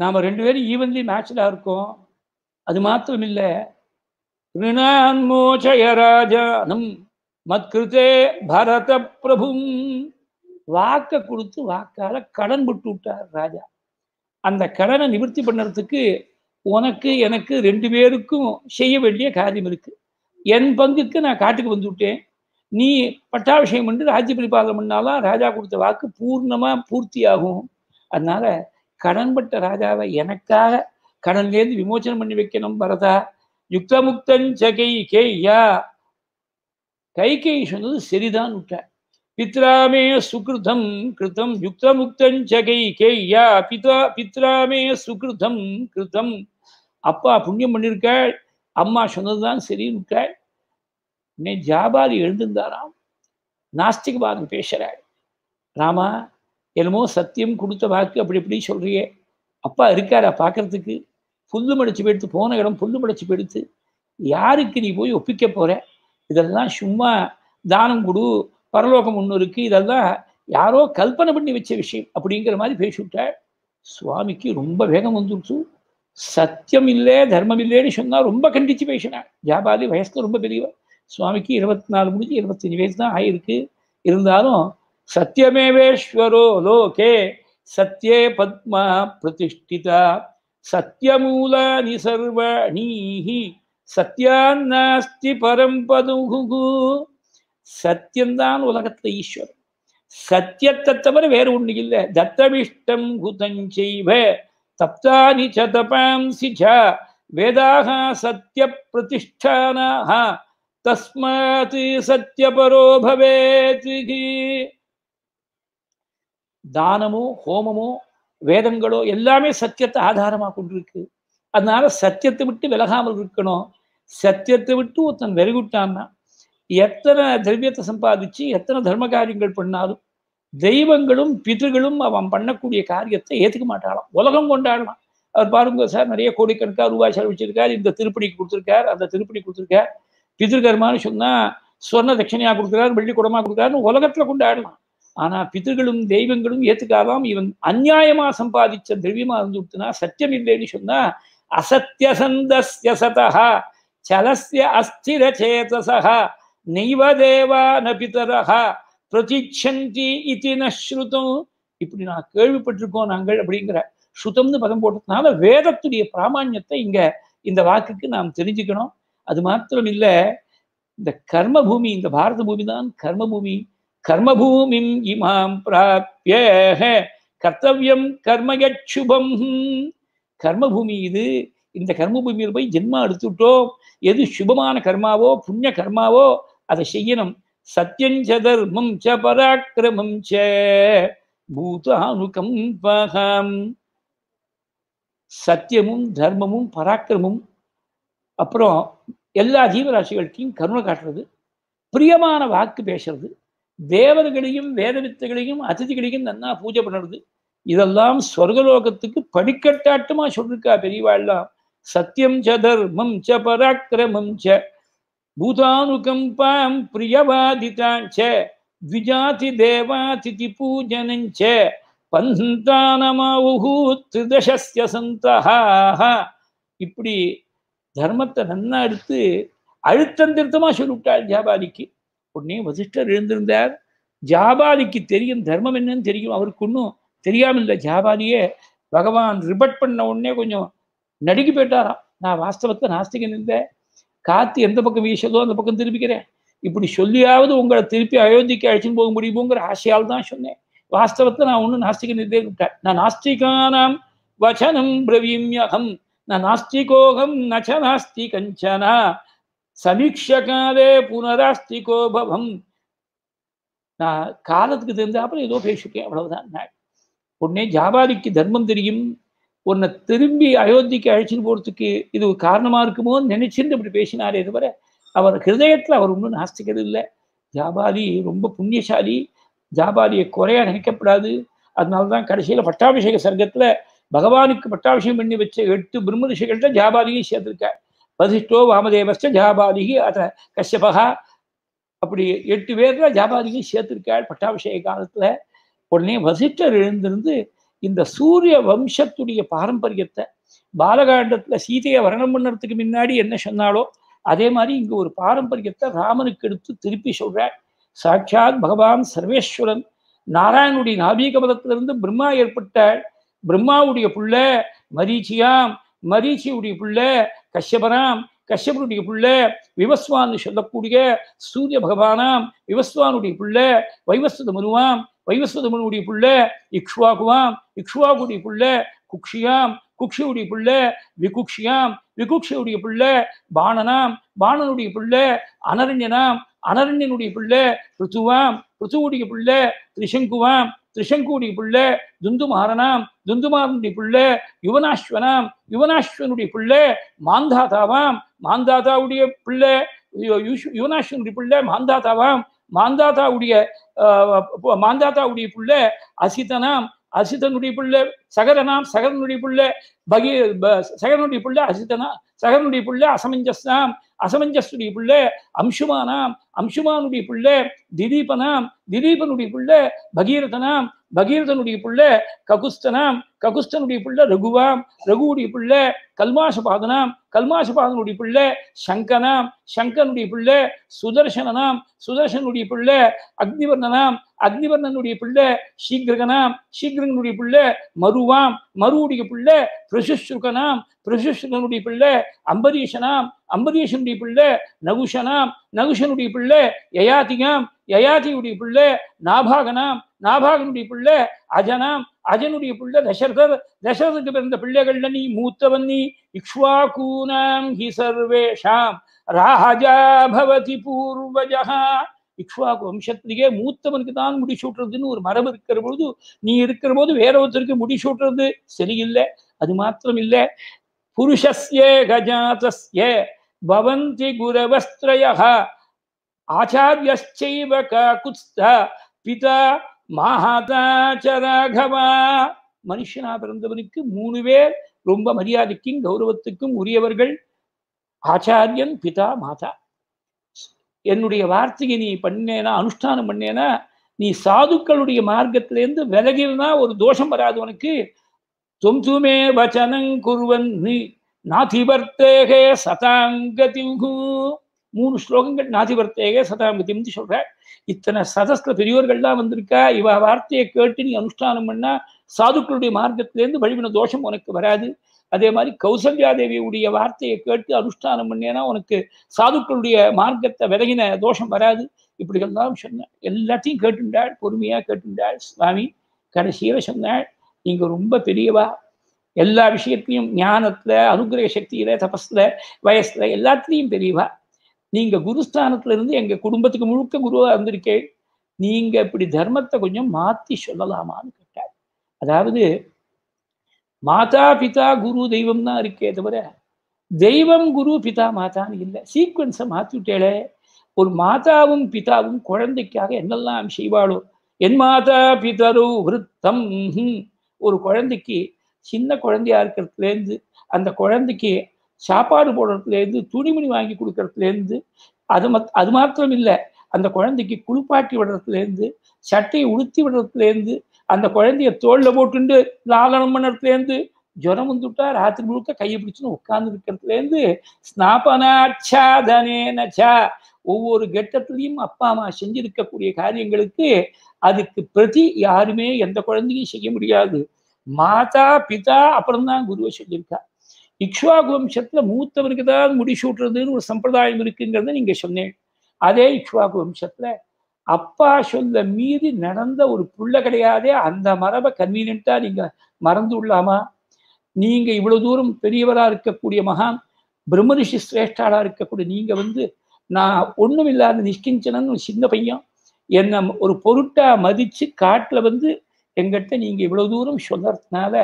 நாம் ரெண்டு பேரும் ஈவன்லி மேட்சில் இருக்கோம் அது மாத்திரம் இல்லை ரிணான்மோஜயராஜானம் மத்கிருத்தே பரத பிரபும் வாக்க கொடுத்து வாக்கால கடன் விட்டு விட்டார் ராஜா அந்த கடனை நிவர்த்தி பண்ணுறதுக்கு உனக்கு எனக்கு ரெண்டு பேருக்கும் செய்ய வேண்டிய காரியம் இருக்கு என் பங்குக்கு நான் காட்டுக்கு வந்து விட்டேன் நீ பட்டாபிஷேகம் பண்ணி ராஜ்ய பரிபாலனம் பண்ணாலாம் ராஜா கொடுத்த வாக்கு பூர்ணமாக பூர்த்தி ஆகும் அதனால கடன்பட்ட ராஜாவை எனக்காக கடன்லேருந்து விமோச்சனம் பண்ணி வைக்கணும் பரதா யுக்தமுக்தன் யா கை கைகை சொன்னது சரிதான் விட்டார் பித்ராமே சுகிருதம் கிருதம் யுக்தமுக்தன் கே யா பிதா பித்ராமே சுகிருதம் கிருதம் அப்பா புண்ணியம் பண்ணியிருக்காள் அம்மா சொன்னதுதான் சரின்னு விட்டாள் இன்னை ஜாபாரி எழுந்திருந்தாராம் நாஸ்திகவாதம் பேசுறாள் ராமா என்னமோ சத்தியம் கொடுத்த வாக்கு அப்படி இப்படி சொல்கிறியே அப்பா இருக்காரா பார்க்குறதுக்கு புல்லு மடிச்சு போயிடுத்து போன இடம் புல்லு மடிச்சு போயிடுத்து யாருக்கு நீ போய் ஒப்பிக்க போகிற இதெல்லாம் சும்மா தானம் கொடு பரலோகம் ஒன்று இருக்குது இதெல்லாம் யாரோ கல்பனை பண்ணி வச்ச விஷயம் அப்படிங்கிற மாதிரி பேசிவிட்டாள் சுவாமிக்கு ரொம்ப வேகம் வந்துடுச்சு சத்தியம் இல்லை தர்மம் இல்லைன்னு சொன்னால் ரொம்ப கண்டித்து பேசினாள் ஜாபாதி வயசுக்கு ரொம்ப பெரியவர் சுவாமிக்கு இருபத்தி நாலு முடிஞ்சு இருபத்தஞ்சு வயசு தான் ஆயிருக்கு இருந்தாலும் சத்தியமேவேஸ்வரோ லோகே சத்யே பத்மா பிரதிஷ்டிதா சத்தியமூலானி சர்வாணீஹி சத்தியான்னாஸ்தி பரம்பதுகு சத்தியம்தான் உலகத்துல ஈஸ்வரன் சத்தியத்தை தவிர வேறு ஒண்ணு இல்லை தத்தமிஷ்டம் குதஞ்செய்வ தப்தானி ச தபாம்சி ச வேதாக சத்திய பிரதிஷ்டானாக தஸ்மாத் சத்தியபரோ தானமோ ஹோமமோ வேதங்களோ எல்லாமே சத்தியத்தை ஆதாரமாக கொண்டிருக்கு அதனால சத்தியத்தை விட்டு விலகாமல் இருக்கணும் சத்தியத்தை விட்டு ஒருத்தன் வெறிவிட்டான்னா எத்தனை திரவியத்தை சம்பாதிச்சு எத்தனை தர்ம காரியங்கள் பண்ணாலும் தெய்வங்களும் பிதர்களும் அவன் பண்ணக்கூடிய காரியத்தை ஏற்றுக்க மாட்டாளாம் உலகம் கொண்டாடலாம் அவர் பாருங்க சார் நிறைய கோடிக்கணக்காக ரூபாய் செலவிச்சிருக்கார் இந்த திருப்பணிக்கு கொடுத்துருக்கார் அந்த திருப்பணி கொடுத்துருக்கார் பிதிர்கர்மான்னு சொன்னால் சொன்ன தட்சிணையாக கொடுக்குறாரு வெள்ளிக்கூடமாக கொடுக்குறாருன்னு உலகத்தில் கொண்டாடலாம் ஆனா பிதர்களும் தெய்வங்களும் ஏத்துக்காதாம் இவன் அந்நியாயமா சம்பாதிச்ச திரவியமா இருந்துட்டுனா சத்தியம் இல்லைன்னு சொன்னா அசத்திய சதா அஸ்திர சேதசா நெய்வ தேவா பிரதிச்சந்தி இது நஸ்ருதம் இப்படி நான் கேள்விப்பட்டிருக்கோம் நாங்கள் அப்படிங்கிற ஸ்ருதம்னு பதம் போட்டதுனால வேதத்துடைய பிராமான்யத்தை இங்க இந்த வாக்குக்கு நாம் தெரிஞ்சுக்கணும் அது மாத்திரம் இல்லை இந்த கர்ம பூமி இந்த பாரத பூமி தான் கர்ம பூமி கர்மபூமிம் இமாம் பிராப்பிய கர்த்தவியம் கர்மயச்சுபம் கர்மபூமி இது இந்த கர்மபூமியில் போய் ஜென்மா எடுத்துட்டோம் எது சுபமான கர்மாவோ புண்ணிய கர்மாவோ அதை செய்யணும் சத்தியஞ்ச தர்மம் ச பராக்கிரமம் ச பூதானுகம் பகம் சத்தியமும் தர்மமும் பராக்கிரமும் அப்புறம் எல்லா ஜீவராசிகள்கிட்டையும் கருணை காட்டுறது பிரியமான வாக்கு பேசுறது தேவர்களையும் வேதவித்தைகளையும் அதிதிகளையும் நன்னா பூஜை பண்ணுறது இதெல்லாம் ஸ்வர்கலோகத்துக்கு படிக்கட்டாட்டமா சொல்லிருக்கா பெரியவாள்லாம் சத்தியம் ச தர்மம் ச பராக்கிரமம் ச பூதானுகம்பாம் பிரியவாதிதாஞ்ச விஜாதி தேவாதிதி பூஜனஞ்ச ச திரிதசஸ்ய இப்படி தர்மத்தை நன்னா எடுத்து அழுத்தந்திருத்தமா சொல்லிவிட்டாள் ஜாபாதிக்கு உடனே வசிஷ்டர் எழுந்திருந்தார் ஜாபாலிக்கு தெரியும் தர்மம் என்னன்னு தெரியும் அவருக்கு ஒன்றும் தெரியாமல் இல்லை ஜாபாலியே பகவான் ரிபர்ட் பண்ண உடனே கொஞ்சம் நடுக்கி போயிட்டாராம் நான் வாஸ்தவத்தை நாஸ்திகன் இருந்தேன் காத்து எந்த பக்கம் வீசதோ அந்த பக்கம் திருப்பிக்கிறேன் இப்படி சொல்லியாவது உங்களை திருப்பி அயோத்திக்கு அழைச்சின்னு போக முடியுமோங்கிற ஆசையால் தான் சொன்னேன் வாஸ்தவத்தை நான் ஒன்றும் நாஸ்திகன் இருந்தே நான் நாஸ்திகானாம் வச்சனம் பிரவீம்யகம் நான் நாஸ்திகோகம் நச்ச நாஸ்தி கஞ்சனா சமீட்சகாலே புனராஸ்திகோபவம் நான் காலத்துக்கு தெரிஞ்சாப்புல ஏதோ பேசிட்டேன் அவ்வளவுதான் உடனே ஜாபாதிக்கு தர்மம் தெரியும் உன்னை திரும்பி அயோத்திக்கு அழைச்சிட்டு போகிறதுக்கு இது ஒரு காரணமாக இருக்குமோன்னு நினைச்சிருந்து இப்படி பேசினாரே தவிர அவர் ஹிருதயத்தில் அவர் ஒன்றும் நாஸ்திக்கிறது இல்லை ஜாபாதி ரொம்ப புண்ணியசாலி ஜாபாதியை குறையாக நினைக்கப்படாது அதனால தான் கடைசியில் பட்டாபிஷேக சர்க்கத்தில் பகவானுக்கு பட்டாபிஷேகம் பண்ணி வச்ச எட்டு பிரம்ம ரிஷிகள்கிட்ட ஜாபாதியும் வசிஷ்டோ வாமதேவஸ்ட ஜாபாதிகி அத கஷ்யபகா அப்படி எட்டு பேர்ல ஜாபாதிகி சேர்த்திருக்காள் பட்டாபிஷேக காலத்துல உடனே வசிஷ்டர் எழுந்திருந்து இந்த சூரிய வம்சத்துடைய பாரம்பரியத்தை பாலகாண்டத்துல சீதையை வரணம் பண்ணறதுக்கு முன்னாடி என்ன சொன்னாலோ அதே மாதிரி இங்க ஒரு பாரம்பரியத்தை ராமனுக்கு எடுத்து திருப்பி சொல்றாள் சாட்சாத் பகவான் சர்வேஸ்வரன் நாராயணுடைய நாபீகபதத்திலிருந்து பிரம்மா ஏற்பட்டாள் பிரம்மாவுடைய புள்ள மரீச்சியாம் மரீச்சியுடைய புள்ள கஷ்யபனாம் கஷ்யபனுடைய புள்ள விவஸ்வான் சொல்லக்கூடிய சூரிய பகவானாம் விவஸ்வானுடைய புள்ள வைவஸ்வத மனுவாம் வைவஸ்வத மனுவுடைய புள்ள இக்ஷுவாகுவாம் இக்ஷுவாகுடைய புள்ள குக்ஷியாம் குக்ஷியுடைய புள்ள விகுக்ஷியாம் விகுக்ஷியுடைய புள்ள பாணனாம் பாணனுடைய புள்ள அனரண்யனாம் அனரண்யனுடைய புள்ள ருத்துவாம் ருத்துவுடைய புள்ள திரிசங்குவாம் திரிசங்கூடி புள்ள துந்துமாரனாம் துந்துமாரனுடைய புள்ள யுவனாஸ்வனாம் யுவனாஸ்வனுடைய புள்ள மாந்தாதாவாம் மாந்தாதாவுடைய புள்ள யுவனாஸ்வனுடைய புள்ள மாந்தாதாவாம் மாந்தாதாவுடைய மாந்தாதாவுடைய புள்ள அசிதனாம் அசிதனுடைய புள்ள சகரனாம் சகரனுடைய புள்ள பகி சகரனுடைய புள்ள அசிதனா சகரனுடைய புள்ள அசமஞ்சஸ்தாம் அசமஞ்சஸுடைய புள்ள அம்சுமானாம் அம்சுமானுடைய புள்ள திலீபனாம் திலீபனுடைய புள்ள பகீரதனாம் பகீரதனுடைய புள்ள ககுஸ்தனாம் ககுஸ்தனுடைய பிள்ளை ரகுவாம் ரகுவுடைய பிள்ளை கல்மாசபாதனாம் கல்மாசபாதனுடைய பிள்ளை சங்கனாம் சங்கனுடைய பிள்ளை சுதர்சனாம் சுதர்சனுடைய பிள்ளை அக்னிவர்ணனாம் அக்னிவர்ணனுடைய பிள்ளை சீக்கிரகனாம் சீக்கிரகனுடைய பிள்ளை மருவாம் மருவுடைய பிள்ளை பிரசுஸ்ருகனாம் பிரசுஸ்ருகனுடைய பிள்ளை அம்பரீஷனாம் அம்பரீஷனுடைய பிள்ளை நகுஷனாம் நகுஷனுடைய பிள்ளை யயாதிகாம் யயாதியுடைய பிள்ளை நாபாகனாம் நாபாகனுடைய பிள்ளை அஜனாம் அஜனுடைய பிள்ளை தசரதர் தசரதுக்கு பிறந்த பிள்ளைகள்ல நீ மூத்தவன் நீ இக்ஷ்வாக்கூனாம் ஹி சர்வேஷாம் ராஜா பவதி பூர்வஜா இக்ஷ்வாக்கு வம்சத்திலேயே மூத்தவனுக்கு தான் முடிசூட்டுறதுன்னு ஒரு மரபு இருக்கிற பொழுது நீ இருக்கிற போது வேற ஒருத்தருக்கு முடிசூட்டுறது சரியில்லை அது மாத்திரம் இல்லை புருஷஸ்ய கஜாத்தஸ்ய பவந்தி குரவஸ்திரயா ஆச்சாரியைவ காகுஸ்தா பிதா மாஹாதாச்சராகவா மனுஷனா பிறந்தவனுக்கு மூணு பேர் ரொம்ப மரியாதைக்கும் கௌரவத்துக்கும் உரியவர்கள் ஆச்சாரியன் பிதா மாதா என்னுடைய வார்த்தையை நீ பண்ணேனா அனுஷ்டானம் பண்ணேனா நீ சாதுக்களுடைய மார்க்கத்திலேருந்து விலகினா ஒரு தோஷம் வராது உனக்கு துமே வச்சனங் குருவன் நாதிபர்த்தேகே சதாங்கதிகு மூணு ஸ்லோகங்கள் நாதிவர்த்தேக சதாமதிம்னு சொல்ற இத்தனை சதஸ்ல பெரியோர்கள்லாம் வந்திருக்கா இவ வார்த்தையை கேட்டு நீ அனுஷ்டானம் பண்ணா சாதுக்களுடைய மார்க்கத்திலேருந்து வழிவின தோஷம் உனக்கு வராது அதே மாதிரி கௌசல்யா தேவியுடைய வார்த்தையை கேட்டு அனுஷ்டானம் பண்ணேன்னா உனக்கு சாதுக்களுடைய மார்க்கத்தை விலகின தோஷம் வராது இப்படி எல்லாம் சொன்னேன் எல்லாத்தையும் கேட்டுண்டாள் பொறுமையா கேட்டுண்டாள் சுவாமி கடைசியில சொன்னாள் நீங்க ரொம்ப பெரியவா எல்லா விஷயத்தையும் ஞானத்துல அனுகிரக சக்தியில தபஸ்ல வயசுல எல்லாத்துலேயும் பெரியவா நீங்க குருஸ்தானத்துல இருந்து எங்க குடும்பத்துக்கு முழுக்க குருவா வந்திருக்கேன் நீங்க இப்படி தர்மத்தை கொஞ்சம் மாத்தி சொல்லலாமான்னு கேட்டார் அதாவது மாதா பிதா குரு தெய்வம் தான் இருக்கே தவிர தெய்வம் குரு பிதா மாதான்னு இல்லை சீக்வன்ஸை மாற்றி விட்டேளே ஒரு மாதாவும் பிதாவும் குழந்தைக்காக என்னெல்லாம் செய்வாளோ என் மாதா பிதரு விருத்தம் ஒரு குழந்தைக்கு சின்ன குழந்தையா இருக்கிறதுலேருந்து அந்த குழந்தைக்கு சாப்பாடு போடுறதுலேருந்து துணிமணி வாங்கி கொடுக்கறதுலேருந்து அது மத் அது மாத்திரம் இல்லை அந்த குழந்தைக்கு குளிப்பாட்டி விடுறதுலேருந்து சட்டையை உடுத்தி விடுறதுலேருந்து அந்த குழந்தைய தோளில் போட்டுண்டு லாலனம் பண்ணுறதுலேருந்து ஜுரம் வந்துட்டா ராத்திரி முழுக்க கையை பிடிச்சுன்னு உட்கார்ந்து இருக்கிறதுலேருந்து ஸ்நாபனாச்சாதனே நச்சா ஒவ்வொரு கட்டத்திலையும் அப்பா அம்மா செஞ்சிருக்கக்கூடிய காரியங்களுக்கு அதுக்கு பிரதி யாருமே எந்த குழந்தையும் செய்ய முடியாது மாதா பிதா அப்புறம்தான் குருவை சொல்லியிருக்கா இக்ஷுவாகு வம்சத்தில் மூத்தவனுக்கு தான் சூட்டுறதுன்னு ஒரு சம்பிரதாயம் இருக்குங்கிறத நீங்கள் சொன்னேன் அதே இக்ஷுவாகு வம்சத்தில் அப்பா சொல்ல மீறி நடந்த ஒரு புள்ள கிடையாதே அந்த மரபை கன்வீனியண்ட்டாக நீங்கள் மறந்து விடலாமா நீங்கள் இவ்வளோ தூரம் பெரியவராக இருக்கக்கூடிய மகான் பிரம்மரிஷி சிரேஷ்டாலாக இருக்கக்கூடிய நீங்கள் வந்து நான் ஒன்றும் இல்லாத நிஷ்கிஞ்சனன்னு ஒரு சின்ன பையன் என்னை ஒரு பொருட்டாக மதித்து காட்டில் வந்து எங்கிட்ட நீங்கள் இவ்வளோ தூரம் சொல்லறதுனால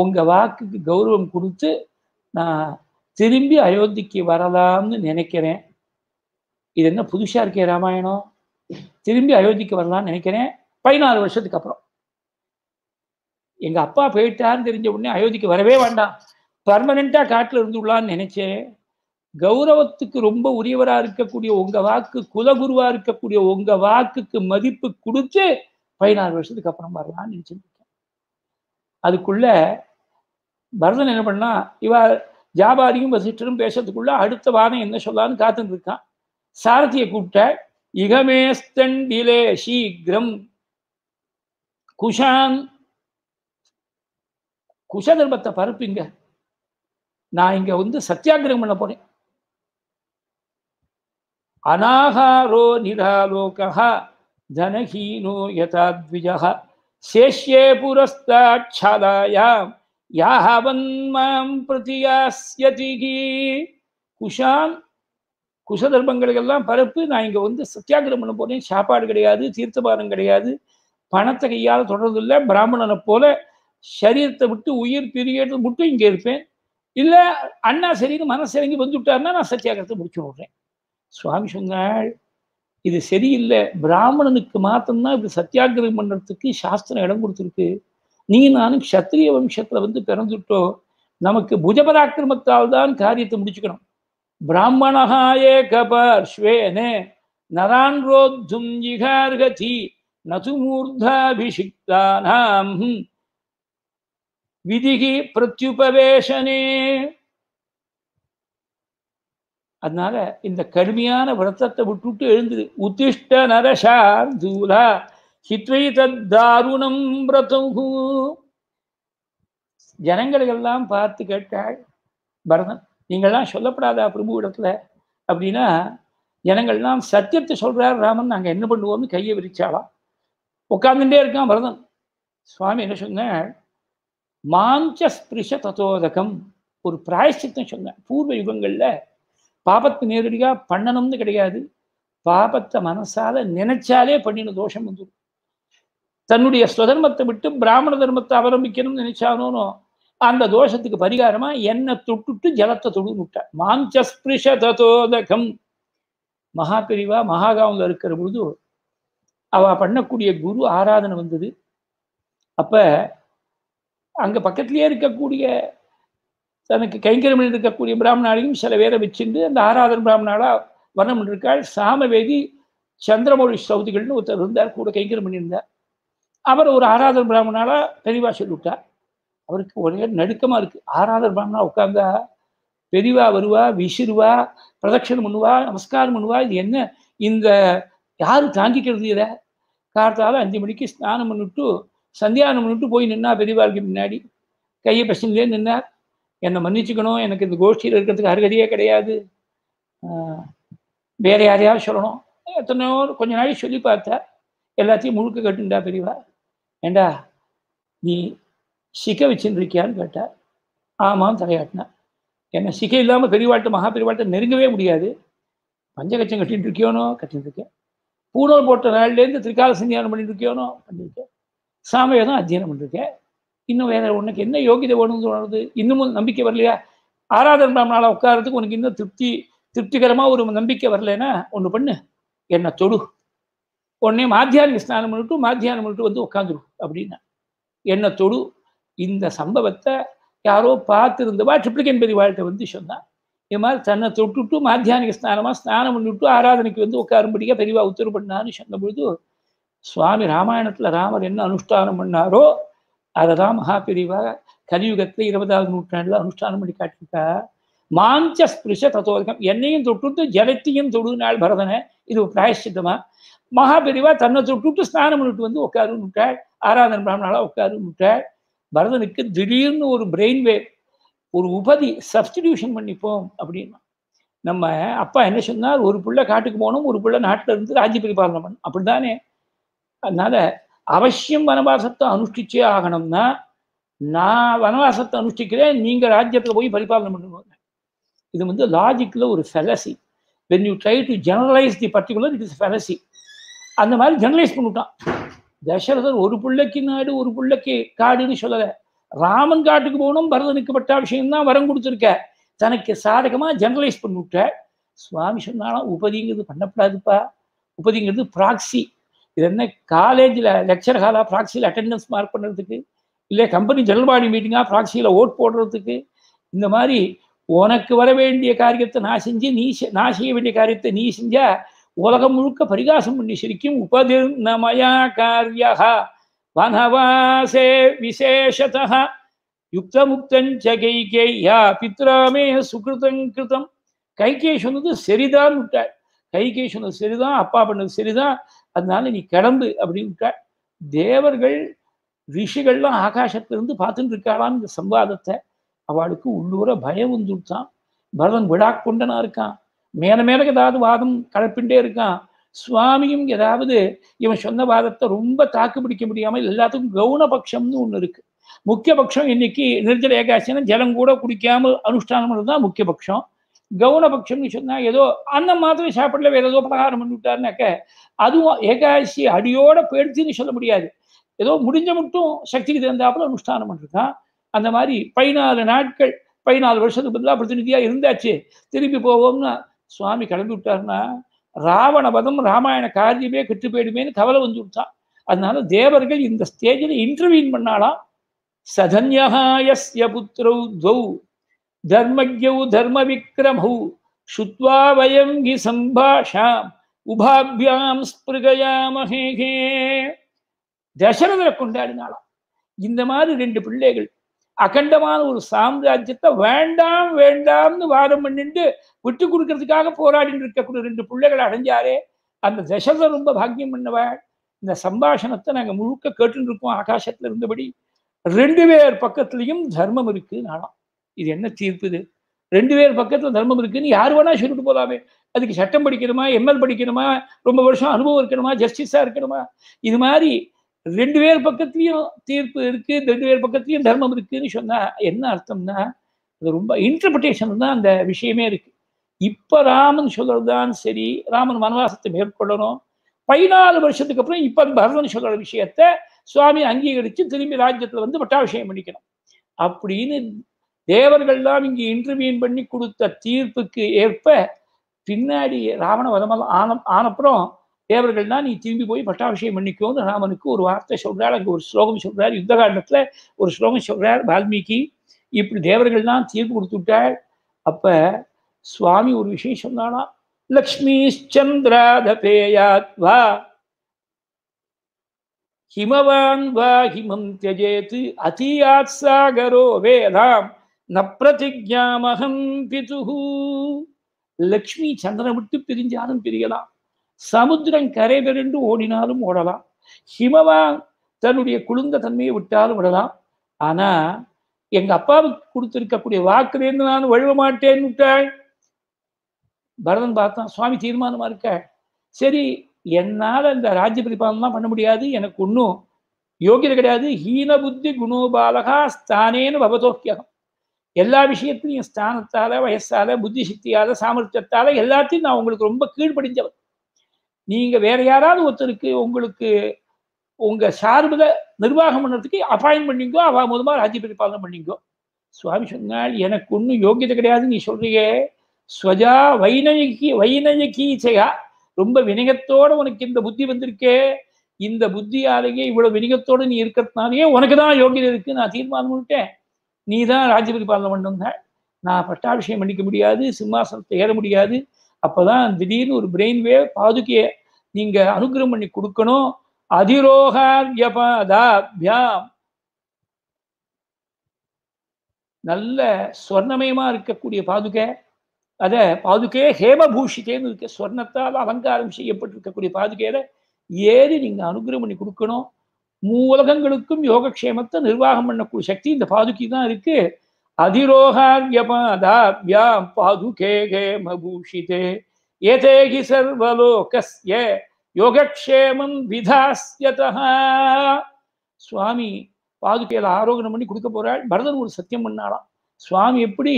உங்கள் வாக்குக்கு கௌரவம் கொடுத்து நான் திரும்பி அயோத்திக்கு வரலாம்னு நினைக்கிறேன் இது என்ன புதுசாக இருக்கே ராமாயணம் திரும்பி அயோத்திக்கு வரலாம்னு நினைக்கிறேன் பதினாறு வருஷத்துக்கு அப்புறம் எங்கள் அப்பா போயிட்டான்னு தெரிஞ்ச உடனே அயோத்திக்கு வரவே வேண்டாம் பர்மனெண்ட்டாக காட்டில் இருந்துள்ளான்னு நினைச்சேன் கௌரவத்துக்கு ரொம்ப உரியவராக இருக்கக்கூடிய உங்கள் வாக்கு குலகுருவாக இருக்கக்கூடிய உங்கள் வாக்குக்கு மதிப்பு கொடுத்து பதினாறு வருஷத்துக்கு அப்புறம் வரலாம்னு நினச்சிருக்கேன் அதுக்குள்ள பரதன் என்ன பண்ணா இவா ஜாபாரியும் வசிஷ்டரும் பேசுறதுக்குள்ள அடுத்த வாரம் என்ன சொல்லான்னு காத்துட்டு இருக்கான் சாரதியை கூப்பிட்ட இகமேஸ்தண்டிலே சீக்கிரம் குஷான் குஷதர்மத்தை பரப்பிங்க நான் இங்க வந்து சத்தியாகிரகம் பண்ண போறேன் அநாகாரோ நிராலோகா தனஹீனோ யதாத்விஜா சேஷ்யே புரஸ்தாட்சாதாயாம் யாஹவன்மாம் பிரதியாசியதி குஷான் எல்லாம் பரப்பு நான் இங்கே வந்து சத்தியாகிரம் பண்ண போகிறேன் சாப்பாடு கிடையாது தீர்த்தபாரம் கிடையாது பணத்தை கையால் தொடர்ந்து இல்லை பிராமணனை போல சரீரத்தை விட்டு உயிர் பிரியறது மட்டும் இங்கே இருப்பேன் இல்லை அண்ணா சரின்னு மனசிறங்கி வந்துவிட்டார்னா நான் சத்தியாகிரத்தை முடிச்சு விடுறேன் சுவாமி சொன்னாள் இது சரியில்லை பிராமணனுக்கு மாத்திரம்தான் இப்படி சத்தியாகிரகம் பண்ணுறதுக்கு சாஸ்திரம் இடம் கொடுத்துருக்கு நீ நானும் கத்திரிய வம்சத்தில் வந்து பிறந்துட்டோ நமக்கு புஜபராக்கிரமத்தால் தான் காரியத்தை முடிச்சுக்கணும் பிராமணஹாயே ஏக பார்ஷ்வேனே நரான் ரோத்தும் விதிகி பிரத்யுபவேஷனே அதனால இந்த கடுமையான விரதத்தை விட்டுட்டு எழுந்தது உத்திஷ்ட நரசார் தூலா ஹித்வைதாருணம் ஜனங்களை எல்லாம் பார்த்து கேட்டாள் பரதன் நீங்கள்லாம் சொல்லப்படாதா பிரபு இடத்துல அப்படின்னா ஜனங்கள்லாம் சத்தியத்தை சொல்கிறார் ராமன் நாங்கள் என்ன பண்ணுவோம்னு கையை விரிச்சாலாம் உட்காந்துட்டே இருக்கான் பரதன் சுவாமி என்ன சொன்ன மாஞ்ச ஸ்பிருஷ தத்தோதகம் ஒரு பிராயசித்தம் சொன்னேன் பூர்வ யுகங்களில் பாபத்தை நேரடியாக பண்ணணும்னு கிடையாது பாபத்தை மனசால நினைச்சாலே பண்ணின தோஷம் வந்துடும் தன்னுடைய ஸ்வதர்மத்தை விட்டு பிராமண தர்மத்தை அவலம்பிக்கணும்னு நினைச்சானோனோ அந்த தோஷத்துக்கு பரிகாரமா என்னை தொட்டுட்டு ஜலத்தை தொடுன்னு மாஞ்சஸ்பிருஷ ததோதகம் மகாபிரிவா மகாகாவில் இருக்கிற பொழுது அவ பண்ணக்கூடிய குரு ஆராதனை வந்தது அப்ப அங்க பக்கத்திலேயே இருக்கக்கூடிய தனக்கு கைங்கரம் இருக்கக்கூடிய பிராமணாலையும் சில பேரை வச்சுட்டு அந்த ஆராதன பிராமணாலா வர்ணம் இருக்காள் சாமவேதி சந்திரமொழி சௌதிகள்னு ஒருத்தர் இருந்தார் கூட கைங்கரம் பண்ணியிருந்தார் அவர் ஒரு ஆராதர் பிராமணால பெரியவா சொல்லிவிட்டார் அவருக்கு ஒரே நடுக்கமாக இருக்குது ஆராதர் பிராமணா உட்காந்தா பெரியவா வருவா விசிறுவா பிரதட்சணம் பண்ணுவா நமஸ்காரம் பண்ணுவா இது என்ன இந்த யாரும் தாங்கிக்கிறது இதை காலத்தால் அஞ்சு மணிக்கு ஸ்நானம் பண்ணிட்டு சந்தியானம் பண்ணிட்டு போய் நின்னா பெரியவாளுக்கு முன்னாடி கையை பசிலே நின்னார் என்னை மன்னிச்சுக்கணும் எனக்கு இந்த கோஷ்டியில் இருக்கிறதுக்கு அருகதையே கிடையாது வேற யாரையாவது சொல்லணும் எத்தனையோ கொஞ்ச நாளைக்கு சொல்லி பார்த்தா எல்லாத்தையும் முழுக்க கட்டுண்டா பெரியவா ஏண்டா நீ சிக்க வச்சுருக்கியான்னு கேட்டார் ஆமாம் தலையாட்டினார் ஏன்னா சிக்கை இல்லாமல் பெரியவாட்டு மகா பெரியவாட்டை நெருங்கவே முடியாது பஞ்சகச்சம் கட்டின்னு இருக்கியோனோ கட்டின்னு இருக்கேன் பூனூல் போட்ட நாள்லேருந்து திரிகால சந்தியானம் பண்ணிட்டு இருக்கியோனோ பண்ணியிருக்கேன் தான் அத்தியனம் பண்ணிருக்கேன் இன்னும் வேற உனக்கு என்ன யோகிதை வேணும்னு தோணுது இன்னமும் நம்பிக்கை வரலையா ஆராதனை பிராமணால உட்காரத்துக்கு உனக்கு இன்னும் திருப்தி திருப்திகரமாக ஒரு நம்பிக்கை வரலன்னா ஒன்று பண்ணு என்னை தொடு உடனே மாத்தியானிக ஸ்நானம் பண்ணிட்டு மாத்தியானம் பண்ணிட்டு வந்து உட்காந்துரு அப்படின்னா எண்ணத்தோடு இந்த சம்பவத்தை யாரோ பார்த்துருந்தவா ட்ரிப்ளிகன் வாழ்க்கை வந்து சொன்னான் இது மாதிரி தன்னை தொட்டுட்டு மாத்தியானிக ஸ்நானமாக ஸ்நானம் பண்ணிவிட்டு ஆராதனைக்கு வந்து உட்காரும்படியாக பெரியவா உத்தரவு பண்ணான்னு சொன்ன பொழுது சுவாமி ராமாயணத்தில் ராமர் என்ன அனுஷ்டானம் பண்ணாரோ அதை தான் மகா பெரியவா கலியுகத்தில் இருபதாவது நூற்றாண்டில் அனுஷ்டானம் பண்ணி காட்டியிருக்கா மாஞ்ச ஸ்பிருஷ தத்துவம் என்னையும் தொட்டு ஜலத்தையும் தொடுனாள் பரதனை இது பிராயசித்தமா மகாபெரிவா தன்னை சுட்டுட்டு ஸ்நானம் பண்ணிட்டு வந்து உட்காருன்னுட்டாள் ஆராதனை பிராமணாலா உட்காருன்னுட்டாள் பரதனுக்கு திடீர்னு ஒரு பிரெயின் வேவ் ஒரு உபதி சப்ஸ்டிடியூஷன் பண்ணிப்போம் அப்படின்னா நம்ம அப்பா என்ன சொன்னார் ஒரு பிள்ளை காட்டுக்கு போகணும் ஒரு பிள்ளை நாட்டில் இருந்து ராஜ்ய பரிபாலனம் பண்ணும் அப்படிதானே அதனால அவசியம் வனவாசத்தை அனுஷ்டிச்சே ஆகணும்னா நான் வனவாசத்தை அனுஷ்டிக்கிறேன் நீங்கள் ராஜ்யத்தில் போய் பரிபாலனம் பண்ணுவாங்க இது வந்து லாஜிக்கில் ஒரு fallacy when you try to generalise the particular it is fallacy அந்த மாதிரி ஜெர்னலைஸ் பண்ணிவிட்டான் தசரதர் ஒரு பிள்ளைக்கு நாடு ஒரு பிள்ளைக்கு காடுன்னு சொல்லலை ராமன் காட்டுக்கு போகணும் பரதனுக்கு பட்ட விஷயம்தான் வரம் கொடுத்துருக்க தனக்கு சாதகமாக ஜெர்னலைஸ் பண்ணிவிட்ட சுவாமி சொன்னாலும் உபதிங்கிறது பண்ணப்படாதுப்பா உபதிங்கிறது ப்ராக்சி இது என்ன காலேஜில் லெக்சர் ஹாலாக ப்ராக்சியில் அட்டெண்டன்ஸ் மார்க் பண்ணுறதுக்கு இல்லை கம்பெனி ஜெனரல் பாடி மீட்டிங்காக ப்ராக்சியில் ஓட் போடுறதுக்கு இந்த மாதிரி உனக்கு வர வேண்டிய காரியத்தை நான் செஞ்சு நீ நான் செய்ய வேண்டிய காரியத்தை நீ செஞ்சால் உலகம் முழுக்க பரிகாசம் பண்ணி சிரிக்கும் உபதிர்ணமயா காரியா வனவாசே விசேஷத யுக்தமுக்தஞ்ச கைகேயா பித்ராமே சுகிருதம் கிருதம் கைகே சொன்னது சரிதான் விட்டாள் கைகே சொன்னது சரிதான் அப்பா பண்ணது சரிதான் அதனால நீ கிளம்பு அப்படின்னு விட்டாள் தேவர்கள் ரிஷிகள்லாம் ஆகாசத்திலிருந்து பார்த்துட்டு இந்த சம்பாதத்தை அவளுக்கு உள்ளூர பயம் வந்துட்டான் பரதன் விழா கொண்டனா இருக்கான் மேல மேலக்கு ஏதாவது வாதம் கலப்பின்ண்டே இருக்கான் சுவாமியும் ஏதாவது இவன் சொன்ன வாதத்தை ரொம்ப தாக்கு பிடிக்க முடியாமல் எல்லாத்துக்கும் கவுனபக்ஷம்னு ஒன்று இருக்கு முக்கிய பட்சம் இன்னைக்கு நிர்ஜல ஏகாசினா ஜலம் கூட குடிக்காம அனுஷ்டானம் தான் முக்கிய முக்கியபக்ஷம் கவுனபக்ஷம்னு சொன்னா ஏதோ அன்னம் மாத்திரம் சாப்பிடல வேற ஏதோ பலகாரம் பண்ணிவிட்டாருனாக்க அதுவும் ஏகாசி அடியோட போயிடுச்சுன்னு சொல்ல முடியாது ஏதோ முடிஞ்ச மட்டும் சக்திக்கு தகுந்தாப்புல அனுஷ்டானம் பண்ணிருக்கான் அந்த மாதிரி பதினாலு நாட்கள் பதினாலு வருஷத்துக்கு பதிலாக பிரதிநிதியாக இருந்தாச்சு திரும்பி போவோம்னா சுவாமி கிளம்பி விட்டாருன்னா ராவண பதம் ராமாயண காரியமே கெட்டு போயிடுமேன்னு கவலை வந்து விட்டான் அதனால தேவர்கள் இந்த ஸ்டேஜில் இன்டர்வியூன் பண்ணாலாம் சதன்யஹாயஸ்ய புத்திரௌ துவௌ தர்மஜௌ தர்ம விக்ரமௌ சுத்வா வயம் கி சம்பாஷாம் உபாபியாம் ஸ்பிருகயாமஹே தசரதரை கொண்டாடினாலாம் இந்த மாதிரி ரெண்டு பிள்ளைகள் அகண்டமான ஒரு சாம்ராஜ்யத்தை வேண்டாம் வேண்டாம்னு வாரம் பண்ணிட்டு விட்டு கொடுக்கறதுக்காக போராடிட்டு இருக்கக்கூடிய ரெண்டு பிள்ளைகளை அடைஞ்சாரே அந்த தசதை ரொம்ப பாக்கியம் பண்ணவள் இந்த சம்பாஷணத்தை நாங்கள் முழுக்க கேட்டுன்னு இருக்கோம் ஆகாசத்தில் இருந்தபடி ரெண்டு பேர் பக்கத்துலயும் தர்மம் இருக்கு நானும் இது என்ன தீர்ப்பு இது ரெண்டு பேர் பக்கத்துல தர்மம் இருக்குன்னு யார் வேணா சொல்லிட்டு போதாமே அதுக்கு சட்டம் படிக்கணுமா எம்எல் படிக்கணுமா ரொம்ப வருஷம் அனுபவம் இருக்கணுமா ஜஸ்டிஸா இருக்கணுமா இது மாதிரி ரெண்டு பேர் பக்கத்துலயும் தீர்ப்பு இருக்கு ரெண்டு பேர் பக்கத்துலயும் தர்மம் இருக்குன்னு சொன்னா என்ன அர்த்தம்னா அது ரொம்ப இன்டர்பிரிட்டேஷன் தான் அந்த விஷயமே இருக்கு இப்ப ராமன் சொல்றதுதான் சரி ராமன் வனவாசத்தை மேற்கொள்ளணும் பதினாலு வருஷத்துக்கு அப்புறம் இப்ப பரதன் சொல்ற விஷயத்த சுவாமி அங்கீகரிச்சு திரும்பி ராஜ்யத்துல வந்து பட்டாபிஷேகம் பண்ணிக்கணும் அப்படின்னு தேவர்கள்லாம் இங்கே இன்டர்வியூன் பண்ணி கொடுத்த தீர்ப்புக்கு ஏற்ப பின்னாடி ராவண வதமெல்லாம் ஆன ஆனப்புறம் தேவர்கள் தான் நீ திரும்பி போய் பட்டாபிஷேகம் பண்ணிக்கோன்னு ராமனுக்கு ஒரு வார்த்தை சொல்கிறார் அங்கே ஒரு ஸ்லோகம் சொல்கிறார் யுத்த காண்டத்தில் ஒரு ஸ்லோகம் சொல்கிறார் வால்மீகி இப்படி தேவர்கள் தான் தீர்ப்பு கொடுத்துட்டாள் அப்போ சுவாமி ஒரு விஷயம் சொன்னானா லக்ஷ்மிச்சந்திராதபேயாத்வா ஹிமவான் வா ஹிமம் தியஜேத்து அதியாத் சாகரோ வேதாம் ந பிரதிஜாமகம் பிதுகு லக்ஷ்மி சந்திரனை விட்டு பிரிஞ்சாலும் பிரியலாம் சமுத்திரம் கரை பெருண்டு ஓடினாலும் ஓடலாம் ஹிமவான் தன்னுடைய குளிர்ந்த தன்மையை விட்டாலும் விடலாம் ஆனா எங்க அப்பாவுக்கு கொடுத்திருக்கக்கூடிய வாக்குலேருந்து நான் வழுவ மாட்டேன்னு விட்டாள் பரதன் பார்த்தான் சுவாமி தீர்மானமா இருக்க சரி என்னால் அந்த ராஜ்ய பரிபாலனெலாம் பண்ண முடியாது எனக்கு ஒன்றும் யோகியது கிடையாது ஹீன புத்தி குணோபாலகா ஸ்தானேன்னு பவதோக்கியகம் எல்லா விஷயத்திலையும் ஸ்தானத்தால வயசால புத்தி சக்தியால சாமர்த்தியத்தால எல்லாத்தையும் நான் உங்களுக்கு ரொம்ப கீழ்படிஞ்சவன் நீங்கள் வேற யாராவது ஒருத்தருக்கு உங்களுக்கு உங்கள் சார்பில் நிர்வாகம் பண்ணுறதுக்கு அப்பாயின் பண்ணிங்கோ அவ முதமாக ராஜ்ய பரிபாலனை பண்ணிங்கோ சுவாமி சொன்னால் எனக்கு ஒன்றும் யோகியதை கிடையாது நீ சொல்றியே ஸ்வஜா வைநயகி செய்யா ரொம்ப வினயத்தோடு உனக்கு இந்த புத்தி வந்திருக்கே இந்த புத்தியாலேயே இவ்வளோ வினயத்தோடு நீ இருக்கிறதுனாலேயே உனக்கு தான் யோகியதை இருக்குது நான் தீர்மானம் பண்ணிட்டேன் நீ தான் ராஜ்ய பரிபாலனை பண்ணுங்க நான் பட்டாபிஷேகம் பண்ணிக்க முடியாது சிம்மாசனத்தை ஏற முடியாது அப்போதான் திடீர்னு ஒரு பிரெயின் வேவ் பாதுகையை நீங்க அனுகிரகம் பண்ணி கொடுக்கணும் அதிரோகார்யபாதாபியாம் நல்ல ஸ்வர்ணமயமா இருக்கக்கூடிய பாதுகை அதை பாதுகையே ஹேமபூஷித்தேன்னு இருக்க ஸ்வர்ணத்தால் அலங்காரம் செய்யப்பட்டிருக்கக்கூடிய பாதுகையில ஏறி நீங்க அனுகிரகம் பண்ணி கொடுக்கணும் மூலகங்களுக்கும் யோகக்ஷேமத்தை நிர்வாகம் பண்ணக்கூடிய சக்தி இந்த பாதுகை தான் இருக்கு அதிரோகார்யபாதாப்யாம் பாதுகே கேமபூஷிதே ஏதே ஹி சர்வலோகஸ்ய யோகக்ஷேமம் விதாஸ்யதா சுவாமி பாதுகையில் ஆரோகணம் பண்ணி கொடுக்க போறாள் பரதன் ஒரு சத்தியம் பண்ணாலாம் சுவாமி எப்படி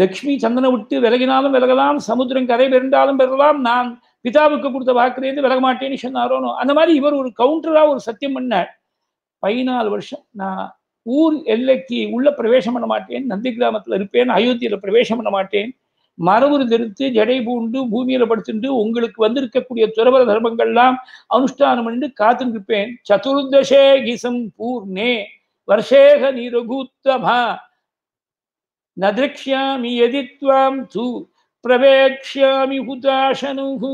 லக்ஷ்மி சந்தனை விட்டு விலகினாலும் விலகலாம் சமுத்திரம் கரை பெருந்தாலும் பெறலாம் நான் பிதாவுக்கு கொடுத்த வாக்குலேருந்து விலக மாட்டேன்னு சொன்னாரோனோ அந்த மாதிரி இவர் ஒரு கவுண்டராக ஒரு சத்தியம் பண்ணார் பதினாலு வருஷம் நான் ஊர் எல்லைக்கு உள்ள பிரவேசம் பண்ண மாட்டேன் நந்தி கிராமத்தில் இருப்பேன் அயோத்தியில் பிரவேசம் பண்ண மாட்டேன் மரபுரு தெரித்து ஜடை பூண்டு பூமியில படுத்துண்டு உங்களுக்கு வந்திருக்கக்கூடிய துறவர தர்மங்கள்லாம் அனுஷ்டானம் என்று நிற்பேன் சதுர்தசே கிசம் பூர்ணே வருஷேக நிரகுத்தமா நதிருக்ஷாமி எதித்வாம் தூ பிரவேக்ஷாமி ஹுதாசனுகு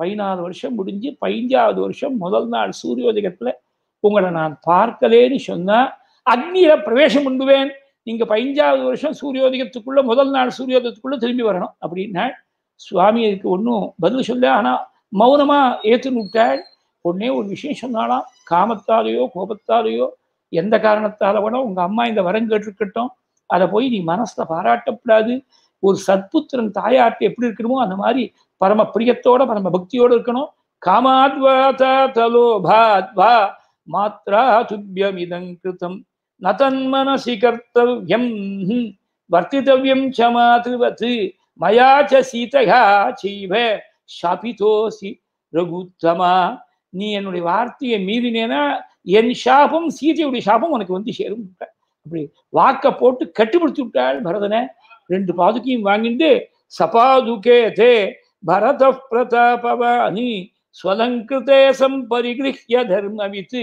பதினாறு வருஷம் முடிஞ்சு பதிஞ்சாவது வருஷம் முதல் நாள் சூரியோதயத்துல உங்களை நான் பார்க்கலேன்னு சொன்னா அக்னியில பிரவேசம் உண்டுவேன் நீங்க பதினஞ்சாவது வருஷம் சூரியோதயத்துக்குள்ள முதல் நாள் சூரியோதயத்துக்குள்ள திரும்பி வரணும் அப்படின்னா சுவாமி அதுக்கு ஒன்றும் பதில் சொல்ல ஆனா மௌனமா ஏற்றுன்னு விட்டாள் உடனே ஒரு விஷயம் சொன்னாலாம் காமத்தாலேயோ கோபத்தாலேயோ எந்த காரணத்தால வேணா உங்க அம்மா இந்த வரம் கேட்டிருக்கட்டும் அதை போய் நீ மனசுல பாராட்டப்படாது ஒரு சத்புத்திரன் தாயார்ட்டு எப்படி இருக்கணுமோ அந்த மாதிரி பரம பிரியத்தோட பரம பக்தியோட இருக்கணும் காமாத்வா தலோபாத்வா மாத்ரா துப்பியம் இதங்கிருத்தம் ந தன்மனசி கர்த்தவியம் வர்த்தித்தவியம் ச மாதவத் மயா ச சீதையா செய்வ ஷாபிதோசி ரகுத்தமா நீ என்னுடைய வார்த்தையை மீறினேனா என் சாபம் சீதையுடைய சாபம் உனக்கு வந்து சேரும் அப்படி வாக்க போட்டு கட்டுப்படுத்தி விட்டாள் பரதனை ரெண்டு பாதுக்கையும் வாங்கிட்டு சபாதுகே தே பரத பிரதாபவானி ஸ்வலங்கிருதே சம்பரிகிருஹ்ய தர்மவித்து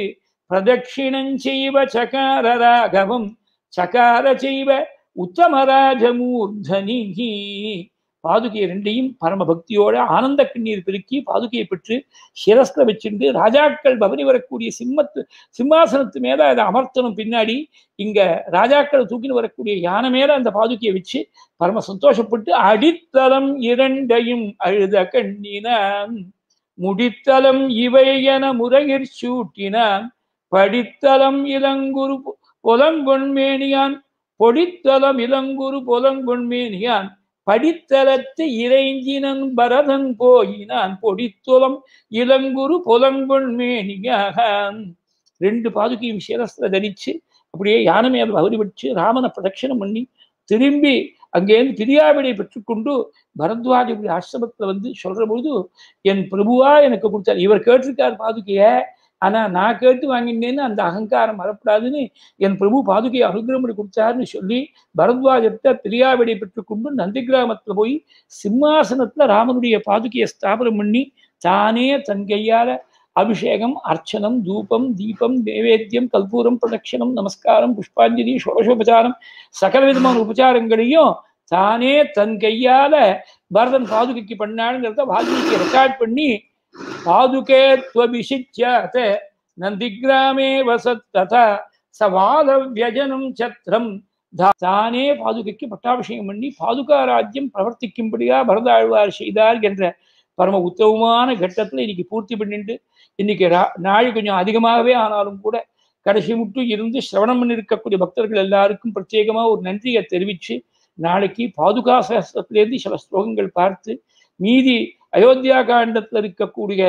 செய்வ சகார ராகவம் சகார செய்வ உத்தமராஜமூர்தனிகி பாதுகையை ரெண்டையும் பரம பக்தியோட ஆனந்த கண்ணீர் பெருக்கி பாதுகையை பெற்று சிரஸ்த வச்சிருந்து ராஜாக்கள் பவனி வரக்கூடிய சிம்மத்து சிம்மாசனத்து மேல அதை அமர்த்தணும் பின்னாடி இங்க ராஜாக்கள் தூக்கின்னு வரக்கூடிய யானை மேல அந்த பாதுகையை வச்சு பரம சந்தோஷப்பட்டு அடித்தளம் இரண்டையும் அழுத கண்ணினான் முடித்தளம் இவை என முறையிற் சூட்டினான் படித்தலம் இளங்குரு புலங்கொண்மேனியான் பொடித்தலம் இளங்குரு புலங்கொண்மேனியான் படித்தலத்து இறைஞ்சினன் பரதன் போயினான் பொடித்துலம் இளங்குரு புலங்கொண்மேனியான் ரெண்டு பாதுகையும் சிரஸ்திர தரிச்சு அப்படியே யானை மேல் அவரிவிட்டு ராமனை பிரதட்சிணம் பண்ணி திரும்பி அங்கேருந்து பிரியாவிடை பெற்றுக்கொண்டு பரத்வாஜ் இப்படி ஆசிரமத்தில் வந்து சொல்ற பொழுது என் பிரபுவா எனக்கு கொடுத்தார் இவர் கேட்டிருக்கார் பாதுகைய ஆனால் நான் கேட்டு வாங்கினேன்னு அந்த அகங்காரம் வரப்படாதுன்னு என் பிரபு பாதுகை அனுகிரமணி கொடுத்தாருன்னு சொல்லி பரத்வாஜத்தை பிரியாவிடை கொண்டு நந்தி கிராமத்தில் போய் சிம்மாசனத்தில் ராமனுடைய பாதுகையை ஸ்தாபனம் பண்ணி தானே தன் கையால் அபிஷேகம் அர்ச்சனம் தூபம் தீபம் நைவேத்தியம் கல்பூரம் பிரதட்சணம் நமஸ்காரம் புஷ்பாஞ்சலி ஷோடசோபச்சாரம் சகல விதமான உபச்சாரங்களையும் தானே தன் கையால பரதன் பாதுகைக்கு பண்ணாங்கிறத வால்மீகி ரெக்கார்ட் பண்ணி ஆதுகே நந்திகிராமே வசத் ததா சவாத வியஜனம் சத்திரம் தானே பாதுகைக்கு பட்டாபிஷேகம் பண்ணி பாதுகா ராஜ்யம் பிரவர்த்திக்கும்படியா பரதாழ்வார் செய்தார் என்ற பரம உத்தவமான கட்டத்தில் இன்னைக்கு பூர்த்தி பண்ணிட்டு இன்னைக்கு நாள் கொஞ்சம் அதிகமாகவே ஆனாலும் கூட கடைசி முட்டும் இருந்து சிரவணம் பண்ணி இருக்கக்கூடிய பக்தர்கள் எல்லாருக்கும் பிரத்யேகமாக ஒரு நன்றியை தெரிவித்து நாளைக்கு பாதுகா சாஸ்திரத்திலேருந்து சில ஸ்லோகங்கள் பார்த்து மீதி அயோத்தியா காண்டத்தில் இருக்கக்கூடிய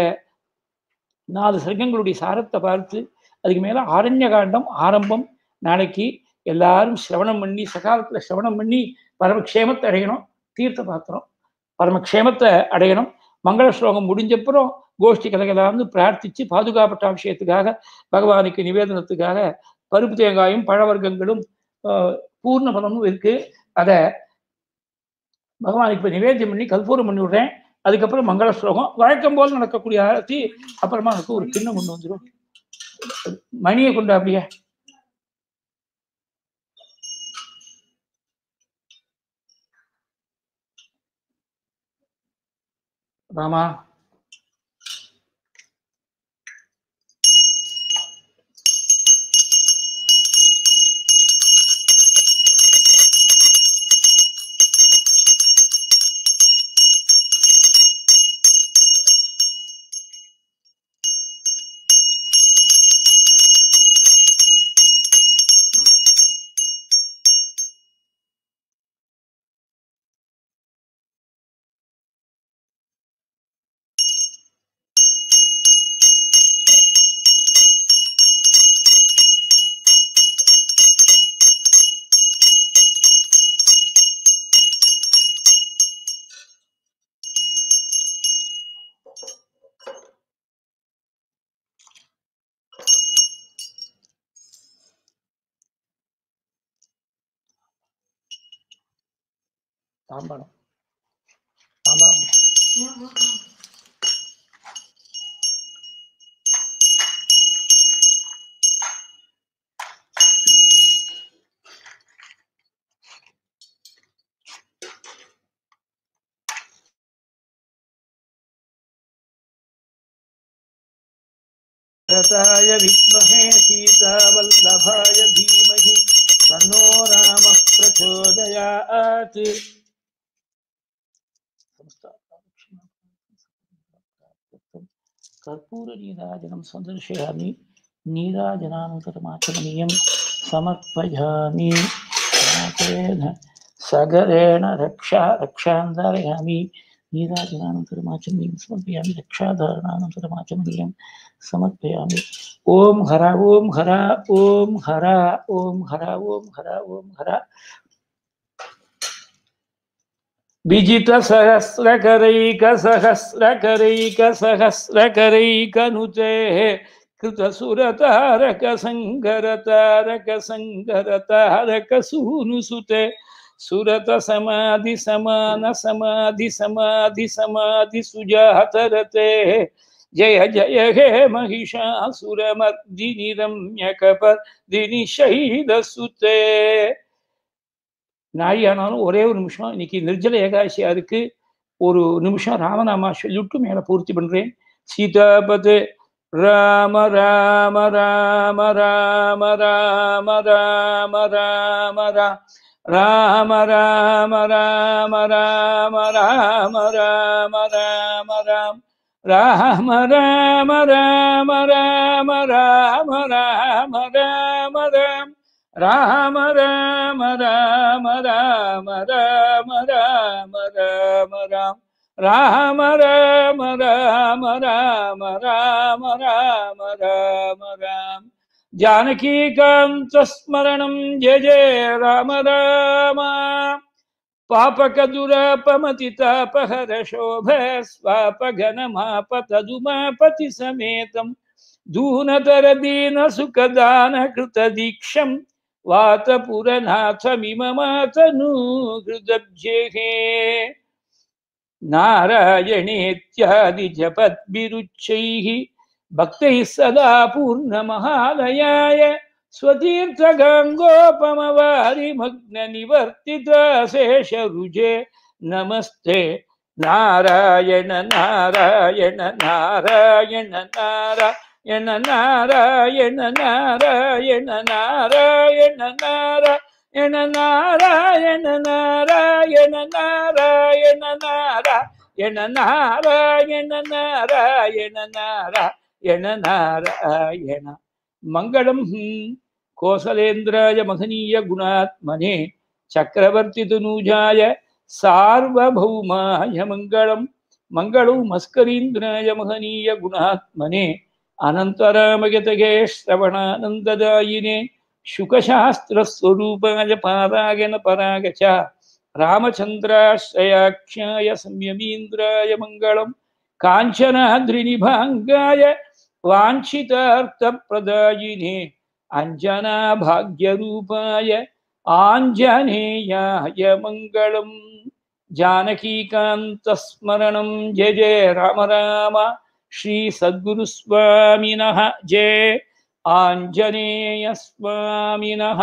நாலு சர்க்கங்களுடைய சாரத்தை பார்த்து அதுக்கு மேலே ஆரண்ய காண்டம் ஆரம்பம் நாளைக்கு எல்லாரும் சிரவணம் பண்ணி சகாலத்தில் சிரவணம் பண்ணி பரமக்ஷேமத்தை அடையணும் தீர்த்த பாத்திரம் பரமக்ஷேமத்தை அடையணும் மங்கள ஸ்லோகம் முடிஞ்சப்புறம் கோஷ்டி கலகலான்னு பிரார்த்தித்து பாதுகாப்பட்ட விஷயத்துக்காக பகவானுக்கு நிவேதனத்துக்காக பருப்பு தேங்காயும் பழவர்க்கங்களும் பூர்ண பலமும் இருக்குது அதை பகவானுக்கு இப்போ நிவேதனம் பண்ணி கல்பூரம் பண்ணி விடுறேன் அதுக்கப்புறம் மங்கள ஸ்லோகம் வழக்கம் போல் நடக்கக்கூடிய ஆரத்தி அப்புறமா எனக்கு ஒரு கிண்ணம் கொண்டு வந்துடும் மணியை கொண்டு அப்படியே ராமா சாம்பணம் சாம்பணம் रताय विद्महे सीतावल्लभाय धीमहि तन्नो रामः प्रचोदयात् कर्पूरनीराजनं सन्दर्शयामि नीराजनानुतरमाचरणीयं समर्पयामि नाकेन सगरेण रक्षा रक्षां धारयामि नीराजनानन्तरमाचमनीयं समर्पयामि रक्षाधारणानन्तरमाचमनीयं समर्पयामि ॐ हरा ॐ हरा ॐ हरा ॐ हरा ॐ हरा ॐ हरा विजित विजितसहस्रकरैकसहस्रकरैकसहस्रकरैकनुतेः कृतसुरतहरकसङ्गरतारकसङ्गरतारकसूनुसुते सुरतसमाधिसमानसमाधिसमाधिसमाधिसुजाहतरतेः जय जय हे महिषासुरमर्दिनिरम्यकपर्दिनिशैदसुते நாழி ஆனாலும் ஒரே ஒரு நிமிஷம் இன்னைக்கு நிர்ஜல ஏகாசியா இருக்கு ஒரு நிமிஷம் ராமநாமா சொல்லிவிட்டு மேல பூர்த்தி பண்றேன் சீதாபது ராம ராம ராம ராம ராம ராம ராம ராம ராம ராம ராம ராம ராம ராம ராம ராம் ராம ராம ராம ராம ராம ராம ராம राम राम राम राम राम राम राम राम राम राम राम राम राम राम राम राम स्मरण जय जय राम राम पापकदुरापमतितापहर शोभ कृत दीक्षम वातपुरनाथमिममातनूहृदब्जेहे नारायणेत्यादिजपद्भिरुच्चैः भक्तैः सदा पूर्णमहालयाय स्वतीर्थगङ्गोपमवारिमग्ननिवर्तिताशेषरुजे नमस्ते नारायण नारायण नारायण नारायण மங்களம் கோசலேந்திராய மகனீய குணாத்மனே சக்கரவர்த்தி துனூஜாய சார்வபௌமாய மங்களம் மங்களோ மஸ்கரீந்திராய மகனீய குணாத்மனே अनन्तरामगतगे श्रवणानन्ददायिने शुकशास्त्रस्वरूपाजपादागेन पराग च रामचन्द्राश्रयाख्याय संयमीन्द्राय मङ्गलं काञ्चनाद्रिनिभाङ्गाय वाञ्छितार्थप्रदायिने अञ्जनाभाग्यरूपाय आञ्जनेयाय मङ्गलम् जानकीकान्तस्मरणं जय जय राम राम श्री सद्गुरु स्वामिनः जय आञ्जनेय स्वामिनः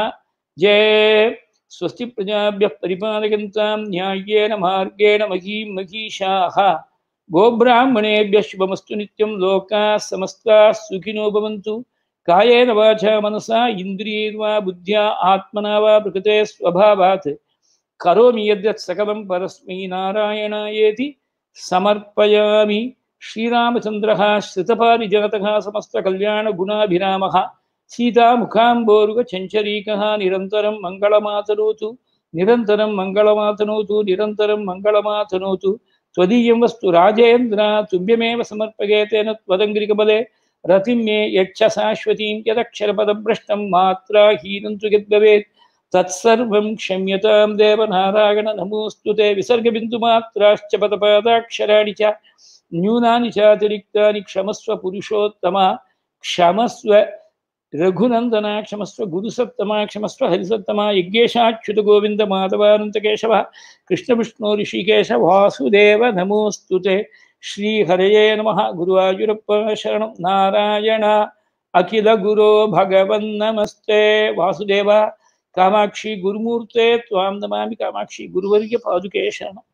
जय स्वस्ति प्रजाभ्यः परिपालयन्तां न्याय्येन मार्गेण महीं महीषाः गोब्राह्मणेभ्यः शुभमस्तु नित्यं लोकाः समस्ताः सुखिनो भवन्तु कायेन वाचा मनसा इन्द्रियैर्वा बुद्ध्या आत्मना वा प्रकृते स्वभावात् करोमि यद्यत् सकलं परस्मै नारायणायेति समर्पयामि श्रीरामचन्द्रः श्रितपारिजातः समस्तकल्याणगुणाभिरामः सीतामुखाम्बोरुगचञ्चरीकः निरन्तरं मङ्गलमातनोतु निरन्तरं मङ्गलमातनोतु निरन्तरं मङ्गलमातनोतु त्वदीयं वस्तु राजेन्द्र तुभ्यमेव समर्पगे तेन त्वदङ्ग्रिकबले रतिं मे यच्छ शाश्वतीं यदक्षरपदभ्रष्टं मात्रा हीनं तु यद्भवेत् तत्सर्वं क्षम्यतां देवनारायण नमोऽस्तु ते विसर्गबिन्दुमात्राश्च पदपादाक्षराणि च न्यूनानि चातिरिक्तानि क्षमस्व पुरुषोत्तम क्षमस्व रघुनंदन क्षमस्व गुरुसत्तमा क्षमस्व हरिसप्तम यज्ञेशाच्युत गोविंद माधवानंद केशव कृष्ण विष्णु ऋषिकेश वासुदेव नमोस्तु ते श्री हरये नमः गुरुवायुरप्प नारायण अखिल गुरो भगवन्नमस्ते वासुदेव कामाक्षी गुरुमूर्ते त्वां नमामि कामाक्षी गुरुवर्य पादुके शरणम्